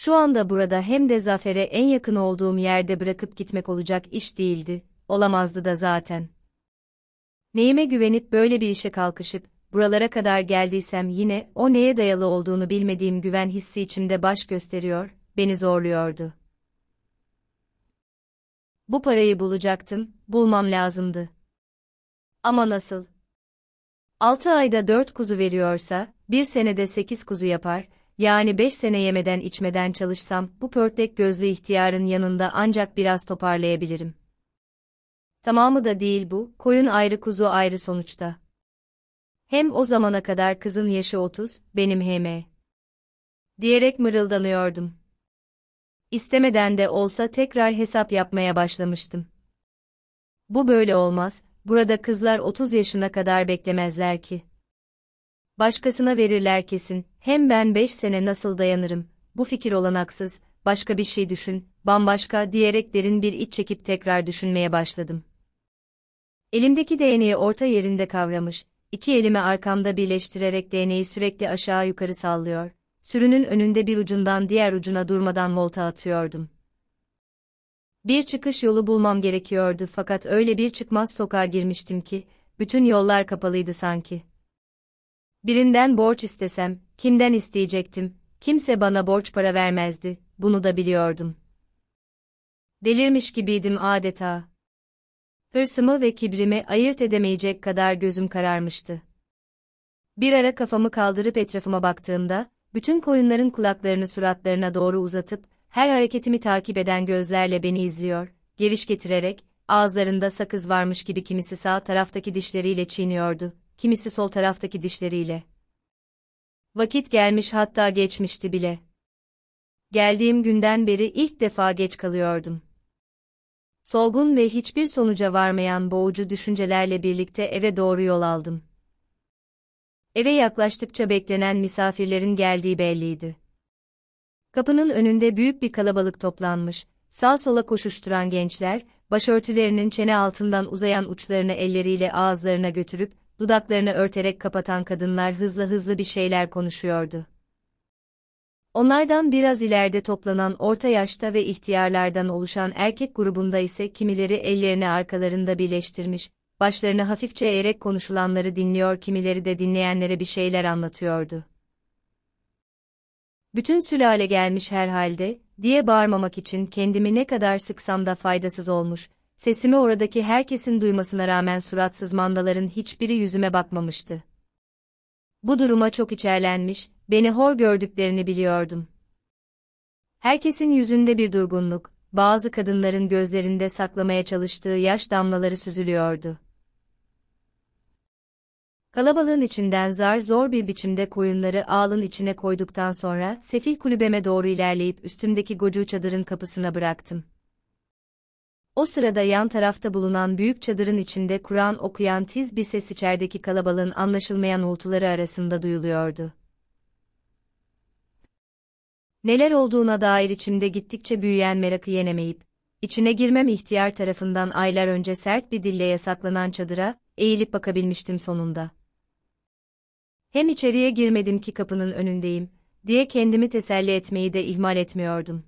Şu anda burada hem de zafere en yakın olduğum yerde bırakıp gitmek olacak iş değildi, olamazdı da zaten. Neyime güvenip böyle bir işe kalkışıp, buralara kadar geldiysem yine o neye dayalı olduğunu bilmediğim güven hissi içimde baş gösteriyor, beni zorluyordu. Bu parayı bulacaktım, bulmam lazımdı. Ama nasıl? 6 ayda 4 kuzu veriyorsa, bir senede 8 kuzu yapar, yani 5 sene yemeden içmeden çalışsam, bu pörtek gözlü ihtiyarın yanında ancak biraz toparlayabilirim. Tamamı da değil bu, koyun ayrı kuzu ayrı sonuçta. Hem o zamana kadar kızın yaşı 30, benim heme. Diyerek mırıldanıyordum. İstemeden de olsa tekrar hesap yapmaya başlamıştım. Bu böyle olmaz, burada kızlar 30 yaşına kadar beklemezler ki. Başkasına verirler kesin, hem ben beş sene nasıl dayanırım, bu fikir olanaksız, başka bir şey düşün, bambaşka diyerek derin bir iç çekip tekrar düşünmeye başladım. Elimdeki değneği orta yerinde kavramış, iki elimi arkamda birleştirerek değneği sürekli aşağı yukarı sallıyor, sürünün önünde bir ucundan diğer ucuna durmadan volta atıyordum. Bir çıkış yolu bulmam gerekiyordu fakat öyle bir çıkmaz sokağa girmiştim ki, bütün yollar kapalıydı sanki. Birinden borç istesem, kimden isteyecektim, kimse bana borç para vermezdi, bunu da biliyordum. Delirmiş gibiydim adeta. Hırsımı ve kibrimi ayırt edemeyecek kadar gözüm kararmıştı. Bir ara kafamı kaldırıp etrafıma baktığımda, bütün koyunların kulaklarını suratlarına doğru uzatıp, her hareketimi takip eden gözlerle beni izliyor, geviş getirerek, ağızlarında sakız varmış gibi kimisi sağ taraftaki dişleriyle çiğniyordu, kimisi sol taraftaki dişleriyle. Vakit gelmiş hatta geçmişti bile. Geldiğim günden beri ilk defa geç kalıyordum. Solgun ve hiçbir sonuca varmayan boğucu düşüncelerle birlikte eve doğru yol aldım. Eve yaklaştıkça beklenen misafirlerin geldiği belliydi. Kapının önünde büyük bir kalabalık toplanmış, sağ sola koşuşturan gençler, başörtülerinin çene altından uzayan uçlarını elleriyle ağızlarına götürüp dudaklarını örterek kapatan kadınlar hızlı hızlı bir şeyler konuşuyordu. Onlardan biraz ileride toplanan orta yaşta ve ihtiyarlardan oluşan erkek grubunda ise kimileri ellerini arkalarında birleştirmiş, başlarını hafifçe eğerek konuşulanları dinliyor kimileri de dinleyenlere bir şeyler anlatıyordu. Bütün sülale gelmiş herhalde, diye bağırmamak için kendimi ne kadar sıksam da faydasız olmuş, Sesimi oradaki herkesin duymasına rağmen suratsız mandaların hiçbiri yüzüme bakmamıştı. Bu duruma çok içerlenmiş, beni hor gördüklerini biliyordum. Herkesin yüzünde bir durgunluk, bazı kadınların gözlerinde saklamaya çalıştığı yaş damlaları süzülüyordu. Kalabalığın içinden zar zor bir biçimde koyunları ağlın içine koyduktan sonra sefil kulübeme doğru ilerleyip üstümdeki gocu çadırın kapısına bıraktım. O sırada yan tarafta bulunan büyük çadırın içinde Kur'an okuyan tiz bir ses içerideki kalabalığın anlaşılmayan uğultuları arasında duyuluyordu. Neler olduğuna dair içimde gittikçe büyüyen merakı yenemeyip, içine girmem ihtiyar tarafından aylar önce sert bir dille yasaklanan çadıra, eğilip bakabilmiştim sonunda. Hem içeriye girmedim ki kapının önündeyim, diye kendimi teselli etmeyi de ihmal etmiyordum.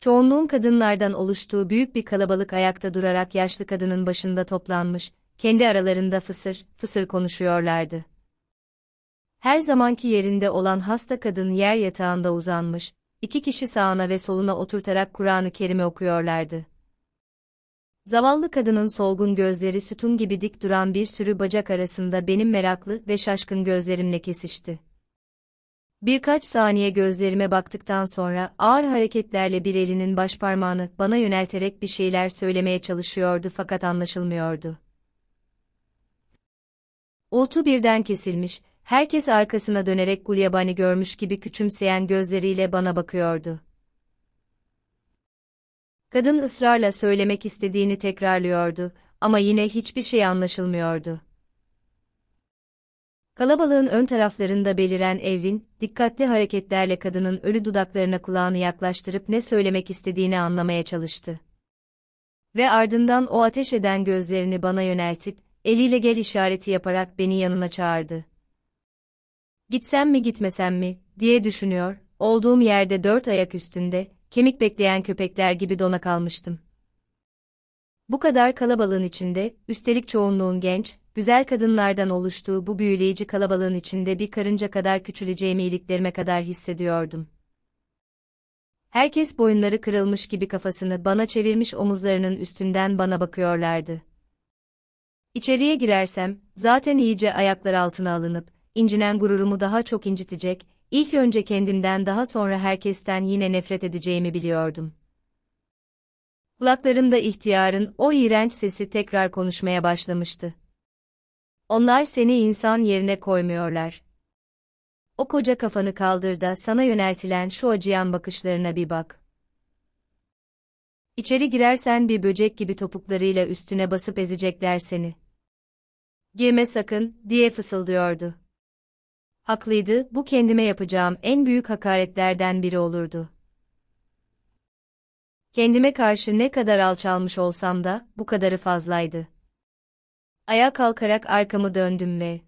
Çoğunluğun kadınlardan oluştuğu büyük bir kalabalık ayakta durarak yaşlı kadının başında toplanmış, kendi aralarında fısır, fısır konuşuyorlardı. Her zamanki yerinde olan hasta kadın yer yatağında uzanmış, iki kişi sağına ve soluna oturtarak Kur'an-ı Kerim'i okuyorlardı. Zavallı kadının solgun gözleri sütun gibi dik duran bir sürü bacak arasında benim meraklı ve şaşkın gözlerimle kesişti. Birkaç saniye gözlerime baktıktan sonra ağır hareketlerle bir elinin başparmağını bana yönelterek bir şeyler söylemeye çalışıyordu fakat anlaşılmıyordu. Oltu birden kesilmiş, herkes arkasına dönerek Gulyabani görmüş gibi küçümseyen gözleriyle bana bakıyordu. Kadın ısrarla söylemek istediğini tekrarlıyordu ama yine hiçbir şey anlaşılmıyordu. Kalabalığın ön taraflarında beliren Evin, dikkatli hareketlerle kadının ölü dudaklarına kulağını yaklaştırıp ne söylemek istediğini anlamaya çalıştı. Ve ardından o ateş eden gözlerini bana yöneltip, eliyle gel işareti yaparak beni yanına çağırdı. Gitsem mi gitmesem mi, diye düşünüyor, olduğum yerde dört ayak üstünde, kemik bekleyen köpekler gibi dona kalmıştım. Bu kadar kalabalığın içinde, üstelik çoğunluğun genç, güzel kadınlardan oluştuğu bu büyüleyici kalabalığın içinde bir karınca kadar küçüleceğimi iliklerime kadar hissediyordum. Herkes boyunları kırılmış gibi kafasını bana çevirmiş omuzlarının üstünden bana bakıyorlardı. İçeriye girersem, zaten iyice ayaklar altına alınıp, incinen gururumu daha çok incitecek, ilk önce kendimden daha sonra herkesten yine nefret edeceğimi biliyordum. Kulaklarımda ihtiyarın o iğrenç sesi tekrar konuşmaya başlamıştı. Onlar seni insan yerine koymuyorlar. O koca kafanı kaldır da sana yöneltilen şu acıyan bakışlarına bir bak. İçeri girersen bir böcek gibi topuklarıyla üstüne basıp ezecekler seni. Girme sakın, diye fısıldıyordu. Haklıydı, bu kendime yapacağım en büyük hakaretlerden biri olurdu. Kendime karşı ne kadar alçalmış olsam da, bu kadarı fazlaydı. Ayağa kalkarak arkamı döndüm ve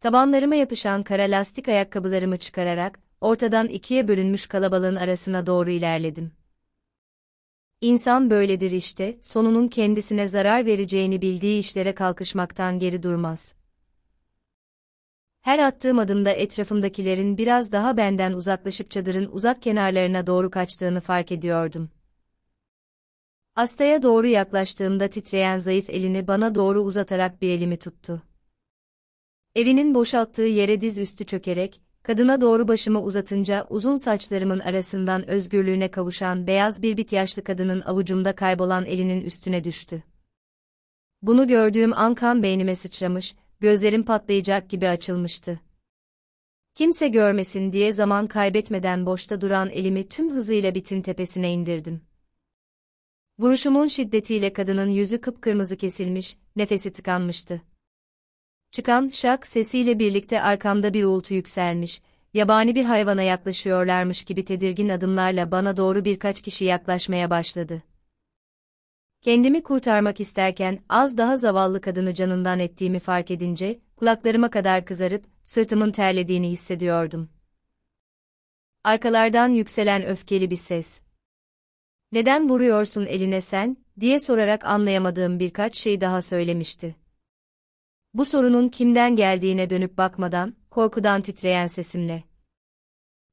tabanlarıma yapışan kara lastik ayakkabılarımı çıkararak ortadan ikiye bölünmüş kalabalığın arasına doğru ilerledim. İnsan böyledir işte, sonunun kendisine zarar vereceğini bildiği işlere kalkışmaktan geri durmaz. Her attığım adımda etrafımdakilerin biraz daha benden uzaklaşıp çadırın uzak kenarlarına doğru kaçtığını fark ediyordum. Astaya doğru yaklaştığımda titreyen zayıf elini bana doğru uzatarak bir elimi tuttu. Evinin boşalttığı yere diz üstü çökerek, kadına doğru başımı uzatınca uzun saçlarımın arasından özgürlüğüne kavuşan beyaz bir bit yaşlı kadının avucumda kaybolan elinin üstüne düştü. Bunu gördüğüm an kan beynime sıçramış, gözlerim patlayacak gibi açılmıştı. Kimse görmesin diye zaman kaybetmeden boşta duran elimi tüm hızıyla bitin tepesine indirdim. Vuruşumun şiddetiyle kadının yüzü kıpkırmızı kesilmiş, nefesi tıkanmıştı. Çıkan şak sesiyle birlikte arkamda bir uğultu yükselmiş, yabani bir hayvana yaklaşıyorlarmış gibi tedirgin adımlarla bana doğru birkaç kişi yaklaşmaya başladı. Kendimi kurtarmak isterken az daha zavallı kadını canından ettiğimi fark edince, kulaklarıma kadar kızarıp sırtımın terlediğini hissediyordum. Arkalardan yükselen öfkeli bir ses neden vuruyorsun eline sen, diye sorarak anlayamadığım birkaç şey daha söylemişti. Bu sorunun kimden geldiğine dönüp bakmadan, korkudan titreyen sesimle.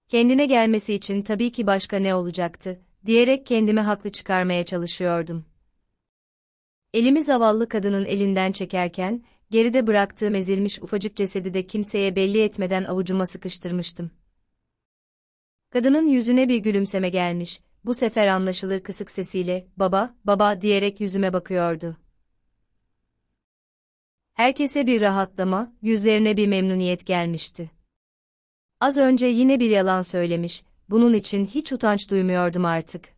Kendine gelmesi için tabii ki başka ne olacaktı, diyerek kendimi haklı çıkarmaya çalışıyordum. Elimi zavallı kadının elinden çekerken, geride bıraktığım ezilmiş ufacık cesedi de kimseye belli etmeden avucuma sıkıştırmıştım. Kadının yüzüne bir gülümseme gelmiş, bu sefer anlaşılır kısık sesiyle, baba, baba diyerek yüzüme bakıyordu. Herkese bir rahatlama, yüzlerine bir memnuniyet gelmişti. Az önce yine bir yalan söylemiş, bunun için hiç utanç duymuyordum artık.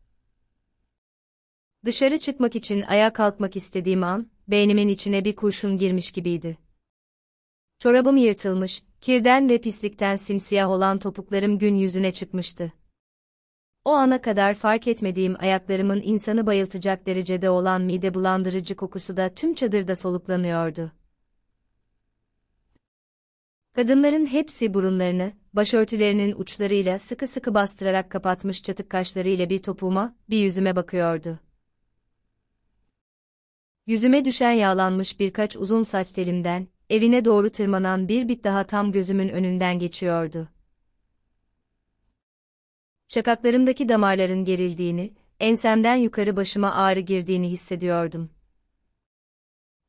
Dışarı çıkmak için ayağa kalkmak istediğim an, beynimin içine bir kurşun girmiş gibiydi. Çorabım yırtılmış, kirden ve pislikten simsiyah olan topuklarım gün yüzüne çıkmıştı. O ana kadar fark etmediğim ayaklarımın insanı bayıltacak derecede olan mide bulandırıcı kokusu da tüm çadırda soluklanıyordu. Kadınların hepsi burunlarını, başörtülerinin uçlarıyla sıkı sıkı bastırarak kapatmış çatık kaşlarıyla bir topuğuma, bir yüzüme bakıyordu. Yüzüme düşen yağlanmış birkaç uzun saç telimden, evine doğru tırmanan bir bit daha tam gözümün önünden geçiyordu. Şakaklarımdaki damarların gerildiğini, ensemden yukarı başıma ağrı girdiğini hissediyordum.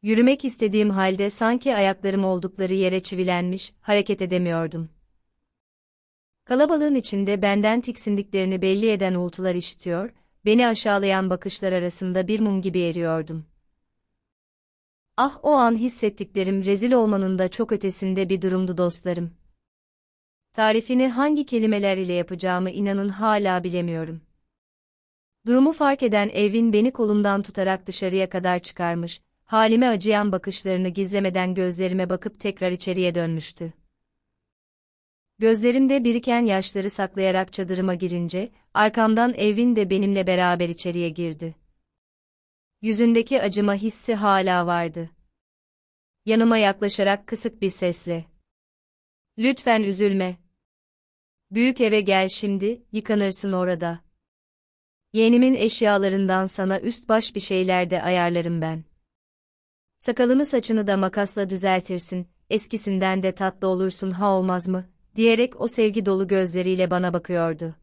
Yürümek istediğim halde sanki ayaklarım oldukları yere çivilenmiş, hareket edemiyordum. Kalabalığın içinde benden tiksindiklerini belli eden uğultular işitiyor, beni aşağılayan bakışlar arasında bir mum gibi eriyordum. Ah o an hissettiklerim rezil olmanın da çok ötesinde bir durumdu dostlarım. Tarifini hangi kelimeler ile yapacağımı inanın hala bilemiyorum. Durumu fark eden Evin beni kolumdan tutarak dışarıya kadar çıkarmış, halime acıyan bakışlarını gizlemeden gözlerime bakıp tekrar içeriye dönmüştü. Gözlerimde biriken yaşları saklayarak çadırıma girince, arkamdan Evin de benimle beraber içeriye girdi. Yüzündeki acıma hissi hala vardı. Yanıma yaklaşarak kısık bir sesle. Lütfen üzülme, Büyük eve gel şimdi, yıkanırsın orada. Yeğenimin eşyalarından sana üst baş bir şeyler de ayarlarım ben. Sakalını saçını da makasla düzeltirsin, eskisinden de tatlı olursun ha olmaz mı, diyerek o sevgi dolu gözleriyle bana bakıyordu.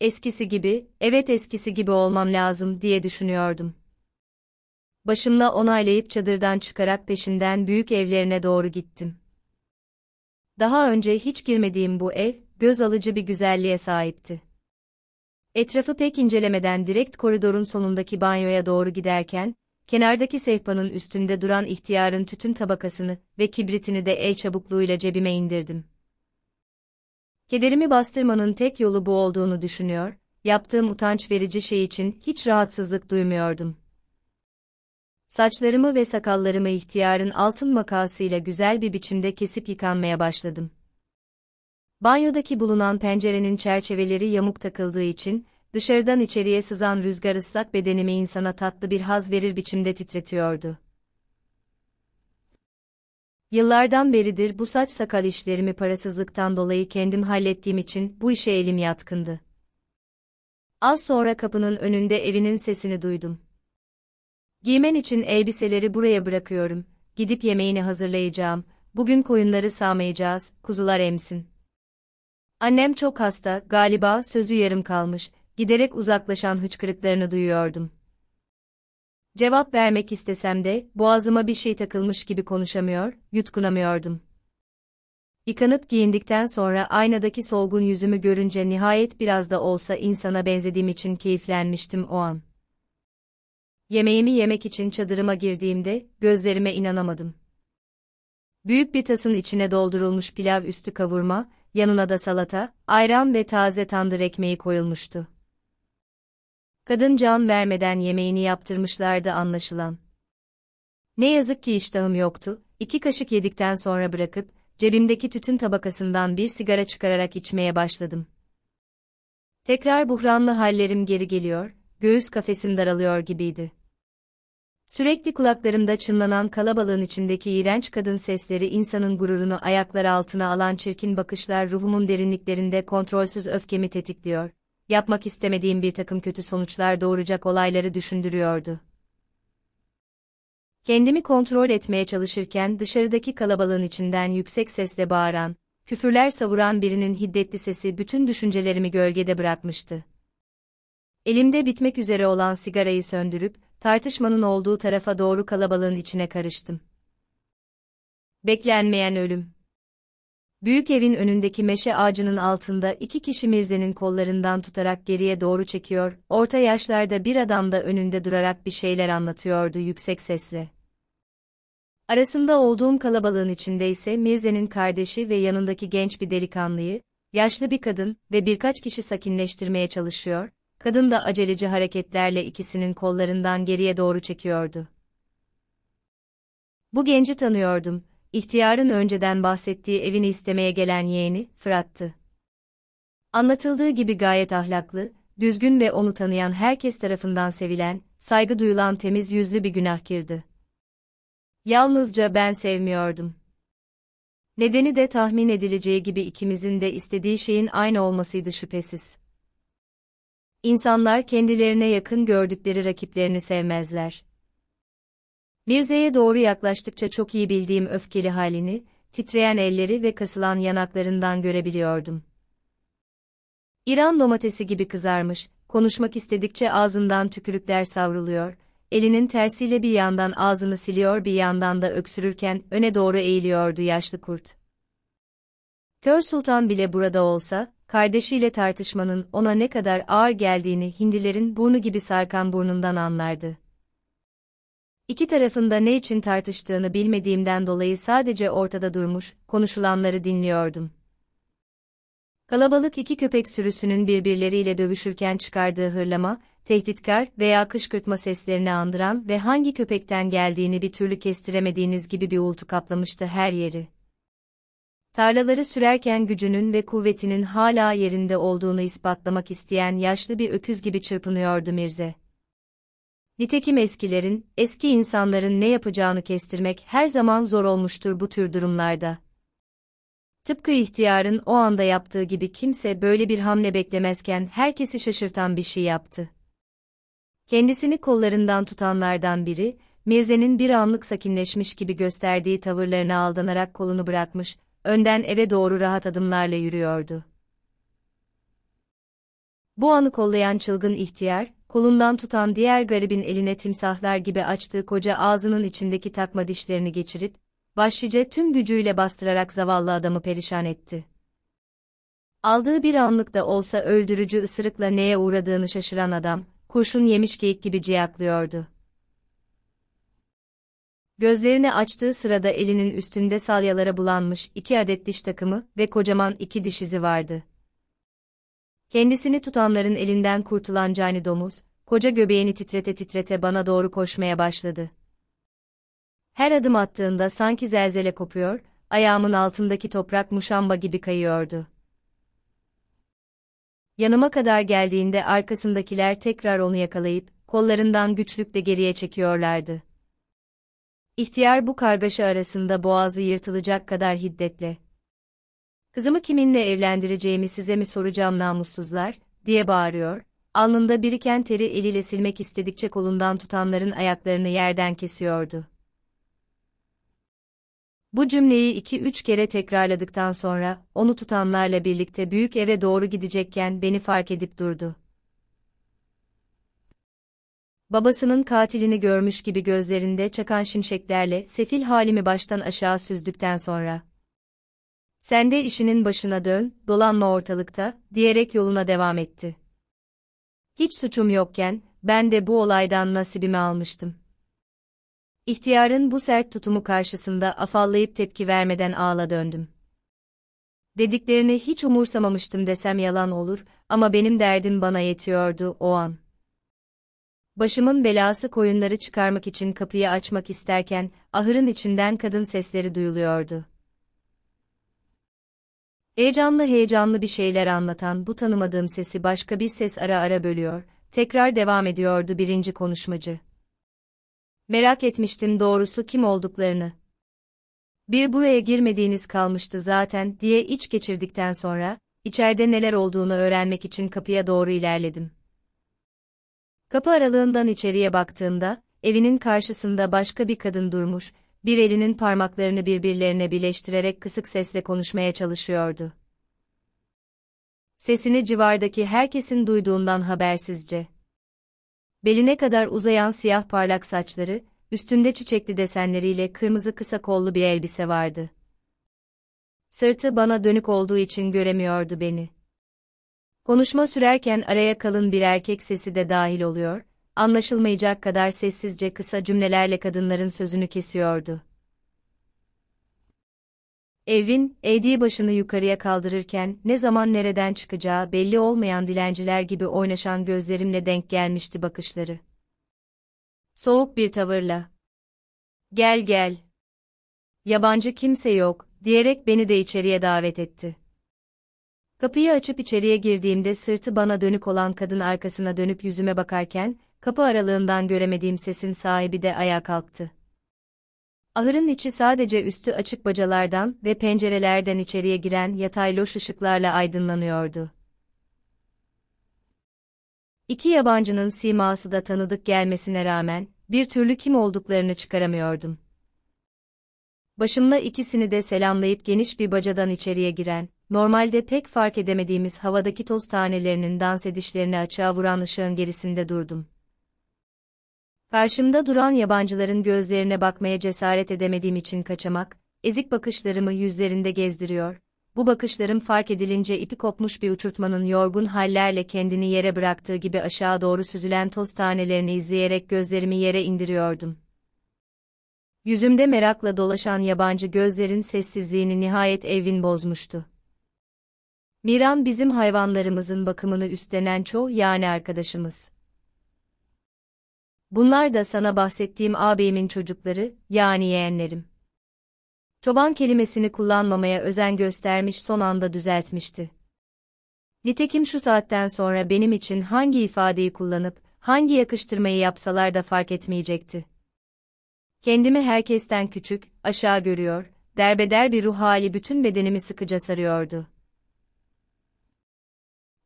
Eskisi gibi, evet eskisi gibi olmam lazım diye düşünüyordum. Başımla onaylayıp çadırdan çıkarak peşinden büyük evlerine doğru gittim. Daha önce hiç girmediğim bu ev, göz alıcı bir güzelliğe sahipti. Etrafı pek incelemeden direkt koridorun sonundaki banyoya doğru giderken, kenardaki sehpanın üstünde duran ihtiyarın tütün tabakasını ve kibritini de el çabukluğuyla cebime indirdim. Kederimi bastırmanın tek yolu bu olduğunu düşünüyor, yaptığım utanç verici şey için hiç rahatsızlık duymuyordum. Saçlarımı ve sakallarımı ihtiyarın altın makasıyla güzel bir biçimde kesip yıkanmaya başladım. Banyodaki bulunan pencerenin çerçeveleri yamuk takıldığı için, dışarıdan içeriye sızan rüzgar ıslak bedenimi insana tatlı bir haz verir biçimde titretiyordu. Yıllardan beridir bu saç sakal işlerimi parasızlıktan dolayı kendim hallettiğim için bu işe elim yatkındı. Az sonra kapının önünde evinin sesini duydum. Giymen için elbiseleri buraya bırakıyorum. Gidip yemeğini hazırlayacağım. Bugün koyunları sağmayacağız, kuzular emsin. Annem çok hasta, galiba sözü yarım kalmış. Giderek uzaklaşan hıçkırıklarını duyuyordum. Cevap vermek istesem de boğazıma bir şey takılmış gibi konuşamıyor, yutkunamıyordum. Yıkanıp giyindikten sonra aynadaki solgun yüzümü görünce nihayet biraz da olsa insana benzediğim için keyiflenmiştim o an. Yemeğimi yemek için çadırıma girdiğimde gözlerime inanamadım. Büyük bir tasın içine doldurulmuş pilav üstü kavurma, yanına da salata, ayran ve taze tandır ekmeği koyulmuştu. Kadın can vermeden yemeğini yaptırmışlardı anlaşılan. Ne yazık ki iştahım yoktu, iki kaşık yedikten sonra bırakıp, cebimdeki tütün tabakasından bir sigara çıkararak içmeye başladım. Tekrar buhranlı hallerim geri geliyor, göğüs kafesim daralıyor gibiydi. Sürekli kulaklarımda çınlanan kalabalığın içindeki iğrenç kadın sesleri insanın gururunu ayaklar altına alan çirkin bakışlar ruhumun derinliklerinde kontrolsüz öfkemi tetikliyor. Yapmak istemediğim bir takım kötü sonuçlar doğuracak olayları düşündürüyordu. Kendimi kontrol etmeye çalışırken dışarıdaki kalabalığın içinden yüksek sesle bağıran, küfürler savuran birinin hiddetli sesi bütün düşüncelerimi gölgede bırakmıştı. Elimde bitmek üzere olan sigarayı söndürüp, tartışmanın olduğu tarafa doğru kalabalığın içine karıştım. Beklenmeyen ölüm. Büyük evin önündeki meşe ağacının altında iki kişi Mirze'nin kollarından tutarak geriye doğru çekiyor, orta yaşlarda bir adam da önünde durarak bir şeyler anlatıyordu yüksek sesle. Arasında olduğum kalabalığın içinde ise Mirze'nin kardeşi ve yanındaki genç bir delikanlıyı, yaşlı bir kadın ve birkaç kişi sakinleştirmeye çalışıyor, kadın da aceleci hareketlerle ikisinin kollarından geriye doğru çekiyordu. Bu genci tanıyordum, ihtiyarın önceden bahsettiği evini istemeye gelen yeğeni, Fırat'tı. Anlatıldığı gibi gayet ahlaklı, düzgün ve onu tanıyan herkes tarafından sevilen, saygı duyulan temiz yüzlü bir günahkirdi. Yalnızca ben sevmiyordum. Nedeni de tahmin edileceği gibi ikimizin de istediği şeyin aynı olmasıydı şüphesiz. İnsanlar kendilerine yakın gördükleri rakiplerini sevmezler. Mirze'ye doğru yaklaştıkça çok iyi bildiğim öfkeli halini, titreyen elleri ve kasılan yanaklarından görebiliyordum. İran domatesi gibi kızarmış, konuşmak istedikçe ağzından tükürükler savruluyor, elinin tersiyle bir yandan ağzını siliyor bir yandan da öksürürken öne doğru eğiliyordu yaşlı kurt. Kör sultan bile burada olsa, kardeşiyle tartışmanın ona ne kadar ağır geldiğini hindilerin burnu gibi sarkan burnundan anlardı. İki tarafında ne için tartıştığını bilmediğimden dolayı sadece ortada durmuş, konuşulanları dinliyordum. Kalabalık iki köpek sürüsünün birbirleriyle dövüşürken çıkardığı hırlama, tehditkar veya kışkırtma seslerini andıran ve hangi köpekten geldiğini bir türlü kestiremediğiniz gibi bir ultu kaplamıştı her yeri. Tarlaları sürerken gücünün ve kuvvetinin hala yerinde olduğunu ispatlamak isteyen yaşlı bir öküz gibi çırpınıyordu Mirze. Nitekim eskilerin, eski insanların ne yapacağını kestirmek her zaman zor olmuştur bu tür durumlarda. Tıpkı ihtiyarın o anda yaptığı gibi kimse böyle bir hamle beklemezken herkesi şaşırtan bir şey yaptı. Kendisini kollarından tutanlardan biri, Mirze'nin bir anlık sakinleşmiş gibi gösterdiği tavırlarına aldanarak kolunu bırakmış, önden eve doğru rahat adımlarla yürüyordu. Bu anı kollayan çılgın ihtiyar, kolundan tutan diğer garibin eline timsahlar gibi açtığı koca ağzının içindeki takma dişlerini geçirip, başlıca tüm gücüyle bastırarak zavallı adamı perişan etti. Aldığı bir anlık da olsa öldürücü ısırıkla neye uğradığını şaşıran adam, kurşun yemiş geyik gibi ciyaklıyordu. Gözlerini açtığı sırada elinin üstünde salyalara bulanmış iki adet diş takımı ve kocaman iki diş izi vardı. Kendisini tutanların elinden kurtulan cani domuz, koca göbeğini titrete titrete bana doğru koşmaya başladı. Her adım attığında sanki zelzele kopuyor, ayağımın altındaki toprak muşamba gibi kayıyordu. Yanıma kadar geldiğinde arkasındakiler tekrar onu yakalayıp, kollarından güçlükle geriye çekiyorlardı. İhtiyar bu kargaşa arasında boğazı yırtılacak kadar hiddetle. Kızımı kiminle evlendireceğimi size mi soracağım namussuzlar, diye bağırıyor, alnında biriken teri eliyle silmek istedikçe kolundan tutanların ayaklarını yerden kesiyordu. Bu cümleyi iki üç kere tekrarladıktan sonra, onu tutanlarla birlikte büyük eve doğru gidecekken beni fark edip durdu babasının katilini görmüş gibi gözlerinde çakan şimşeklerle sefil halimi baştan aşağı süzdükten sonra. Sen de işinin başına dön, dolanma ortalıkta, diyerek yoluna devam etti. Hiç suçum yokken, ben de bu olaydan nasibimi almıştım. İhtiyarın bu sert tutumu karşısında afallayıp tepki vermeden ağla döndüm. Dediklerini hiç umursamamıştım desem yalan olur ama benim derdim bana yetiyordu o an. Başımın belası koyunları çıkarmak için kapıyı açmak isterken, ahırın içinden kadın sesleri duyuluyordu. Heyecanlı heyecanlı bir şeyler anlatan bu tanımadığım sesi başka bir ses ara ara bölüyor, tekrar devam ediyordu birinci konuşmacı. Merak etmiştim doğrusu kim olduklarını. Bir buraya girmediğiniz kalmıştı zaten diye iç geçirdikten sonra, içeride neler olduğunu öğrenmek için kapıya doğru ilerledim. Kapı aralığından içeriye baktığımda, evinin karşısında başka bir kadın durmuş, bir elinin parmaklarını birbirlerine birleştirerek kısık sesle konuşmaya çalışıyordu. Sesini civardaki herkesin duyduğundan habersizce. Beline kadar uzayan siyah parlak saçları, üstünde çiçekli desenleriyle kırmızı kısa kollu bir elbise vardı. Sırtı bana dönük olduğu için göremiyordu beni. Konuşma sürerken araya kalın bir erkek sesi de dahil oluyor, anlaşılmayacak kadar sessizce kısa cümlelerle kadınların sözünü kesiyordu. Evin, eğdiği başını yukarıya kaldırırken ne zaman nereden çıkacağı belli olmayan dilenciler gibi oynaşan gözlerimle denk gelmişti bakışları. Soğuk bir tavırla. Gel gel. Yabancı kimse yok, diyerek beni de içeriye davet etti. Kapıyı açıp içeriye girdiğimde sırtı bana dönük olan kadın arkasına dönüp yüzüme bakarken, kapı aralığından göremediğim sesin sahibi de ayağa kalktı. Ahırın içi sadece üstü açık bacalardan ve pencerelerden içeriye giren yatay loş ışıklarla aydınlanıyordu. İki yabancının siması da tanıdık gelmesine rağmen, bir türlü kim olduklarını çıkaramıyordum. Başımla ikisini de selamlayıp geniş bir bacadan içeriye giren, Normalde pek fark edemediğimiz havadaki toz tanelerinin dans edişlerini açığa vuran ışığın gerisinde durdum. Karşımda duran yabancıların gözlerine bakmaya cesaret edemediğim için kaçamak, ezik bakışlarımı yüzlerinde gezdiriyor. Bu bakışlarım fark edilince ipi kopmuş bir uçurtmanın yorgun hallerle kendini yere bıraktığı gibi aşağı doğru süzülen toz tanelerini izleyerek gözlerimi yere indiriyordum. Yüzümde merakla dolaşan yabancı gözlerin sessizliğini nihayet evin bozmuştu. Miran bizim hayvanlarımızın bakımını üstlenen çoğu yani arkadaşımız. Bunlar da sana bahsettiğim ağabeyimin çocukları, yani yeğenlerim. Çoban kelimesini kullanmamaya özen göstermiş son anda düzeltmişti. Nitekim şu saatten sonra benim için hangi ifadeyi kullanıp, hangi yakıştırmayı yapsalar da fark etmeyecekti. Kendimi herkesten küçük, aşağı görüyor, derbeder bir ruh hali bütün bedenimi sıkıca sarıyordu.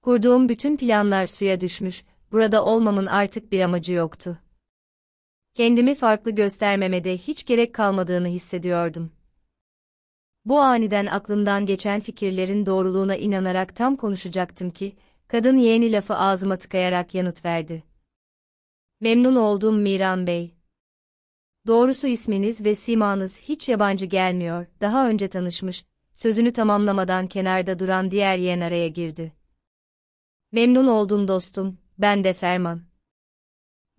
Kurduğum bütün planlar suya düşmüş, burada olmamın artık bir amacı yoktu. Kendimi farklı göstermeme de hiç gerek kalmadığını hissediyordum. Bu aniden aklımdan geçen fikirlerin doğruluğuna inanarak tam konuşacaktım ki, kadın yeğeni lafı ağzıma tıkayarak yanıt verdi. Memnun oldum Miran Bey. Doğrusu isminiz ve simanız hiç yabancı gelmiyor, daha önce tanışmış, sözünü tamamlamadan kenarda duran diğer yeğen araya girdi. Memnun oldum dostum, ben de Ferman.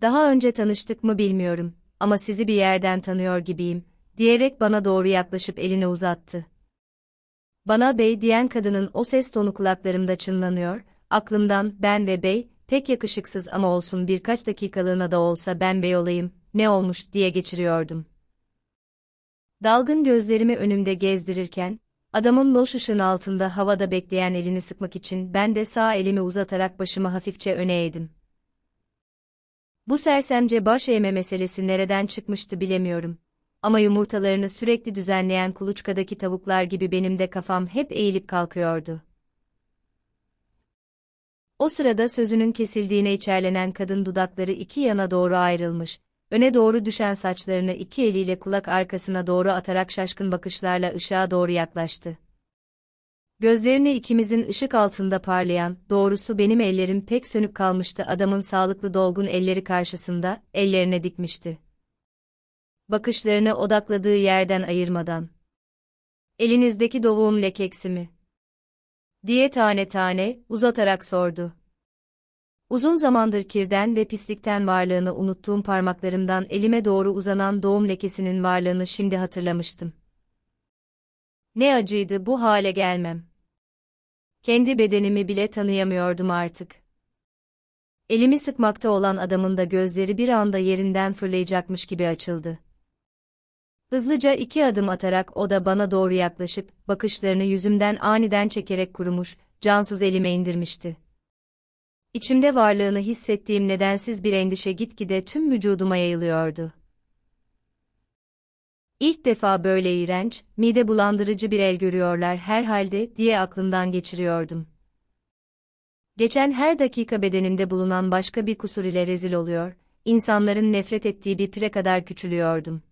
Daha önce tanıştık mı bilmiyorum ama sizi bir yerden tanıyor gibiyim, diyerek bana doğru yaklaşıp elini uzattı. Bana bey diyen kadının o ses tonu kulaklarımda çınlanıyor, aklımdan ben ve bey, pek yakışıksız ama olsun birkaç dakikalığına da olsa ben bey olayım, ne olmuş diye geçiriyordum. Dalgın gözlerimi önümde gezdirirken, Adamın loş ışığın altında havada bekleyen elini sıkmak için ben de sağ elimi uzatarak başımı hafifçe öne eğdim. Bu sersemce baş eğme meselesi nereden çıkmıştı bilemiyorum. Ama yumurtalarını sürekli düzenleyen kuluçkadaki tavuklar gibi benim de kafam hep eğilip kalkıyordu. O sırada sözünün kesildiğine içerlenen kadın dudakları iki yana doğru ayrılmış, öne doğru düşen saçlarını iki eliyle kulak arkasına doğru atarak şaşkın bakışlarla ışığa doğru yaklaştı. Gözlerini ikimizin ışık altında parlayan, doğrusu benim ellerim pek sönük kalmıştı adamın sağlıklı dolgun elleri karşısında, ellerine dikmişti. Bakışlarını odakladığı yerden ayırmadan. Elinizdeki dovuğum lekeksi mi? Diye tane tane, uzatarak sordu. Uzun zamandır kirden ve pislikten varlığını unuttuğum parmaklarımdan elime doğru uzanan doğum lekesinin varlığını şimdi hatırlamıştım. Ne acıydı bu hale gelmem. Kendi bedenimi bile tanıyamıyordum artık. Elimi sıkmakta olan adamın da gözleri bir anda yerinden fırlayacakmış gibi açıldı. Hızlıca iki adım atarak o da bana doğru yaklaşıp, bakışlarını yüzümden aniden çekerek kurumuş, cansız elime indirmişti. İçimde varlığını hissettiğim nedensiz bir endişe gitgide tüm vücuduma yayılıyordu. İlk defa böyle iğrenç, mide bulandırıcı bir el görüyorlar herhalde diye aklımdan geçiriyordum. Geçen her dakika bedenimde bulunan başka bir kusur ile rezil oluyor, insanların nefret ettiği bir pire kadar küçülüyordum.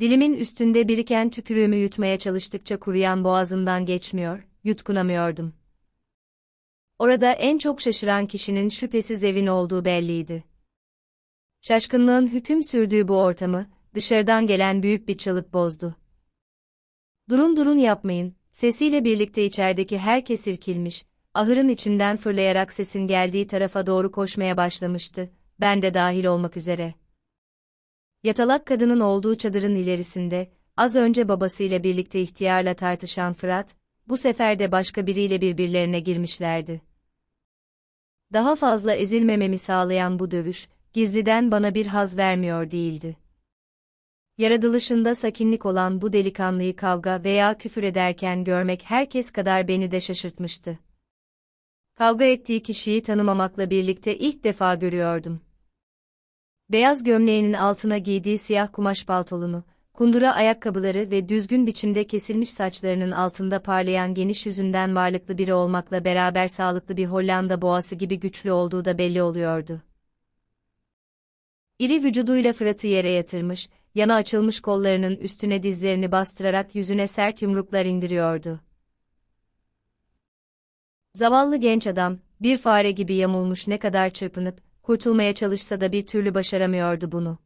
Dilimin üstünde biriken tükürüğümü yutmaya çalıştıkça kuruyan boğazımdan geçmiyor, yutkunamıyordum. Orada en çok şaşıran kişinin şüphesiz evin olduğu belliydi. Şaşkınlığın hüküm sürdüğü bu ortamı, dışarıdan gelen büyük bir çalıp bozdu. Durun durun yapmayın, sesiyle birlikte içerideki herkes irkilmiş, ahırın içinden fırlayarak sesin geldiği tarafa doğru koşmaya başlamıştı, ben de dahil olmak üzere. Yatalak kadının olduğu çadırın ilerisinde, az önce babasıyla birlikte ihtiyarla tartışan Fırat, bu sefer de başka biriyle birbirlerine girmişlerdi. Daha fazla ezilmememi sağlayan bu dövüş, gizliden bana bir haz vermiyor değildi. Yaratılışında sakinlik olan bu delikanlıyı kavga veya küfür ederken görmek herkes kadar beni de şaşırtmıştı. Kavga ettiği kişiyi tanımamakla birlikte ilk defa görüyordum. Beyaz gömleğinin altına giydiği siyah kumaş baltolunu kundura ayakkabıları ve düzgün biçimde kesilmiş saçlarının altında parlayan geniş yüzünden varlıklı biri olmakla beraber sağlıklı bir Hollanda boğası gibi güçlü olduğu da belli oluyordu. İri vücuduyla Fırat'ı yere yatırmış, yana açılmış kollarının üstüne dizlerini bastırarak yüzüne sert yumruklar indiriyordu. Zavallı genç adam, bir fare gibi yamulmuş ne kadar çırpınıp, kurtulmaya çalışsa da bir türlü başaramıyordu bunu.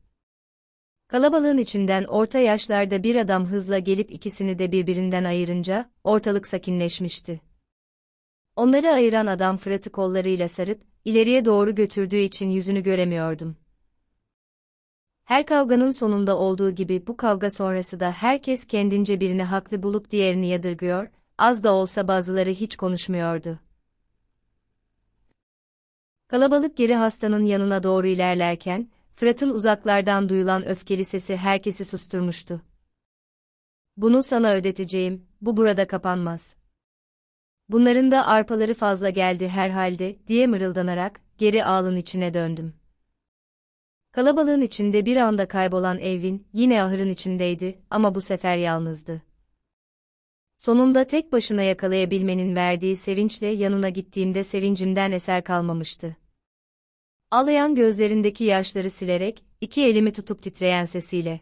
Kalabalığın içinden orta yaşlarda bir adam hızla gelip ikisini de birbirinden ayırınca, ortalık sakinleşmişti. Onları ayıran adam Fırat'ı kollarıyla sarıp, ileriye doğru götürdüğü için yüzünü göremiyordum. Her kavganın sonunda olduğu gibi bu kavga sonrası da herkes kendince birini haklı bulup diğerini yadırgıyor, az da olsa bazıları hiç konuşmuyordu. Kalabalık geri hastanın yanına doğru ilerlerken, Fırat'ın uzaklardan duyulan öfkeli sesi herkesi susturmuştu. Bunu sana ödeteceğim, bu burada kapanmaz. Bunların da arpaları fazla geldi herhalde, diye mırıldanarak, geri ağlın içine döndüm. Kalabalığın içinde bir anda kaybolan Evin, yine ahırın içindeydi ama bu sefer yalnızdı. Sonunda tek başına yakalayabilmenin verdiği sevinçle yanına gittiğimde sevincimden eser kalmamıştı. Alayan gözlerindeki yaşları silerek, iki elimi tutup titreyen sesiyle.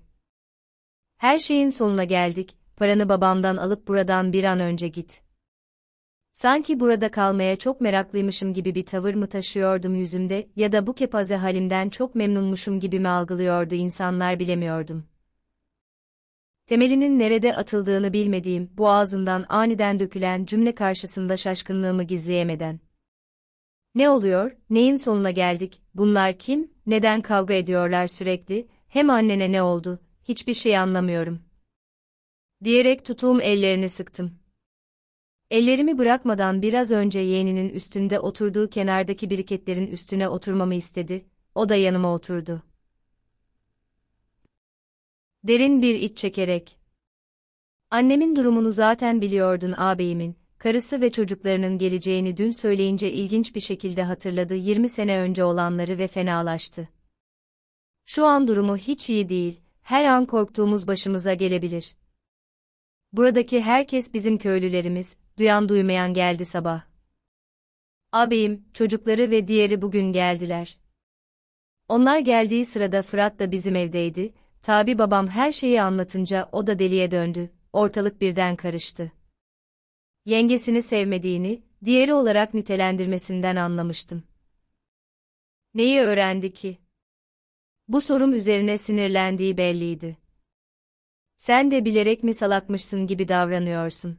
Her şeyin sonuna geldik, paranı babamdan alıp buradan bir an önce git. Sanki burada kalmaya çok meraklıymışım gibi bir tavır mı taşıyordum yüzümde ya da bu kepaze halimden çok memnunmuşum gibi mi algılıyordu insanlar bilemiyordum. Temelinin nerede atıldığını bilmediğim bu ağzından aniden dökülen cümle karşısında şaşkınlığımı gizleyemeden. Ne oluyor, neyin sonuna geldik, bunlar kim, neden kavga ediyorlar sürekli, hem annene ne oldu, hiçbir şey anlamıyorum. Diyerek tutuğum ellerini sıktım. Ellerimi bırakmadan biraz önce yeğeninin üstünde oturduğu kenardaki biriketlerin üstüne oturmamı istedi, o da yanıma oturdu. Derin bir iç çekerek. Annemin durumunu zaten biliyordun ağabeyimin, karısı ve çocuklarının geleceğini dün söyleyince ilginç bir şekilde hatırladı 20 sene önce olanları ve fenalaştı. Şu an durumu hiç iyi değil, her an korktuğumuz başımıza gelebilir. Buradaki herkes bizim köylülerimiz, duyan duymayan geldi sabah. Abim, çocukları ve diğeri bugün geldiler. Onlar geldiği sırada Fırat da bizim evdeydi, tabi babam her şeyi anlatınca o da deliye döndü, ortalık birden karıştı yengesini sevmediğini, diğeri olarak nitelendirmesinden anlamıştım. Neyi öğrendi ki? Bu sorum üzerine sinirlendiği belliydi. Sen de bilerek mi salakmışsın gibi davranıyorsun?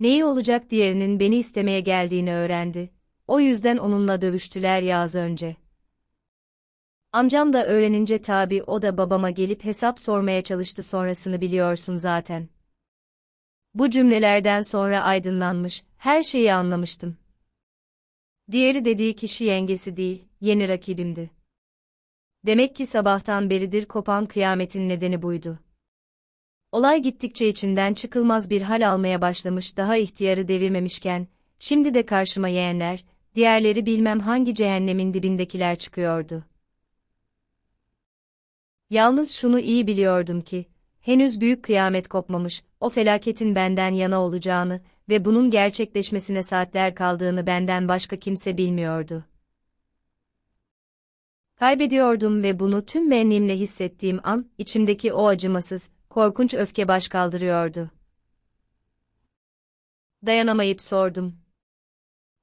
Neyi olacak diğerinin beni istemeye geldiğini öğrendi. O yüzden onunla dövüştüler yaz önce. Amcam da öğrenince tabi o da babama gelip hesap sormaya çalıştı sonrasını biliyorsun zaten. Bu cümlelerden sonra aydınlanmış, her şeyi anlamıştım. Diğeri dediği kişi yengesi değil, yeni rakibimdi. Demek ki sabahtan beridir kopan kıyametin nedeni buydu. Olay gittikçe içinden çıkılmaz bir hal almaya başlamış daha ihtiyarı devirmemişken, şimdi de karşıma yeğenler, diğerleri bilmem hangi cehennemin dibindekiler çıkıyordu. Yalnız şunu iyi biliyordum ki, henüz büyük kıyamet kopmamış, o felaketin benden yana olacağını ve bunun gerçekleşmesine saatler kaldığını benden başka kimse bilmiyordu. Kaybediyordum ve bunu tüm benliğimle hissettiğim an, içimdeki o acımasız, korkunç öfke baş kaldırıyordu. Dayanamayıp sordum.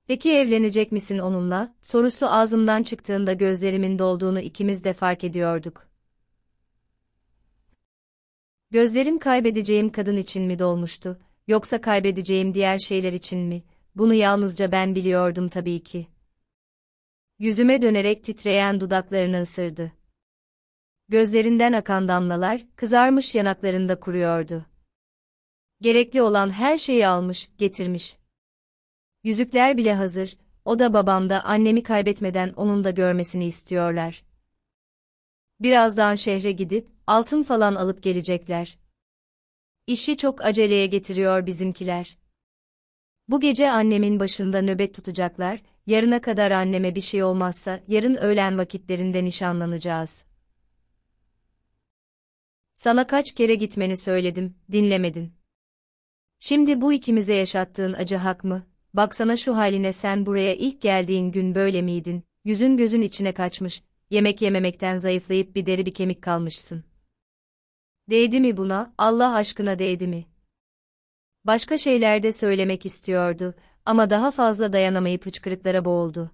Peki evlenecek misin onunla? Sorusu ağzımdan çıktığında gözlerimin dolduğunu ikimiz de fark ediyorduk. Gözlerim kaybedeceğim kadın için mi dolmuştu, yoksa kaybedeceğim diğer şeyler için mi? Bunu yalnızca ben biliyordum tabii ki. Yüzüme dönerek titreyen dudaklarını ısırdı. Gözlerinden akan damlalar, kızarmış yanaklarında kuruyordu. Gerekli olan her şeyi almış, getirmiş. Yüzükler bile hazır, o da babamda annemi kaybetmeden onun da görmesini istiyorlar. Birazdan şehre gidip, altın falan alıp gelecekler. İşi çok aceleye getiriyor bizimkiler. Bu gece annemin başında nöbet tutacaklar, yarına kadar anneme bir şey olmazsa yarın öğlen vakitlerinde nişanlanacağız. Sana kaç kere gitmeni söyledim, dinlemedin. Şimdi bu ikimize yaşattığın acı hak mı? Baksana şu haline sen buraya ilk geldiğin gün böyle miydin? Yüzün gözün içine kaçmış, yemek yememekten zayıflayıp bir deri bir kemik kalmışsın. Değdi mi buna, Allah aşkına değdi mi? Başka şeyler de söylemek istiyordu ama daha fazla dayanamayıp hıçkırıklara boğuldu.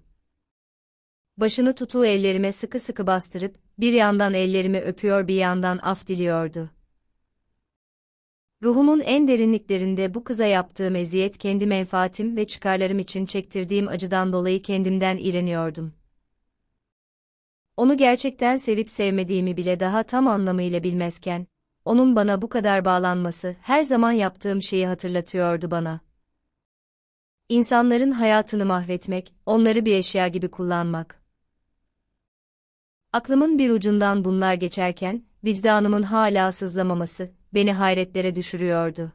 Başını tutuğu ellerime sıkı sıkı bastırıp, bir yandan ellerimi öpüyor bir yandan af diliyordu. Ruhumun en derinliklerinde bu kıza yaptığım eziyet kendi menfaatim ve çıkarlarım için çektirdiğim acıdan dolayı kendimden iğreniyordum. Onu gerçekten sevip sevmediğimi bile daha tam anlamıyla bilmezken, onun bana bu kadar bağlanması her zaman yaptığım şeyi hatırlatıyordu bana. İnsanların hayatını mahvetmek, onları bir eşya gibi kullanmak. Aklımın bir ucundan bunlar geçerken, vicdanımın hala sızlamaması, beni hayretlere düşürüyordu.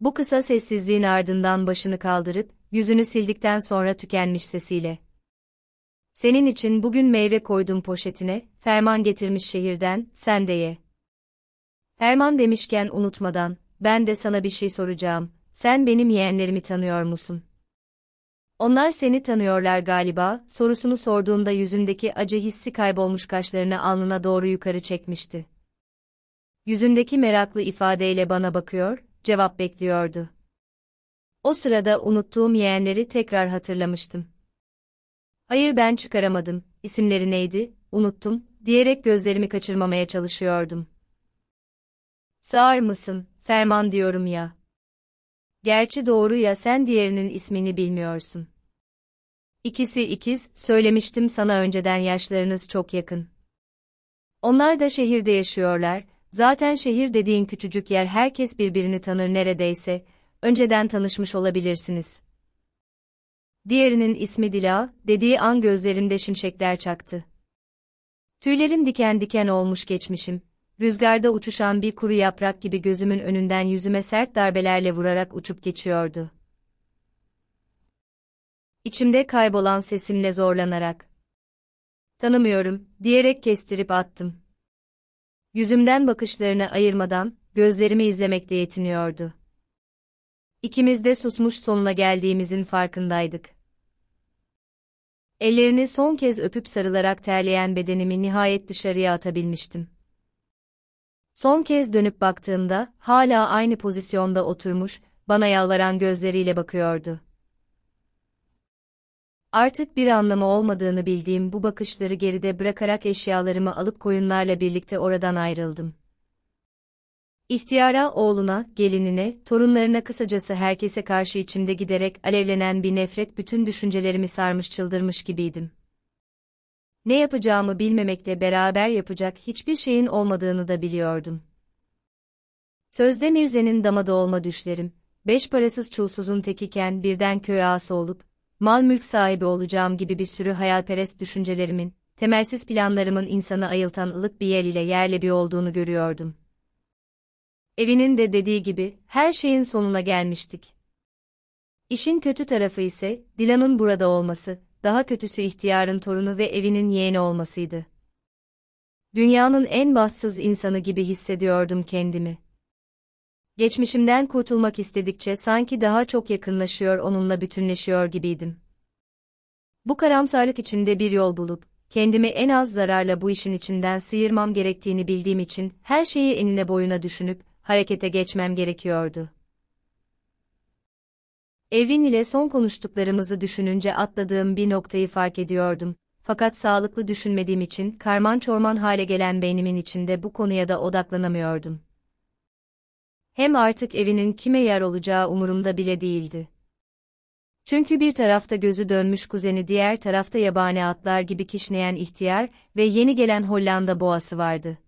Bu kısa sessizliğin ardından başını kaldırıp, yüzünü sildikten sonra tükenmiş sesiyle, senin için bugün meyve koydum poşetine, ferman getirmiş şehirden, sen de ye. Ferman demişken unutmadan, ben de sana bir şey soracağım, sen benim yeğenlerimi tanıyor musun? Onlar seni tanıyorlar galiba, sorusunu sorduğunda yüzündeki acı hissi kaybolmuş kaşlarını alnına doğru yukarı çekmişti. Yüzündeki meraklı ifadeyle bana bakıyor, cevap bekliyordu. O sırada unuttuğum yeğenleri tekrar hatırlamıştım. Hayır ben çıkaramadım, isimleri neydi, unuttum, diyerek gözlerimi kaçırmamaya çalışıyordum. Sağır mısın, Ferman diyorum ya. Gerçi doğru ya sen diğerinin ismini bilmiyorsun. İkisi ikiz, söylemiştim sana önceden yaşlarınız çok yakın. Onlar da şehirde yaşıyorlar, zaten şehir dediğin küçücük yer herkes birbirini tanır neredeyse, önceden tanışmış olabilirsiniz.'' diğerinin ismi Dila, dediği an gözlerimde şimşekler çaktı. Tüylerim diken diken olmuş geçmişim, rüzgarda uçuşan bir kuru yaprak gibi gözümün önünden yüzüme sert darbelerle vurarak uçup geçiyordu. İçimde kaybolan sesimle zorlanarak. Tanımıyorum, diyerek kestirip attım. Yüzümden bakışlarını ayırmadan, gözlerimi izlemekle yetiniyordu. İkimiz de susmuş sonuna geldiğimizin farkındaydık. Ellerini son kez öpüp sarılarak terleyen bedenimi nihayet dışarıya atabilmiştim. Son kez dönüp baktığımda hala aynı pozisyonda oturmuş, bana yalvaran gözleriyle bakıyordu. Artık bir anlamı olmadığını bildiğim bu bakışları geride bırakarak eşyalarımı alıp koyunlarla birlikte oradan ayrıldım. İhtiyara oğluna, gelinine, torunlarına kısacası herkese karşı içimde giderek alevlenen bir nefret bütün düşüncelerimi sarmış çıldırmış gibiydim. Ne yapacağımı bilmemekle beraber yapacak hiçbir şeyin olmadığını da biliyordum. Sözde Mirze'nin damada olma düşlerim, beş parasız çulsuzun tekiken birden köy ağası olup, mal mülk sahibi olacağım gibi bir sürü hayalperest düşüncelerimin, temelsiz planlarımın insanı ayıltan ılık bir yer ile yerle bir olduğunu görüyordum evinin de dediği gibi her şeyin sonuna gelmiştik. İşin kötü tarafı ise Dilan'ın burada olması, daha kötüsü ihtiyarın torunu ve evinin yeğeni olmasıydı. Dünyanın en bahtsız insanı gibi hissediyordum kendimi. Geçmişimden kurtulmak istedikçe sanki daha çok yakınlaşıyor onunla bütünleşiyor gibiydim. Bu karamsarlık içinde bir yol bulup, kendimi en az zararla bu işin içinden sıyırmam gerektiğini bildiğim için her şeyi enine boyuna düşünüp, harekete geçmem gerekiyordu. Evin ile son konuştuklarımızı düşününce atladığım bir noktayı fark ediyordum. Fakat sağlıklı düşünmediğim için karman çorman hale gelen beynimin içinde bu konuya da odaklanamıyordum. Hem artık evinin kime yer olacağı umurumda bile değildi. Çünkü bir tarafta gözü dönmüş kuzeni diğer tarafta yabani atlar gibi kişneyen ihtiyar ve yeni gelen Hollanda boğası vardı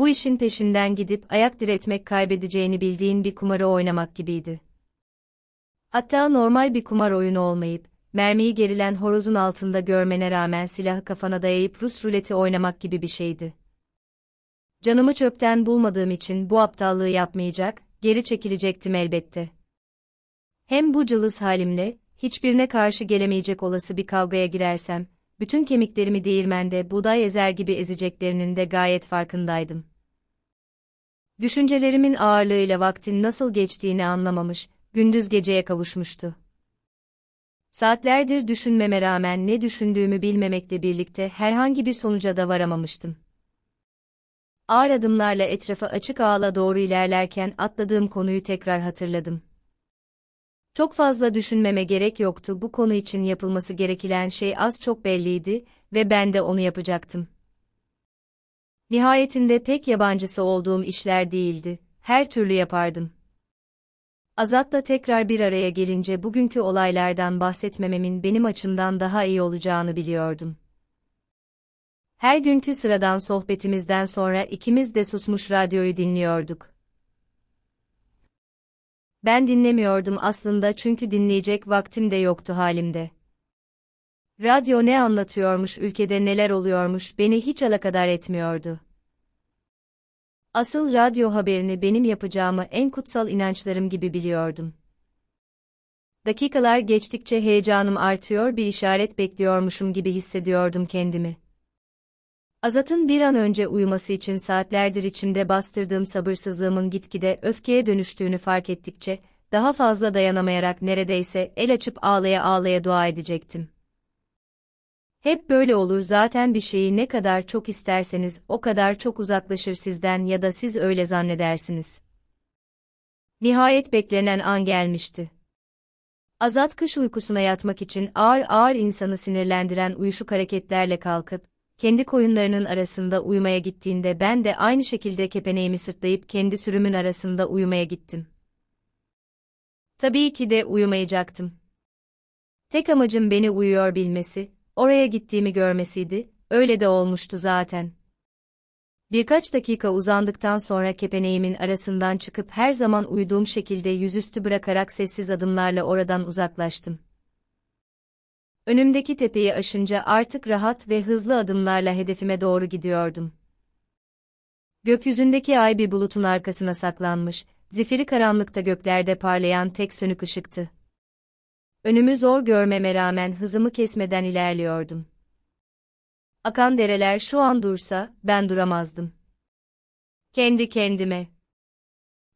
bu işin peşinden gidip ayak diretmek kaybedeceğini bildiğin bir kumarı oynamak gibiydi. Hatta normal bir kumar oyunu olmayıp, mermiyi gerilen horozun altında görmene rağmen silahı kafana dayayıp Rus ruleti oynamak gibi bir şeydi. Canımı çöpten bulmadığım için bu aptallığı yapmayacak, geri çekilecektim elbette. Hem bu cılız halimle, hiçbirine karşı gelemeyecek olası bir kavgaya girersem, bütün kemiklerimi değirmende buğday ezer gibi ezeceklerinin de gayet farkındaydım. Düşüncelerimin ağırlığıyla vaktin nasıl geçtiğini anlamamış, gündüz geceye kavuşmuştu. Saatlerdir düşünmeme rağmen ne düşündüğümü bilmemekle birlikte herhangi bir sonuca da varamamıştım. Ağır adımlarla etrafa açık ağla doğru ilerlerken atladığım konuyu tekrar hatırladım. Çok fazla düşünmeme gerek yoktu bu konu için yapılması gerekilen şey az çok belliydi ve ben de onu yapacaktım. Nihayetinde pek yabancısı olduğum işler değildi, her türlü yapardım. Azat'la tekrar bir araya gelince bugünkü olaylardan bahsetmememin benim açımdan daha iyi olacağını biliyordum. Her günkü sıradan sohbetimizden sonra ikimiz de susmuş radyoyu dinliyorduk. Ben dinlemiyordum aslında çünkü dinleyecek vaktim de yoktu halimde. Radyo ne anlatıyormuş ülkede neler oluyormuş beni hiç alakadar etmiyordu. Asıl radyo haberini benim yapacağımı en kutsal inançlarım gibi biliyordum. Dakikalar geçtikçe heyecanım artıyor bir işaret bekliyormuşum gibi hissediyordum kendimi. Azat'ın bir an önce uyuması için saatlerdir içimde bastırdığım sabırsızlığımın gitgide öfkeye dönüştüğünü fark ettikçe, daha fazla dayanamayarak neredeyse el açıp ağlaya ağlaya dua edecektim. Hep böyle olur zaten bir şeyi ne kadar çok isterseniz o kadar çok uzaklaşır sizden ya da siz öyle zannedersiniz. Nihayet beklenen an gelmişti. Azat kış uykusuna yatmak için ağır ağır insanı sinirlendiren uyuşuk hareketlerle kalkıp, kendi koyunlarının arasında uyumaya gittiğinde ben de aynı şekilde kepeneğimi sırtlayıp kendi sürümün arasında uyumaya gittim. Tabii ki de uyumayacaktım. Tek amacım beni uyuyor bilmesi, oraya gittiğimi görmesiydi, öyle de olmuştu zaten. Birkaç dakika uzandıktan sonra kepeneğimin arasından çıkıp her zaman uyuduğum şekilde yüzüstü bırakarak sessiz adımlarla oradan uzaklaştım. Önümdeki tepeyi aşınca artık rahat ve hızlı adımlarla hedefime doğru gidiyordum. Gökyüzündeki ay bir bulutun arkasına saklanmış, zifiri karanlıkta göklerde parlayan tek sönük ışıktı. Önümü zor görmeme rağmen hızımı kesmeden ilerliyordum. Akan dereler şu an dursa, ben duramazdım. Kendi kendime.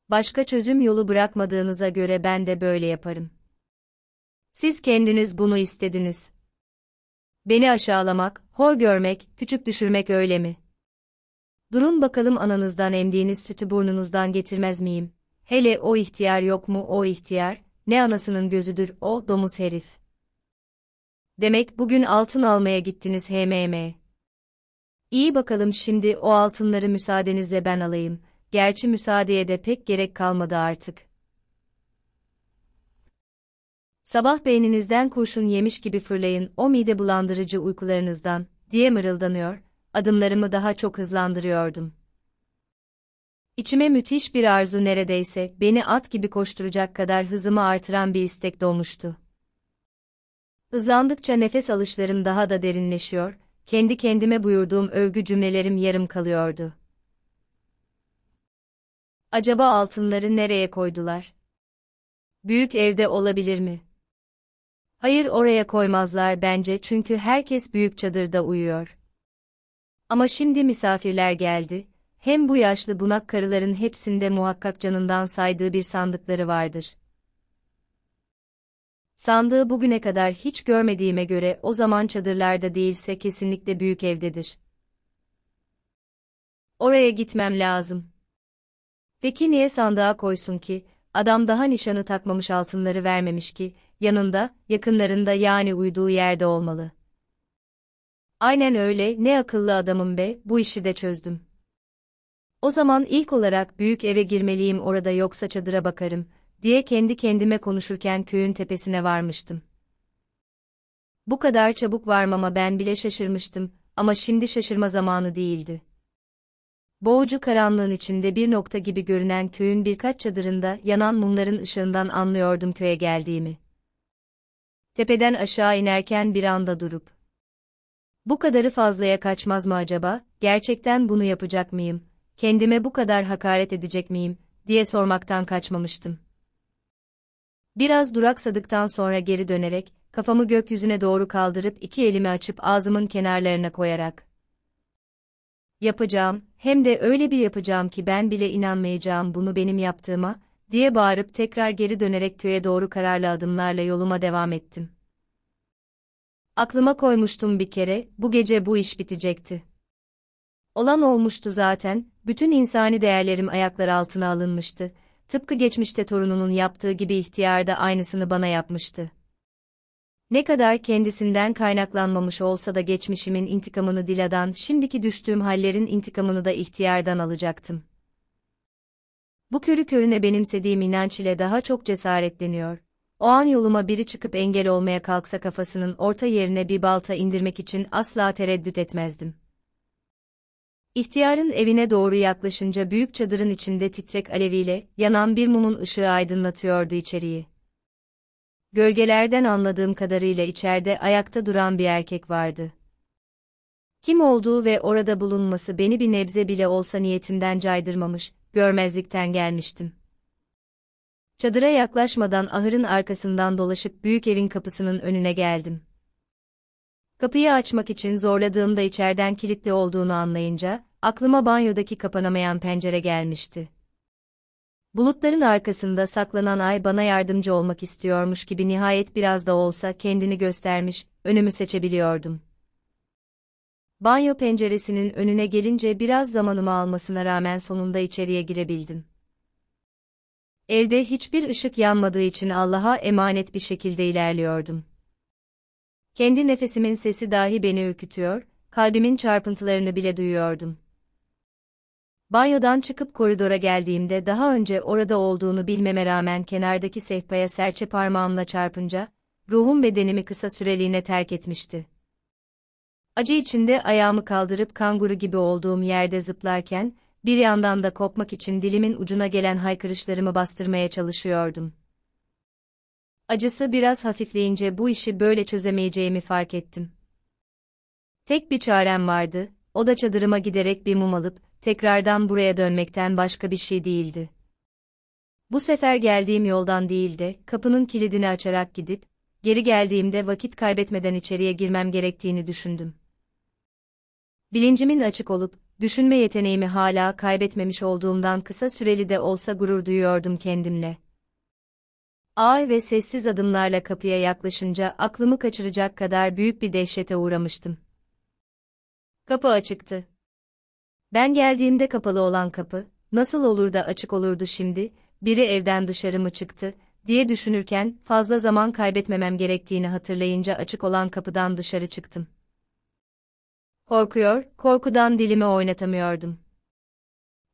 Başka çözüm yolu bırakmadığınıza göre ben de böyle yaparım. Siz kendiniz bunu istediniz. Beni aşağılamak, hor görmek, küçük düşürmek öyle mi? Durun bakalım ananızdan emdiğiniz sütü burnunuzdan getirmez miyim? Hele o ihtiyar yok mu o ihtiyar, ne anasının gözüdür o domuz herif. Demek bugün altın almaya gittiniz HMM. İyi bakalım şimdi o altınları müsaadenizle ben alayım. Gerçi müsaadeye de pek gerek kalmadı artık. Sabah beyninizden kurşun yemiş gibi fırlayın o mide bulandırıcı uykularınızdan, diye mırıldanıyor, adımlarımı daha çok hızlandırıyordum. İçime müthiş bir arzu neredeyse beni at gibi koşturacak kadar hızımı artıran bir istek dolmuştu. Hızlandıkça nefes alışlarım daha da derinleşiyor, kendi kendime buyurduğum övgü cümlelerim yarım kalıyordu. Acaba altınları nereye koydular? Büyük evde olabilir mi? Hayır oraya koymazlar bence çünkü herkes büyük çadırda uyuyor. Ama şimdi misafirler geldi, hem bu yaşlı bunak karıların hepsinde muhakkak canından saydığı bir sandıkları vardır. Sandığı bugüne kadar hiç görmediğime göre o zaman çadırlarda değilse kesinlikle büyük evdedir. Oraya gitmem lazım. Peki niye sandığa koysun ki, adam daha nişanı takmamış altınları vermemiş ki, yanında, yakınlarında yani uyduğu yerde olmalı. Aynen öyle, ne akıllı adamım be, bu işi de çözdüm. O zaman ilk olarak büyük eve girmeliyim orada yoksa çadıra bakarım, diye kendi kendime konuşurken köyün tepesine varmıştım. Bu kadar çabuk varmama ben bile şaşırmıştım ama şimdi şaşırma zamanı değildi. Boğucu karanlığın içinde bir nokta gibi görünen köyün birkaç çadırında yanan mumların ışığından anlıyordum köye geldiğimi. Tepeden aşağı inerken bir anda durup. Bu kadarı fazlaya kaçmaz mı acaba, gerçekten bunu yapacak mıyım, kendime bu kadar hakaret edecek miyim, diye sormaktan kaçmamıştım. Biraz duraksadıktan sonra geri dönerek, kafamı gökyüzüne doğru kaldırıp iki elimi açıp ağzımın kenarlarına koyarak. Yapacağım, hem de öyle bir yapacağım ki ben bile inanmayacağım bunu benim yaptığıma, diye bağırıp tekrar geri dönerek köye doğru kararlı adımlarla yoluma devam ettim. Aklıma koymuştum bir kere, bu gece bu iş bitecekti. Olan olmuştu zaten, bütün insani değerlerim ayaklar altına alınmıştı. Tıpkı geçmişte torununun yaptığı gibi ihtiyar da aynısını bana yapmıştı. Ne kadar kendisinden kaynaklanmamış olsa da geçmişimin intikamını Dila'dan, şimdiki düştüğüm hallerin intikamını da ihtiyardan alacaktım. Bu körü körüne benimsediğim inanç ile daha çok cesaretleniyor. O an yoluma biri çıkıp engel olmaya kalksa kafasının orta yerine bir balta indirmek için asla tereddüt etmezdim. İhtiyarın evine doğru yaklaşınca büyük çadırın içinde titrek aleviyle yanan bir mumun ışığı aydınlatıyordu içeriği. Gölgelerden anladığım kadarıyla içeride ayakta duran bir erkek vardı. Kim olduğu ve orada bulunması beni bir nebze bile olsa niyetimden caydırmamış, görmezlikten gelmiştim. Çadıra yaklaşmadan ahırın arkasından dolaşıp büyük evin kapısının önüne geldim. Kapıyı açmak için zorladığımda içeriden kilitli olduğunu anlayınca, aklıma banyodaki kapanamayan pencere gelmişti. Bulutların arkasında saklanan ay bana yardımcı olmak istiyormuş gibi nihayet biraz da olsa kendini göstermiş, önümü seçebiliyordum. Banyo penceresinin önüne gelince biraz zamanımı almasına rağmen sonunda içeriye girebildim. Evde hiçbir ışık yanmadığı için Allah'a emanet bir şekilde ilerliyordum. Kendi nefesimin sesi dahi beni ürkütüyor, kalbimin çarpıntılarını bile duyuyordum. Banyodan çıkıp koridora geldiğimde daha önce orada olduğunu bilmeme rağmen kenardaki sehpaya serçe parmağımla çarpınca, ruhum bedenimi kısa süreliğine terk etmişti. Acı içinde ayağımı kaldırıp kanguru gibi olduğum yerde zıplarken, bir yandan da kopmak için dilimin ucuna gelen haykırışlarımı bastırmaya çalışıyordum. Acısı biraz hafifleyince bu işi böyle çözemeyeceğimi fark ettim. Tek bir çarem vardı, o da çadırıma giderek bir mum alıp, tekrardan buraya dönmekten başka bir şey değildi. Bu sefer geldiğim yoldan değil de, kapının kilidini açarak gidip, geri geldiğimde vakit kaybetmeden içeriye girmem gerektiğini düşündüm. Bilincimin açık olup, düşünme yeteneğimi hala kaybetmemiş olduğumdan kısa süreli de olsa gurur duyuyordum kendimle. Ağır ve sessiz adımlarla kapıya yaklaşınca aklımı kaçıracak kadar büyük bir dehşete uğramıştım. Kapı açıktı. Ben geldiğimde kapalı olan kapı, nasıl olur da açık olurdu şimdi, biri evden dışarı mı çıktı, diye düşünürken fazla zaman kaybetmemem gerektiğini hatırlayınca açık olan kapıdan dışarı çıktım. Korkuyor, korkudan dilimi oynatamıyordum.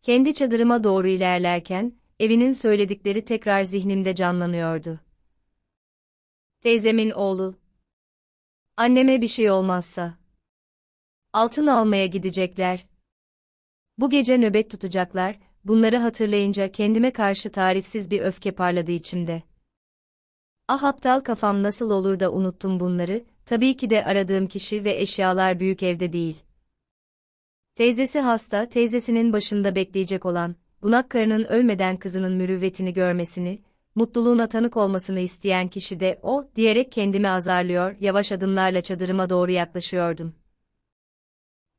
Kendi çadırıma doğru ilerlerken, evinin söyledikleri tekrar zihnimde canlanıyordu. Teyzemin oğlu. Anneme bir şey olmazsa. Altın almaya gidecekler. Bu gece nöbet tutacaklar, bunları hatırlayınca kendime karşı tarifsiz bir öfke parladı içimde. Ah aptal kafam nasıl olur da unuttum bunları, tabii ki de aradığım kişi ve eşyalar büyük evde değil. Teyzesi hasta, teyzesinin başında bekleyecek olan, bunak karının ölmeden kızının mürüvvetini görmesini, mutluluğuna tanık olmasını isteyen kişi de o, diyerek kendimi azarlıyor, yavaş adımlarla çadırıma doğru yaklaşıyordum.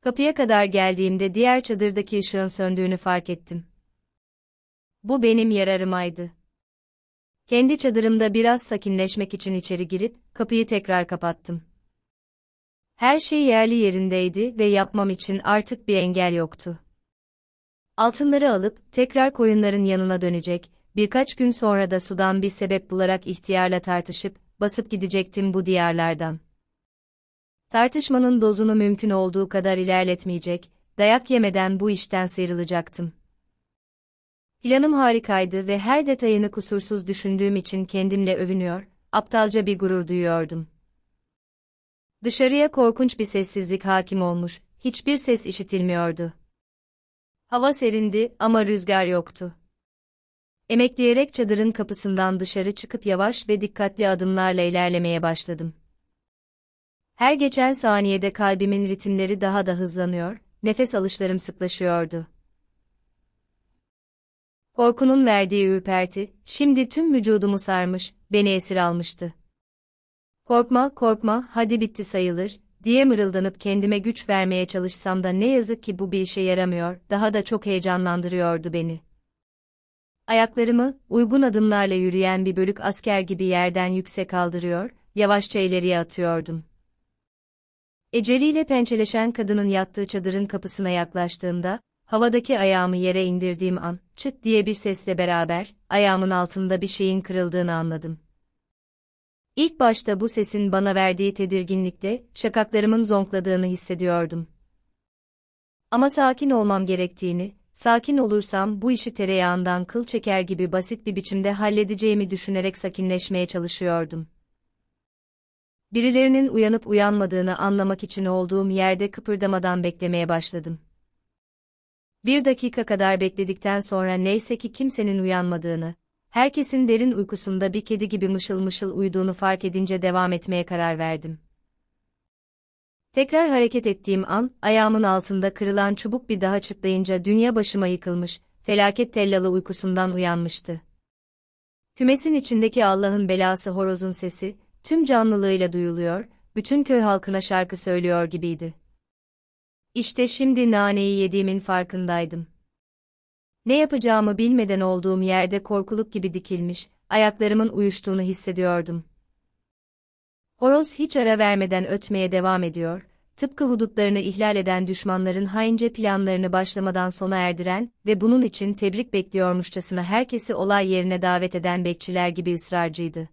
Kapıya kadar geldiğimde diğer çadırdaki ışığın söndüğünü fark ettim. Bu benim yararımaydı. Kendi çadırımda biraz sakinleşmek için içeri girip, kapıyı tekrar kapattım. Her şey yerli yerindeydi ve yapmam için artık bir engel yoktu. Altınları alıp tekrar koyunların yanına dönecek, birkaç gün sonra da sudan bir sebep bularak ihtiyarla tartışıp basıp gidecektim bu diyarlardan. Tartışmanın dozunu mümkün olduğu kadar ilerletmeyecek, dayak yemeden bu işten sıyrılacaktım. Planım harikaydı ve her detayını kusursuz düşündüğüm için kendimle övünüyor, aptalca bir gurur duyuyordum. Dışarıya korkunç bir sessizlik hakim olmuş, hiçbir ses işitilmiyordu. Hava serindi ama rüzgar yoktu. Emekleyerek çadırın kapısından dışarı çıkıp yavaş ve dikkatli adımlarla ilerlemeye başladım. Her geçen saniyede kalbimin ritimleri daha da hızlanıyor, nefes alışlarım sıklaşıyordu. Korkunun verdiği ürperti, şimdi tüm vücudumu sarmış, beni esir almıştı. Korkma, korkma, hadi bitti sayılır, diye mırıldanıp kendime güç vermeye çalışsam da ne yazık ki bu bir işe yaramıyor, daha da çok heyecanlandırıyordu beni. Ayaklarımı, uygun adımlarla yürüyen bir bölük asker gibi yerden yüksek kaldırıyor, yavaşça ileriye atıyordum. Eceliyle pençeleşen kadının yattığı çadırın kapısına yaklaştığımda, havadaki ayağımı yere indirdiğim an, çıt diye bir sesle beraber, ayağımın altında bir şeyin kırıldığını anladım. İlk başta bu sesin bana verdiği tedirginlikle şakaklarımın zonkladığını hissediyordum. Ama sakin olmam gerektiğini, sakin olursam bu işi tereyağından kıl çeker gibi basit bir biçimde halledeceğimi düşünerek sakinleşmeye çalışıyordum. Birilerinin uyanıp uyanmadığını anlamak için olduğum yerde kıpırdamadan beklemeye başladım. Bir dakika kadar bekledikten sonra neyse ki kimsenin uyanmadığını, Herkesin derin uykusunda bir kedi gibi mışıl mışıl uyuduğunu fark edince devam etmeye karar verdim. Tekrar hareket ettiğim an, ayağımın altında kırılan çubuk bir daha çıtlayınca dünya başıma yıkılmış, felaket tellalı uykusundan uyanmıştı. Kümesin içindeki Allah'ın belası horozun sesi, tüm canlılığıyla duyuluyor, bütün köy halkına şarkı söylüyor gibiydi. İşte şimdi naneyi yediğimin farkındaydım. Ne yapacağımı bilmeden olduğum yerde korkuluk gibi dikilmiş, ayaklarımın uyuştuğunu hissediyordum. Horoz hiç ara vermeden ötmeye devam ediyor, tıpkı hudutlarını ihlal eden düşmanların haince planlarını başlamadan sona erdiren ve bunun için tebrik bekliyormuşçasına herkesi olay yerine davet eden bekçiler gibi ısrarcıydı.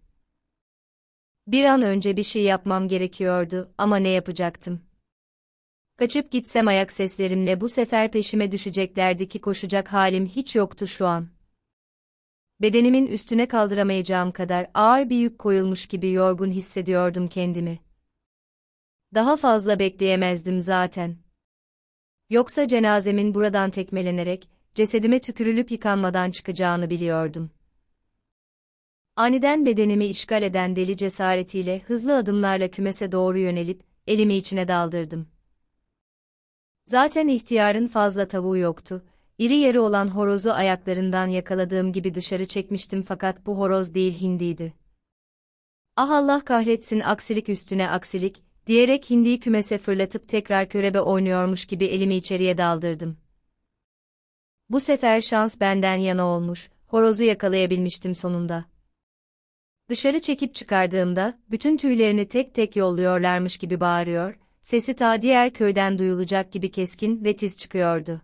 Bir an önce bir şey yapmam gerekiyordu ama ne yapacaktım? Kaçıp gitsem ayak seslerimle bu sefer peşime düşeceklerdi ki koşacak halim hiç yoktu şu an. Bedenimin üstüne kaldıramayacağım kadar ağır bir yük koyulmuş gibi yorgun hissediyordum kendimi. Daha fazla bekleyemezdim zaten. Yoksa cenazemin buradan tekmelenerek, cesedime tükürülüp yıkanmadan çıkacağını biliyordum. Aniden bedenimi işgal eden deli cesaretiyle hızlı adımlarla kümese doğru yönelip, elimi içine daldırdım. Zaten ihtiyarın fazla tavuğu yoktu. İri yeri olan horozu ayaklarından yakaladığım gibi dışarı çekmiştim fakat bu horoz değil hindiydi. Ah Allah kahretsin aksilik üstüne aksilik, diyerek hindiyi kümese fırlatıp tekrar körebe oynuyormuş gibi elimi içeriye daldırdım. Bu sefer şans benden yana olmuş, horozu yakalayabilmiştim sonunda. Dışarı çekip çıkardığımda, bütün tüylerini tek tek yolluyorlarmış gibi bağırıyor, Sesi ta diğer köyden duyulacak gibi keskin ve tiz çıkıyordu.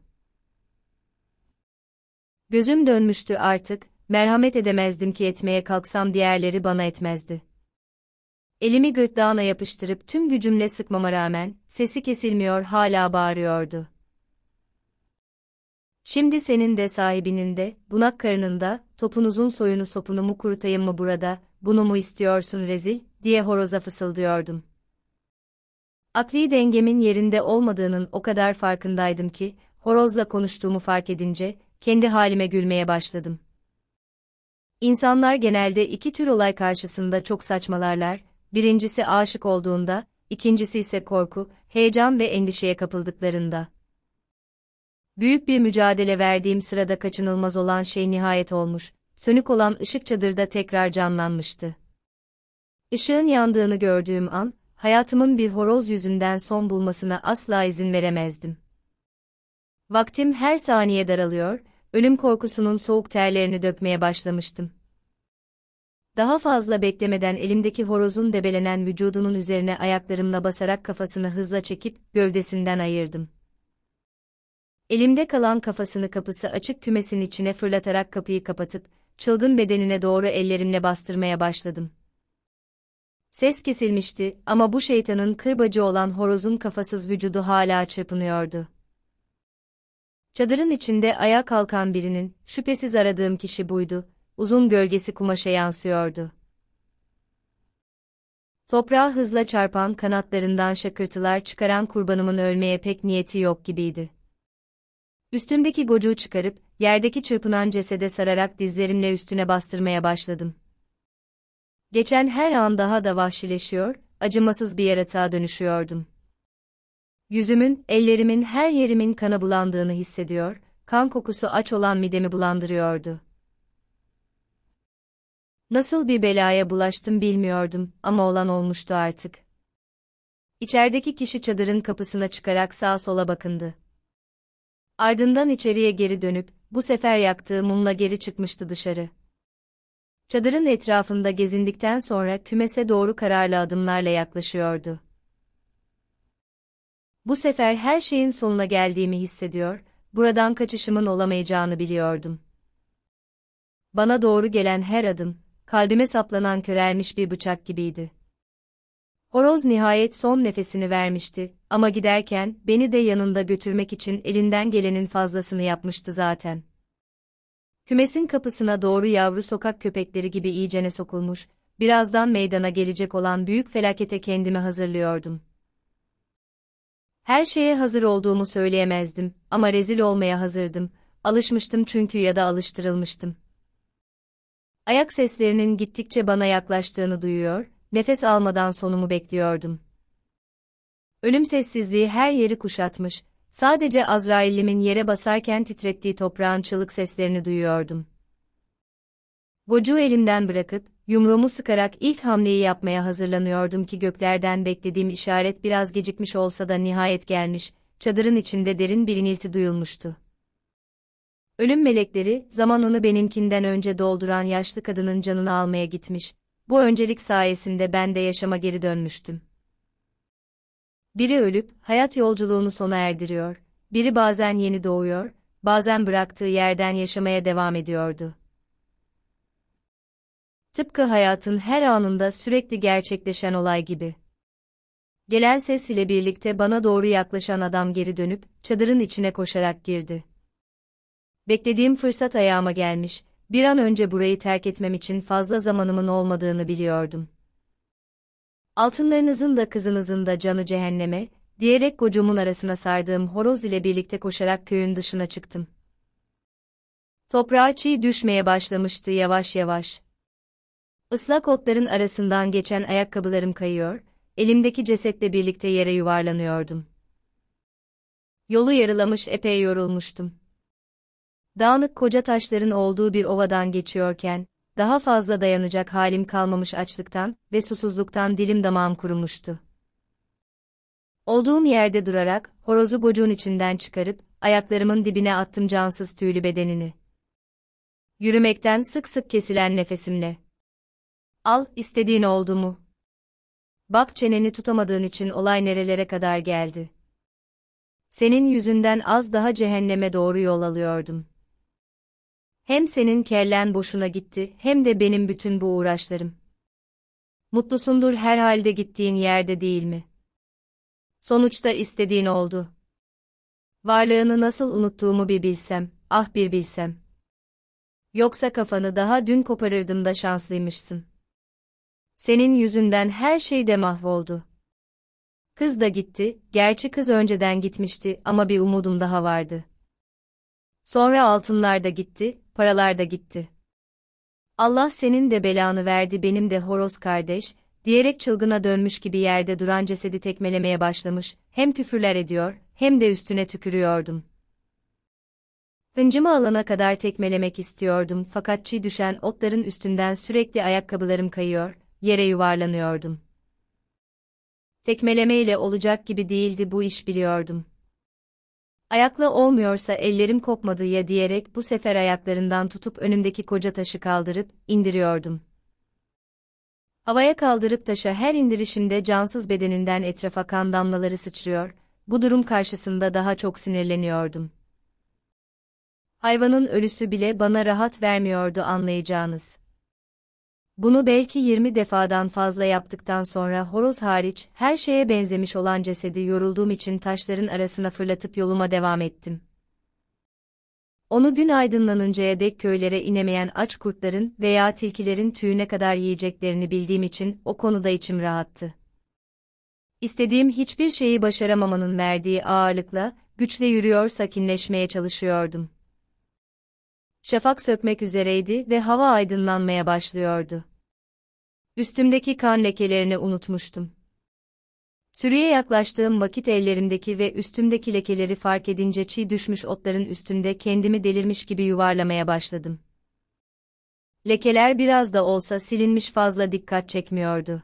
Gözüm dönmüştü artık, merhamet edemezdim ki etmeye kalksam diğerleri bana etmezdi. Elimi gırtlağına yapıştırıp tüm gücümle sıkmama rağmen, sesi kesilmiyor hala bağırıyordu. Şimdi senin de sahibinin de, bunak karınında, topunuzun soyunu sopunu mu kurutayım mı burada, bunu mu istiyorsun rezil, diye horoza fısıldıyordum. Akli dengemin yerinde olmadığının o kadar farkındaydım ki, horozla konuştuğumu fark edince, kendi halime gülmeye başladım. İnsanlar genelde iki tür olay karşısında çok saçmalarlar, birincisi aşık olduğunda, ikincisi ise korku, heyecan ve endişeye kapıldıklarında. Büyük bir mücadele verdiğim sırada kaçınılmaz olan şey nihayet olmuş, sönük olan ışık çadırda tekrar canlanmıştı. Işığın yandığını gördüğüm an, hayatımın bir horoz yüzünden son bulmasına asla izin veremezdim. Vaktim her saniye daralıyor, ölüm korkusunun soğuk terlerini dökmeye başlamıştım. Daha fazla beklemeden elimdeki horozun debelenen vücudunun üzerine ayaklarımla basarak kafasını hızla çekip gövdesinden ayırdım. Elimde kalan kafasını kapısı açık kümesin içine fırlatarak kapıyı kapatıp çılgın bedenine doğru ellerimle bastırmaya başladım. Ses kesilmişti ama bu şeytanın kırbacı olan horozun kafasız vücudu hala çırpınıyordu. Çadırın içinde ayağa kalkan birinin, şüphesiz aradığım kişi buydu, uzun gölgesi kumaşa yansıyordu. Toprağa hızla çarpan kanatlarından şakırtılar çıkaran kurbanımın ölmeye pek niyeti yok gibiydi. Üstümdeki gocuğu çıkarıp, yerdeki çırpınan cesede sararak dizlerimle üstüne bastırmaya başladım. Geçen her an daha da vahşileşiyor, acımasız bir yaratığa dönüşüyordum. Yüzümün, ellerimin, her yerimin kana bulandığını hissediyor, kan kokusu aç olan midemi bulandırıyordu. Nasıl bir belaya bulaştım bilmiyordum ama olan olmuştu artık. İçerideki kişi çadırın kapısına çıkarak sağa sola bakındı. Ardından içeriye geri dönüp, bu sefer yaktığı mumla geri çıkmıştı dışarı. Çadırın etrafında gezindikten sonra kümese doğru kararlı adımlarla yaklaşıyordu. Bu sefer her şeyin sonuna geldiğimi hissediyor, buradan kaçışımın olamayacağını biliyordum. Bana doğru gelen her adım, kalbime saplanan körelmiş bir bıçak gibiydi. Horoz nihayet son nefesini vermişti ama giderken beni de yanında götürmek için elinden gelenin fazlasını yapmıştı zaten. Kümesin kapısına doğru yavru sokak köpekleri gibi iyicene sokulmuş, birazdan meydana gelecek olan büyük felakete kendimi hazırlıyordum. Her şeye hazır olduğumu söyleyemezdim ama rezil olmaya hazırdım, alışmıştım çünkü ya da alıştırılmıştım. Ayak seslerinin gittikçe bana yaklaştığını duyuyor, nefes almadan sonumu bekliyordum. Ölüm sessizliği her yeri kuşatmış, Sadece Azrail'imin yere basarken titrettiği toprağın çığlık seslerini duyuyordum. Bocu elimden bırakıp, yumruğumu sıkarak ilk hamleyi yapmaya hazırlanıyordum ki göklerden beklediğim işaret biraz gecikmiş olsa da nihayet gelmiş, çadırın içinde derin bir inilti duyulmuştu. Ölüm melekleri, zaman onu benimkinden önce dolduran yaşlı kadının canını almaya gitmiş, bu öncelik sayesinde ben de yaşama geri dönmüştüm. Biri ölüp hayat yolculuğunu sona erdiriyor, biri bazen yeni doğuyor, bazen bıraktığı yerden yaşamaya devam ediyordu. Tıpkı hayatın her anında sürekli gerçekleşen olay gibi. Gelen ses ile birlikte bana doğru yaklaşan adam geri dönüp çadırın içine koşarak girdi. Beklediğim fırsat ayağıma gelmiş, bir an önce burayı terk etmem için fazla zamanımın olmadığını biliyordum altınlarınızın da kızınızın da canı cehenneme, diyerek kocumun arasına sardığım horoz ile birlikte koşarak köyün dışına çıktım. Toprağa çiğ düşmeye başlamıştı yavaş yavaş. Islak otların arasından geçen ayakkabılarım kayıyor, elimdeki cesetle birlikte yere yuvarlanıyordum. Yolu yarılamış epey yorulmuştum. Dağınık koca taşların olduğu bir ovadan geçiyorken, daha fazla dayanacak halim kalmamış açlıktan ve susuzluktan dilim damağım kurumuştu. Olduğum yerde durarak, horozu gocuğun içinden çıkarıp, ayaklarımın dibine attım cansız tüylü bedenini. Yürümekten sık sık kesilen nefesimle. Al, istediğin oldu mu? Bak çeneni tutamadığın için olay nerelere kadar geldi. Senin yüzünden az daha cehenneme doğru yol alıyordum. Hem senin kellen boşuna gitti, hem de benim bütün bu uğraşlarım. Mutlusundur herhalde gittiğin yerde değil mi? Sonuçta istediğin oldu. Varlığını nasıl unuttuğumu bir bilsem, ah bir bilsem. Yoksa kafanı daha dün koparırdım da şanslıymışsın. Senin yüzünden her şey de mahvoldu. Kız da gitti, gerçi kız önceden gitmişti ama bir umudum daha vardı. Sonra altınlar da gitti, paralar da gitti. Allah senin de belanı verdi benim de horoz kardeş, diyerek çılgına dönmüş gibi yerde duran cesedi tekmelemeye başlamış, hem küfürler ediyor, hem de üstüne tükürüyordum. Hıncımı alana kadar tekmelemek istiyordum fakat çiğ düşen otların üstünden sürekli ayakkabılarım kayıyor, yere yuvarlanıyordum. Tekmelemeyle olacak gibi değildi bu iş biliyordum. Ayakla olmuyorsa ellerim kopmadı ya diyerek bu sefer ayaklarından tutup önümdeki koca taşı kaldırıp indiriyordum. Havaya kaldırıp taşa her indirişimde cansız bedeninden etrafa kan damlaları sıçrıyor, bu durum karşısında daha çok sinirleniyordum. Hayvanın ölüsü bile bana rahat vermiyordu anlayacağınız. Bunu belki 20 defadan fazla yaptıktan sonra horoz hariç her şeye benzemiş olan cesedi yorulduğum için taşların arasına fırlatıp yoluma devam ettim. Onu gün aydınlanıncaya dek köylere inemeyen aç kurtların veya tilkilerin tüyüne kadar yiyeceklerini bildiğim için o konuda içim rahattı. İstediğim hiçbir şeyi başaramamanın verdiği ağırlıkla, güçle yürüyor sakinleşmeye çalışıyordum şafak sökmek üzereydi ve hava aydınlanmaya başlıyordu. Üstümdeki kan lekelerini unutmuştum. Sürüye yaklaştığım vakit ellerimdeki ve üstümdeki lekeleri fark edince çiğ düşmüş otların üstünde kendimi delirmiş gibi yuvarlamaya başladım. Lekeler biraz da olsa silinmiş fazla dikkat çekmiyordu.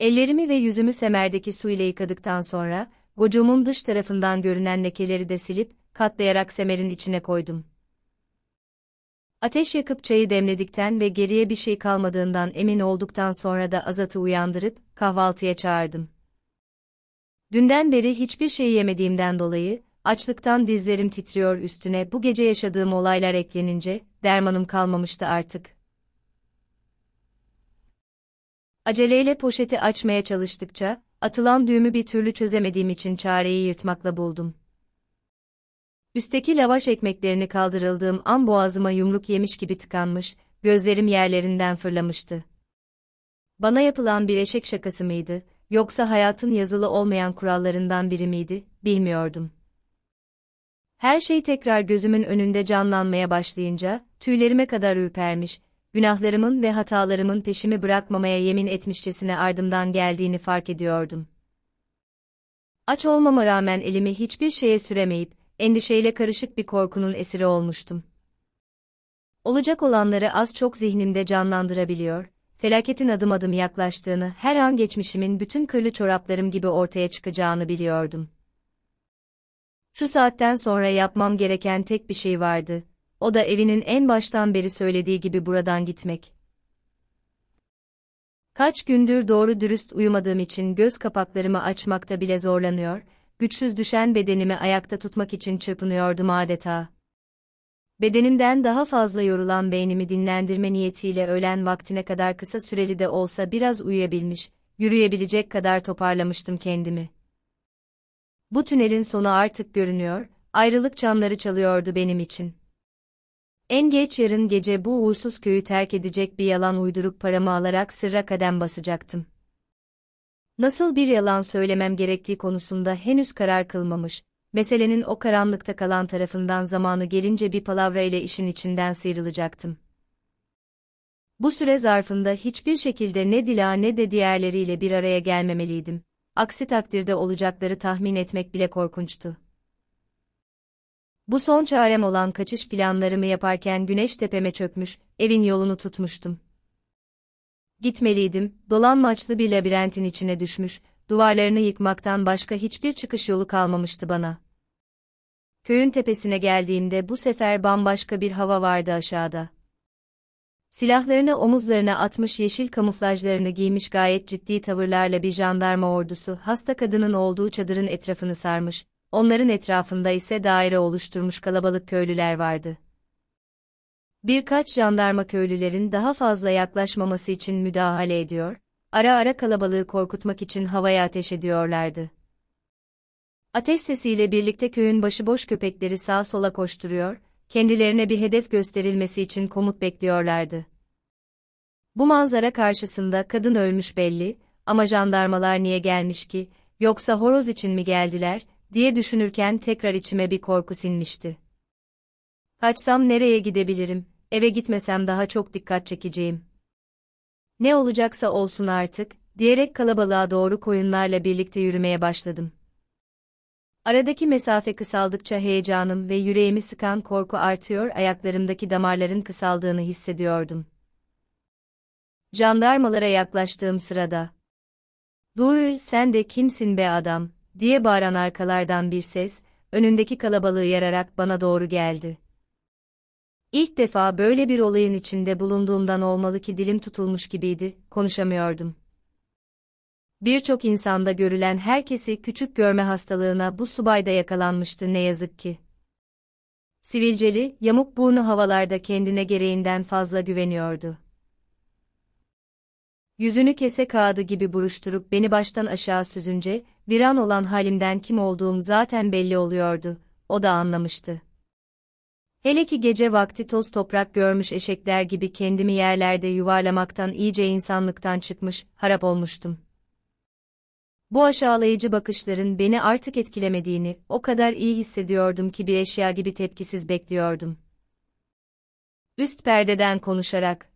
Ellerimi ve yüzümü semerdeki su ile yıkadıktan sonra, gocuğumun dış tarafından görünen lekeleri de silip, katlayarak semerin içine koydum. Ateş yakıp çayı demledikten ve geriye bir şey kalmadığından emin olduktan sonra da Azat'ı uyandırıp kahvaltıya çağırdım. Dünden beri hiçbir şey yemediğimden dolayı açlıktan dizlerim titriyor üstüne bu gece yaşadığım olaylar eklenince dermanım kalmamıştı artık. Aceleyle poşeti açmaya çalıştıkça atılan düğümü bir türlü çözemediğim için çareyi yırtmakla buldum. Üstteki lavaş ekmeklerini kaldırıldığım an boğazıma yumruk yemiş gibi tıkanmış, gözlerim yerlerinden fırlamıştı. Bana yapılan bir eşek şakası mıydı, yoksa hayatın yazılı olmayan kurallarından biri miydi, bilmiyordum. Her şey tekrar gözümün önünde canlanmaya başlayınca, tüylerime kadar ürpermiş, günahlarımın ve hatalarımın peşimi bırakmamaya yemin etmişçesine ardımdan geldiğini fark ediyordum. Aç olmama rağmen elimi hiçbir şeye süremeyip, endişeyle karışık bir korkunun esiri olmuştum. Olacak olanları az çok zihnimde canlandırabiliyor, felaketin adım adım yaklaştığını, her an geçmişimin bütün kırlı çoraplarım gibi ortaya çıkacağını biliyordum. Şu saatten sonra yapmam gereken tek bir şey vardı, o da evinin en baştan beri söylediği gibi buradan gitmek. Kaç gündür doğru dürüst uyumadığım için göz kapaklarımı açmakta bile zorlanıyor, güçsüz düşen bedenimi ayakta tutmak için çırpınıyordum adeta. Bedenimden daha fazla yorulan beynimi dinlendirme niyetiyle öğlen vaktine kadar kısa süreli de olsa biraz uyuyabilmiş, yürüyebilecek kadar toparlamıştım kendimi. Bu tünelin sonu artık görünüyor, ayrılık çanları çalıyordu benim için. En geç yarın gece bu uğursuz köyü terk edecek bir yalan uydurup paramı alarak sırra kadem basacaktım nasıl bir yalan söylemem gerektiği konusunda henüz karar kılmamış, meselenin o karanlıkta kalan tarafından zamanı gelince bir palavra ile işin içinden sıyrılacaktım. Bu süre zarfında hiçbir şekilde ne Dila ne de diğerleriyle bir araya gelmemeliydim. Aksi takdirde olacakları tahmin etmek bile korkunçtu. Bu son çarem olan kaçış planlarımı yaparken güneş tepeme çökmüş, evin yolunu tutmuştum. Gitmeliydim, dolanmaçlı bir labirentin içine düşmüş, duvarlarını yıkmaktan başka hiçbir çıkış yolu kalmamıştı bana. Köyün tepesine geldiğimde bu sefer bambaşka bir hava vardı aşağıda. Silahlarını omuzlarına atmış yeşil kamuflajlarını giymiş gayet ciddi tavırlarla bir jandarma ordusu hasta kadının olduğu çadırın etrafını sarmış, onların etrafında ise daire oluşturmuş kalabalık köylüler vardı. Birkaç jandarma köylülerin daha fazla yaklaşmaması için müdahale ediyor, ara ara kalabalığı korkutmak için havaya ateş ediyorlardı. Ateş sesiyle birlikte köyün başıboş köpekleri sağa sola koşturuyor, kendilerine bir hedef gösterilmesi için komut bekliyorlardı. Bu manzara karşısında kadın ölmüş belli, ama jandarmalar niye gelmiş ki, yoksa horoz için mi geldiler, diye düşünürken tekrar içime bir korku sinmişti. Açsam nereye gidebilirim? Eve gitmesem daha çok dikkat çekeceğim. Ne olacaksa olsun artık, diyerek kalabalığa doğru koyunlarla birlikte yürümeye başladım. Aradaki mesafe kısaldıkça heyecanım ve yüreğimi sıkan korku artıyor, ayaklarımdaki damarların kısaldığını hissediyordum. Jandarmalara yaklaştığım sırada, ''Dur, sen de kimsin be adam?'' diye bağıran arkalardan bir ses, önündeki kalabalığı yararak bana doğru geldi. İlk defa böyle bir olayın içinde bulunduğumdan olmalı ki dilim tutulmuş gibiydi, konuşamıyordum. Birçok insanda görülen herkesi küçük görme hastalığına bu subayda yakalanmıştı ne yazık ki. Sivilceli, yamuk burnu havalarda kendine gereğinden fazla güveniyordu. Yüzünü kese kağıdı gibi buruşturup beni baştan aşağı süzünce, viran olan halimden kim olduğum zaten belli oluyordu, o da anlamıştı. Hele ki gece vakti toz toprak görmüş eşekler gibi kendimi yerlerde yuvarlamaktan iyice insanlıktan çıkmış, harap olmuştum. Bu aşağılayıcı bakışların beni artık etkilemediğini, o kadar iyi hissediyordum ki bir eşya gibi tepkisiz bekliyordum. Üst perdeden konuşarak,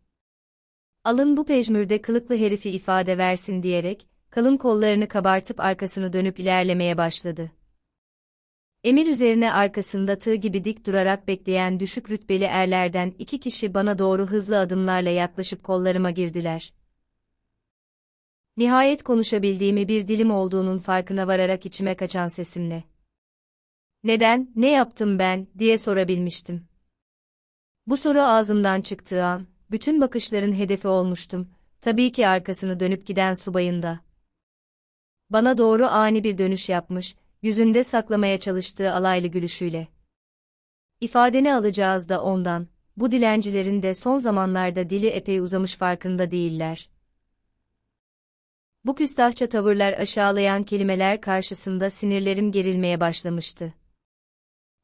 alın bu pejmürde kılıklı herifi ifade versin diyerek, kalın kollarını kabartıp arkasını dönüp ilerlemeye başladı. Emir üzerine arkasında tığ gibi dik durarak bekleyen düşük rütbeli erlerden iki kişi bana doğru hızlı adımlarla yaklaşıp kollarıma girdiler. Nihayet konuşabildiğimi bir dilim olduğunun farkına vararak içime kaçan sesimle. Neden, ne yaptım ben, diye sorabilmiştim. Bu soru ağzımdan çıktığı an, bütün bakışların hedefi olmuştum, tabii ki arkasını dönüp giden subayında. Bana doğru ani bir dönüş yapmış, yüzünde saklamaya çalıştığı alaylı gülüşüyle. İfadeni alacağız da ondan, bu dilencilerin de son zamanlarda dili epey uzamış farkında değiller. Bu küstahça tavırlar aşağılayan kelimeler karşısında sinirlerim gerilmeye başlamıştı.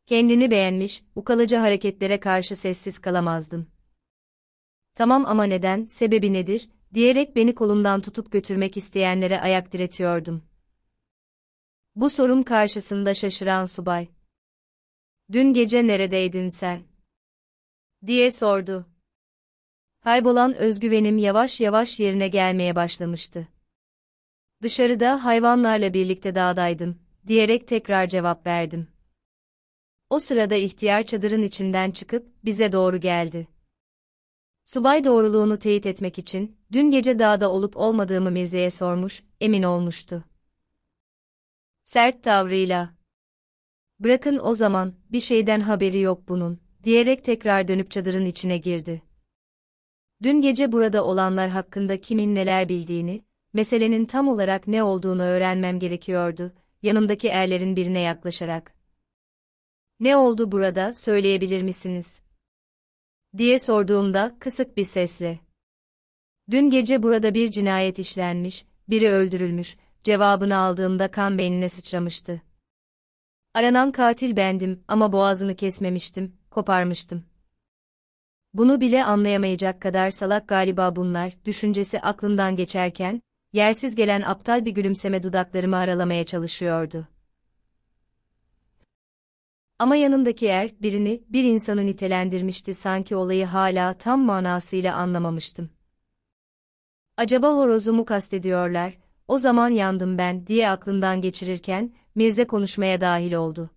Kendini beğenmiş, ukalaca hareketlere karşı sessiz kalamazdım. Tamam ama neden, sebebi nedir, diyerek beni kolumdan tutup götürmek isteyenlere ayak diretiyordum. Bu sorum karşısında şaşıran subay. Dün gece neredeydin sen? diye sordu. Kaybolan özgüvenim yavaş yavaş yerine gelmeye başlamıştı. Dışarıda hayvanlarla birlikte dağdaydım, diyerek tekrar cevap verdim. O sırada ihtiyar çadırın içinden çıkıp bize doğru geldi. Subay doğruluğunu teyit etmek için dün gece dağda olup olmadığımı Mirze'ye sormuş, emin olmuştu sert tavrıyla. Bırakın o zaman, bir şeyden haberi yok bunun, diyerek tekrar dönüp çadırın içine girdi. Dün gece burada olanlar hakkında kimin neler bildiğini, meselenin tam olarak ne olduğunu öğrenmem gerekiyordu, yanımdaki erlerin birine yaklaşarak. Ne oldu burada, söyleyebilir misiniz? diye sorduğumda, kısık bir sesle. Dün gece burada bir cinayet işlenmiş, biri öldürülmüş, cevabını aldığımda kan beynine sıçramıştı. Aranan katil bendim ama boğazını kesmemiştim, koparmıştım. Bunu bile anlayamayacak kadar salak galiba bunlar, düşüncesi aklımdan geçerken, yersiz gelen aptal bir gülümseme dudaklarımı aralamaya çalışıyordu. Ama yanındaki er, birini, bir insanı nitelendirmişti sanki olayı hala tam manasıyla anlamamıştım. Acaba horozumu kastediyorlar, o zaman yandım ben diye aklından geçirirken Mirze konuşmaya dahil oldu.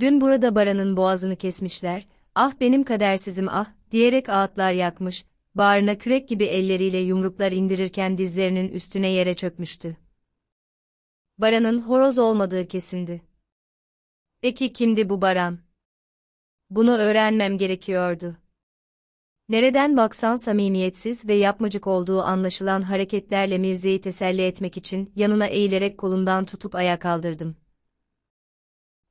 Dün burada Baran'ın boğazını kesmişler, ah benim kadersizim ah diyerek ağıtlar yakmış, bağrına kürek gibi elleriyle yumruklar indirirken dizlerinin üstüne yere çökmüştü. Baran'ın horoz olmadığı kesindi. Peki kimdi bu Baran? Bunu öğrenmem gerekiyordu. Nereden baksan samimiyetsiz ve yapmacık olduğu anlaşılan hareketlerle Mirze'yi teselli etmek için yanına eğilerek kolundan tutup ayağa kaldırdım.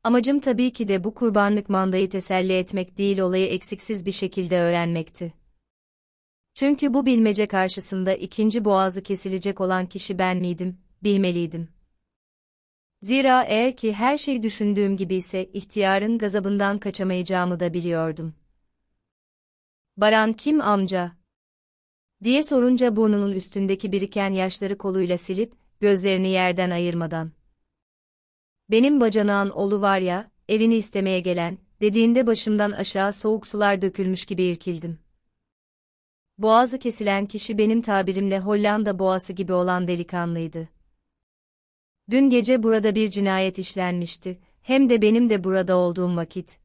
Amacım tabii ki de bu kurbanlık mandayı teselli etmek değil olayı eksiksiz bir şekilde öğrenmekti. Çünkü bu bilmece karşısında ikinci boğazı kesilecek olan kişi ben miydim, bilmeliydim. Zira eğer ki her şey düşündüğüm gibi ise ihtiyarın gazabından kaçamayacağımı da biliyordum. Baran kim amca? Diye sorunca burnunun üstündeki biriken yaşları koluyla silip, gözlerini yerden ayırmadan. Benim bacanağın oğlu var ya, evini istemeye gelen, dediğinde başımdan aşağı soğuk sular dökülmüş gibi irkildim. Boğazı kesilen kişi benim tabirimle Hollanda boğası gibi olan delikanlıydı. Dün gece burada bir cinayet işlenmişti, hem de benim de burada olduğum vakit.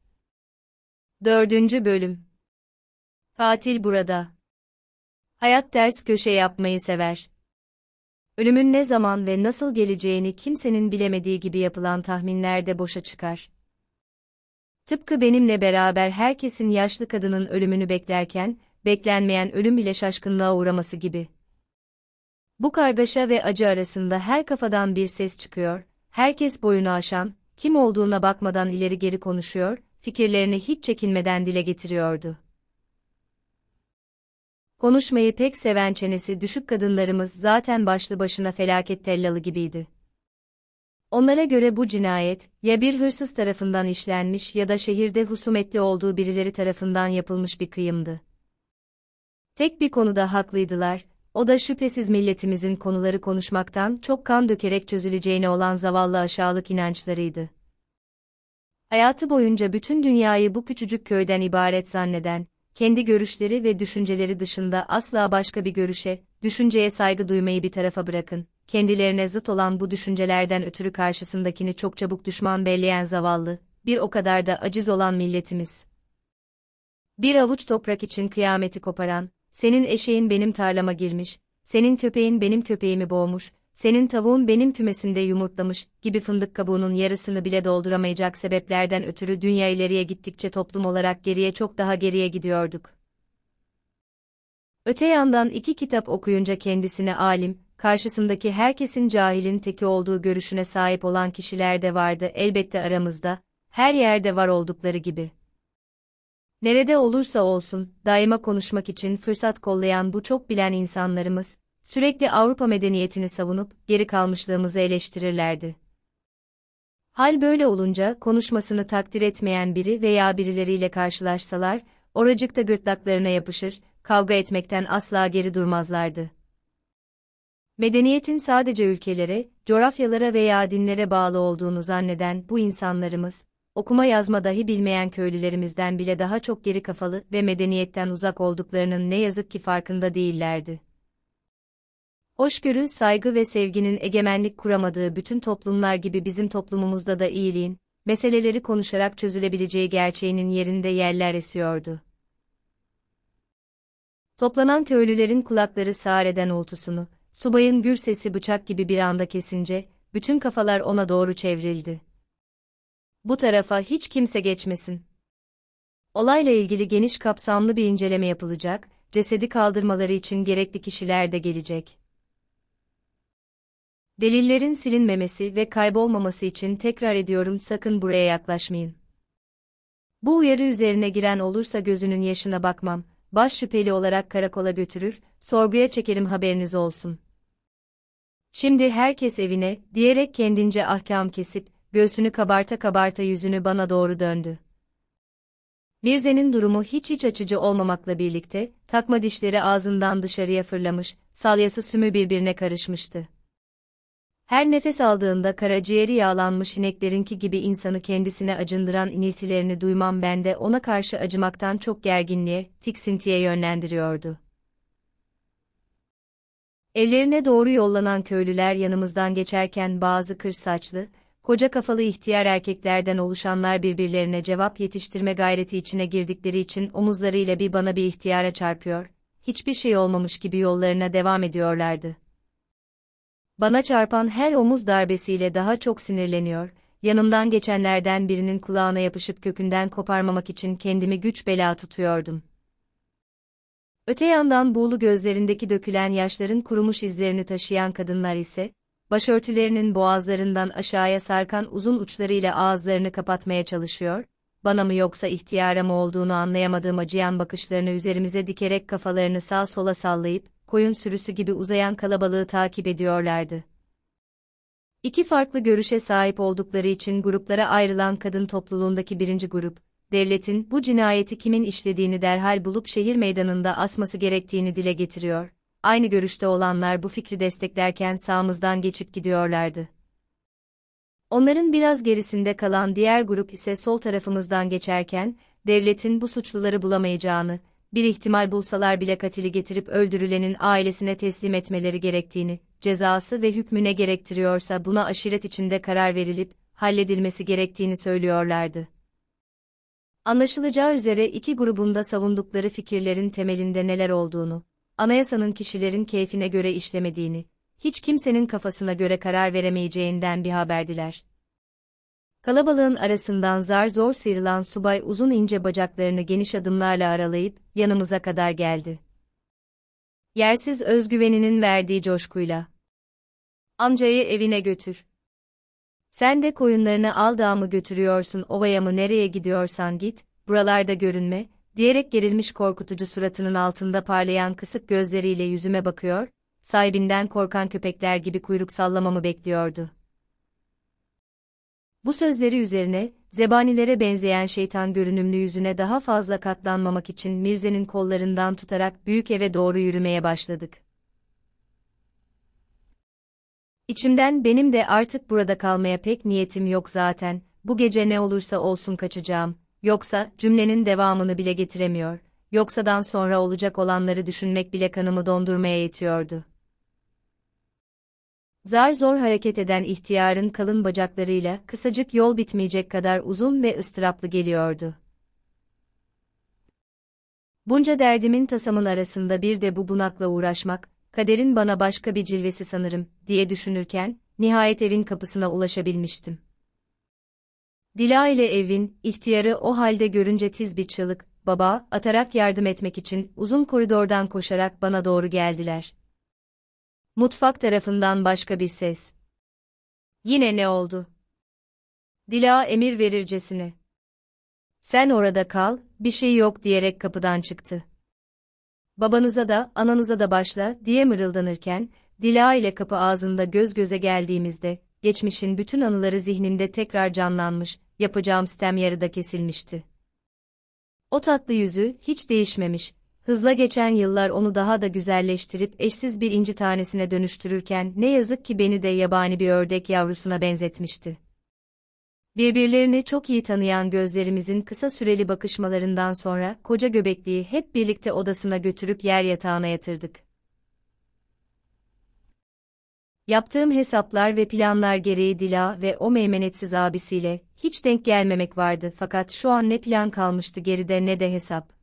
Dördüncü bölüm Katil burada. Hayat ters köşe yapmayı sever. Ölümün ne zaman ve nasıl geleceğini kimsenin bilemediği gibi yapılan tahminler de boşa çıkar. Tıpkı benimle beraber herkesin yaşlı kadının ölümünü beklerken, beklenmeyen ölüm bile şaşkınlığa uğraması gibi. Bu kargaşa ve acı arasında her kafadan bir ses çıkıyor, herkes boyunu aşan, kim olduğuna bakmadan ileri geri konuşuyor, fikirlerini hiç çekinmeden dile getiriyordu. Konuşmayı pek seven çenesi düşük kadınlarımız zaten başlı başına felaket tellalı gibiydi. Onlara göre bu cinayet, ya bir hırsız tarafından işlenmiş ya da şehirde husumetli olduğu birileri tarafından yapılmış bir kıyımdı. Tek bir konuda haklıydılar, o da şüphesiz milletimizin konuları konuşmaktan çok kan dökerek çözüleceğine olan zavallı aşağılık inançlarıydı. Hayatı boyunca bütün dünyayı bu küçücük köyden ibaret zanneden, kendi görüşleri ve düşünceleri dışında asla başka bir görüşe, düşünceye saygı duymayı bir tarafa bırakın, kendilerine zıt olan bu düşüncelerden ötürü karşısındakini çok çabuk düşman belleyen zavallı, bir o kadar da aciz olan milletimiz. Bir avuç toprak için kıyameti koparan, senin eşeğin benim tarlama girmiş, senin köpeğin benim köpeğimi boğmuş, senin tavuğun benim kümesimde yumurtlamış gibi fındık kabuğunun yarısını bile dolduramayacak sebeplerden ötürü dünya ileriye gittikçe toplum olarak geriye çok daha geriye gidiyorduk. Öte yandan iki kitap okuyunca kendisine alim, karşısındaki herkesin cahilin teki olduğu görüşüne sahip olan kişiler de vardı elbette aramızda, her yerde var oldukları gibi. Nerede olursa olsun, daima konuşmak için fırsat kollayan bu çok bilen insanlarımız, Sürekli Avrupa medeniyetini savunup geri kalmışlığımızı eleştirirlerdi. Hal böyle olunca konuşmasını takdir etmeyen biri veya birileriyle karşılaşsalar, oracıkta gırtlaklarına yapışır, kavga etmekten asla geri durmazlardı. Medeniyetin sadece ülkelere, coğrafyalara veya dinlere bağlı olduğunu zanneden bu insanlarımız, okuma yazma dahi bilmeyen köylülerimizden bile daha çok geri kafalı ve medeniyetten uzak olduklarının ne yazık ki farkında değillerdi. Hoşgörü, saygı ve sevginin egemenlik kuramadığı bütün toplumlar gibi bizim toplumumuzda da iyiliğin, meseleleri konuşarak çözülebileceği gerçeğinin yerinde yerler esiyordu. Toplanan köylülerin kulakları sağır eden ultusunu, subayın gür sesi bıçak gibi bir anda kesince, bütün kafalar ona doğru çevrildi. Bu tarafa hiç kimse geçmesin. Olayla ilgili geniş kapsamlı bir inceleme yapılacak, cesedi kaldırmaları için gerekli kişiler de gelecek. Delillerin silinmemesi ve kaybolmaması için tekrar ediyorum sakın buraya yaklaşmayın. Bu uyarı üzerine giren olursa gözünün yaşına bakmam, baş şüpheli olarak karakola götürür, sorguya çekerim haberiniz olsun. Şimdi herkes evine, diyerek kendince ahkam kesip, göğsünü kabarta kabarta yüzünü bana doğru döndü. Mirze'nin durumu hiç hiç açıcı olmamakla birlikte, takma dişleri ağzından dışarıya fırlamış, salyası sümü birbirine karışmıştı. Her nefes aldığında karaciğeri yağlanmış ineklerinki gibi insanı kendisine acındıran iniltilerini duymam bende ona karşı acımaktan çok gerginliğe, tiksintiye yönlendiriyordu. Evlerine doğru yollanan köylüler yanımızdan geçerken bazı kır saçlı, koca kafalı ihtiyar erkeklerden oluşanlar birbirlerine cevap yetiştirme gayreti içine girdikleri için omuzlarıyla bir bana bir ihtiyara çarpıyor, hiçbir şey olmamış gibi yollarına devam ediyorlardı. Bana çarpan her omuz darbesiyle daha çok sinirleniyor, yanımdan geçenlerden birinin kulağına yapışıp kökünden koparmamak için kendimi güç bela tutuyordum. Öte yandan buğulu gözlerindeki dökülen yaşların kurumuş izlerini taşıyan kadınlar ise, başörtülerinin boğazlarından aşağıya sarkan uzun uçlarıyla ağızlarını kapatmaya çalışıyor, bana mı yoksa ihtiyara mı olduğunu anlayamadığım acıyan bakışlarını üzerimize dikerek kafalarını sağ sola sallayıp, koyun sürüsü gibi uzayan kalabalığı takip ediyorlardı. İki farklı görüşe sahip oldukları için gruplara ayrılan kadın topluluğundaki birinci grup, devletin bu cinayeti kimin işlediğini derhal bulup şehir meydanında asması gerektiğini dile getiriyor. Aynı görüşte olanlar bu fikri desteklerken sağımızdan geçip gidiyorlardı. Onların biraz gerisinde kalan diğer grup ise sol tarafımızdan geçerken, devletin bu suçluları bulamayacağını, bir ihtimal bulsalar bile katili getirip öldürülenin ailesine teslim etmeleri gerektiğini, cezası ve hükmüne gerektiriyorsa buna aşiret içinde karar verilip, halledilmesi gerektiğini söylüyorlardı. Anlaşılacağı üzere iki grubunda savundukları fikirlerin temelinde neler olduğunu, anayasanın kişilerin keyfine göre işlemediğini, hiç kimsenin kafasına göre karar veremeyeceğinden bir haberdiler. Kalabalığın arasından zar zor sıyrılan subay uzun ince bacaklarını geniş adımlarla aralayıp yanımıza kadar geldi. Yersiz özgüveninin verdiği coşkuyla. Amcayı evine götür. Sen de koyunlarını al dağa götürüyorsun ovaya mı nereye gidiyorsan git, buralarda görünme, diyerek gerilmiş korkutucu suratının altında parlayan kısık gözleriyle yüzüme bakıyor, sahibinden korkan köpekler gibi kuyruk sallamamı bekliyordu. Bu sözleri üzerine, zebanilere benzeyen şeytan görünümlü yüzüne daha fazla katlanmamak için Mirze'nin kollarından tutarak büyük eve doğru yürümeye başladık. İçimden benim de artık burada kalmaya pek niyetim yok zaten, bu gece ne olursa olsun kaçacağım, yoksa cümlenin devamını bile getiremiyor, yoksadan sonra olacak olanları düşünmek bile kanımı dondurmaya yetiyordu. Zar zor hareket eden ihtiyarın kalın bacaklarıyla kısacık yol bitmeyecek kadar uzun ve ıstıraplı geliyordu. Bunca derdimin tasamın arasında bir de bu bunakla uğraşmak, kaderin bana başka bir cilvesi sanırım, diye düşünürken, nihayet evin kapısına ulaşabilmiştim. Dila ile evin, ihtiyarı o halde görünce tiz bir çığlık, baba, atarak yardım etmek için uzun koridordan koşarak bana doğru geldiler. Mutfak tarafından başka bir ses. Yine ne oldu? Dila emir verircesine. Sen orada kal, bir şey yok diyerek kapıdan çıktı. Babanıza da, ananıza da başla diye mırıldanırken, Dila ile kapı ağzında göz göze geldiğimizde, geçmişin bütün anıları zihnimde tekrar canlanmış, yapacağım sistem yarıda kesilmişti. O tatlı yüzü hiç değişmemiş, Hızla geçen yıllar onu daha da güzelleştirip eşsiz bir inci tanesine dönüştürürken ne yazık ki beni de yabani bir ördek yavrusuna benzetmişti. Birbirlerini çok iyi tanıyan gözlerimizin kısa süreli bakışmalarından sonra koca göbekliği hep birlikte odasına götürüp yer yatağına yatırdık. Yaptığım hesaplar ve planlar gereği Dila ve o meymenetsiz abisiyle hiç denk gelmemek vardı fakat şu an ne plan kalmıştı geride ne de hesap.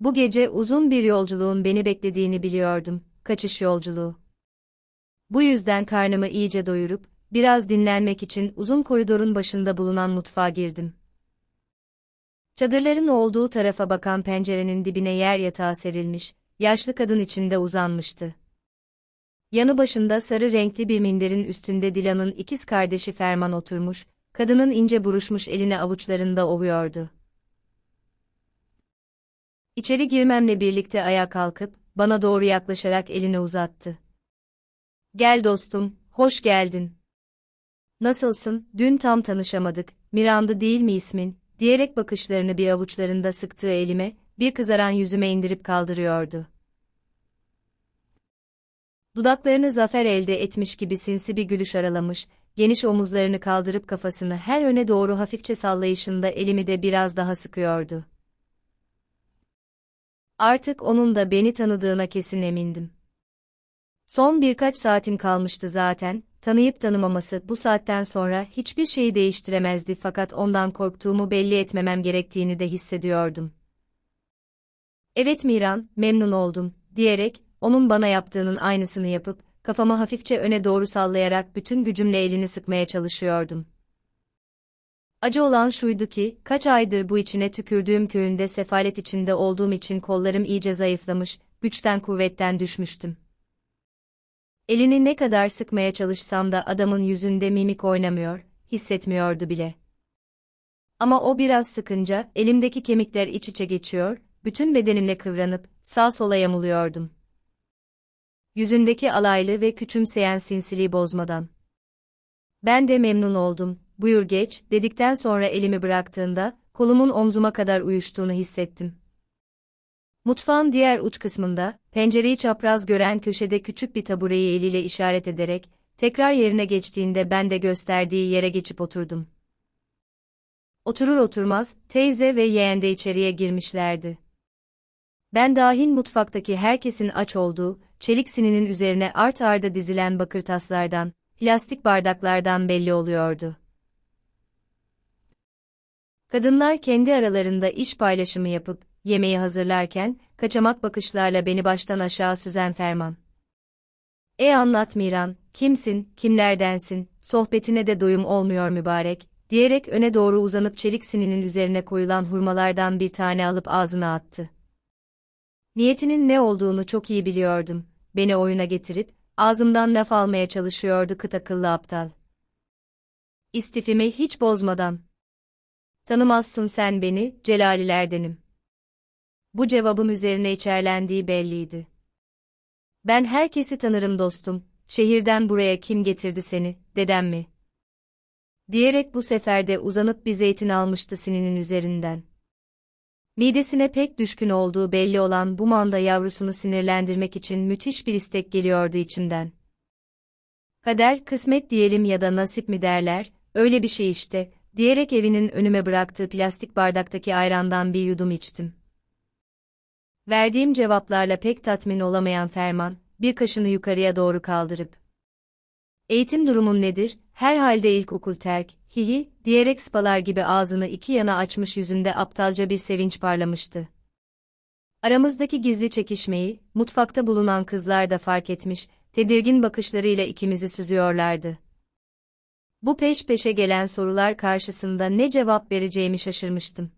Bu gece uzun bir yolculuğun beni beklediğini biliyordum, kaçış yolculuğu. Bu yüzden karnımı iyice doyurup, biraz dinlenmek için uzun koridorun başında bulunan mutfağa girdim. Çadırların olduğu tarafa bakan pencerenin dibine yer yatağı serilmiş, yaşlı kadın içinde uzanmıştı. Yanı başında sarı renkli bir minderin üstünde Dilan'ın ikiz kardeşi Ferman oturmuş, kadının ince buruşmuş eline avuçlarında ovuyordu. İçeri girmemle birlikte ayağa kalkıp, bana doğru yaklaşarak elini uzattı. Gel dostum, hoş geldin. Nasılsın, dün tam tanışamadık, Miran'dı değil mi ismin, diyerek bakışlarını bir avuçlarında sıktığı elime, bir kızaran yüzüme indirip kaldırıyordu. Dudaklarını zafer elde etmiş gibi sinsi bir gülüş aralamış, geniş omuzlarını kaldırıp kafasını her öne doğru hafifçe sallayışında elimi de biraz daha sıkıyordu. Artık onun da beni tanıdığına kesin emindim. Son birkaç saatim kalmıştı zaten, tanıyıp tanımaması bu saatten sonra hiçbir şeyi değiştiremezdi fakat ondan korktuğumu belli etmemem gerektiğini de hissediyordum. Evet Miran, memnun oldum, diyerek, onun bana yaptığının aynısını yapıp, kafamı hafifçe öne doğru sallayarak bütün gücümle elini sıkmaya çalışıyordum. Acı olan şuydu ki, kaç aydır bu içine tükürdüğüm köyünde sefalet içinde olduğum için kollarım iyice zayıflamış, güçten kuvvetten düşmüştüm. Elini ne kadar sıkmaya çalışsam da adamın yüzünde mimik oynamıyor, hissetmiyordu bile. Ama o biraz sıkınca, elimdeki kemikler iç içe geçiyor, bütün bedenimle kıvranıp, sağ sola yamuluyordum. Yüzündeki alaylı ve küçümseyen sinsiliği bozmadan. Ben de memnun oldum, buyur geç, dedikten sonra elimi bıraktığında, kolumun omzuma kadar uyuştuğunu hissettim. Mutfağın diğer uç kısmında, pencereyi çapraz gören köşede küçük bir tabureyi eliyle işaret ederek, tekrar yerine geçtiğinde ben de gösterdiği yere geçip oturdum. Oturur oturmaz, teyze ve yeğen de içeriye girmişlerdi. Ben dahil mutfaktaki herkesin aç olduğu, çelik sininin üzerine art arda dizilen bakır taslardan, plastik bardaklardan belli oluyordu. Kadınlar kendi aralarında iş paylaşımı yapıp, yemeği hazırlarken, kaçamak bakışlarla beni baştan aşağı süzen Ferman. E anlat Miran, kimsin, kimlerdensin, sohbetine de doyum olmuyor mübarek, diyerek öne doğru uzanıp çelik sininin üzerine koyulan hurmalardan bir tane alıp ağzına attı. Niyetinin ne olduğunu çok iyi biliyordum, beni oyuna getirip, ağzımdan laf almaya çalışıyordu kıt akıllı aptal. İstifimi hiç bozmadan, Tanımazsın sen beni, celalilerdenim. Bu cevabım üzerine içerlendiği belliydi. Ben herkesi tanırım dostum, şehirden buraya kim getirdi seni, dedem mi? Diyerek bu sefer de uzanıp bir zeytin almıştı sininin üzerinden. Midesine pek düşkün olduğu belli olan bu manda yavrusunu sinirlendirmek için müthiş bir istek geliyordu içimden. Kader, kısmet diyelim ya da nasip mi derler, öyle bir şey işte, diyerek evinin önüme bıraktığı plastik bardaktaki ayrandan bir yudum içtim. Verdiğim cevaplarla pek tatmin olamayan Ferman, bir kaşını yukarıya doğru kaldırıp Eğitim durumun nedir? Herhalde ilkokul terk, hihi, diyerek spalar gibi ağzını iki yana açmış yüzünde aptalca bir sevinç parlamıştı. Aramızdaki gizli çekişmeyi, mutfakta bulunan kızlar da fark etmiş, tedirgin bakışlarıyla ikimizi süzüyorlardı. Bu peş peşe gelen sorular karşısında ne cevap vereceğimi şaşırmıştım.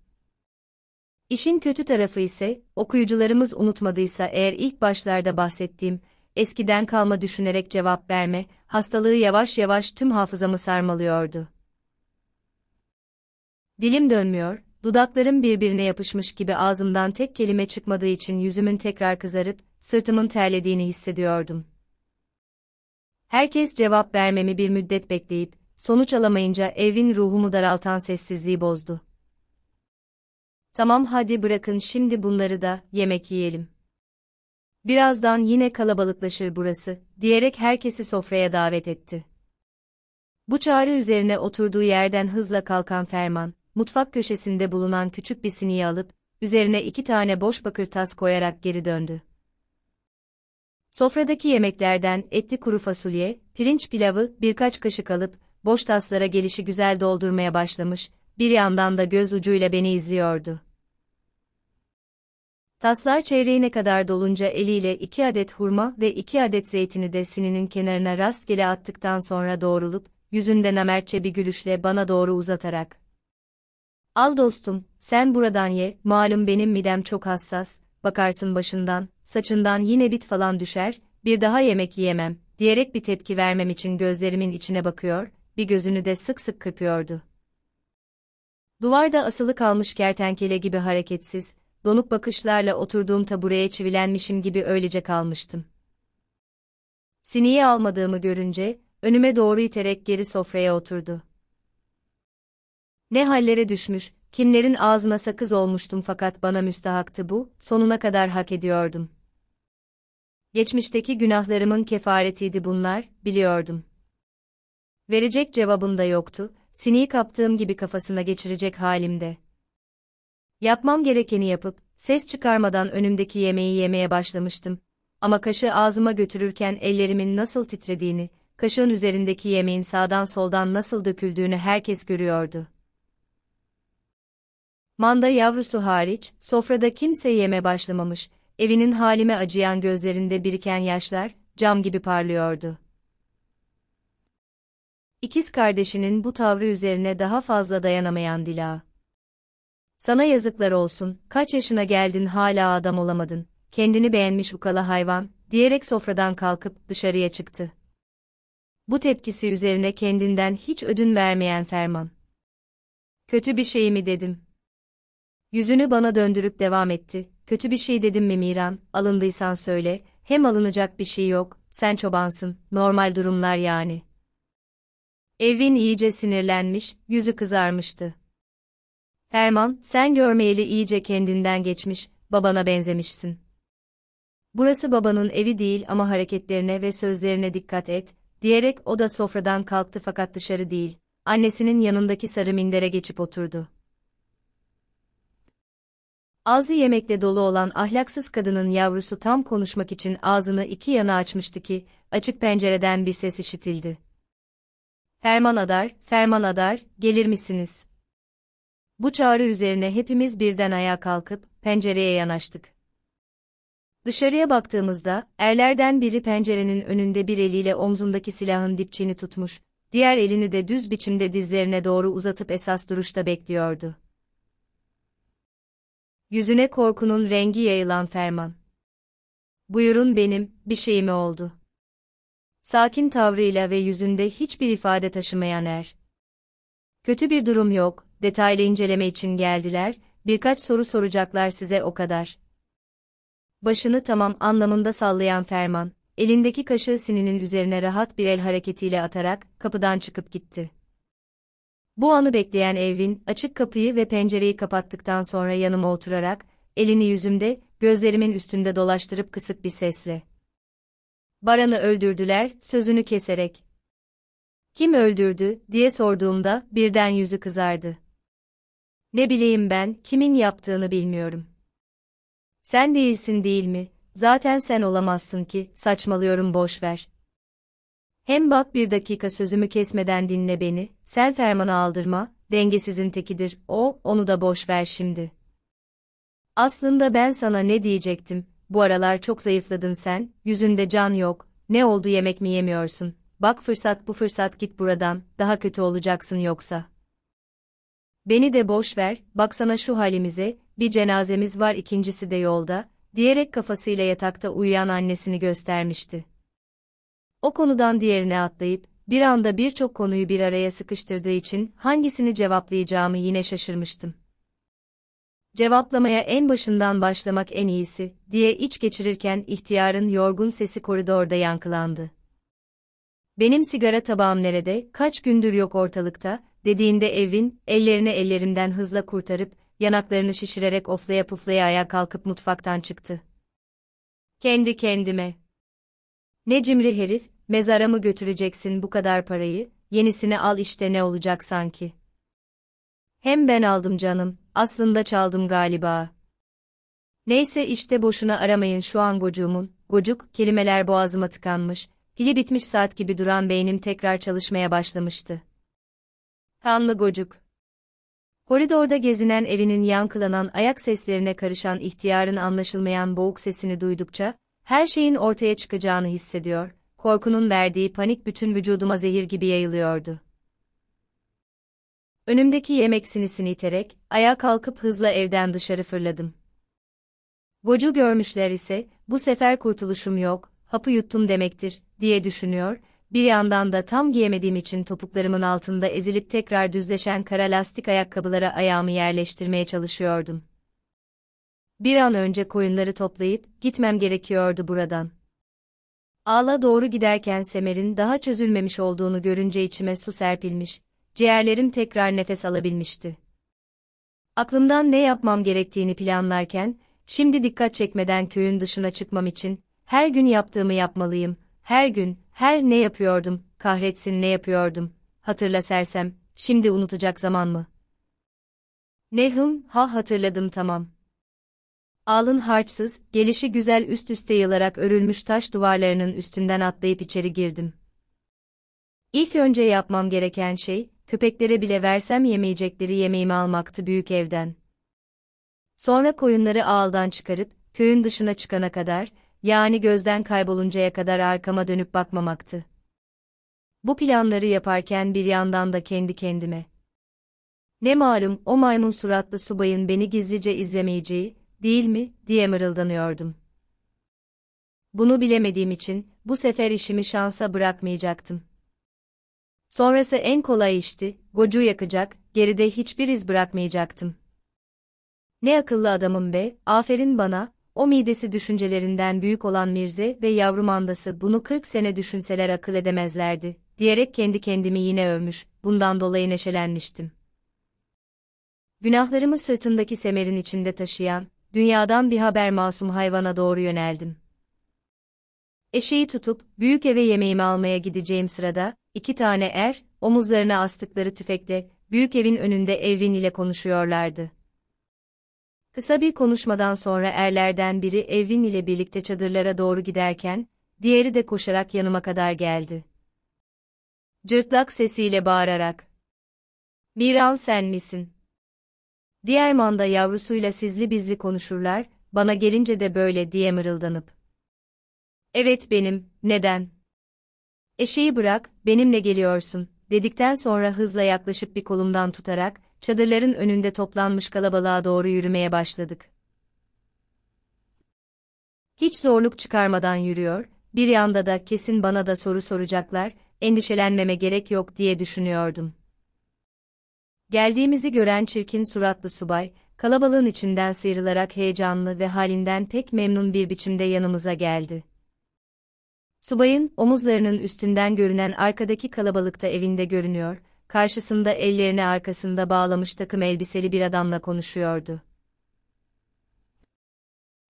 İşin kötü tarafı ise, okuyucularımız unutmadıysa eğer ilk başlarda bahsettiğim, eskiden kalma düşünerek cevap verme, hastalığı yavaş yavaş tüm hafızamı sarmalıyordu. Dilim dönmüyor, dudaklarım birbirine yapışmış gibi ağzımdan tek kelime çıkmadığı için yüzümün tekrar kızarıp, sırtımın terlediğini hissediyordum. Herkes cevap vermemi bir müddet bekleyip, sonuç alamayınca evin ruhumu daraltan sessizliği bozdu. Tamam hadi bırakın şimdi bunları da, yemek yiyelim. Birazdan yine kalabalıklaşır burası, diyerek herkesi sofraya davet etti. Bu çağrı üzerine oturduğu yerden hızla kalkan Ferman, mutfak köşesinde bulunan küçük bir siniye alıp, üzerine iki tane boş bakır tas koyarak geri döndü. Sofradaki yemeklerden etli kuru fasulye, pirinç pilavı, birkaç kaşık alıp, boş taslara gelişi güzel doldurmaya başlamış, bir yandan da göz ucuyla beni izliyordu. Taslar çeyreğine kadar dolunca eliyle iki adet hurma ve iki adet zeytini de sininin kenarına rastgele attıktan sonra doğrulup, yüzünden amertçe bir gülüşle bana doğru uzatarak. Al dostum, sen buradan ye, malum benim midem çok hassas, bakarsın başından, saçından yine bit falan düşer, bir daha yemek yiyemem, diyerek bir tepki vermem için gözlerimin içine bakıyor, bir gözünü de sık sık kırpıyordu. Duvarda asılı kalmış kertenkele gibi hareketsiz, donuk bakışlarla oturduğum tabureye çivilenmişim gibi öylece kalmıştım. Sineği almadığımı görünce, önüme doğru iterek geri sofraya oturdu. Ne hallere düşmüş, kimlerin ağzına sakız olmuştum fakat bana müstahaktı bu, sonuna kadar hak ediyordum. Geçmişteki günahlarımın kefaretiydi bunlar, biliyordum. Verecek cevabım da yoktu, sineği kaptığım gibi kafasına geçirecek halimde. Yapmam gerekeni yapıp, ses çıkarmadan önümdeki yemeği yemeye başlamıştım. Ama kaşı ağzıma götürürken ellerimin nasıl titrediğini, kaşığın üzerindeki yemeğin sağdan soldan nasıl döküldüğünü herkes görüyordu. Manda yavrusu hariç, sofrada kimse yeme başlamamış, evinin halime acıyan gözlerinde biriken yaşlar, cam gibi parlıyordu. İkiz kardeşinin bu tavrı üzerine daha fazla dayanamayan Dila. Sana yazıklar olsun, kaç yaşına geldin hala adam olamadın, kendini beğenmiş ukala hayvan, diyerek sofradan kalkıp dışarıya çıktı. Bu tepkisi üzerine kendinden hiç ödün vermeyen Ferman. Kötü bir şey mi dedim? Yüzünü bana döndürüp devam etti. Kötü bir şey dedim mi Miran, alındıysan söyle, hem alınacak bir şey yok, sen çobansın, normal durumlar yani. Evin iyice sinirlenmiş, yüzü kızarmıştı. Erman, sen görmeyeli iyice kendinden geçmiş, babana benzemişsin. Burası babanın evi değil ama hareketlerine ve sözlerine dikkat et, diyerek o da sofradan kalktı fakat dışarı değil, annesinin yanındaki sarı mindere geçip oturdu. Ağzı yemekle dolu olan ahlaksız kadının yavrusu tam konuşmak için ağzını iki yana açmıştı ki, açık pencereden bir ses işitildi. Ferman adar, ferman adar, gelir misiniz? Bu çağrı üzerine hepimiz birden ayağa kalkıp pencereye yanaştık. Dışarıya baktığımızda erlerden biri pencerenin önünde bir eliyle omzundaki silahın dipçini tutmuş, diğer elini de düz biçimde dizlerine doğru uzatıp esas duruşta bekliyordu. Yüzüne korkunun rengi yayılan ferman. Buyurun benim, bir şey mi oldu? Sakin tavrıyla ve yüzünde hiçbir ifade taşımayan er. Kötü bir durum yok, detaylı inceleme için geldiler, birkaç soru soracaklar size o kadar. Başını tamam anlamında sallayan Ferman, elindeki kaşığı sininin üzerine rahat bir el hareketiyle atarak kapıdan çıkıp gitti. Bu anı bekleyen Evin, açık kapıyı ve pencereyi kapattıktan sonra yanıma oturarak, elini yüzümde, gözlerimin üstünde dolaştırıp kısık bir sesle. Baran'ı öldürdüler, sözünü keserek. Kim öldürdü, diye sorduğumda, birden yüzü kızardı. Ne bileyim ben, kimin yaptığını bilmiyorum. Sen değilsin değil mi? Zaten sen olamazsın ki, saçmalıyorum boş ver. Hem bak bir dakika sözümü kesmeden dinle beni, sen fermanı aldırma, dengesizin tekidir, o, onu da boş ver şimdi. Aslında ben sana ne diyecektim, bu aralar çok zayıfladın sen, yüzünde can yok, ne oldu yemek mi yemiyorsun, bak fırsat bu fırsat git buradan, daha kötü olacaksın yoksa. Beni de boş ver, baksana şu halimize, bir cenazemiz var ikincisi de yolda, diyerek kafasıyla yatakta uyuyan annesini göstermişti. O konudan diğerine atlayıp, bir anda birçok konuyu bir araya sıkıştırdığı için hangisini cevaplayacağımı yine şaşırmıştım. Cevaplamaya en başından başlamak en iyisi, diye iç geçirirken ihtiyarın yorgun sesi koridorda yankılandı. Benim sigara tabağım nerede, kaç gündür yok ortalıkta, dediğinde evin, ellerini ellerimden hızla kurtarıp, yanaklarını şişirerek oflaya puflaya ayağa kalkıp mutfaktan çıktı. Kendi kendime. Ne cimri herif, mezara mı götüreceksin bu kadar parayı, yenisini al işte ne olacak sanki. Hem ben aldım canım, aslında çaldım galiba. Neyse işte boşuna aramayın şu an gocuğumun, gocuk, kelimeler boğazıma tıkanmış, pili bitmiş saat gibi duran beynim tekrar çalışmaya başlamıştı. Kanlı gocuk. Koridorda gezinen evinin yankılanan ayak seslerine karışan ihtiyarın anlaşılmayan boğuk sesini duydukça, her şeyin ortaya çıkacağını hissediyor, korkunun verdiği panik bütün vücuduma zehir gibi yayılıyordu. Önümdeki yemek sinisini iterek, ayağa kalkıp hızla evden dışarı fırladım. Vocu görmüşler ise, bu sefer kurtuluşum yok, hapı yuttum demektir, diye düşünüyor, bir yandan da tam giyemediğim için topuklarımın altında ezilip tekrar düzleşen kara lastik ayakkabılara ayağımı yerleştirmeye çalışıyordum. Bir an önce koyunları toplayıp gitmem gerekiyordu buradan. Ağla doğru giderken semerin daha çözülmemiş olduğunu görünce içime su serpilmiş, ciğerlerim tekrar nefes alabilmişti. Aklımdan ne yapmam gerektiğini planlarken, şimdi dikkat çekmeden köyün dışına çıkmam için, her gün yaptığımı yapmalıyım, her gün, her ne yapıyordum, kahretsin ne yapıyordum, hatırla sersem, şimdi unutacak zaman mı? Nehum, ha hatırladım tamam. Alın harçsız, gelişi güzel üst üste yılarak örülmüş taş duvarlarının üstünden atlayıp içeri girdim. İlk önce yapmam gereken şey, köpeklere bile versem yemeyecekleri yemeğimi almaktı büyük evden. Sonra koyunları ağaldan çıkarıp, köyün dışına çıkana kadar, yani gözden kayboluncaya kadar arkama dönüp bakmamaktı. Bu planları yaparken bir yandan da kendi kendime. Ne malum o maymun suratlı subayın beni gizlice izlemeyeceği, değil mi, diye mırıldanıyordum. Bunu bilemediğim için, bu sefer işimi şansa bırakmayacaktım. Sonrası en kolay işti, gocu yakacak, geride hiçbir iz bırakmayacaktım. Ne akıllı adamım be, aferin bana, o midesi düşüncelerinden büyük olan Mirze ve yavrum andası bunu 40 sene düşünseler akıl edemezlerdi, diyerek kendi kendimi yine övmüş, bundan dolayı neşelenmiştim. Günahlarımı sırtındaki semerin içinde taşıyan, dünyadan bir haber masum hayvana doğru yöneldim. Eşeği tutup, büyük eve yemeğimi almaya gideceğim sırada, İki tane er, omuzlarına astıkları tüfekle, büyük evin önünde evin ile konuşuyorlardı. Kısa bir konuşmadan sonra erlerden biri evin ile birlikte çadırlara doğru giderken, diğeri de koşarak yanıma kadar geldi. Cırtlak sesiyle bağırarak. Miran sen misin? Diğer manda yavrusuyla sizli bizli konuşurlar, bana gelince de böyle diye mırıldanıp. Evet benim, neden? Eşeği bırak, benimle geliyorsun, dedikten sonra hızla yaklaşıp bir kolumdan tutarak, çadırların önünde toplanmış kalabalığa doğru yürümeye başladık. Hiç zorluk çıkarmadan yürüyor, bir yanda da kesin bana da soru soracaklar, endişelenmeme gerek yok diye düşünüyordum. Geldiğimizi gören çirkin suratlı subay, kalabalığın içinden sıyrılarak heyecanlı ve halinden pek memnun bir biçimde yanımıza geldi. Subayın, omuzlarının üstünden görünen arkadaki kalabalıkta evinde görünüyor, karşısında ellerini arkasında bağlamış takım elbiseli bir adamla konuşuyordu.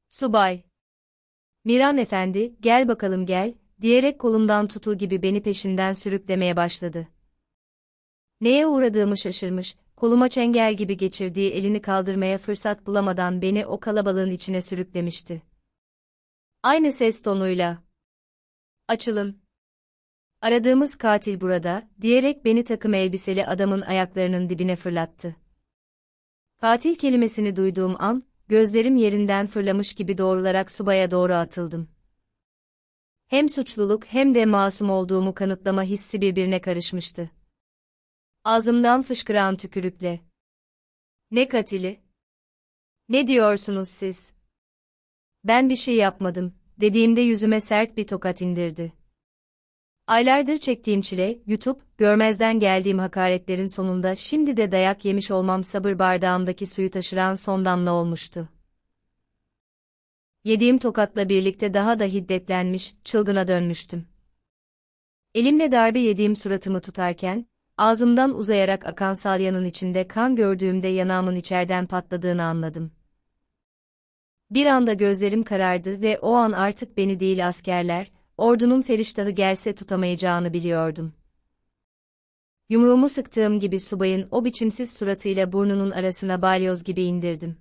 Subay! Miran Efendi, gel bakalım gel, diyerek kolumdan tutul gibi beni peşinden sürüklemeye başladı. Neye uğradığımı şaşırmış, koluma çengel gibi geçirdiği elini kaldırmaya fırsat bulamadan beni o kalabalığın içine sürüklemişti. Aynı ses tonuyla, Açılın. Aradığımız katil burada, diyerek beni takım elbiseli adamın ayaklarının dibine fırlattı. Katil kelimesini duyduğum an, gözlerim yerinden fırlamış gibi doğrularak subaya doğru atıldım. Hem suçluluk hem de masum olduğumu kanıtlama hissi birbirine karışmıştı. Ağzımdan fışkıran tükürükle. Ne katili? Ne diyorsunuz siz? Ben bir şey yapmadım dediğimde yüzüme sert bir tokat indirdi. Aylardır çektiğim çile, YouTube, görmezden geldiğim hakaretlerin sonunda şimdi de dayak yemiş olmam sabır bardağımdaki suyu taşıran son damla olmuştu. Yediğim tokatla birlikte daha da hiddetlenmiş, çılgına dönmüştüm. Elimle darbe yediğim suratımı tutarken, ağzımdan uzayarak akan salyanın içinde kan gördüğümde yanağımın içerden patladığını anladım. Bir anda gözlerim karardı ve o an artık beni değil askerler, ordunun feriştahı gelse tutamayacağını biliyordum. Yumruğumu sıktığım gibi subayın o biçimsiz suratıyla burnunun arasına balyoz gibi indirdim.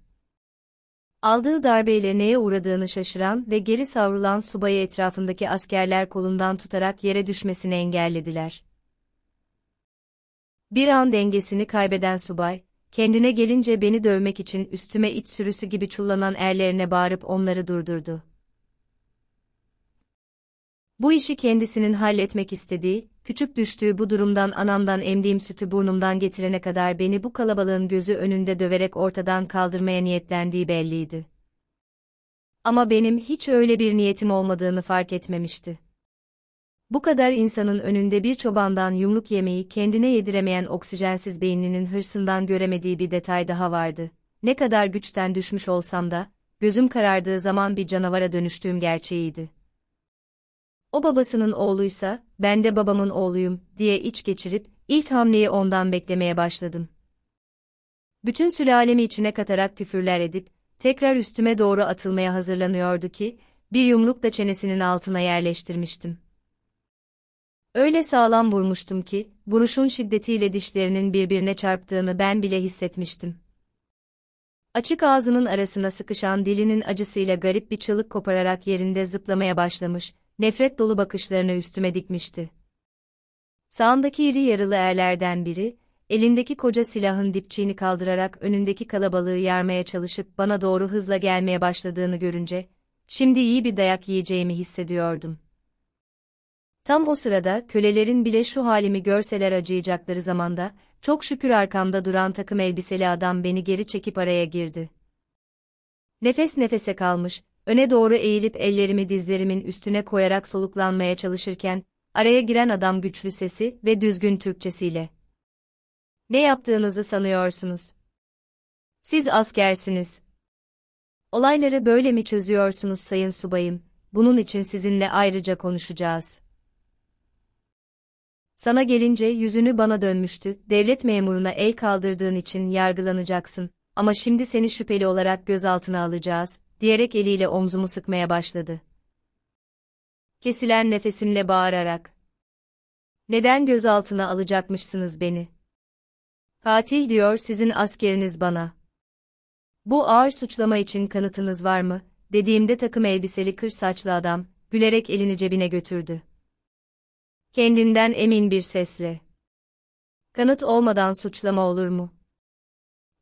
Aldığı darbeyle neye uğradığını şaşıran ve geri savrulan subayı etrafındaki askerler kolundan tutarak yere düşmesini engellediler. Bir an dengesini kaybeden subay, Kendine gelince beni dövmek için üstüme iç sürüsü gibi çullanan erlerine bağırıp onları durdurdu. Bu işi kendisinin halletmek istediği, küçük düştüğü bu durumdan anamdan emdiğim sütü burnumdan getirene kadar beni bu kalabalığın gözü önünde döverek ortadan kaldırmaya niyetlendiği belliydi. Ama benim hiç öyle bir niyetim olmadığını fark etmemişti. Bu kadar insanın önünde bir çobandan yumruk yemeyi kendine yediremeyen oksijensiz beyninin hırsından göremediği bir detay daha vardı. Ne kadar güçten düşmüş olsam da, gözüm karardığı zaman bir canavara dönüştüğüm gerçeğiydi. O babasının oğluysa, ben de babamın oğluyum, diye iç geçirip, ilk hamleyi ondan beklemeye başladım. Bütün sülalemi içine katarak küfürler edip, tekrar üstüme doğru atılmaya hazırlanıyordu ki, bir yumruk da çenesinin altına yerleştirmiştim. Öyle sağlam vurmuştum ki, vuruşun şiddetiyle dişlerinin birbirine çarptığını ben bile hissetmiştim. Açık ağzının arasına sıkışan dilinin acısıyla garip bir çığlık kopararak yerinde zıplamaya başlamış, nefret dolu bakışlarını üstüme dikmişti. Sağındaki iri yarılı erlerden biri, elindeki koca silahın dipçiğini kaldırarak önündeki kalabalığı yarmaya çalışıp bana doğru hızla gelmeye başladığını görünce, şimdi iyi bir dayak yiyeceğimi hissediyordum. Tam o sırada kölelerin bile şu halimi görseler acıyacakları zamanda, çok şükür arkamda duran takım elbiseli adam beni geri çekip araya girdi. Nefes nefese kalmış, öne doğru eğilip ellerimi dizlerimin üstüne koyarak soluklanmaya çalışırken, araya giren adam güçlü sesi ve düzgün Türkçesiyle. Ne yaptığınızı sanıyorsunuz? Siz askersiniz. Olayları böyle mi çözüyorsunuz sayın subayım? Bunun için sizinle ayrıca konuşacağız. Sana gelince yüzünü bana dönmüştü, devlet memuruna el kaldırdığın için yargılanacaksın, ama şimdi seni şüpheli olarak gözaltına alacağız, diyerek eliyle omzumu sıkmaya başladı. Kesilen nefesimle bağırarak. Neden gözaltına alacakmışsınız beni? Katil diyor sizin askeriniz bana. Bu ağır suçlama için kanıtınız var mı? dediğimde takım elbiseli kır saçlı adam, gülerek elini cebine götürdü. Kendinden emin bir sesle. Kanıt olmadan suçlama olur mu?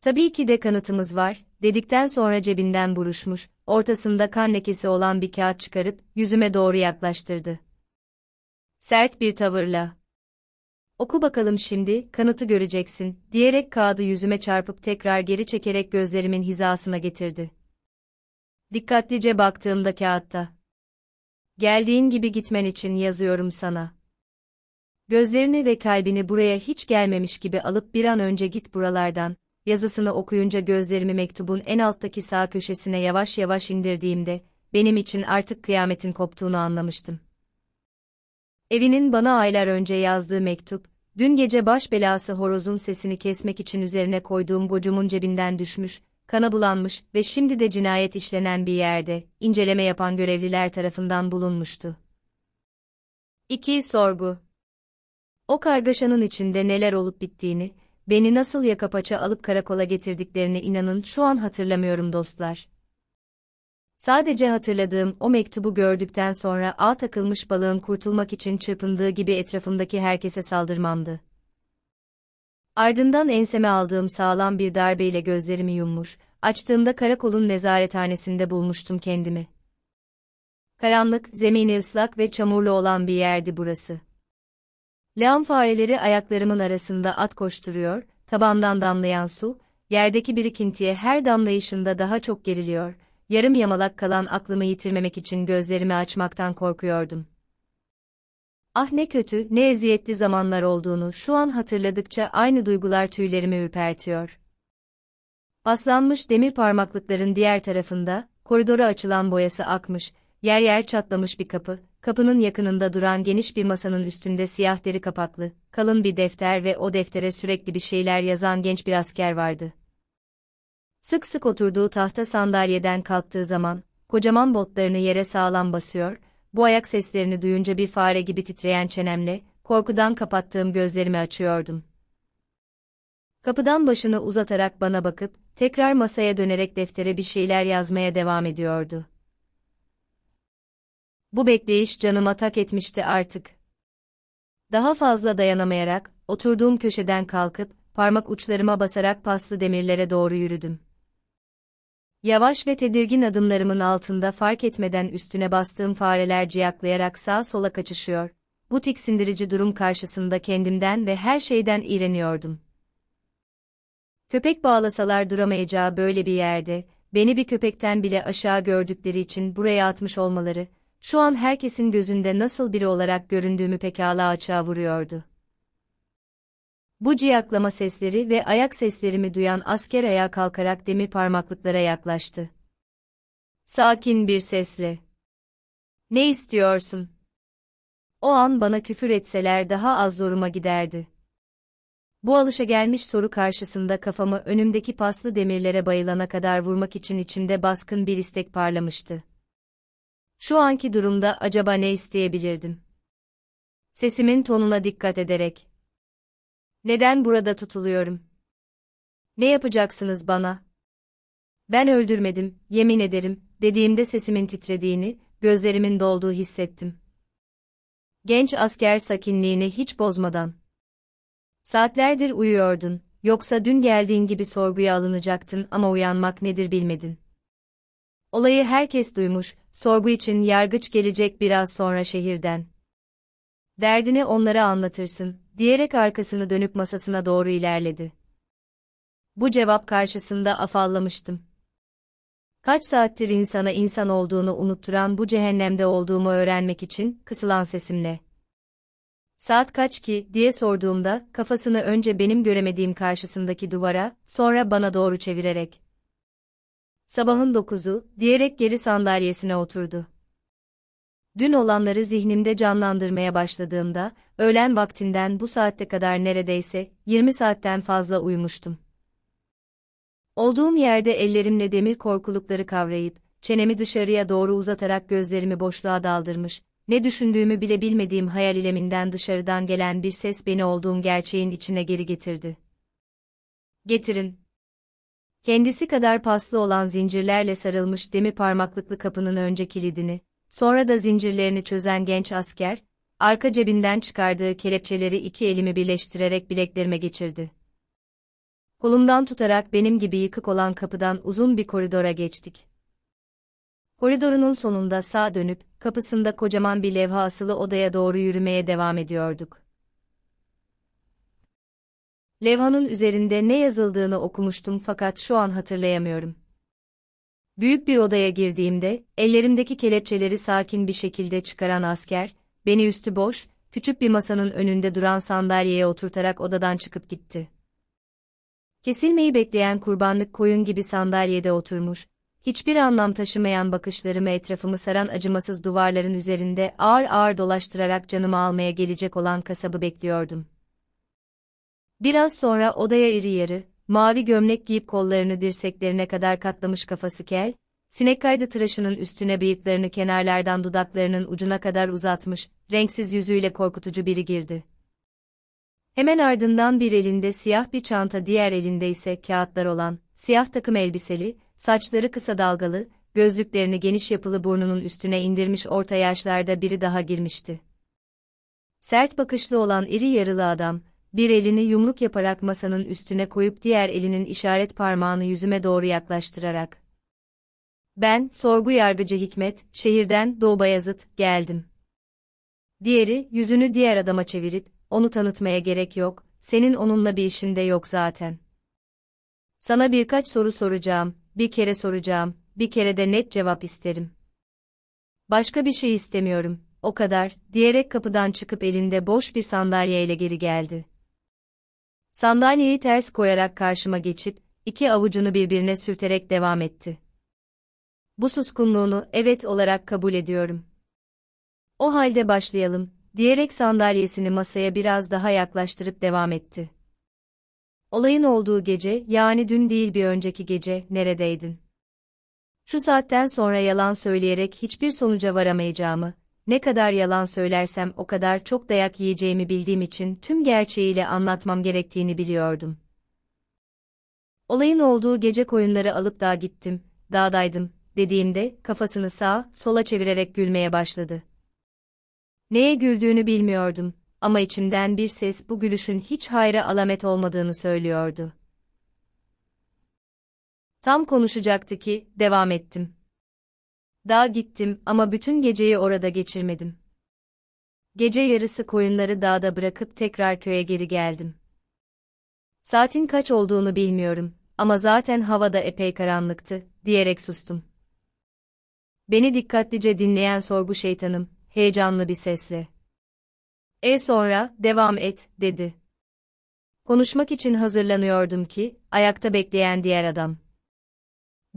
Tabii ki de kanıtımız var, dedikten sonra cebinden buruşmuş, ortasında kan lekesi olan bir kağıt çıkarıp, yüzüme doğru yaklaştırdı. Sert bir tavırla. Oku bakalım şimdi, kanıtı göreceksin, diyerek kağıdı yüzüme çarpıp tekrar geri çekerek gözlerimin hizasına getirdi. Dikkatlice baktığımda kağıtta. Geldiğin gibi gitmen için yazıyorum sana. Gözlerini ve kalbini buraya hiç gelmemiş gibi alıp bir an önce git buralardan, yazısını okuyunca gözlerimi mektubun en alttaki sağ köşesine yavaş yavaş indirdiğimde, benim için artık kıyametin koptuğunu anlamıştım. Evinin bana aylar önce yazdığı mektup, dün gece baş belası horozun sesini kesmek için üzerine koyduğum gocumun cebinden düşmüş, kana bulanmış ve şimdi de cinayet işlenen bir yerde, inceleme yapan görevliler tarafından bulunmuştu. 2. Sorgu o kargaşanın içinde neler olup bittiğini, beni nasıl yakapaça alıp karakola getirdiklerini inanın şu an hatırlamıyorum dostlar. Sadece hatırladığım o mektubu gördükten sonra ağ takılmış balığın kurtulmak için çırpındığı gibi etrafımdaki herkese saldırmamdı. Ardından enseme aldığım sağlam bir darbeyle gözlerimi yummuş, açtığımda karakolun nezarethanesinde bulmuştum kendimi. Karanlık, zemini ıslak ve çamurlu olan bir yerdi burası. Leğen fareleri ayaklarımın arasında at koşturuyor, tabandan damlayan su, yerdeki birikintiye her damlayışında daha çok geriliyor, yarım yamalak kalan aklımı yitirmemek için gözlerimi açmaktan korkuyordum. Ah ne kötü, ne eziyetli zamanlar olduğunu şu an hatırladıkça aynı duygular tüylerimi ürpertiyor. Baslanmış demir parmaklıkların diğer tarafında, koridora açılan boyası akmış, yer yer çatlamış bir kapı, kapının yakınında duran geniş bir masanın üstünde siyah deri kapaklı, kalın bir defter ve o deftere sürekli bir şeyler yazan genç bir asker vardı. Sık sık oturduğu tahta sandalyeden kalktığı zaman, kocaman botlarını yere sağlam basıyor, bu ayak seslerini duyunca bir fare gibi titreyen çenemle, korkudan kapattığım gözlerimi açıyordum. Kapıdan başını uzatarak bana bakıp, tekrar masaya dönerek deftere bir şeyler yazmaya devam ediyordu. Bu bekleyiş canıma tak etmişti artık. Daha fazla dayanamayarak, oturduğum köşeden kalkıp, parmak uçlarıma basarak paslı demirlere doğru yürüdüm. Yavaş ve tedirgin adımlarımın altında fark etmeden üstüne bastığım fareler ciyaklayarak sağa sola kaçışıyor. Bu tiksindirici durum karşısında kendimden ve her şeyden iğreniyordum. Köpek bağlasalar duramayacağı böyle bir yerde, beni bir köpekten bile aşağı gördükleri için buraya atmış olmaları, şu an herkesin gözünde nasıl biri olarak göründüğümü pekala açığa vuruyordu. Bu ciyaklama sesleri ve ayak seslerimi duyan asker ayağa kalkarak demir parmaklıklara yaklaştı. Sakin bir sesle. Ne istiyorsun? O an bana küfür etseler daha az zoruma giderdi. Bu alışa gelmiş soru karşısında kafamı önümdeki paslı demirlere bayılana kadar vurmak için içimde baskın bir istek parlamıştı. Şu anki durumda acaba ne isteyebilirdim? Sesimin tonuna dikkat ederek. Neden burada tutuluyorum? Ne yapacaksınız bana? Ben öldürmedim, yemin ederim, dediğimde sesimin titrediğini, gözlerimin dolduğu hissettim. Genç asker sakinliğini hiç bozmadan. Saatlerdir uyuyordun, yoksa dün geldiğin gibi sorguya alınacaktın ama uyanmak nedir bilmedin. Olayı herkes duymuş, Sorgu için yargıç gelecek biraz sonra şehirden. Derdini onlara anlatırsın, diyerek arkasını dönüp masasına doğru ilerledi. Bu cevap karşısında afallamıştım. Kaç saattir insana insan olduğunu unutturan bu cehennemde olduğumu öğrenmek için, kısılan sesimle. Saat kaç ki, diye sorduğumda, kafasını önce benim göremediğim karşısındaki duvara, sonra bana doğru çevirerek, sabahın dokuzu, diyerek geri sandalyesine oturdu. Dün olanları zihnimde canlandırmaya başladığımda, öğlen vaktinden bu saatte kadar neredeyse 20 saatten fazla uyumuştum. Olduğum yerde ellerimle demir korkulukları kavrayıp, çenemi dışarıya doğru uzatarak gözlerimi boşluğa daldırmış, ne düşündüğümü bile bilmediğim hayal ileminden dışarıdan gelen bir ses beni olduğum gerçeğin içine geri getirdi. Getirin, Kendisi kadar paslı olan zincirlerle sarılmış demi parmaklıklı kapının önce kilidini, sonra da zincirlerini çözen genç asker, arka cebinden çıkardığı kelepçeleri iki elimi birleştirerek bileklerime geçirdi. Kolumdan tutarak benim gibi yıkık olan kapıdan uzun bir koridora geçtik. Koridorunun sonunda sağ dönüp, kapısında kocaman bir levha asılı odaya doğru yürümeye devam ediyorduk. Levhanın üzerinde ne yazıldığını okumuştum fakat şu an hatırlayamıyorum. Büyük bir odaya girdiğimde, ellerimdeki kelepçeleri sakin bir şekilde çıkaran asker, beni üstü boş, küçük bir masanın önünde duran sandalyeye oturtarak odadan çıkıp gitti. Kesilmeyi bekleyen kurbanlık koyun gibi sandalyede oturmuş, hiçbir anlam taşımayan bakışlarımı etrafımı saran acımasız duvarların üzerinde ağır ağır dolaştırarak canımı almaya gelecek olan kasabı bekliyordum. Biraz sonra odaya iri yarı, mavi gömlek giyip kollarını dirseklerine kadar katlamış kafası kel, sinek kaydı tıraşının üstüne bıyıklarını kenarlardan dudaklarının ucuna kadar uzatmış, renksiz yüzüyle korkutucu biri girdi. Hemen ardından bir elinde siyah bir çanta diğer elinde ise kağıtlar olan, siyah takım elbiseli, saçları kısa dalgalı, gözlüklerini geniş yapılı burnunun üstüne indirmiş orta yaşlarda biri daha girmişti. Sert bakışlı olan iri yarılı adam, bir elini yumruk yaparak masanın üstüne koyup diğer elinin işaret parmağını yüzüme doğru yaklaştırarak. Ben, sorgu yargıcı Hikmet, şehirden Doğu Bayazıt, geldim. Diğeri, yüzünü diğer adama çevirip, onu tanıtmaya gerek yok, senin onunla bir işin de yok zaten. Sana birkaç soru soracağım, bir kere soracağım, bir kere de net cevap isterim. Başka bir şey istemiyorum, o kadar, diyerek kapıdan çıkıp elinde boş bir sandalyeyle geri geldi. Sandalyeyi ters koyarak karşıma geçip, iki avucunu birbirine sürterek devam etti. Bu suskunluğunu evet olarak kabul ediyorum. O halde başlayalım, diyerek sandalyesini masaya biraz daha yaklaştırıp devam etti. Olayın olduğu gece, yani dün değil bir önceki gece, neredeydin? Şu saatten sonra yalan söyleyerek hiçbir sonuca varamayacağımı, ne kadar yalan söylersem o kadar çok dayak yiyeceğimi bildiğim için tüm gerçeğiyle anlatmam gerektiğini biliyordum. Olayın olduğu gece koyunları alıp dağa gittim, dağdaydım, dediğimde kafasını sağa, sola çevirerek gülmeye başladı. Neye güldüğünü bilmiyordum ama içimden bir ses bu gülüşün hiç hayra alamet olmadığını söylüyordu. Tam konuşacaktı ki devam ettim. Dağa gittim ama bütün geceyi orada geçirmedim. Gece yarısı koyunları dağda bırakıp tekrar köye geri geldim. Saatin kaç olduğunu bilmiyorum ama zaten havada epey karanlıktı, diyerek sustum. Beni dikkatlice dinleyen sorgu şeytanım, heyecanlı bir sesle. E sonra, devam et, dedi. Konuşmak için hazırlanıyordum ki, ayakta bekleyen diğer adam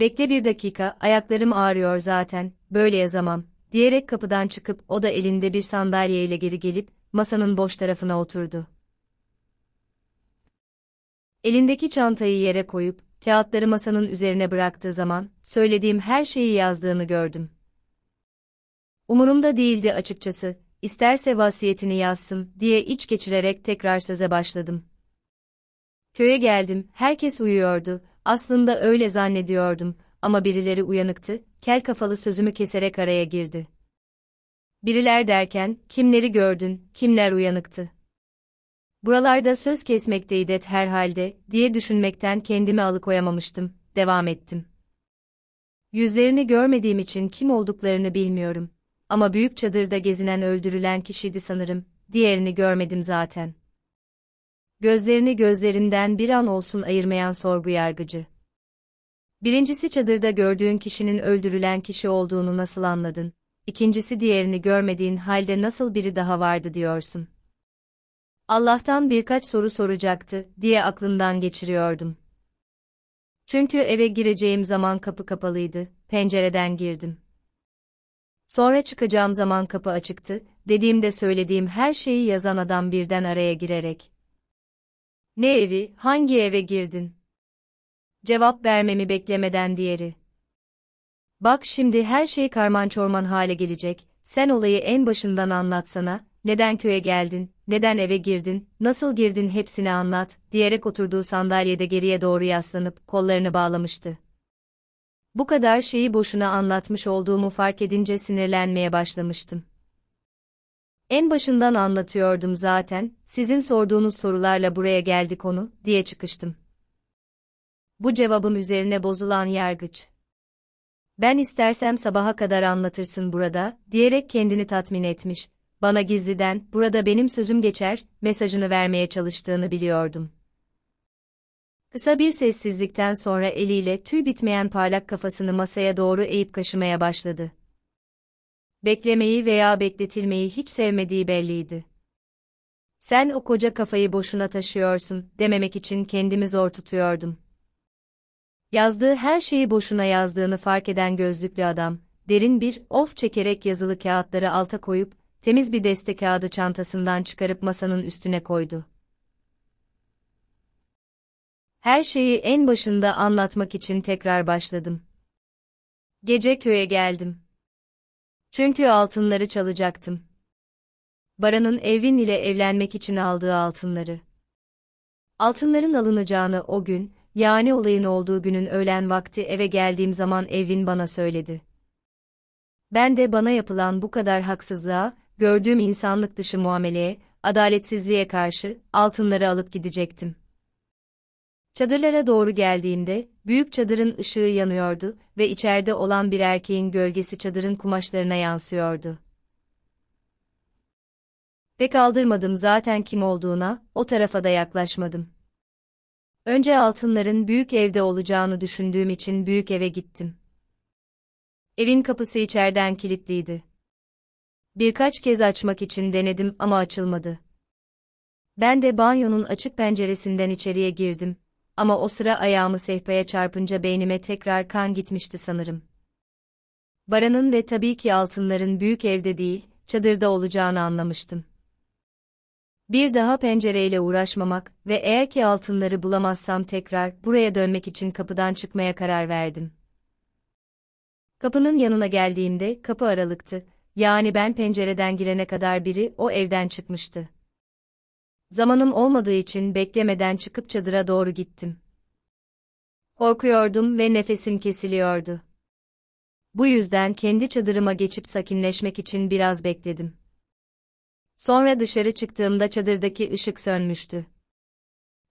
bekle bir dakika, ayaklarım ağrıyor zaten, böyle yazamam, diyerek kapıdan çıkıp o da elinde bir sandalyeyle geri gelip, masanın boş tarafına oturdu. Elindeki çantayı yere koyup, kağıtları masanın üzerine bıraktığı zaman, söylediğim her şeyi yazdığını gördüm. Umurumda değildi açıkçası, isterse vasiyetini yazsın, diye iç geçirerek tekrar söze başladım. Köye geldim, herkes uyuyordu, aslında öyle zannediyordum ama birileri uyanıktı, kel kafalı sözümü keserek araya girdi. Biriler derken, kimleri gördün, kimler uyanıktı? Buralarda söz kesmekteydi et herhalde, diye düşünmekten kendimi alıkoyamamıştım, devam ettim. Yüzlerini görmediğim için kim olduklarını bilmiyorum. Ama büyük çadırda gezinen öldürülen kişiydi sanırım, diğerini görmedim zaten. Gözlerini gözlerimden bir an olsun ayırmayan sorgu yargıcı. Birincisi çadırda gördüğün kişinin öldürülen kişi olduğunu nasıl anladın? İkincisi diğerini görmediğin halde nasıl biri daha vardı diyorsun. Allah'tan birkaç soru soracaktı diye aklımdan geçiriyordum. Çünkü eve gireceğim zaman kapı kapalıydı, pencereden girdim. Sonra çıkacağım zaman kapı açıktı, dediğimde söylediğim her şeyi yazan adam birden araya girerek, ne evi, hangi eve girdin? Cevap vermemi beklemeden diğeri. Bak şimdi her şey karman çorman hale gelecek, sen olayı en başından anlatsana, neden köye geldin, neden eve girdin, nasıl girdin hepsini anlat, diyerek oturduğu sandalyede geriye doğru yaslanıp kollarını bağlamıştı. Bu kadar şeyi boşuna anlatmış olduğumu fark edince sinirlenmeye başlamıştım. En başından anlatıyordum zaten, sizin sorduğunuz sorularla buraya geldi konu, diye çıkıştım. Bu cevabım üzerine bozulan yargıç. Ben istersem sabaha kadar anlatırsın burada, diyerek kendini tatmin etmiş, bana gizliden, burada benim sözüm geçer, mesajını vermeye çalıştığını biliyordum. Kısa bir sessizlikten sonra eliyle tüy bitmeyen parlak kafasını masaya doğru eğip kaşımaya başladı beklemeyi veya bekletilmeyi hiç sevmediği belliydi. Sen o koca kafayı boşuna taşıyorsun dememek için kendimi zor tutuyordum. Yazdığı her şeyi boşuna yazdığını fark eden gözlüklü adam, derin bir of çekerek yazılı kağıtları alta koyup, temiz bir deste kağıdı çantasından çıkarıp masanın üstüne koydu. Her şeyi en başında anlatmak için tekrar başladım. Gece köye geldim. Çünkü altınları çalacaktım. Baran'ın evin ile evlenmek için aldığı altınları. Altınların alınacağını o gün, yani olayın olduğu günün öğlen vakti eve geldiğim zaman Evin bana söyledi. Ben de bana yapılan bu kadar haksızlığa, gördüğüm insanlık dışı muameleye, adaletsizliğe karşı altınları alıp gidecektim. Çadırlara doğru geldiğimde, büyük çadırın ışığı yanıyordu ve içeride olan bir erkeğin gölgesi çadırın kumaşlarına yansıyordu. Pek aldırmadım zaten kim olduğuna, o tarafa da yaklaşmadım. Önce altınların büyük evde olacağını düşündüğüm için büyük eve gittim. Evin kapısı içeriden kilitliydi. Birkaç kez açmak için denedim ama açılmadı. Ben de banyonun açık penceresinden içeriye girdim ama o sıra ayağımı sehpaya çarpınca beynime tekrar kan gitmişti sanırım. Baranın ve tabii ki altınların büyük evde değil, çadırda olacağını anlamıştım. Bir daha pencereyle uğraşmamak ve eğer ki altınları bulamazsam tekrar buraya dönmek için kapıdan çıkmaya karar verdim. Kapının yanına geldiğimde kapı aralıktı, yani ben pencereden girene kadar biri o evden çıkmıştı. Zamanım olmadığı için beklemeden çıkıp çadıra doğru gittim. Korkuyordum ve nefesim kesiliyordu. Bu yüzden kendi çadırıma geçip sakinleşmek için biraz bekledim. Sonra dışarı çıktığımda çadırdaki ışık sönmüştü.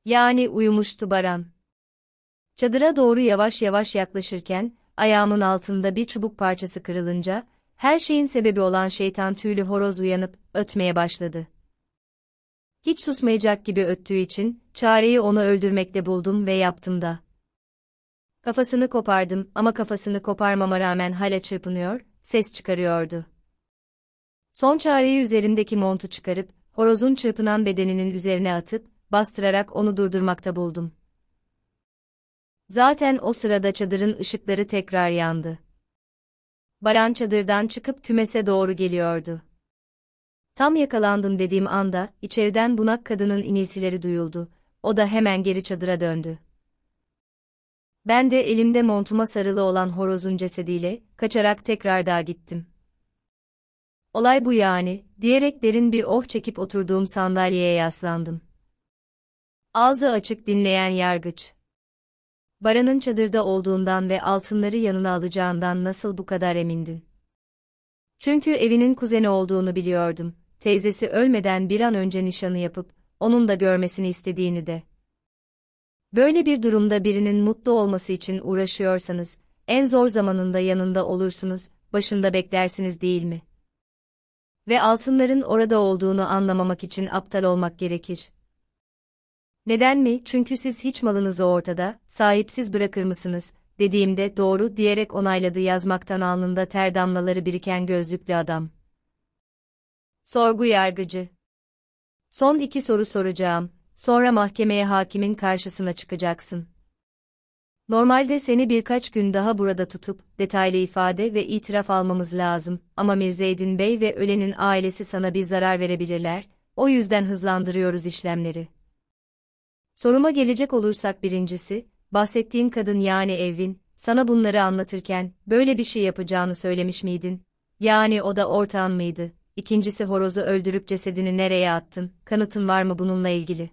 Yani uyumuştu Baran. Çadıra doğru yavaş yavaş yaklaşırken, ayağımın altında bir çubuk parçası kırılınca, her şeyin sebebi olan şeytan tüylü horoz uyanıp ötmeye başladı hiç susmayacak gibi öttüğü için, çareyi onu öldürmekte buldum ve yaptım da. Kafasını kopardım ama kafasını koparmama rağmen hala çırpınıyor, ses çıkarıyordu. Son çareyi üzerimdeki montu çıkarıp, horozun çırpınan bedeninin üzerine atıp, bastırarak onu durdurmakta buldum. Zaten o sırada çadırın ışıkları tekrar yandı. Baran çadırdan çıkıp kümese doğru geliyordu. Tam yakalandım dediğim anda, içeriden bunak kadının iniltileri duyuldu. O da hemen geri çadıra döndü. Ben de elimde montuma sarılı olan horozun cesediyle, kaçarak tekrar dağa gittim. Olay bu yani, diyerek derin bir oh çekip oturduğum sandalyeye yaslandım. Ağzı açık dinleyen yargıç. Baran'ın çadırda olduğundan ve altınları yanına alacağından nasıl bu kadar emindin? Çünkü evinin kuzeni olduğunu biliyordum teyzesi ölmeden bir an önce nişanı yapıp, onun da görmesini istediğini de. Böyle bir durumda birinin mutlu olması için uğraşıyorsanız, en zor zamanında yanında olursunuz, başında beklersiniz değil mi? Ve altınların orada olduğunu anlamamak için aptal olmak gerekir. Neden mi? Çünkü siz hiç malınızı ortada, sahipsiz bırakır mısınız, dediğimde doğru diyerek onayladı yazmaktan alnında ter damlaları biriken gözlüklü adam. Sorgu yargıcı. Son iki soru soracağım, sonra mahkemeye hakimin karşısına çıkacaksın. Normalde seni birkaç gün daha burada tutup, detaylı ifade ve itiraf almamız lazım ama Mirzeydin Bey ve ölenin ailesi sana bir zarar verebilirler, o yüzden hızlandırıyoruz işlemleri. Soruma gelecek olursak birincisi, bahsettiğin kadın yani Evin, sana bunları anlatırken, böyle bir şey yapacağını söylemiş miydin? Yani o da ortağın mıydı? İkincisi horozu öldürüp cesedini nereye attın, kanıtın var mı bununla ilgili?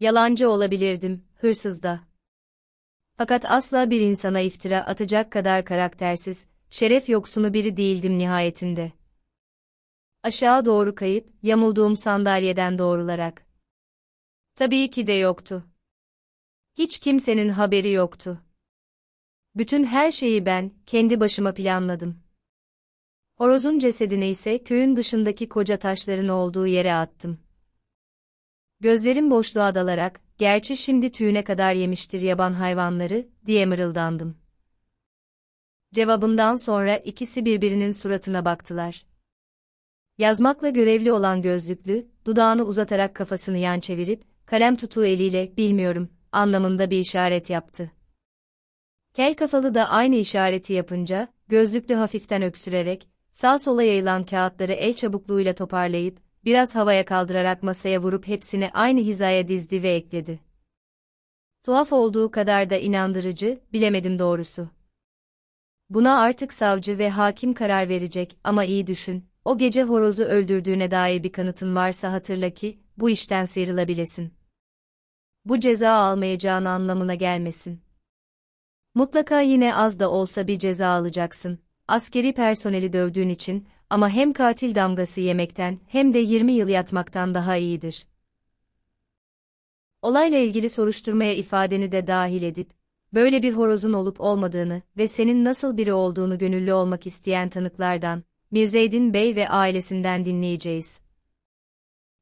Yalancı olabilirdim, hırsız da. Fakat asla bir insana iftira atacak kadar karaktersiz, şeref yoksunu biri değildim nihayetinde. Aşağı doğru kayıp, yamulduğum sandalyeden doğrularak. Tabii ki de yoktu. Hiç kimsenin haberi yoktu. Bütün her şeyi ben, kendi başıma planladım. Horozun cesedini ise köyün dışındaki koca taşların olduğu yere attım. Gözlerim boşluğa dalarak, gerçi şimdi tüyüne kadar yemiştir yaban hayvanları, diye mırıldandım. Cevabımdan sonra ikisi birbirinin suratına baktılar. Yazmakla görevli olan gözlüklü, dudağını uzatarak kafasını yan çevirip, kalem tutuğu eliyle, bilmiyorum, anlamında bir işaret yaptı. Kel kafalı da aynı işareti yapınca, gözlüklü hafiften öksürerek, sağ sola yayılan kağıtları el çabukluğuyla toparlayıp, biraz havaya kaldırarak masaya vurup hepsini aynı hizaya dizdi ve ekledi. Tuhaf olduğu kadar da inandırıcı, bilemedim doğrusu. Buna artık savcı ve hakim karar verecek ama iyi düşün, o gece horozu öldürdüğüne dair bir kanıtın varsa hatırla ki, bu işten sıyrılabilesin. Bu ceza almayacağın anlamına gelmesin. Mutlaka yine az da olsa bir ceza alacaksın askeri personeli dövdüğün için ama hem katil damgası yemekten hem de 20 yıl yatmaktan daha iyidir. Olayla ilgili soruşturmaya ifadeni de dahil edip, böyle bir horozun olup olmadığını ve senin nasıl biri olduğunu gönüllü olmak isteyen tanıklardan, Mirzeydin Bey ve ailesinden dinleyeceğiz.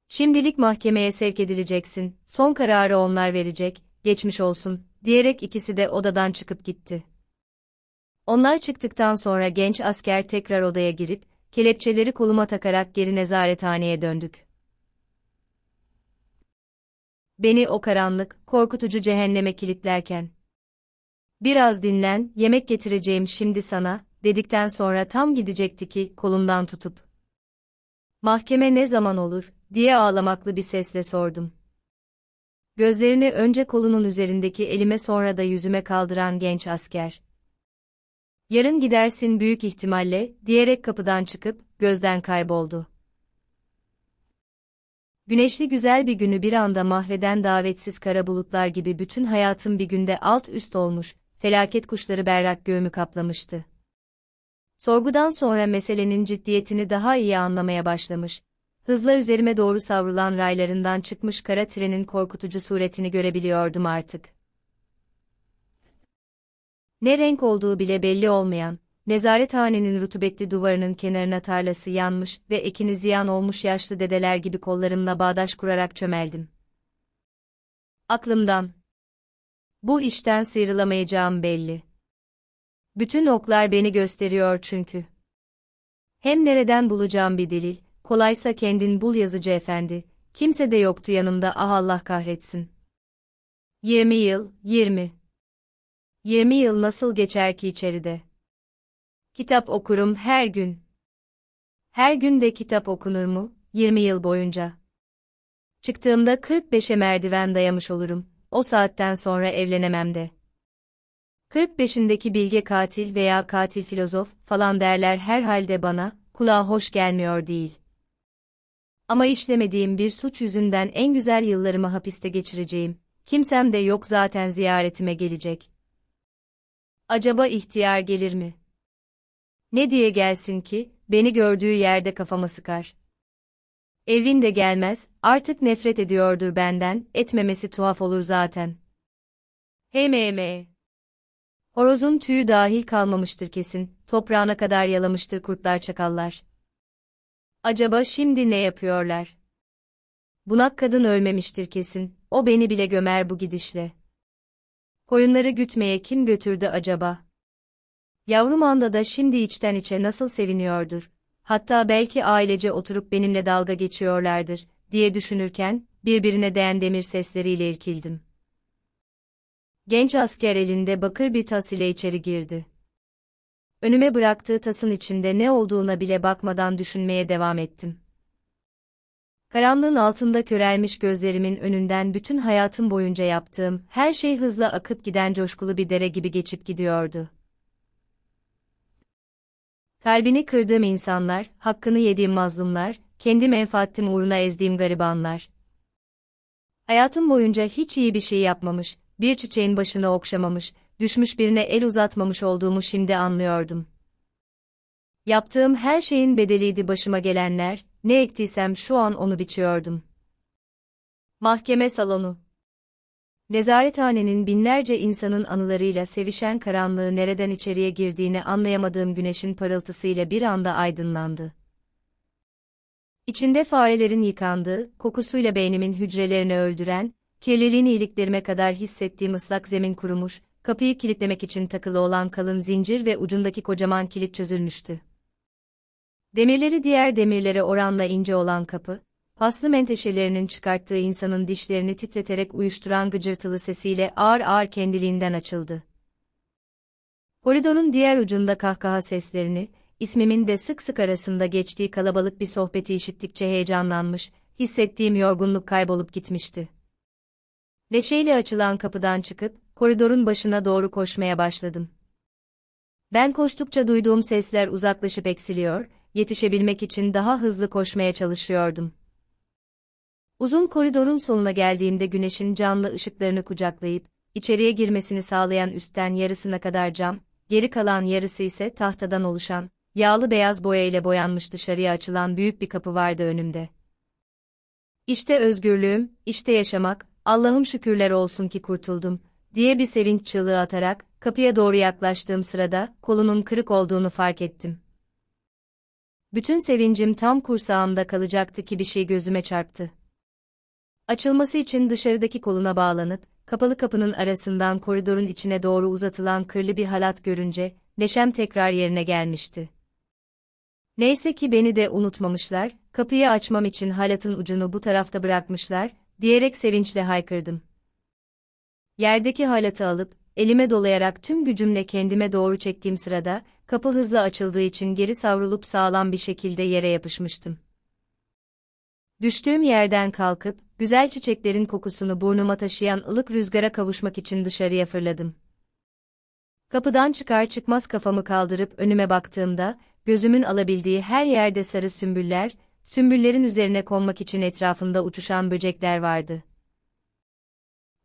Şimdilik mahkemeye sevk edileceksin, son kararı onlar verecek, geçmiş olsun, diyerek ikisi de odadan çıkıp gitti. Onlar çıktıktan sonra genç asker tekrar odaya girip, kelepçeleri koluma takarak geri nezarethaneye döndük. Beni o karanlık, korkutucu cehenneme kilitlerken. Biraz dinlen, yemek getireceğim şimdi sana, dedikten sonra tam gidecekti ki kolumdan tutup. Mahkeme ne zaman olur, diye ağlamaklı bir sesle sordum. Gözlerini önce kolunun üzerindeki elime sonra da yüzüme kaldıran genç asker, yarın gidersin büyük ihtimalle diyerek kapıdan çıkıp gözden kayboldu. Güneşli güzel bir günü bir anda mahveden davetsiz kara bulutlar gibi bütün hayatım bir günde alt üst olmuş, felaket kuşları berrak göğümü kaplamıştı. Sorgudan sonra meselenin ciddiyetini daha iyi anlamaya başlamış, hızla üzerime doğru savrulan raylarından çıkmış kara trenin korkutucu suretini görebiliyordum artık. Ne renk olduğu bile belli olmayan, nezarethanenin rutubetli duvarının kenarına tarlası yanmış ve ekini ziyan olmuş yaşlı dedeler gibi kollarımla bağdaş kurarak çömeldim. Aklımdan. Bu işten sıyrılamayacağım belli. Bütün oklar beni gösteriyor çünkü. Hem nereden bulacağım bir delil, kolaysa kendin bul yazıcı efendi, kimse de yoktu yanımda ah Allah kahretsin. 20 yıl, 20. 20 yıl nasıl geçer ki içeride? Kitap okurum her gün. Her gün de kitap okunur mu, 20 yıl boyunca? Çıktığımda 45'e merdiven dayamış olurum, o saatten sonra evlenemem de. 45'indeki bilge katil veya katil filozof falan derler herhalde bana, kulağa hoş gelmiyor değil. Ama işlemediğim bir suç yüzünden en güzel yıllarımı hapiste geçireceğim. Kimsem de yok zaten ziyaretime gelecek acaba ihtiyar gelir mi? Ne diye gelsin ki, beni gördüğü yerde kafama sıkar. Evin de gelmez, artık nefret ediyordur benden, etmemesi tuhaf olur zaten. HMM. Horozun tüyü dahil kalmamıştır kesin, toprağına kadar yalamıştır kurtlar çakallar. Acaba şimdi ne yapıyorlar? Bunak kadın ölmemiştir kesin, o beni bile gömer bu gidişle. Koyunları gütmeye kim götürdü acaba? Yavrum anda da şimdi içten içe nasıl seviniyordur. Hatta belki ailece oturup benimle dalga geçiyorlardır, diye düşünürken, birbirine değen demir sesleriyle irkildim. Genç asker elinde bakır bir tas ile içeri girdi. Önüme bıraktığı tasın içinde ne olduğuna bile bakmadan düşünmeye devam ettim. Karanlığın altında körelmiş gözlerimin önünden bütün hayatım boyunca yaptığım her şey hızla akıp giden coşkulu bir dere gibi geçip gidiyordu. Kalbini kırdığım insanlar, hakkını yediğim mazlumlar, kendi menfaatim uğruna ezdiğim garibanlar. Hayatım boyunca hiç iyi bir şey yapmamış, bir çiçeğin başını okşamamış, düşmüş birine el uzatmamış olduğumu şimdi anlıyordum. Yaptığım her şeyin bedeliydi başıma gelenler, ne ektiysem şu an onu biçiyordum. Mahkeme salonu. Nezarethanenin binlerce insanın anılarıyla sevişen karanlığı nereden içeriye girdiğini anlayamadığım güneşin parıltısıyla bir anda aydınlandı. İçinde farelerin yıkandığı, kokusuyla beynimin hücrelerini öldüren, kirliliğini iliklerime kadar hissettiğim ıslak zemin kurumuş, kapıyı kilitlemek için takılı olan kalın zincir ve ucundaki kocaman kilit çözülmüştü. Demirleri diğer demirlere oranla ince olan kapı, paslı menteşelerinin çıkarttığı insanın dişlerini titreterek uyuşturan gıcırtılı sesiyle ağır ağır kendiliğinden açıldı. Koridorun diğer ucunda kahkaha seslerini, ismimin de sık sık arasında geçtiği kalabalık bir sohbeti işittikçe heyecanlanmış, hissettiğim yorgunluk kaybolup gitmişti. Neşeyle açılan kapıdan çıkıp, koridorun başına doğru koşmaya başladım. Ben koştukça duyduğum sesler uzaklaşıp eksiliyor, yetişebilmek için daha hızlı koşmaya çalışıyordum. Uzun koridorun sonuna geldiğimde güneşin canlı ışıklarını kucaklayıp, içeriye girmesini sağlayan üstten yarısına kadar cam, geri kalan yarısı ise tahtadan oluşan, yağlı beyaz boya ile boyanmış dışarıya açılan büyük bir kapı vardı önümde. İşte özgürlüğüm, işte yaşamak, Allah'ım şükürler olsun ki kurtuldum, diye bir sevinç çığlığı atarak, kapıya doğru yaklaştığım sırada, kolunun kırık olduğunu fark ettim. Bütün sevincim tam kursağımda kalacaktı ki bir şey gözüme çarptı. Açılması için dışarıdaki koluna bağlanıp, kapalı kapının arasından koridorun içine doğru uzatılan kırlı bir halat görünce, neşem tekrar yerine gelmişti. Neyse ki beni de unutmamışlar, kapıyı açmam için halatın ucunu bu tarafta bırakmışlar, diyerek sevinçle haykırdım. Yerdeki halatı alıp, elime dolayarak tüm gücümle kendime doğru çektiğim sırada, Kapı hızla açıldığı için geri savrulup sağlam bir şekilde yere yapışmıştım. Düştüğüm yerden kalkıp, güzel çiçeklerin kokusunu burnuma taşıyan ılık rüzgara kavuşmak için dışarıya fırladım. Kapıdan çıkar çıkmaz kafamı kaldırıp önüme baktığımda, gözümün alabildiği her yerde sarı sümbüller, sümbüllerin üzerine konmak için etrafında uçuşan böcekler vardı.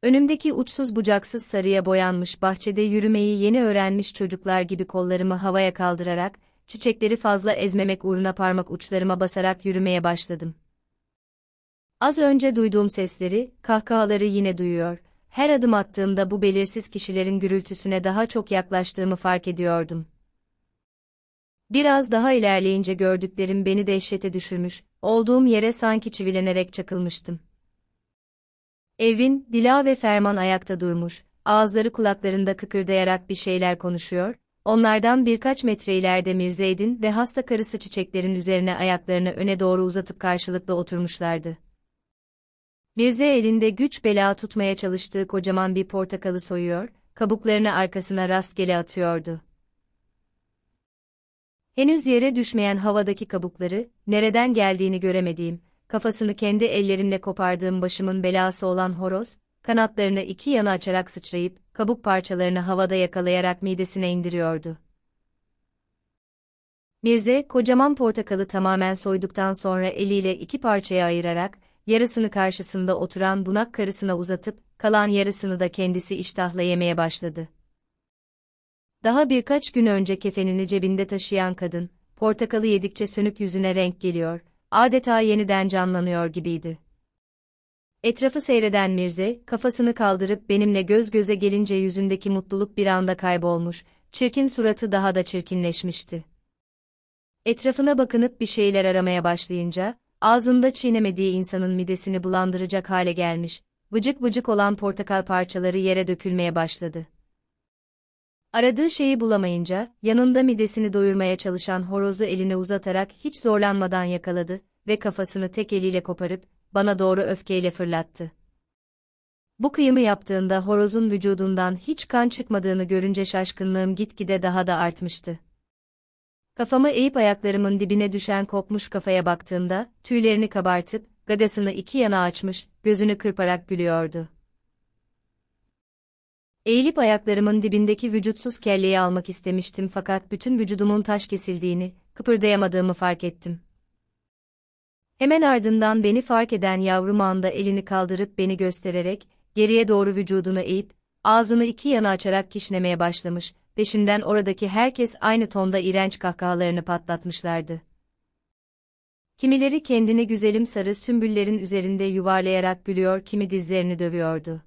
Önümdeki uçsuz bucaksız sarıya boyanmış bahçede yürümeyi yeni öğrenmiş çocuklar gibi kollarımı havaya kaldırarak, çiçekleri fazla ezmemek uğruna parmak uçlarıma basarak yürümeye başladım. Az önce duyduğum sesleri, kahkahaları yine duyuyor. Her adım attığımda bu belirsiz kişilerin gürültüsüne daha çok yaklaştığımı fark ediyordum. Biraz daha ilerleyince gördüklerim beni dehşete düşürmüş, olduğum yere sanki çivilenerek çakılmıştım. Evin, Dila ve Ferman ayakta durmuş, ağızları kulaklarında kıkırdayarak bir şeyler konuşuyor, onlardan birkaç metre ileride Mirzeydin ve hasta karısı çiçeklerin üzerine ayaklarını öne doğru uzatıp karşılıklı oturmuşlardı. Mirze elinde güç bela tutmaya çalıştığı kocaman bir portakalı soyuyor, kabuklarını arkasına rastgele atıyordu. Henüz yere düşmeyen havadaki kabukları, nereden geldiğini göremediğim, kafasını kendi ellerimle kopardığım başımın belası olan horoz, kanatlarını iki yana açarak sıçrayıp, kabuk parçalarını havada yakalayarak midesine indiriyordu. Mirze, kocaman portakalı tamamen soyduktan sonra eliyle iki parçaya ayırarak, yarısını karşısında oturan bunak karısına uzatıp, kalan yarısını da kendisi iştahla yemeye başladı. Daha birkaç gün önce kefenini cebinde taşıyan kadın, portakalı yedikçe sönük yüzüne renk geliyor, adeta yeniden canlanıyor gibiydi. Etrafı seyreden Mirze, kafasını kaldırıp benimle göz göze gelince yüzündeki mutluluk bir anda kaybolmuş, çirkin suratı daha da çirkinleşmişti. Etrafına bakınıp bir şeyler aramaya başlayınca, ağzında çiğnemediği insanın midesini bulandıracak hale gelmiş, vıcık vıcık olan portakal parçaları yere dökülmeye başladı. Aradığı şeyi bulamayınca, yanında midesini doyurmaya çalışan horozu eline uzatarak hiç zorlanmadan yakaladı ve kafasını tek eliyle koparıp, bana doğru öfkeyle fırlattı. Bu kıyımı yaptığında horozun vücudundan hiç kan çıkmadığını görünce şaşkınlığım gitgide daha da artmıştı. Kafamı eğip ayaklarımın dibine düşen kopmuş kafaya baktığımda, tüylerini kabartıp, gadasını iki yana açmış, gözünü kırparak gülüyordu. Eğilip ayaklarımın dibindeki vücutsuz kelleyi almak istemiştim fakat bütün vücudumun taş kesildiğini, kıpırdayamadığımı fark ettim. Hemen ardından beni fark eden yavrum anda elini kaldırıp beni göstererek, geriye doğru vücudunu eğip, ağzını iki yana açarak kişnemeye başlamış, peşinden oradaki herkes aynı tonda iğrenç kahkahalarını patlatmışlardı. Kimileri kendini güzelim sarı sümbüllerin üzerinde yuvarlayarak gülüyor kimi dizlerini dövüyordu.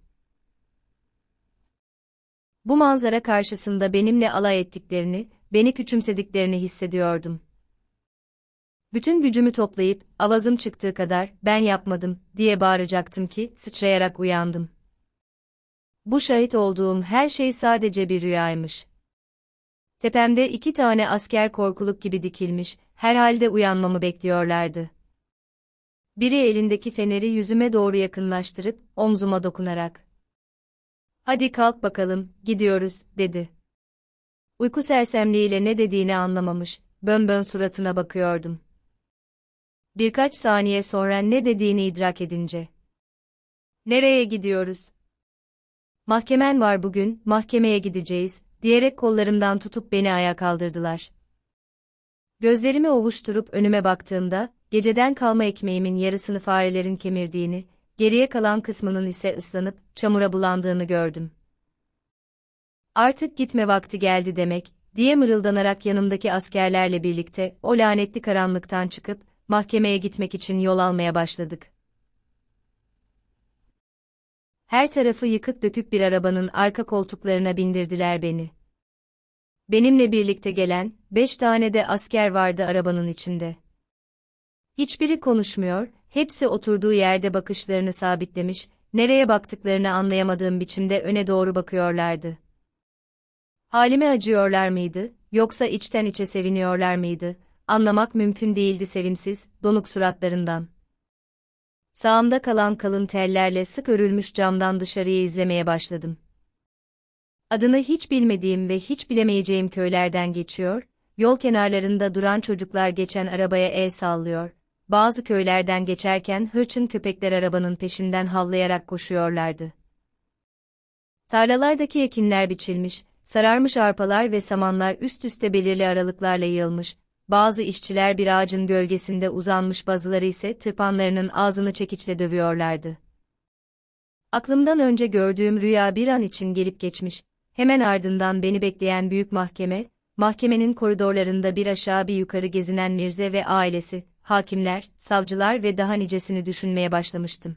Bu manzara karşısında benimle alay ettiklerini, beni küçümsediklerini hissediyordum. Bütün gücümü toplayıp, avazım çıktığı kadar, ben yapmadım, diye bağıracaktım ki, sıçrayarak uyandım. Bu şahit olduğum her şey sadece bir rüyaymış. Tepemde iki tane asker korkuluk gibi dikilmiş, herhalde uyanmamı bekliyorlardı. Biri elindeki feneri yüzüme doğru yakınlaştırıp, omzuma dokunarak, hadi kalk bakalım, gidiyoruz, dedi. Uyku sersemliğiyle ne dediğini anlamamış, bönbön suratına bakıyordum. Birkaç saniye sonra ne dediğini idrak edince. Nereye gidiyoruz? Mahkemen var bugün, mahkemeye gideceğiz, diyerek kollarımdan tutup beni ayağa kaldırdılar. Gözlerimi ovuşturup önüme baktığımda, geceden kalma ekmeğimin yarısını farelerin kemirdiğini, geriye kalan kısmının ise ıslanıp çamura bulandığını gördüm. Artık gitme vakti geldi demek, diye mırıldanarak yanımdaki askerlerle birlikte o lanetli karanlıktan çıkıp mahkemeye gitmek için yol almaya başladık. Her tarafı yıkık dökük bir arabanın arka koltuklarına bindirdiler beni. Benimle birlikte gelen beş tane de asker vardı arabanın içinde. Hiçbiri konuşmuyor, hepsi oturduğu yerde bakışlarını sabitlemiş, nereye baktıklarını anlayamadığım biçimde öne doğru bakıyorlardı. Halime acıyorlar mıydı, yoksa içten içe seviniyorlar mıydı, anlamak mümkün değildi sevimsiz, donuk suratlarından. Sağımda kalan kalın tellerle sık örülmüş camdan dışarıyı izlemeye başladım. Adını hiç bilmediğim ve hiç bilemeyeceğim köylerden geçiyor, yol kenarlarında duran çocuklar geçen arabaya el sallıyor, bazı köylerden geçerken hırçın köpekler arabanın peşinden havlayarak koşuyorlardı. Tarlalardaki ekinler biçilmiş, sararmış arpalar ve samanlar üst üste belirli aralıklarla yığılmış, bazı işçiler bir ağacın gölgesinde uzanmış bazıları ise tırpanlarının ağzını çekiçle dövüyorlardı. Aklımdan önce gördüğüm rüya bir an için gelip geçmiş, hemen ardından beni bekleyen büyük mahkeme, mahkemenin koridorlarında bir aşağı bir yukarı gezinen Mirze ve ailesi, hakimler, savcılar ve daha nicesini düşünmeye başlamıştım.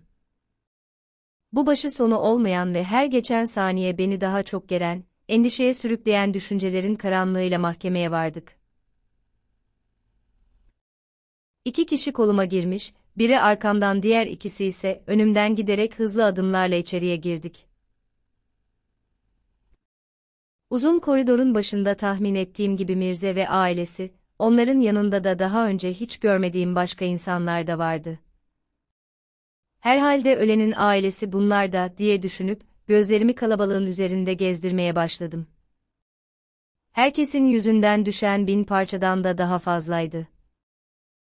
Bu başı sonu olmayan ve her geçen saniye beni daha çok gelen, endişeye sürükleyen düşüncelerin karanlığıyla mahkemeye vardık. İki kişi koluma girmiş, biri arkamdan diğer ikisi ise önümden giderek hızlı adımlarla içeriye girdik. Uzun koridorun başında tahmin ettiğim gibi Mirze ve ailesi, onların yanında da daha önce hiç görmediğim başka insanlar da vardı. Herhalde ölenin ailesi bunlar da diye düşünüp gözlerimi kalabalığın üzerinde gezdirmeye başladım. Herkesin yüzünden düşen bin parçadan da daha fazlaydı.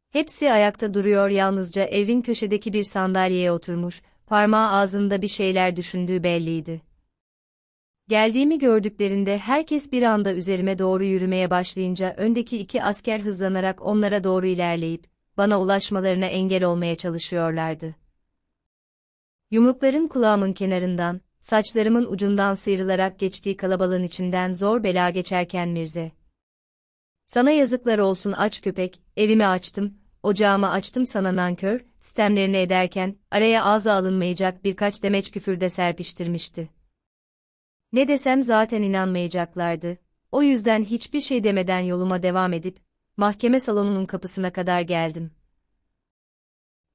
Hepsi ayakta duruyor yalnızca evin köşedeki bir sandalyeye oturmuş, parmağı ağzında bir şeyler düşündüğü belliydi. Geldiğimi gördüklerinde herkes bir anda üzerime doğru yürümeye başlayınca öndeki iki asker hızlanarak onlara doğru ilerleyip, bana ulaşmalarına engel olmaya çalışıyorlardı. Yumrukların kulağımın kenarından, saçlarımın ucundan sıyrılarak geçtiği kalabalığın içinden zor bela geçerken Mirze. Sana yazıklar olsun aç köpek, evimi açtım, ocağımı açtım sana nankör, sistemlerini ederken, araya ağza alınmayacak birkaç demeç küfürde serpiştirmişti. Ne desem zaten inanmayacaklardı. O yüzden hiçbir şey demeden yoluma devam edip, mahkeme salonunun kapısına kadar geldim.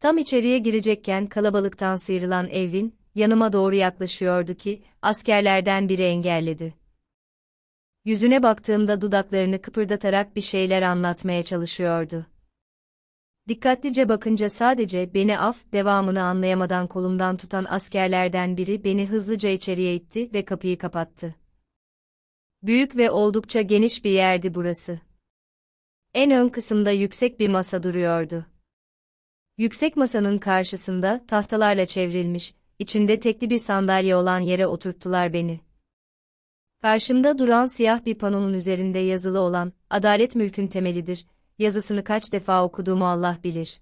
Tam içeriye girecekken kalabalıktan sıyrılan Evin, yanıma doğru yaklaşıyordu ki, askerlerden biri engelledi. Yüzüne baktığımda dudaklarını kıpırdatarak bir şeyler anlatmaya çalışıyordu. Dikkatlice bakınca sadece beni af devamını anlayamadan kolumdan tutan askerlerden biri beni hızlıca içeriye itti ve kapıyı kapattı. Büyük ve oldukça geniş bir yerdi burası. En ön kısımda yüksek bir masa duruyordu. Yüksek masanın karşısında tahtalarla çevrilmiş, içinde tekli bir sandalye olan yere oturttular beni. Karşımda duran siyah bir panonun üzerinde yazılı olan, adalet mülkün temelidir, yazısını kaç defa okuduğumu Allah bilir.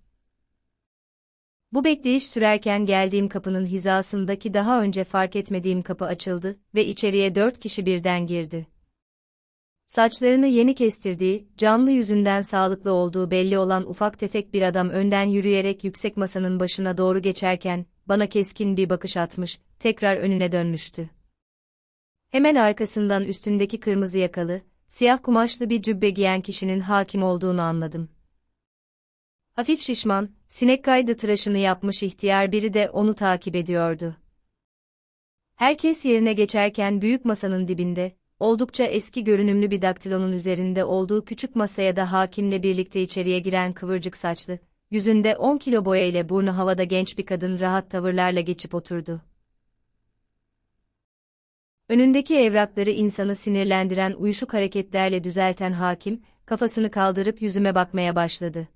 Bu bekleyiş sürerken geldiğim kapının hizasındaki daha önce fark etmediğim kapı açıldı ve içeriye dört kişi birden girdi. Saçlarını yeni kestirdiği, canlı yüzünden sağlıklı olduğu belli olan ufak tefek bir adam önden yürüyerek yüksek masanın başına doğru geçerken, bana keskin bir bakış atmış, tekrar önüne dönmüştü. Hemen arkasından üstündeki kırmızı yakalı, siyah kumaşlı bir cübbe giyen kişinin hakim olduğunu anladım. Hafif şişman, sinek kaydı tıraşını yapmış ihtiyar biri de onu takip ediyordu. Herkes yerine geçerken büyük masanın dibinde, oldukça eski görünümlü bir daktilonun üzerinde olduğu küçük masaya da hakimle birlikte içeriye giren kıvırcık saçlı, yüzünde 10 kilo boya ile burnu havada genç bir kadın rahat tavırlarla geçip oturdu. Önündeki evrakları insanı sinirlendiren uyuşuk hareketlerle düzelten hakim, kafasını kaldırıp yüzüme bakmaya başladı.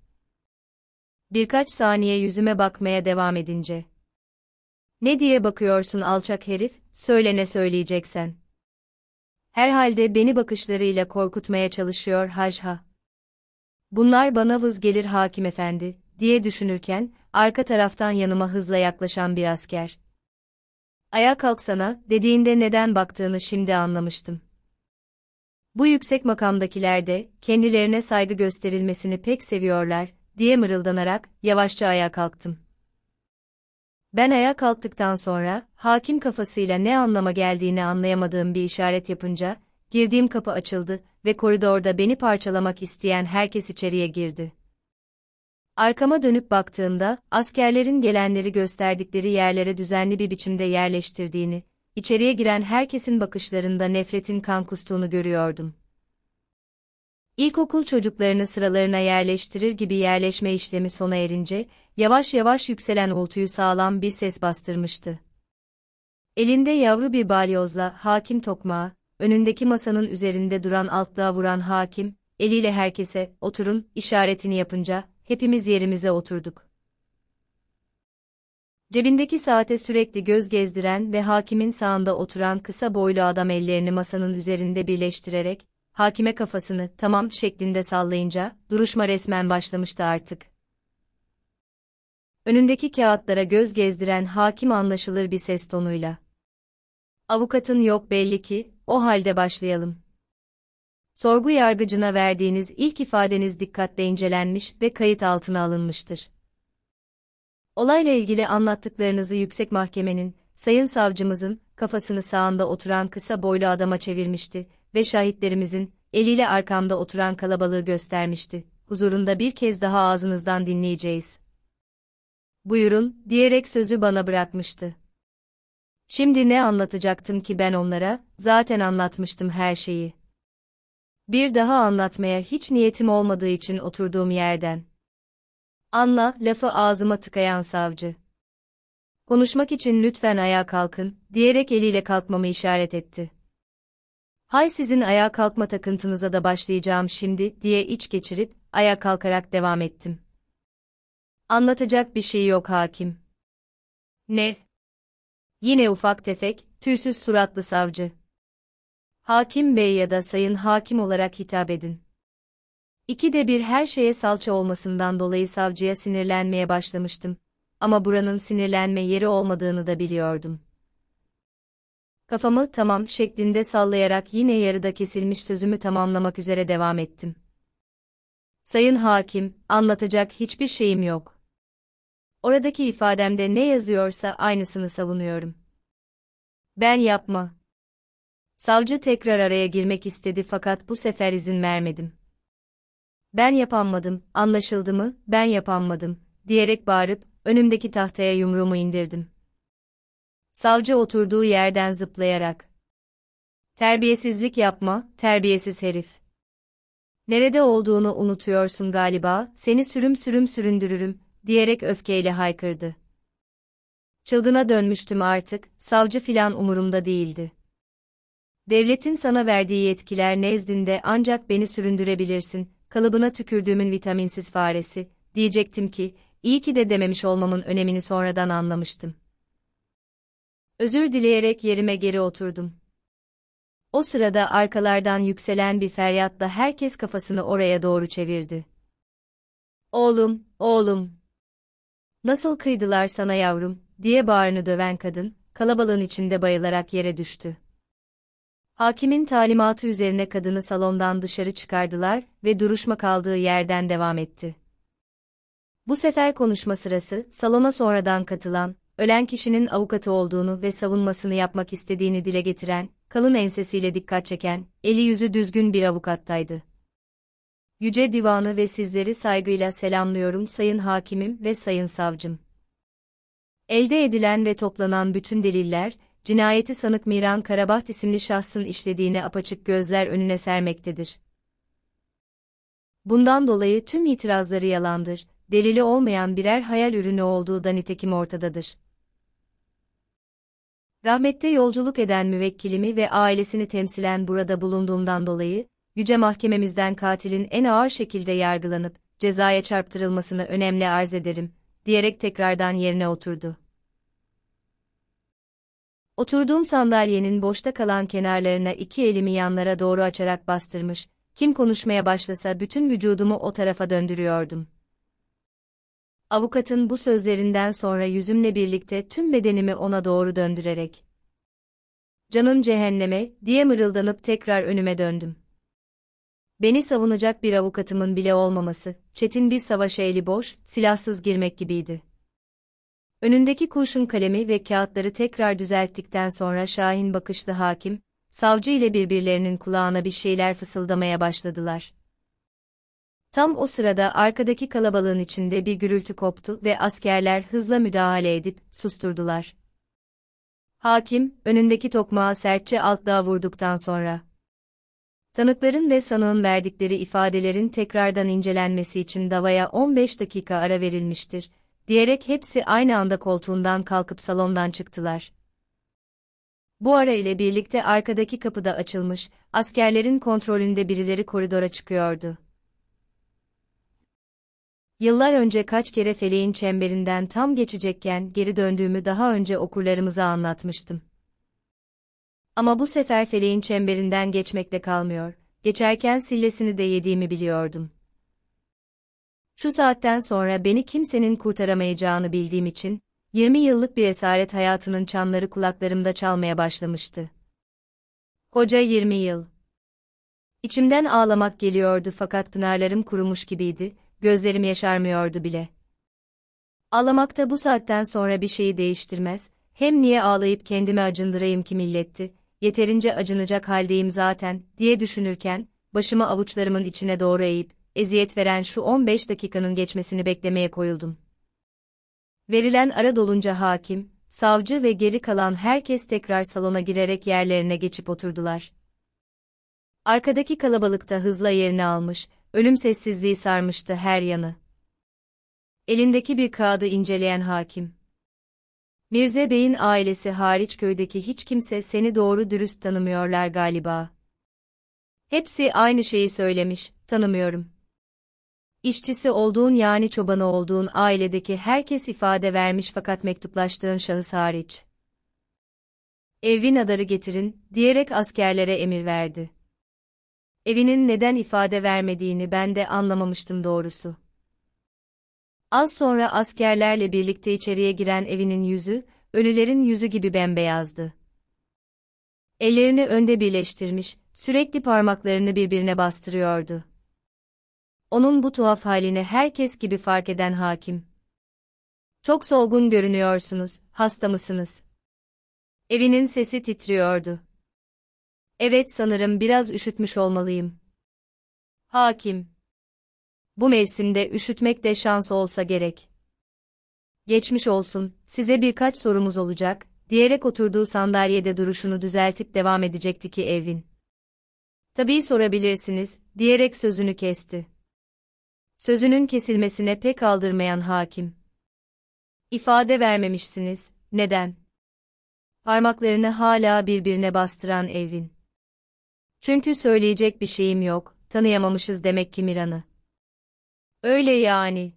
Birkaç saniye yüzüme bakmaya devam edince. Ne diye bakıyorsun alçak herif, söyle ne söyleyeceksen. Herhalde beni bakışlarıyla korkutmaya çalışıyor haşha. Bunlar bana vız gelir hakim efendi, diye düşünürken, arka taraftan yanıma hızla yaklaşan bir asker, ayağa kalksana, dediğinde neden baktığını şimdi anlamıştım. Bu yüksek makamdakiler de, kendilerine saygı gösterilmesini pek seviyorlar, diye mırıldanarak, yavaşça ayağa kalktım. Ben ayağa kalktıktan sonra, hakim kafasıyla ne anlama geldiğini anlayamadığım bir işaret yapınca, girdiğim kapı açıldı ve koridorda beni parçalamak isteyen herkes içeriye girdi. Arkama dönüp baktığımda, askerlerin gelenleri gösterdikleri yerlere düzenli bir biçimde yerleştirdiğini, içeriye giren herkesin bakışlarında nefretin kan kustuğunu görüyordum. İlkokul çocuklarını sıralarına yerleştirir gibi yerleşme işlemi sona erince, yavaş yavaş yükselen uğultuyu sağlam bir ses bastırmıştı. Elinde yavru bir balyozla hakim tokmağı, önündeki masanın üzerinde duran altlığa vuran hakim, eliyle herkese oturun işaretini yapınca hepimiz yerimize oturduk. Cebindeki saate sürekli göz gezdiren ve hakimin sağında oturan kısa boylu adam ellerini masanın üzerinde birleştirerek, hakime kafasını tamam şeklinde sallayınca, duruşma resmen başlamıştı artık. Önündeki kağıtlara göz gezdiren hakim anlaşılır bir ses tonuyla. Avukatın yok belli ki, o halde başlayalım sorgu yargıcına verdiğiniz ilk ifadeniz dikkatle incelenmiş ve kayıt altına alınmıştır. Olayla ilgili anlattıklarınızı yüksek mahkemenin, sayın savcımızın, kafasını sağında oturan kısa boylu adama çevirmişti ve şahitlerimizin, eliyle arkamda oturan kalabalığı göstermişti. Huzurunda bir kez daha ağzınızdan dinleyeceğiz. Buyurun, diyerek sözü bana bırakmıştı. Şimdi ne anlatacaktım ki ben onlara, zaten anlatmıştım her şeyi. Bir daha anlatmaya hiç niyetim olmadığı için oturduğum yerden. Anla, lafı ağzıma tıkayan savcı. Konuşmak için lütfen ayağa kalkın, diyerek eliyle kalkmamı işaret etti. Hay sizin ayağa kalkma takıntınıza da başlayacağım şimdi, diye iç geçirip, ayağa kalkarak devam ettim. Anlatacak bir şey yok hakim. Ne? Yine ufak tefek, tüysüz suratlı savcı. Hakim Bey ya da Sayın Hakim olarak hitap edin. İki de bir her şeye salça olmasından dolayı savcıya sinirlenmeye başlamıştım. Ama buranın sinirlenme yeri olmadığını da biliyordum. Kafamı tamam şeklinde sallayarak yine yarıda kesilmiş sözümü tamamlamak üzere devam ettim. Sayın hakim, anlatacak hiçbir şeyim yok. Oradaki ifademde ne yazıyorsa aynısını savunuyorum. Ben yapma, Savcı tekrar araya girmek istedi fakat bu sefer izin vermedim. Ben yapanmadım, anlaşıldı mı, ben yapanmadım, diyerek bağırıp, önümdeki tahtaya yumruğumu indirdim. Savcı oturduğu yerden zıplayarak. Terbiyesizlik yapma, terbiyesiz herif. Nerede olduğunu unutuyorsun galiba, seni sürüm sürüm süründürürüm, diyerek öfkeyle haykırdı. Çılgına dönmüştüm artık, savcı filan umurumda değildi. Devletin sana verdiği yetkiler nezdinde ancak beni süründürebilirsin, kalıbına tükürdüğümün vitaminsiz faresi, diyecektim ki, iyi ki de dememiş olmamın önemini sonradan anlamıştım. Özür dileyerek yerime geri oturdum. O sırada arkalardan yükselen bir feryatla herkes kafasını oraya doğru çevirdi. Oğlum, oğlum. Nasıl kıydılar sana yavrum, diye bağrını döven kadın, kalabalığın içinde bayılarak yere düştü. Hakimin talimatı üzerine kadını salondan dışarı çıkardılar ve duruşma kaldığı yerden devam etti. Bu sefer konuşma sırası, salona sonradan katılan, ölen kişinin avukatı olduğunu ve savunmasını yapmak istediğini dile getiren, kalın ensesiyle dikkat çeken, eli yüzü düzgün bir avukattaydı. Yüce Divanı ve sizleri saygıyla selamlıyorum Sayın Hakimim ve Sayın Savcım. Elde edilen ve toplanan bütün deliller, cinayeti sanık Miran Karabaht isimli şahsın işlediğini apaçık gözler önüne sermektedir. Bundan dolayı tüm itirazları yalandır, delili olmayan birer hayal ürünü olduğu da nitekim ortadadır. Rahmette yolculuk eden müvekkilimi ve ailesini temsilen burada bulunduğumdan dolayı, yüce mahkememizden katilin en ağır şekilde yargılanıp, cezaya çarptırılmasını önemli arz ederim, diyerek tekrardan yerine oturdu. Oturduğum sandalyenin boşta kalan kenarlarına iki elimi yanlara doğru açarak bastırmış, kim konuşmaya başlasa bütün vücudumu o tarafa döndürüyordum. Avukatın bu sözlerinden sonra yüzümle birlikte tüm bedenimi ona doğru döndürerek "Canım cehenneme" diye mırıldanıp tekrar önüme döndüm. Beni savunacak bir avukatımın bile olmaması, çetin bir savaşa eli boş, silahsız girmek gibiydi. Önündeki kurşun kalemi ve kağıtları tekrar düzelttikten sonra Şahin bakışlı hakim, savcı ile birbirlerinin kulağına bir şeyler fısıldamaya başladılar. Tam o sırada arkadaki kalabalığın içinde bir gürültü koptu ve askerler hızla müdahale edip susturdular. Hakim, önündeki tokmağı sertçe altlığa vurduktan sonra Tanıkların ve sanığın verdikleri ifadelerin tekrardan incelenmesi için davaya 15 dakika ara verilmiştir diyerek hepsi aynı anda koltuğundan kalkıp salondan çıktılar. Bu ara ile birlikte arkadaki kapıda açılmış, askerlerin kontrolünde birileri koridora çıkıyordu. Yıllar önce kaç kere feleğin çemberinden tam geçecekken geri döndüğümü daha önce okurlarımıza anlatmıştım. Ama bu sefer feleğin çemberinden geçmekle kalmıyor, geçerken sillesini de yediğimi biliyordum. Şu saatten sonra beni kimsenin kurtaramayacağını bildiğim için, 20 yıllık bir esaret hayatının çanları kulaklarımda çalmaya başlamıştı. Koca 20 yıl. İçimden ağlamak geliyordu fakat pınarlarım kurumuş gibiydi, gözlerim yaşarmıyordu bile. Ağlamakta bu saatten sonra bir şeyi değiştirmez, hem niye ağlayıp kendimi acındırayım ki milletti, yeterince acınacak haldeyim zaten, diye düşünürken, başımı avuçlarımın içine doğru eğip, eziyet veren şu 15 dakikanın geçmesini beklemeye koyuldum. Verilen ara dolunca hakim, savcı ve geri kalan herkes tekrar salona girerek yerlerine geçip oturdular. Arkadaki kalabalıkta hızla yerini almış, ölüm sessizliği sarmıştı her yanı. Elindeki bir kağıdı inceleyen hakim. Mirze Bey'in ailesi hariç köydeki hiç kimse seni doğru dürüst tanımıyorlar galiba. Hepsi aynı şeyi söylemiş, tanımıyorum. İşçisi olduğun yani çobanı olduğun ailedeki herkes ifade vermiş fakat mektuplaştığın şahıs hariç. Evin adarı getirin, diyerek askerlere emir verdi. Evinin neden ifade vermediğini ben de anlamamıştım doğrusu. Az sonra askerlerle birlikte içeriye giren evinin yüzü, ölülerin yüzü gibi bembeyazdı. Ellerini önde birleştirmiş, sürekli parmaklarını birbirine bastırıyordu onun bu tuhaf halini herkes gibi fark eden hakim. Çok solgun görünüyorsunuz, hasta mısınız? Evinin sesi titriyordu. Evet sanırım biraz üşütmüş olmalıyım. Hakim. Bu mevsimde üşütmek de şans olsa gerek. Geçmiş olsun, size birkaç sorumuz olacak, diyerek oturduğu sandalyede duruşunu düzeltip devam edecekti ki evin. Tabii sorabilirsiniz, diyerek sözünü kesti. Sözünün kesilmesine pek aldırmayan hakim. İfade vermemişsiniz, neden? Parmaklarını hala birbirine bastıran Evin. Çünkü söyleyecek bir şeyim yok, tanıyamamışız demek ki Miran'ı. Öyle yani.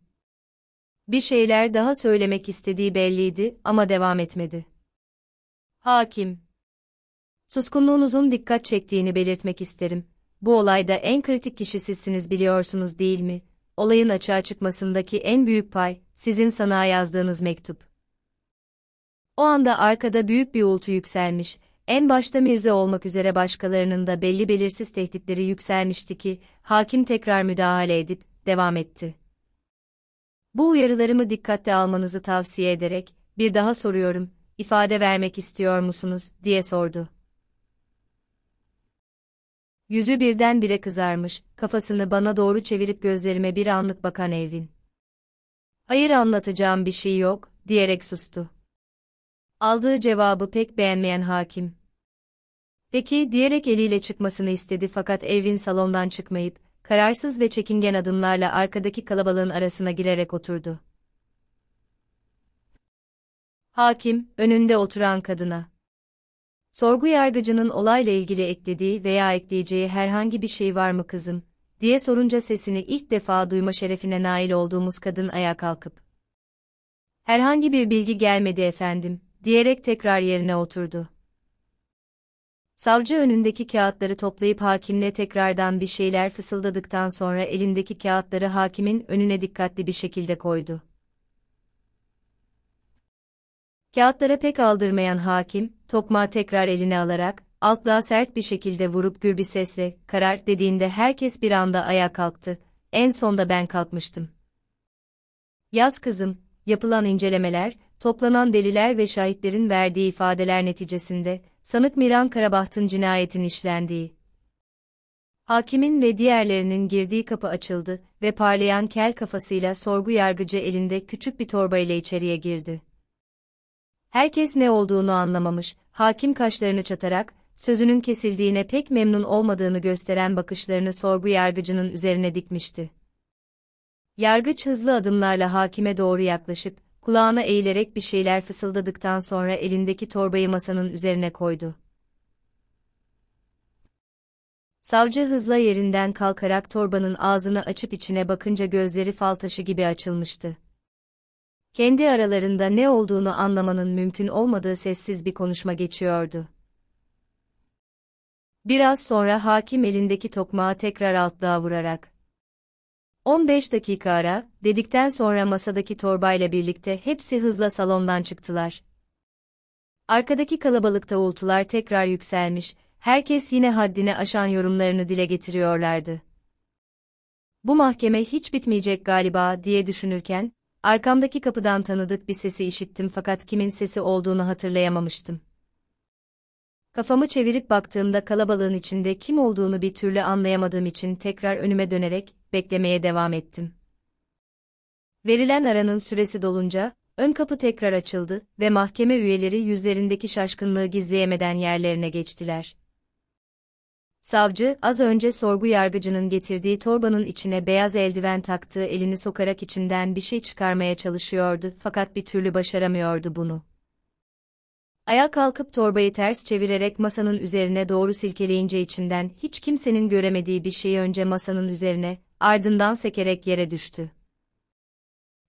Bir şeyler daha söylemek istediği belliydi ama devam etmedi. Hakim. Suskunluğunuzun dikkat çektiğini belirtmek isterim. Bu olayda en kritik kişi sizsiniz biliyorsunuz değil mi? olayın açığa çıkmasındaki en büyük pay, sizin sana yazdığınız mektup. O anda arkada büyük bir ultu yükselmiş, en başta Mirza olmak üzere başkalarının da belli belirsiz tehditleri yükselmişti ki, hakim tekrar müdahale edip, devam etti. Bu uyarılarımı dikkatte almanızı tavsiye ederek, bir daha soruyorum, ifade vermek istiyor musunuz, diye sordu. Yüzü birdenbire kızarmış, kafasını bana doğru çevirip gözlerime bir anlık bakan Evin. Hayır anlatacağım bir şey yok, diyerek sustu. Aldığı cevabı pek beğenmeyen hakim. Peki diyerek eliyle çıkmasını istedi fakat Evin salondan çıkmayıp, kararsız ve çekingen adımlarla arkadaki kalabalığın arasına girerek oturdu. Hakim, önünde oturan kadına. Sorgu yargıcının olayla ilgili eklediği veya ekleyeceği herhangi bir şey var mı kızım, diye sorunca sesini ilk defa duyma şerefine nail olduğumuz kadın ayağa kalkıp, herhangi bir bilgi gelmedi efendim, diyerek tekrar yerine oturdu. Savcı önündeki kağıtları toplayıp hakimle tekrardan bir şeyler fısıldadıktan sonra elindeki kağıtları hakimin önüne dikkatli bir şekilde koydu. Kağıtlara pek aldırmayan hakim, tokmağı tekrar eline alarak, altlığa sert bir şekilde vurup gür bir sesle, karar dediğinde herkes bir anda ayağa kalktı, en sonda ben kalkmıştım. Yaz kızım, yapılan incelemeler, toplanan deliler ve şahitlerin verdiği ifadeler neticesinde, sanık Miran Karabaht'ın cinayetin işlendiği, Hakimin ve diğerlerinin girdiği kapı açıldı ve parlayan kel kafasıyla sorgu yargıcı elinde küçük bir torba ile içeriye girdi. Herkes ne olduğunu anlamamış, hakim kaşlarını çatarak, sözünün kesildiğine pek memnun olmadığını gösteren bakışlarını sorgu yargıcının üzerine dikmişti. Yargıç hızlı adımlarla hakime doğru yaklaşıp, kulağına eğilerek bir şeyler fısıldadıktan sonra elindeki torbayı masanın üzerine koydu. Savcı hızla yerinden kalkarak torbanın ağzını açıp içine bakınca gözleri fal taşı gibi açılmıştı kendi aralarında ne olduğunu anlamanın mümkün olmadığı sessiz bir konuşma geçiyordu. Biraz sonra hakim elindeki tokmağı tekrar altlığa vurarak 15 dakika ara dedikten sonra masadaki torbayla birlikte hepsi hızla salondan çıktılar. Arkadaki kalabalıkta uğultular tekrar yükselmiş, herkes yine haddini aşan yorumlarını dile getiriyorlardı. Bu mahkeme hiç bitmeyecek galiba diye düşünürken, Arkamdaki kapıdan tanıdık bir sesi işittim fakat kimin sesi olduğunu hatırlayamamıştım. Kafamı çevirip baktığımda kalabalığın içinde kim olduğunu bir türlü anlayamadığım için tekrar önüme dönerek beklemeye devam ettim. Verilen aranın süresi dolunca ön kapı tekrar açıldı ve mahkeme üyeleri yüzlerindeki şaşkınlığı gizleyemeden yerlerine geçtiler. Savcı, az önce sorgu yargıcının getirdiği torbanın içine beyaz eldiven taktığı elini sokarak içinden bir şey çıkarmaya çalışıyordu fakat bir türlü başaramıyordu bunu. Ayağa kalkıp torbayı ters çevirerek masanın üzerine doğru silkeleyince içinden hiç kimsenin göremediği bir şey önce masanın üzerine, ardından sekerek yere düştü.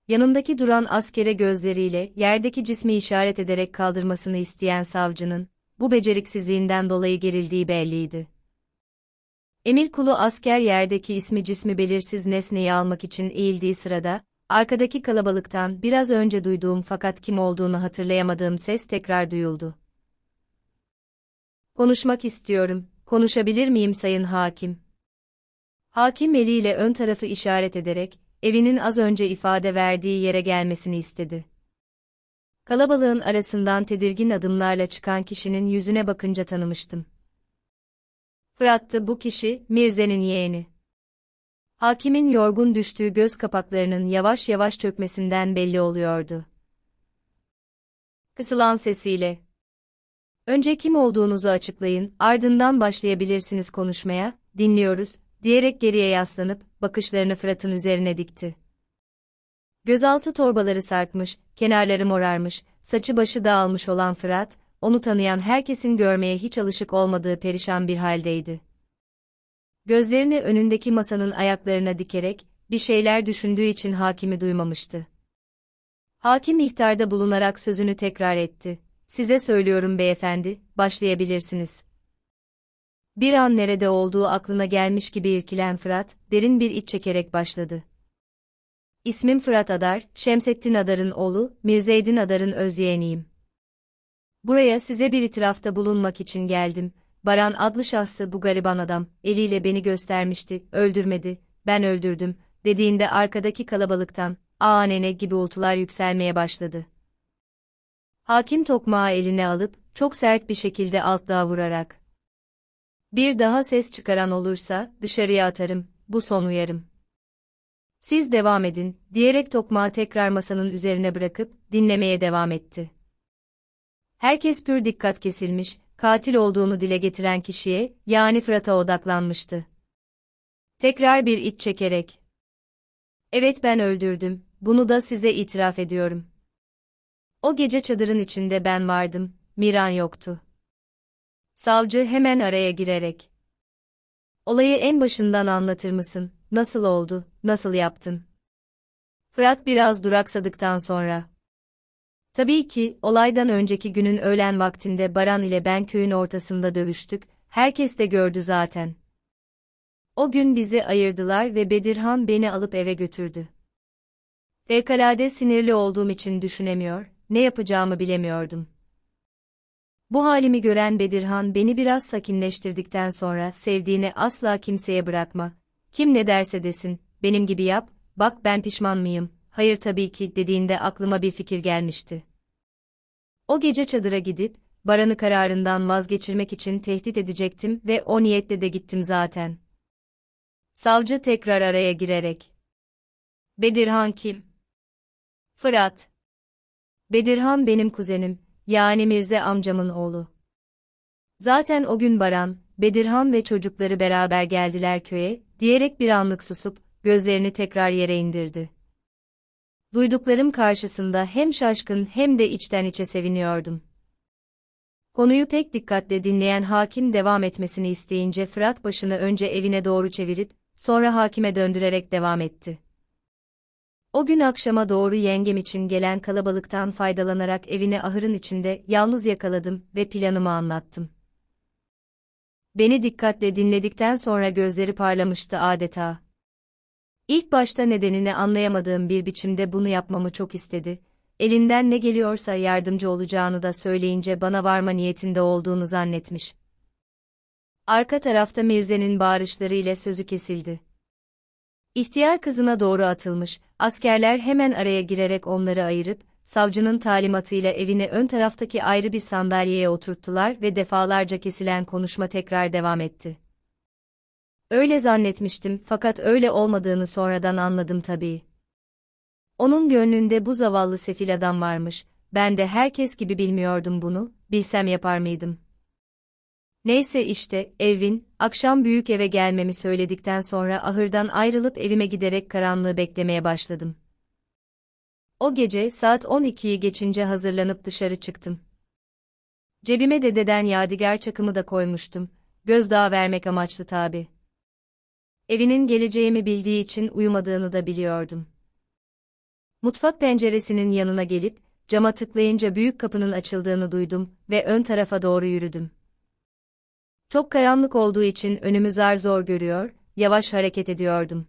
Yanındaki duran askere gözleriyle yerdeki cismi işaret ederek kaldırmasını isteyen savcının, bu beceriksizliğinden dolayı gerildiği belliydi. Emir kulu asker yerdeki ismi cismi belirsiz nesneyi almak için eğildiği sırada, arkadaki kalabalıktan biraz önce duyduğum fakat kim olduğunu hatırlayamadığım ses tekrar duyuldu. Konuşmak istiyorum, konuşabilir miyim sayın hakim? Hakim eliyle ön tarafı işaret ederek, evinin az önce ifade verdiği yere gelmesini istedi. Kalabalığın arasından tedirgin adımlarla çıkan kişinin yüzüne bakınca tanımıştım. Fırat'tı bu kişi, Mirze'nin yeğeni. Hakimin yorgun düştüğü göz kapaklarının yavaş yavaş çökmesinden belli oluyordu. Kısılan sesiyle. Önce kim olduğunuzu açıklayın, ardından başlayabilirsiniz konuşmaya, dinliyoruz, diyerek geriye yaslanıp, bakışlarını Fırat'ın üzerine dikti. Gözaltı torbaları sarkmış, kenarları morarmış, saçı başı dağılmış olan Fırat, onu tanıyan herkesin görmeye hiç alışık olmadığı perişan bir haldeydi. Gözlerini önündeki masanın ayaklarına dikerek, bir şeyler düşündüğü için hakimi duymamıştı. Hakim ihtarda bulunarak sözünü tekrar etti. Size söylüyorum beyefendi, başlayabilirsiniz. Bir an nerede olduğu aklına gelmiş gibi irkilen Fırat, derin bir iç çekerek başladı. İsmim Fırat Adar, Şemsettin Adar'ın oğlu, Mirzeydin Adar'ın öz yeğeniyim. Buraya size bir itirafta bulunmak için geldim. Baran adlı şahsı bu gariban adam, eliyle beni göstermişti, öldürmedi, ben öldürdüm, dediğinde arkadaki kalabalıktan, aanene gibi ultular yükselmeye başladı. Hakim tokmağı eline alıp, çok sert bir şekilde altlığa vurarak. Bir daha ses çıkaran olursa, dışarıya atarım, bu son uyarım. Siz devam edin, diyerek tokmağı tekrar masanın üzerine bırakıp, dinlemeye devam etti. Herkes pür dikkat kesilmiş, katil olduğunu dile getiren kişiye, yani Fırat'a odaklanmıştı. Tekrar bir iç çekerek. Evet ben öldürdüm, bunu da size itiraf ediyorum. O gece çadırın içinde ben vardım, Miran yoktu. Savcı hemen araya girerek. Olayı en başından anlatır mısın? Nasıl oldu? Nasıl yaptın? Fırat biraz duraksadıktan sonra Tabii ki, olaydan önceki günün öğlen vaktinde Baran ile ben köyün ortasında dövüştük, herkes de gördü zaten. O gün bizi ayırdılar ve Bedirhan beni alıp eve götürdü. Fevkalade sinirli olduğum için düşünemiyor, ne yapacağımı bilemiyordum. Bu halimi gören Bedirhan beni biraz sakinleştirdikten sonra sevdiğini asla kimseye bırakma, kim ne derse desin, benim gibi yap, bak ben pişman mıyım, hayır tabii ki dediğinde aklıma bir fikir gelmişti. O gece çadıra gidip, Baran'ı kararından vazgeçirmek için tehdit edecektim ve o niyetle de gittim zaten. Savcı tekrar araya girerek. Bedirhan kim? Fırat. Bedirhan benim kuzenim, yani Mirze amcamın oğlu. Zaten o gün Baran, Bedirhan ve çocukları beraber geldiler köye, diyerek bir anlık susup, gözlerini tekrar yere indirdi. Duyduklarım karşısında hem şaşkın hem de içten içe seviniyordum. Konuyu pek dikkatle dinleyen hakim devam etmesini isteyince Fırat başını önce evine doğru çevirip, sonra hakime döndürerek devam etti. O gün akşama doğru yengem için gelen kalabalıktan faydalanarak evine ahırın içinde yalnız yakaladım ve planımı anlattım. Beni dikkatle dinledikten sonra gözleri parlamıştı adeta. İlk başta nedenini anlayamadığım bir biçimde bunu yapmamı çok istedi. Elinden ne geliyorsa yardımcı olacağını da söyleyince bana varma niyetinde olduğunu zannetmiş. Arka tarafta Mevze'nin ile sözü kesildi. İhtiyar kızına doğru atılmış, askerler hemen araya girerek onları ayırıp, savcının talimatıyla evine ön taraftaki ayrı bir sandalyeye oturttular ve defalarca kesilen konuşma tekrar devam etti. Öyle zannetmiştim fakat öyle olmadığını sonradan anladım tabii. Onun gönlünde bu zavallı sefil adam varmış, ben de herkes gibi bilmiyordum bunu, bilsem yapar mıydım? Neyse işte, evin, akşam büyük eve gelmemi söyledikten sonra ahırdan ayrılıp evime giderek karanlığı beklemeye başladım. O gece saat 12'yi geçince hazırlanıp dışarı çıktım. Cebime dededen yadigar çakımı da koymuştum, gözdağı vermek amaçlı tabii. Evinin geleceğimi bildiği için uyumadığını da biliyordum. Mutfak penceresinin yanına gelip, cama tıklayınca büyük kapının açıldığını duydum ve ön tarafa doğru yürüdüm. Çok karanlık olduğu için önümü zar zor görüyor, yavaş hareket ediyordum.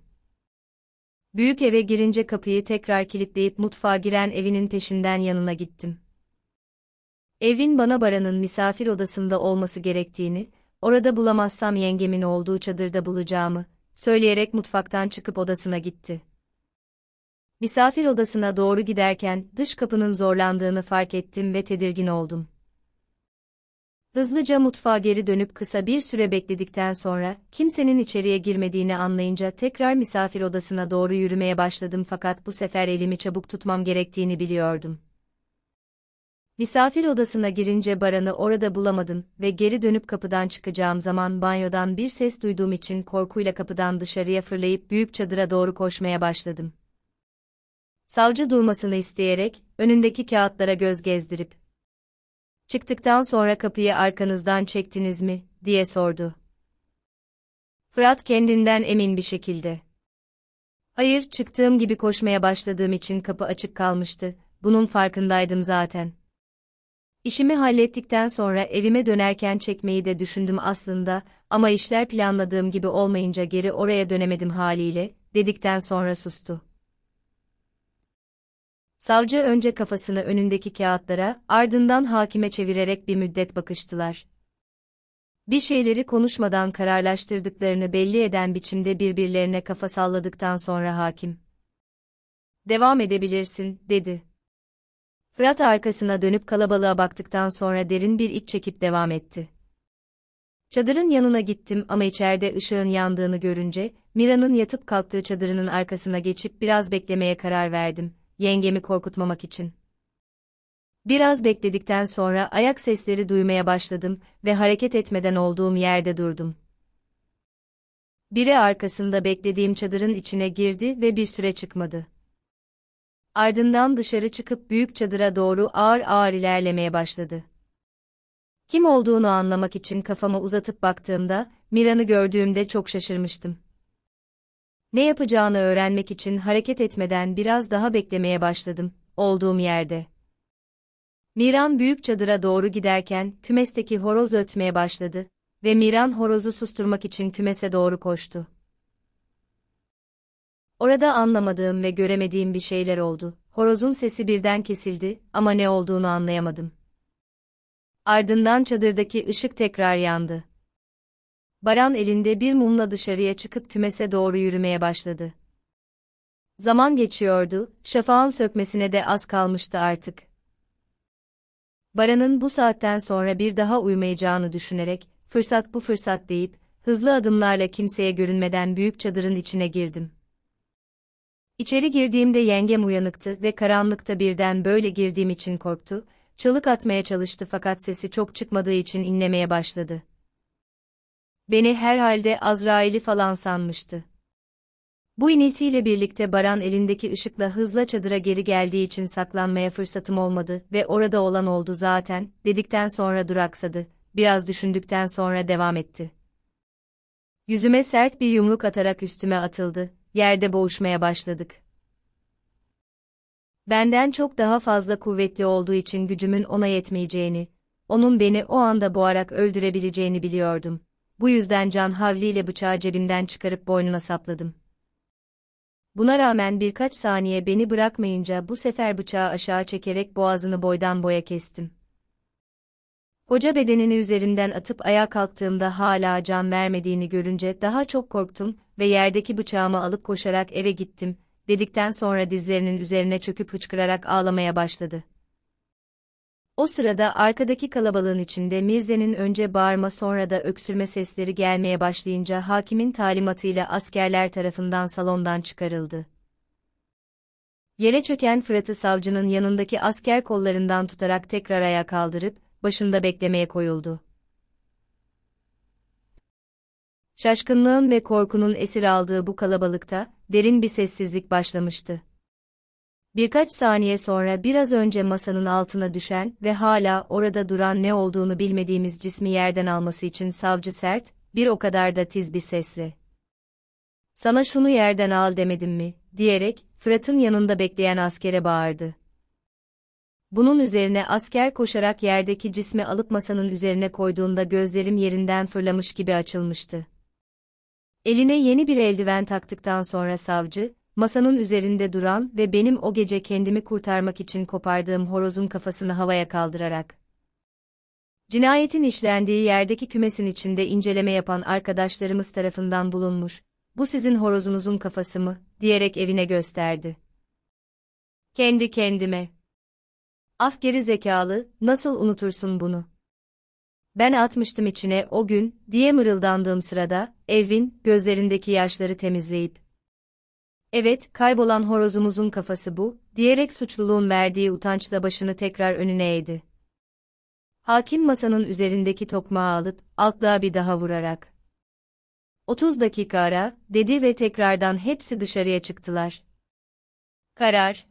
Büyük eve girince kapıyı tekrar kilitleyip mutfağa giren evinin peşinden yanına gittim. Evin bana baranın misafir odasında olması gerektiğini, orada bulamazsam yengemin olduğu çadırda bulacağımı, söyleyerek mutfaktan çıkıp odasına gitti. Misafir odasına doğru giderken dış kapının zorlandığını fark ettim ve tedirgin oldum. Hızlıca mutfağa geri dönüp kısa bir süre bekledikten sonra kimsenin içeriye girmediğini anlayınca tekrar misafir odasına doğru yürümeye başladım fakat bu sefer elimi çabuk tutmam gerektiğini biliyordum. Misafir odasına girince Baran'ı orada bulamadım ve geri dönüp kapıdan çıkacağım zaman banyodan bir ses duyduğum için korkuyla kapıdan dışarıya fırlayıp büyük çadıra doğru koşmaya başladım. Savcı durmasını isteyerek önündeki kağıtlara göz gezdirip "Çıktıktan sonra kapıyı arkanızdan çektiniz mi?" diye sordu. Fırat kendinden emin bir şekilde. Hayır, çıktığım gibi koşmaya başladığım için kapı açık kalmıştı. Bunun farkındaydım zaten İşimi hallettikten sonra evime dönerken çekmeyi de düşündüm aslında ama işler planladığım gibi olmayınca geri oraya dönemedim haliyle, dedikten sonra sustu. Savcı önce kafasını önündeki kağıtlara, ardından hakime çevirerek bir müddet bakıştılar. Bir şeyleri konuşmadan kararlaştırdıklarını belli eden biçimde birbirlerine kafa salladıktan sonra hakim. Devam edebilirsin, dedi. Fırat arkasına dönüp kalabalığa baktıktan sonra derin bir iç çekip devam etti. Çadırın yanına gittim ama içeride ışığın yandığını görünce, Mira'nın yatıp kalktığı çadırının arkasına geçip biraz beklemeye karar verdim, yengemi korkutmamak için. Biraz bekledikten sonra ayak sesleri duymaya başladım ve hareket etmeden olduğum yerde durdum. Biri arkasında beklediğim çadırın içine girdi ve bir süre çıkmadı ardından dışarı çıkıp büyük çadıra doğru ağır ağır ilerlemeye başladı. Kim olduğunu anlamak için kafamı uzatıp baktığımda, Miran'ı gördüğümde çok şaşırmıştım. Ne yapacağını öğrenmek için hareket etmeden biraz daha beklemeye başladım, olduğum yerde. Miran büyük çadıra doğru giderken kümesteki horoz ötmeye başladı ve Miran horozu susturmak için kümese doğru koştu. Orada anlamadığım ve göremediğim bir şeyler oldu. Horozun sesi birden kesildi ama ne olduğunu anlayamadım. Ardından çadırdaki ışık tekrar yandı. Baran elinde bir mumla dışarıya çıkıp kümese doğru yürümeye başladı. Zaman geçiyordu, şafağın sökmesine de az kalmıştı artık. Baran'ın bu saatten sonra bir daha uyumayacağını düşünerek, fırsat bu fırsat deyip, hızlı adımlarla kimseye görünmeden büyük çadırın içine girdim. İçeri girdiğimde yengem uyanıktı ve karanlıkta birden böyle girdiğim için korktu, çalık atmaya çalıştı fakat sesi çok çıkmadığı için inlemeye başladı. Beni herhalde Azrail'i falan sanmıştı. Bu iniltiyle birlikte Baran elindeki ışıkla hızla çadıra geri geldiği için saklanmaya fırsatım olmadı ve orada olan oldu zaten, dedikten sonra duraksadı, biraz düşündükten sonra devam etti. Yüzüme sert bir yumruk atarak üstüme atıldı, yerde boğuşmaya başladık. Benden çok daha fazla kuvvetli olduğu için gücümün ona yetmeyeceğini, onun beni o anda boğarak öldürebileceğini biliyordum. Bu yüzden can havliyle bıçağı cebimden çıkarıp boynuna sapladım. Buna rağmen birkaç saniye beni bırakmayınca bu sefer bıçağı aşağı çekerek boğazını boydan boya kestim. Hoca bedenini üzerimden atıp ayağa kalktığımda hala can vermediğini görünce daha çok korktum ve yerdeki bıçağımı alıp koşarak eve gittim, dedikten sonra dizlerinin üzerine çöküp hıçkırarak ağlamaya başladı. O sırada arkadaki kalabalığın içinde Mirze'nin önce bağırma sonra da öksürme sesleri gelmeye başlayınca hakimin talimatıyla askerler tarafından salondan çıkarıldı. Yere çöken Fırat'ı savcının yanındaki asker kollarından tutarak tekrar ayağa kaldırıp, başında beklemeye koyuldu. Şaşkınlığın ve korkunun esir aldığı bu kalabalıkta, derin bir sessizlik başlamıştı. Birkaç saniye sonra biraz önce masanın altına düşen ve hala orada duran ne olduğunu bilmediğimiz cismi yerden alması için savcı sert, bir o kadar da tiz bir sesle. Sana şunu yerden al demedim mi, diyerek, Fırat'ın yanında bekleyen askere bağırdı. Bunun üzerine asker koşarak yerdeki cismi alıp masanın üzerine koyduğunda gözlerim yerinden fırlamış gibi açılmıştı. Eline yeni bir eldiven taktıktan sonra savcı, masanın üzerinde duran ve benim o gece kendimi kurtarmak için kopardığım horozun kafasını havaya kaldırarak, cinayetin işlendiği yerdeki kümesin içinde inceleme yapan arkadaşlarımız tarafından bulunmuş, bu sizin horozunuzun kafası mı, diyerek evine gösterdi. Kendi kendime. Af ah, geri zekalı, nasıl unutursun bunu? ben atmıştım içine o gün, diye mırıldandığım sırada, evin, gözlerindeki yaşları temizleyip, evet, kaybolan horozumuzun kafası bu, diyerek suçluluğun verdiği utançla başını tekrar önüne eğdi. Hakim masanın üzerindeki tokmağı alıp, altlığa bir daha vurarak, 30 dakika ara, dedi ve tekrardan hepsi dışarıya çıktılar. Karar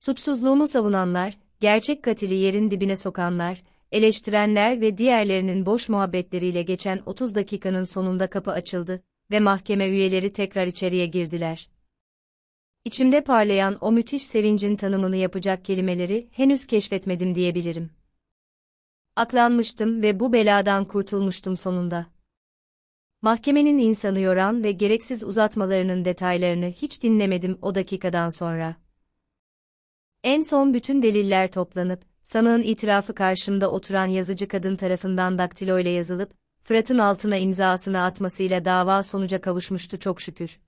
Suçsuzluğumu savunanlar, gerçek katili yerin dibine sokanlar, eleştirenler ve diğerlerinin boş muhabbetleriyle geçen 30 dakikanın sonunda kapı açıldı ve mahkeme üyeleri tekrar içeriye girdiler. İçimde parlayan o müthiş sevincin tanımını yapacak kelimeleri henüz keşfetmedim diyebilirim. Aklanmıştım ve bu beladan kurtulmuştum sonunda. Mahkemenin insanı yoran ve gereksiz uzatmalarının detaylarını hiç dinlemedim o dakikadan sonra. En son bütün deliller toplanıp Sanığın itirafı karşımda oturan yazıcı kadın tarafından daktilo ile yazılıp, Fırat'ın altına imzasını atmasıyla dava sonuca kavuşmuştu çok şükür.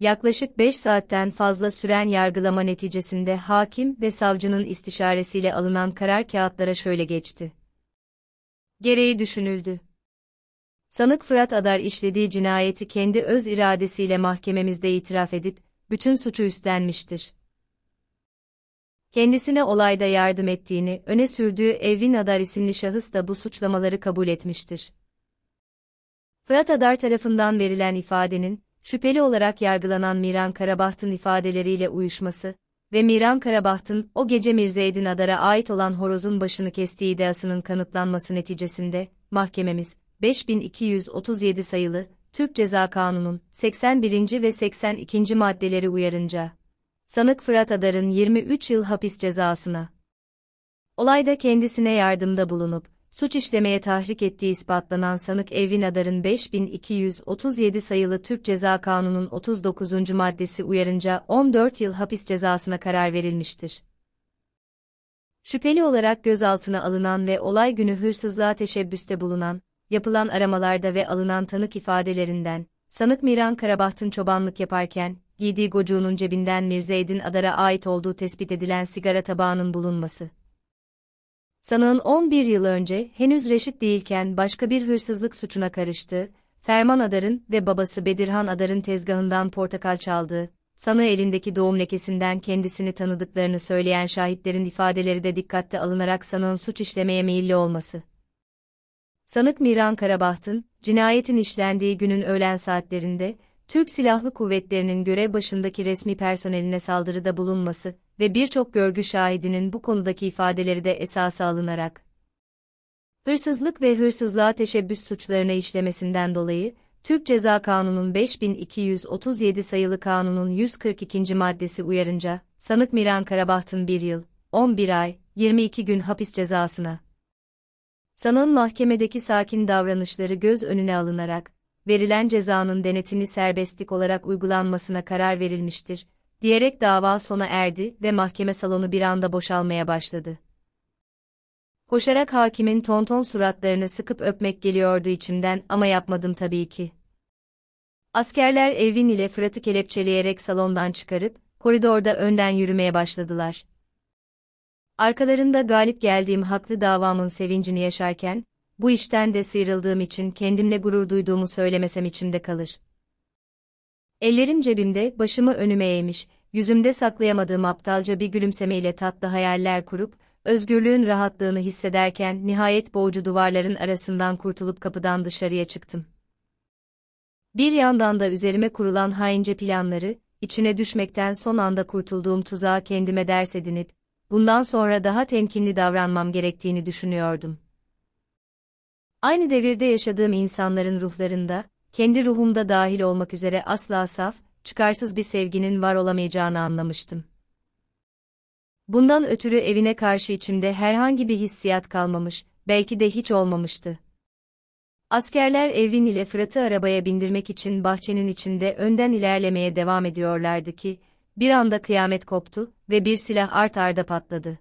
Yaklaşık 5 saatten fazla süren yargılama neticesinde hakim ve savcının istişaresiyle alınan karar kağıtlara şöyle geçti. Gereği düşünüldü. Sanık Fırat Adar işlediği cinayeti kendi öz iradesiyle mahkememizde itiraf edip, bütün suçu üstlenmiştir kendisine olayda yardım ettiğini öne sürdüğü Evin Adar isimli şahıs da bu suçlamaları kabul etmiştir. Fırat Adar tarafından verilen ifadenin, şüpheli olarak yargılanan Miran Karabaht'ın ifadeleriyle uyuşması ve Miran Karabaht'ın o gece Mirzeydin Adar'a ait olan horozun başını kestiği iddiasının kanıtlanması neticesinde, mahkememiz, 5237 sayılı, Türk Ceza Kanununun 81. ve 82. maddeleri uyarınca, sanık Fırat Adar'ın 23 yıl hapis cezasına. Olayda kendisine yardımda bulunup, suç işlemeye tahrik ettiği ispatlanan sanık Evin Adar'ın 5237 sayılı Türk Ceza Kanunu'nun 39. maddesi uyarınca 14 yıl hapis cezasına karar verilmiştir. Şüpheli olarak gözaltına alınan ve olay günü hırsızlığa teşebbüste bulunan, yapılan aramalarda ve alınan tanık ifadelerinden, sanık Miran Karabaht'ın çobanlık yaparken, giydiği gocuğunun cebinden Mirzeydin Adar'a ait olduğu tespit edilen sigara tabağının bulunması. Sanığın 11 yıl önce henüz reşit değilken başka bir hırsızlık suçuna karıştı, Ferman Adar'ın ve babası Bedirhan Adar'ın tezgahından portakal çaldığı, sanığı elindeki doğum lekesinden kendisini tanıdıklarını söyleyen şahitlerin ifadeleri de dikkatte alınarak sanığın suç işlemeye meyilli olması. Sanık Miran Karabaht'ın, cinayetin işlendiği günün öğlen saatlerinde, Türk Silahlı Kuvvetleri'nin görev başındaki resmi personeline saldırıda bulunması ve birçok görgü şahidinin bu konudaki ifadeleri de esasa alınarak, hırsızlık ve hırsızlığa teşebbüs suçlarına işlemesinden dolayı, Türk Ceza Kanunu'nun 5237 sayılı kanunun 142. maddesi uyarınca, sanık Miran Karabaht'ın 1 yıl, 11 ay, 22 gün hapis cezasına. Sanığın mahkemedeki sakin davranışları göz önüne alınarak, verilen cezanın denetimli serbestlik olarak uygulanmasına karar verilmiştir, diyerek dava sona erdi ve mahkeme salonu bir anda boşalmaya başladı. Koşarak hakimin tonton suratlarını sıkıp öpmek geliyordu içimden ama yapmadım tabii ki. Askerler evin ile Fırat'ı kelepçeleyerek salondan çıkarıp, koridorda önden yürümeye başladılar. Arkalarında galip geldiğim haklı davamın sevincini yaşarken, bu işten de sıyrıldığım için kendimle gurur duyduğumu söylemesem içimde kalır. Ellerim cebimde, başımı önüme eğmiş, yüzümde saklayamadığım aptalca bir gülümsemeyle tatlı hayaller kurup, özgürlüğün rahatlığını hissederken nihayet boğucu duvarların arasından kurtulup kapıdan dışarıya çıktım. Bir yandan da üzerime kurulan haince planları, içine düşmekten son anda kurtulduğum tuzağa kendime ders edinip, bundan sonra daha temkinli davranmam gerektiğini düşünüyordum. Aynı devirde yaşadığım insanların ruhlarında, kendi ruhumda dahil olmak üzere asla saf, çıkarsız bir sevginin var olamayacağını anlamıştım. Bundan ötürü evine karşı içimde herhangi bir hissiyat kalmamış, belki de hiç olmamıştı. Askerler evin ile Fırat'ı arabaya bindirmek için bahçenin içinde önden ilerlemeye devam ediyorlardı ki, bir anda kıyamet koptu ve bir silah art arda patladı.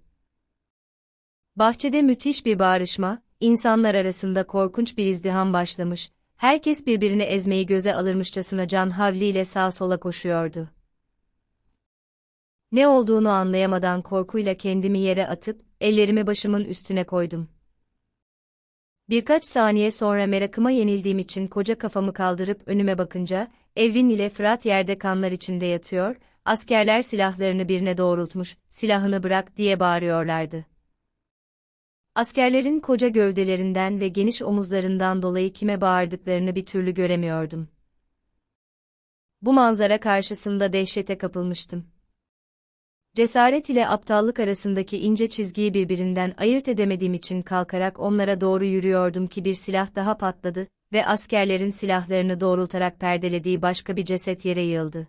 Bahçede müthiş bir bağrışma, insanlar arasında korkunç bir izdiham başlamış, herkes birbirini ezmeyi göze alırmışçasına can havliyle sağ sola koşuyordu. Ne olduğunu anlayamadan korkuyla kendimi yere atıp, ellerimi başımın üstüne koydum. Birkaç saniye sonra merakıma yenildiğim için koca kafamı kaldırıp önüme bakınca, Evin ile Fırat yerde kanlar içinde yatıyor, askerler silahlarını birine doğrultmuş, silahını bırak diye bağırıyorlardı. Askerlerin koca gövdelerinden ve geniş omuzlarından dolayı kime bağırdıklarını bir türlü göremiyordum. Bu manzara karşısında dehşete kapılmıştım. Cesaret ile aptallık arasındaki ince çizgiyi birbirinden ayırt edemediğim için kalkarak onlara doğru yürüyordum ki bir silah daha patladı ve askerlerin silahlarını doğrultarak perdelediği başka bir ceset yere yığıldı.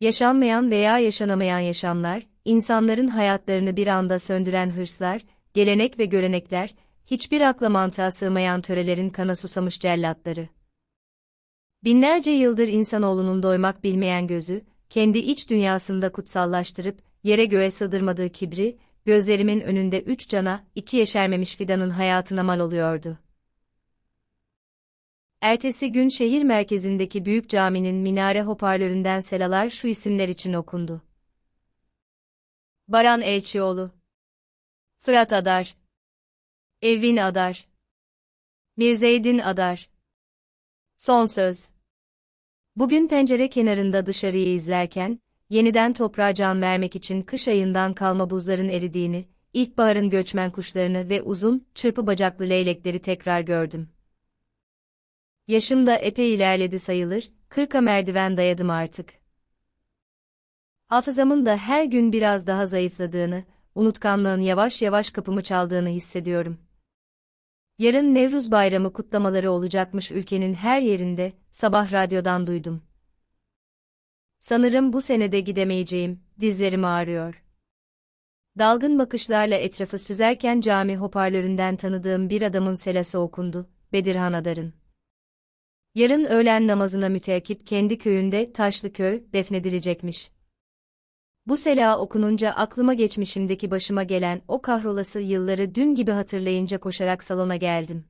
Yaşanmayan veya yaşanamayan yaşamlar, insanların hayatlarını bir anda söndüren hırslar gelenek ve görenekler, hiçbir akla mantığa sığmayan törelerin kana susamış cellatları. Binlerce yıldır insanoğlunun doymak bilmeyen gözü, kendi iç dünyasında kutsallaştırıp, yere göğe sığdırmadığı kibri, gözlerimin önünde üç cana, iki yeşermemiş fidanın hayatına mal oluyordu. Ertesi gün şehir merkezindeki büyük caminin minare hoparlöründen selalar şu isimler için okundu. Baran Elçioğlu Fırat Adar, Evin Adar, Mirzeydin Adar. Son söz. Bugün pencere kenarında dışarıyı izlerken, yeniden toprağa can vermek için kış ayından kalma buzların eridiğini, ilkbaharın göçmen kuşlarını ve uzun, çırpı bacaklı leylekleri tekrar gördüm. Yaşım da epey ilerledi sayılır, kırka merdiven dayadım artık. Hafızamın da her gün biraz daha zayıfladığını, unutkanlığın yavaş yavaş kapımı çaldığını hissediyorum. Yarın Nevruz Bayramı kutlamaları olacakmış ülkenin her yerinde, sabah radyodan duydum. Sanırım bu senede gidemeyeceğim, dizlerim ağrıyor. Dalgın bakışlarla etrafı süzerken cami hoparlöründen tanıdığım bir adamın selası okundu, Bedirhan Adar'ın. Yarın öğlen namazına müteakip kendi köyünde Taşlıköy defnedilecekmiş. Bu sela okununca aklıma geçmişimdeki başıma gelen o kahrolası yılları dün gibi hatırlayınca koşarak salona geldim.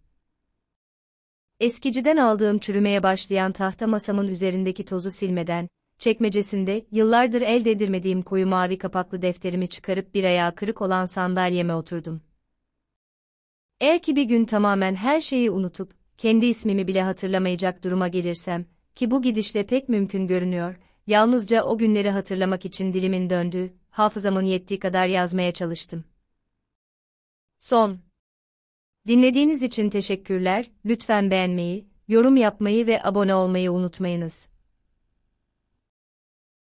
Eskiciden aldığım çürümeye başlayan tahta masamın üzerindeki tozu silmeden, çekmecesinde yıllardır el değdirmediğim koyu mavi kapaklı defterimi çıkarıp bir ayağı kırık olan sandalyeme oturdum. Eğer ki bir gün tamamen her şeyi unutup, kendi ismimi bile hatırlamayacak duruma gelirsem, ki bu gidişle pek mümkün görünüyor, yalnızca o günleri hatırlamak için dilimin döndüğü, hafızamın yettiği kadar yazmaya çalıştım. Son Dinlediğiniz için teşekkürler, lütfen beğenmeyi, yorum yapmayı ve abone olmayı unutmayınız.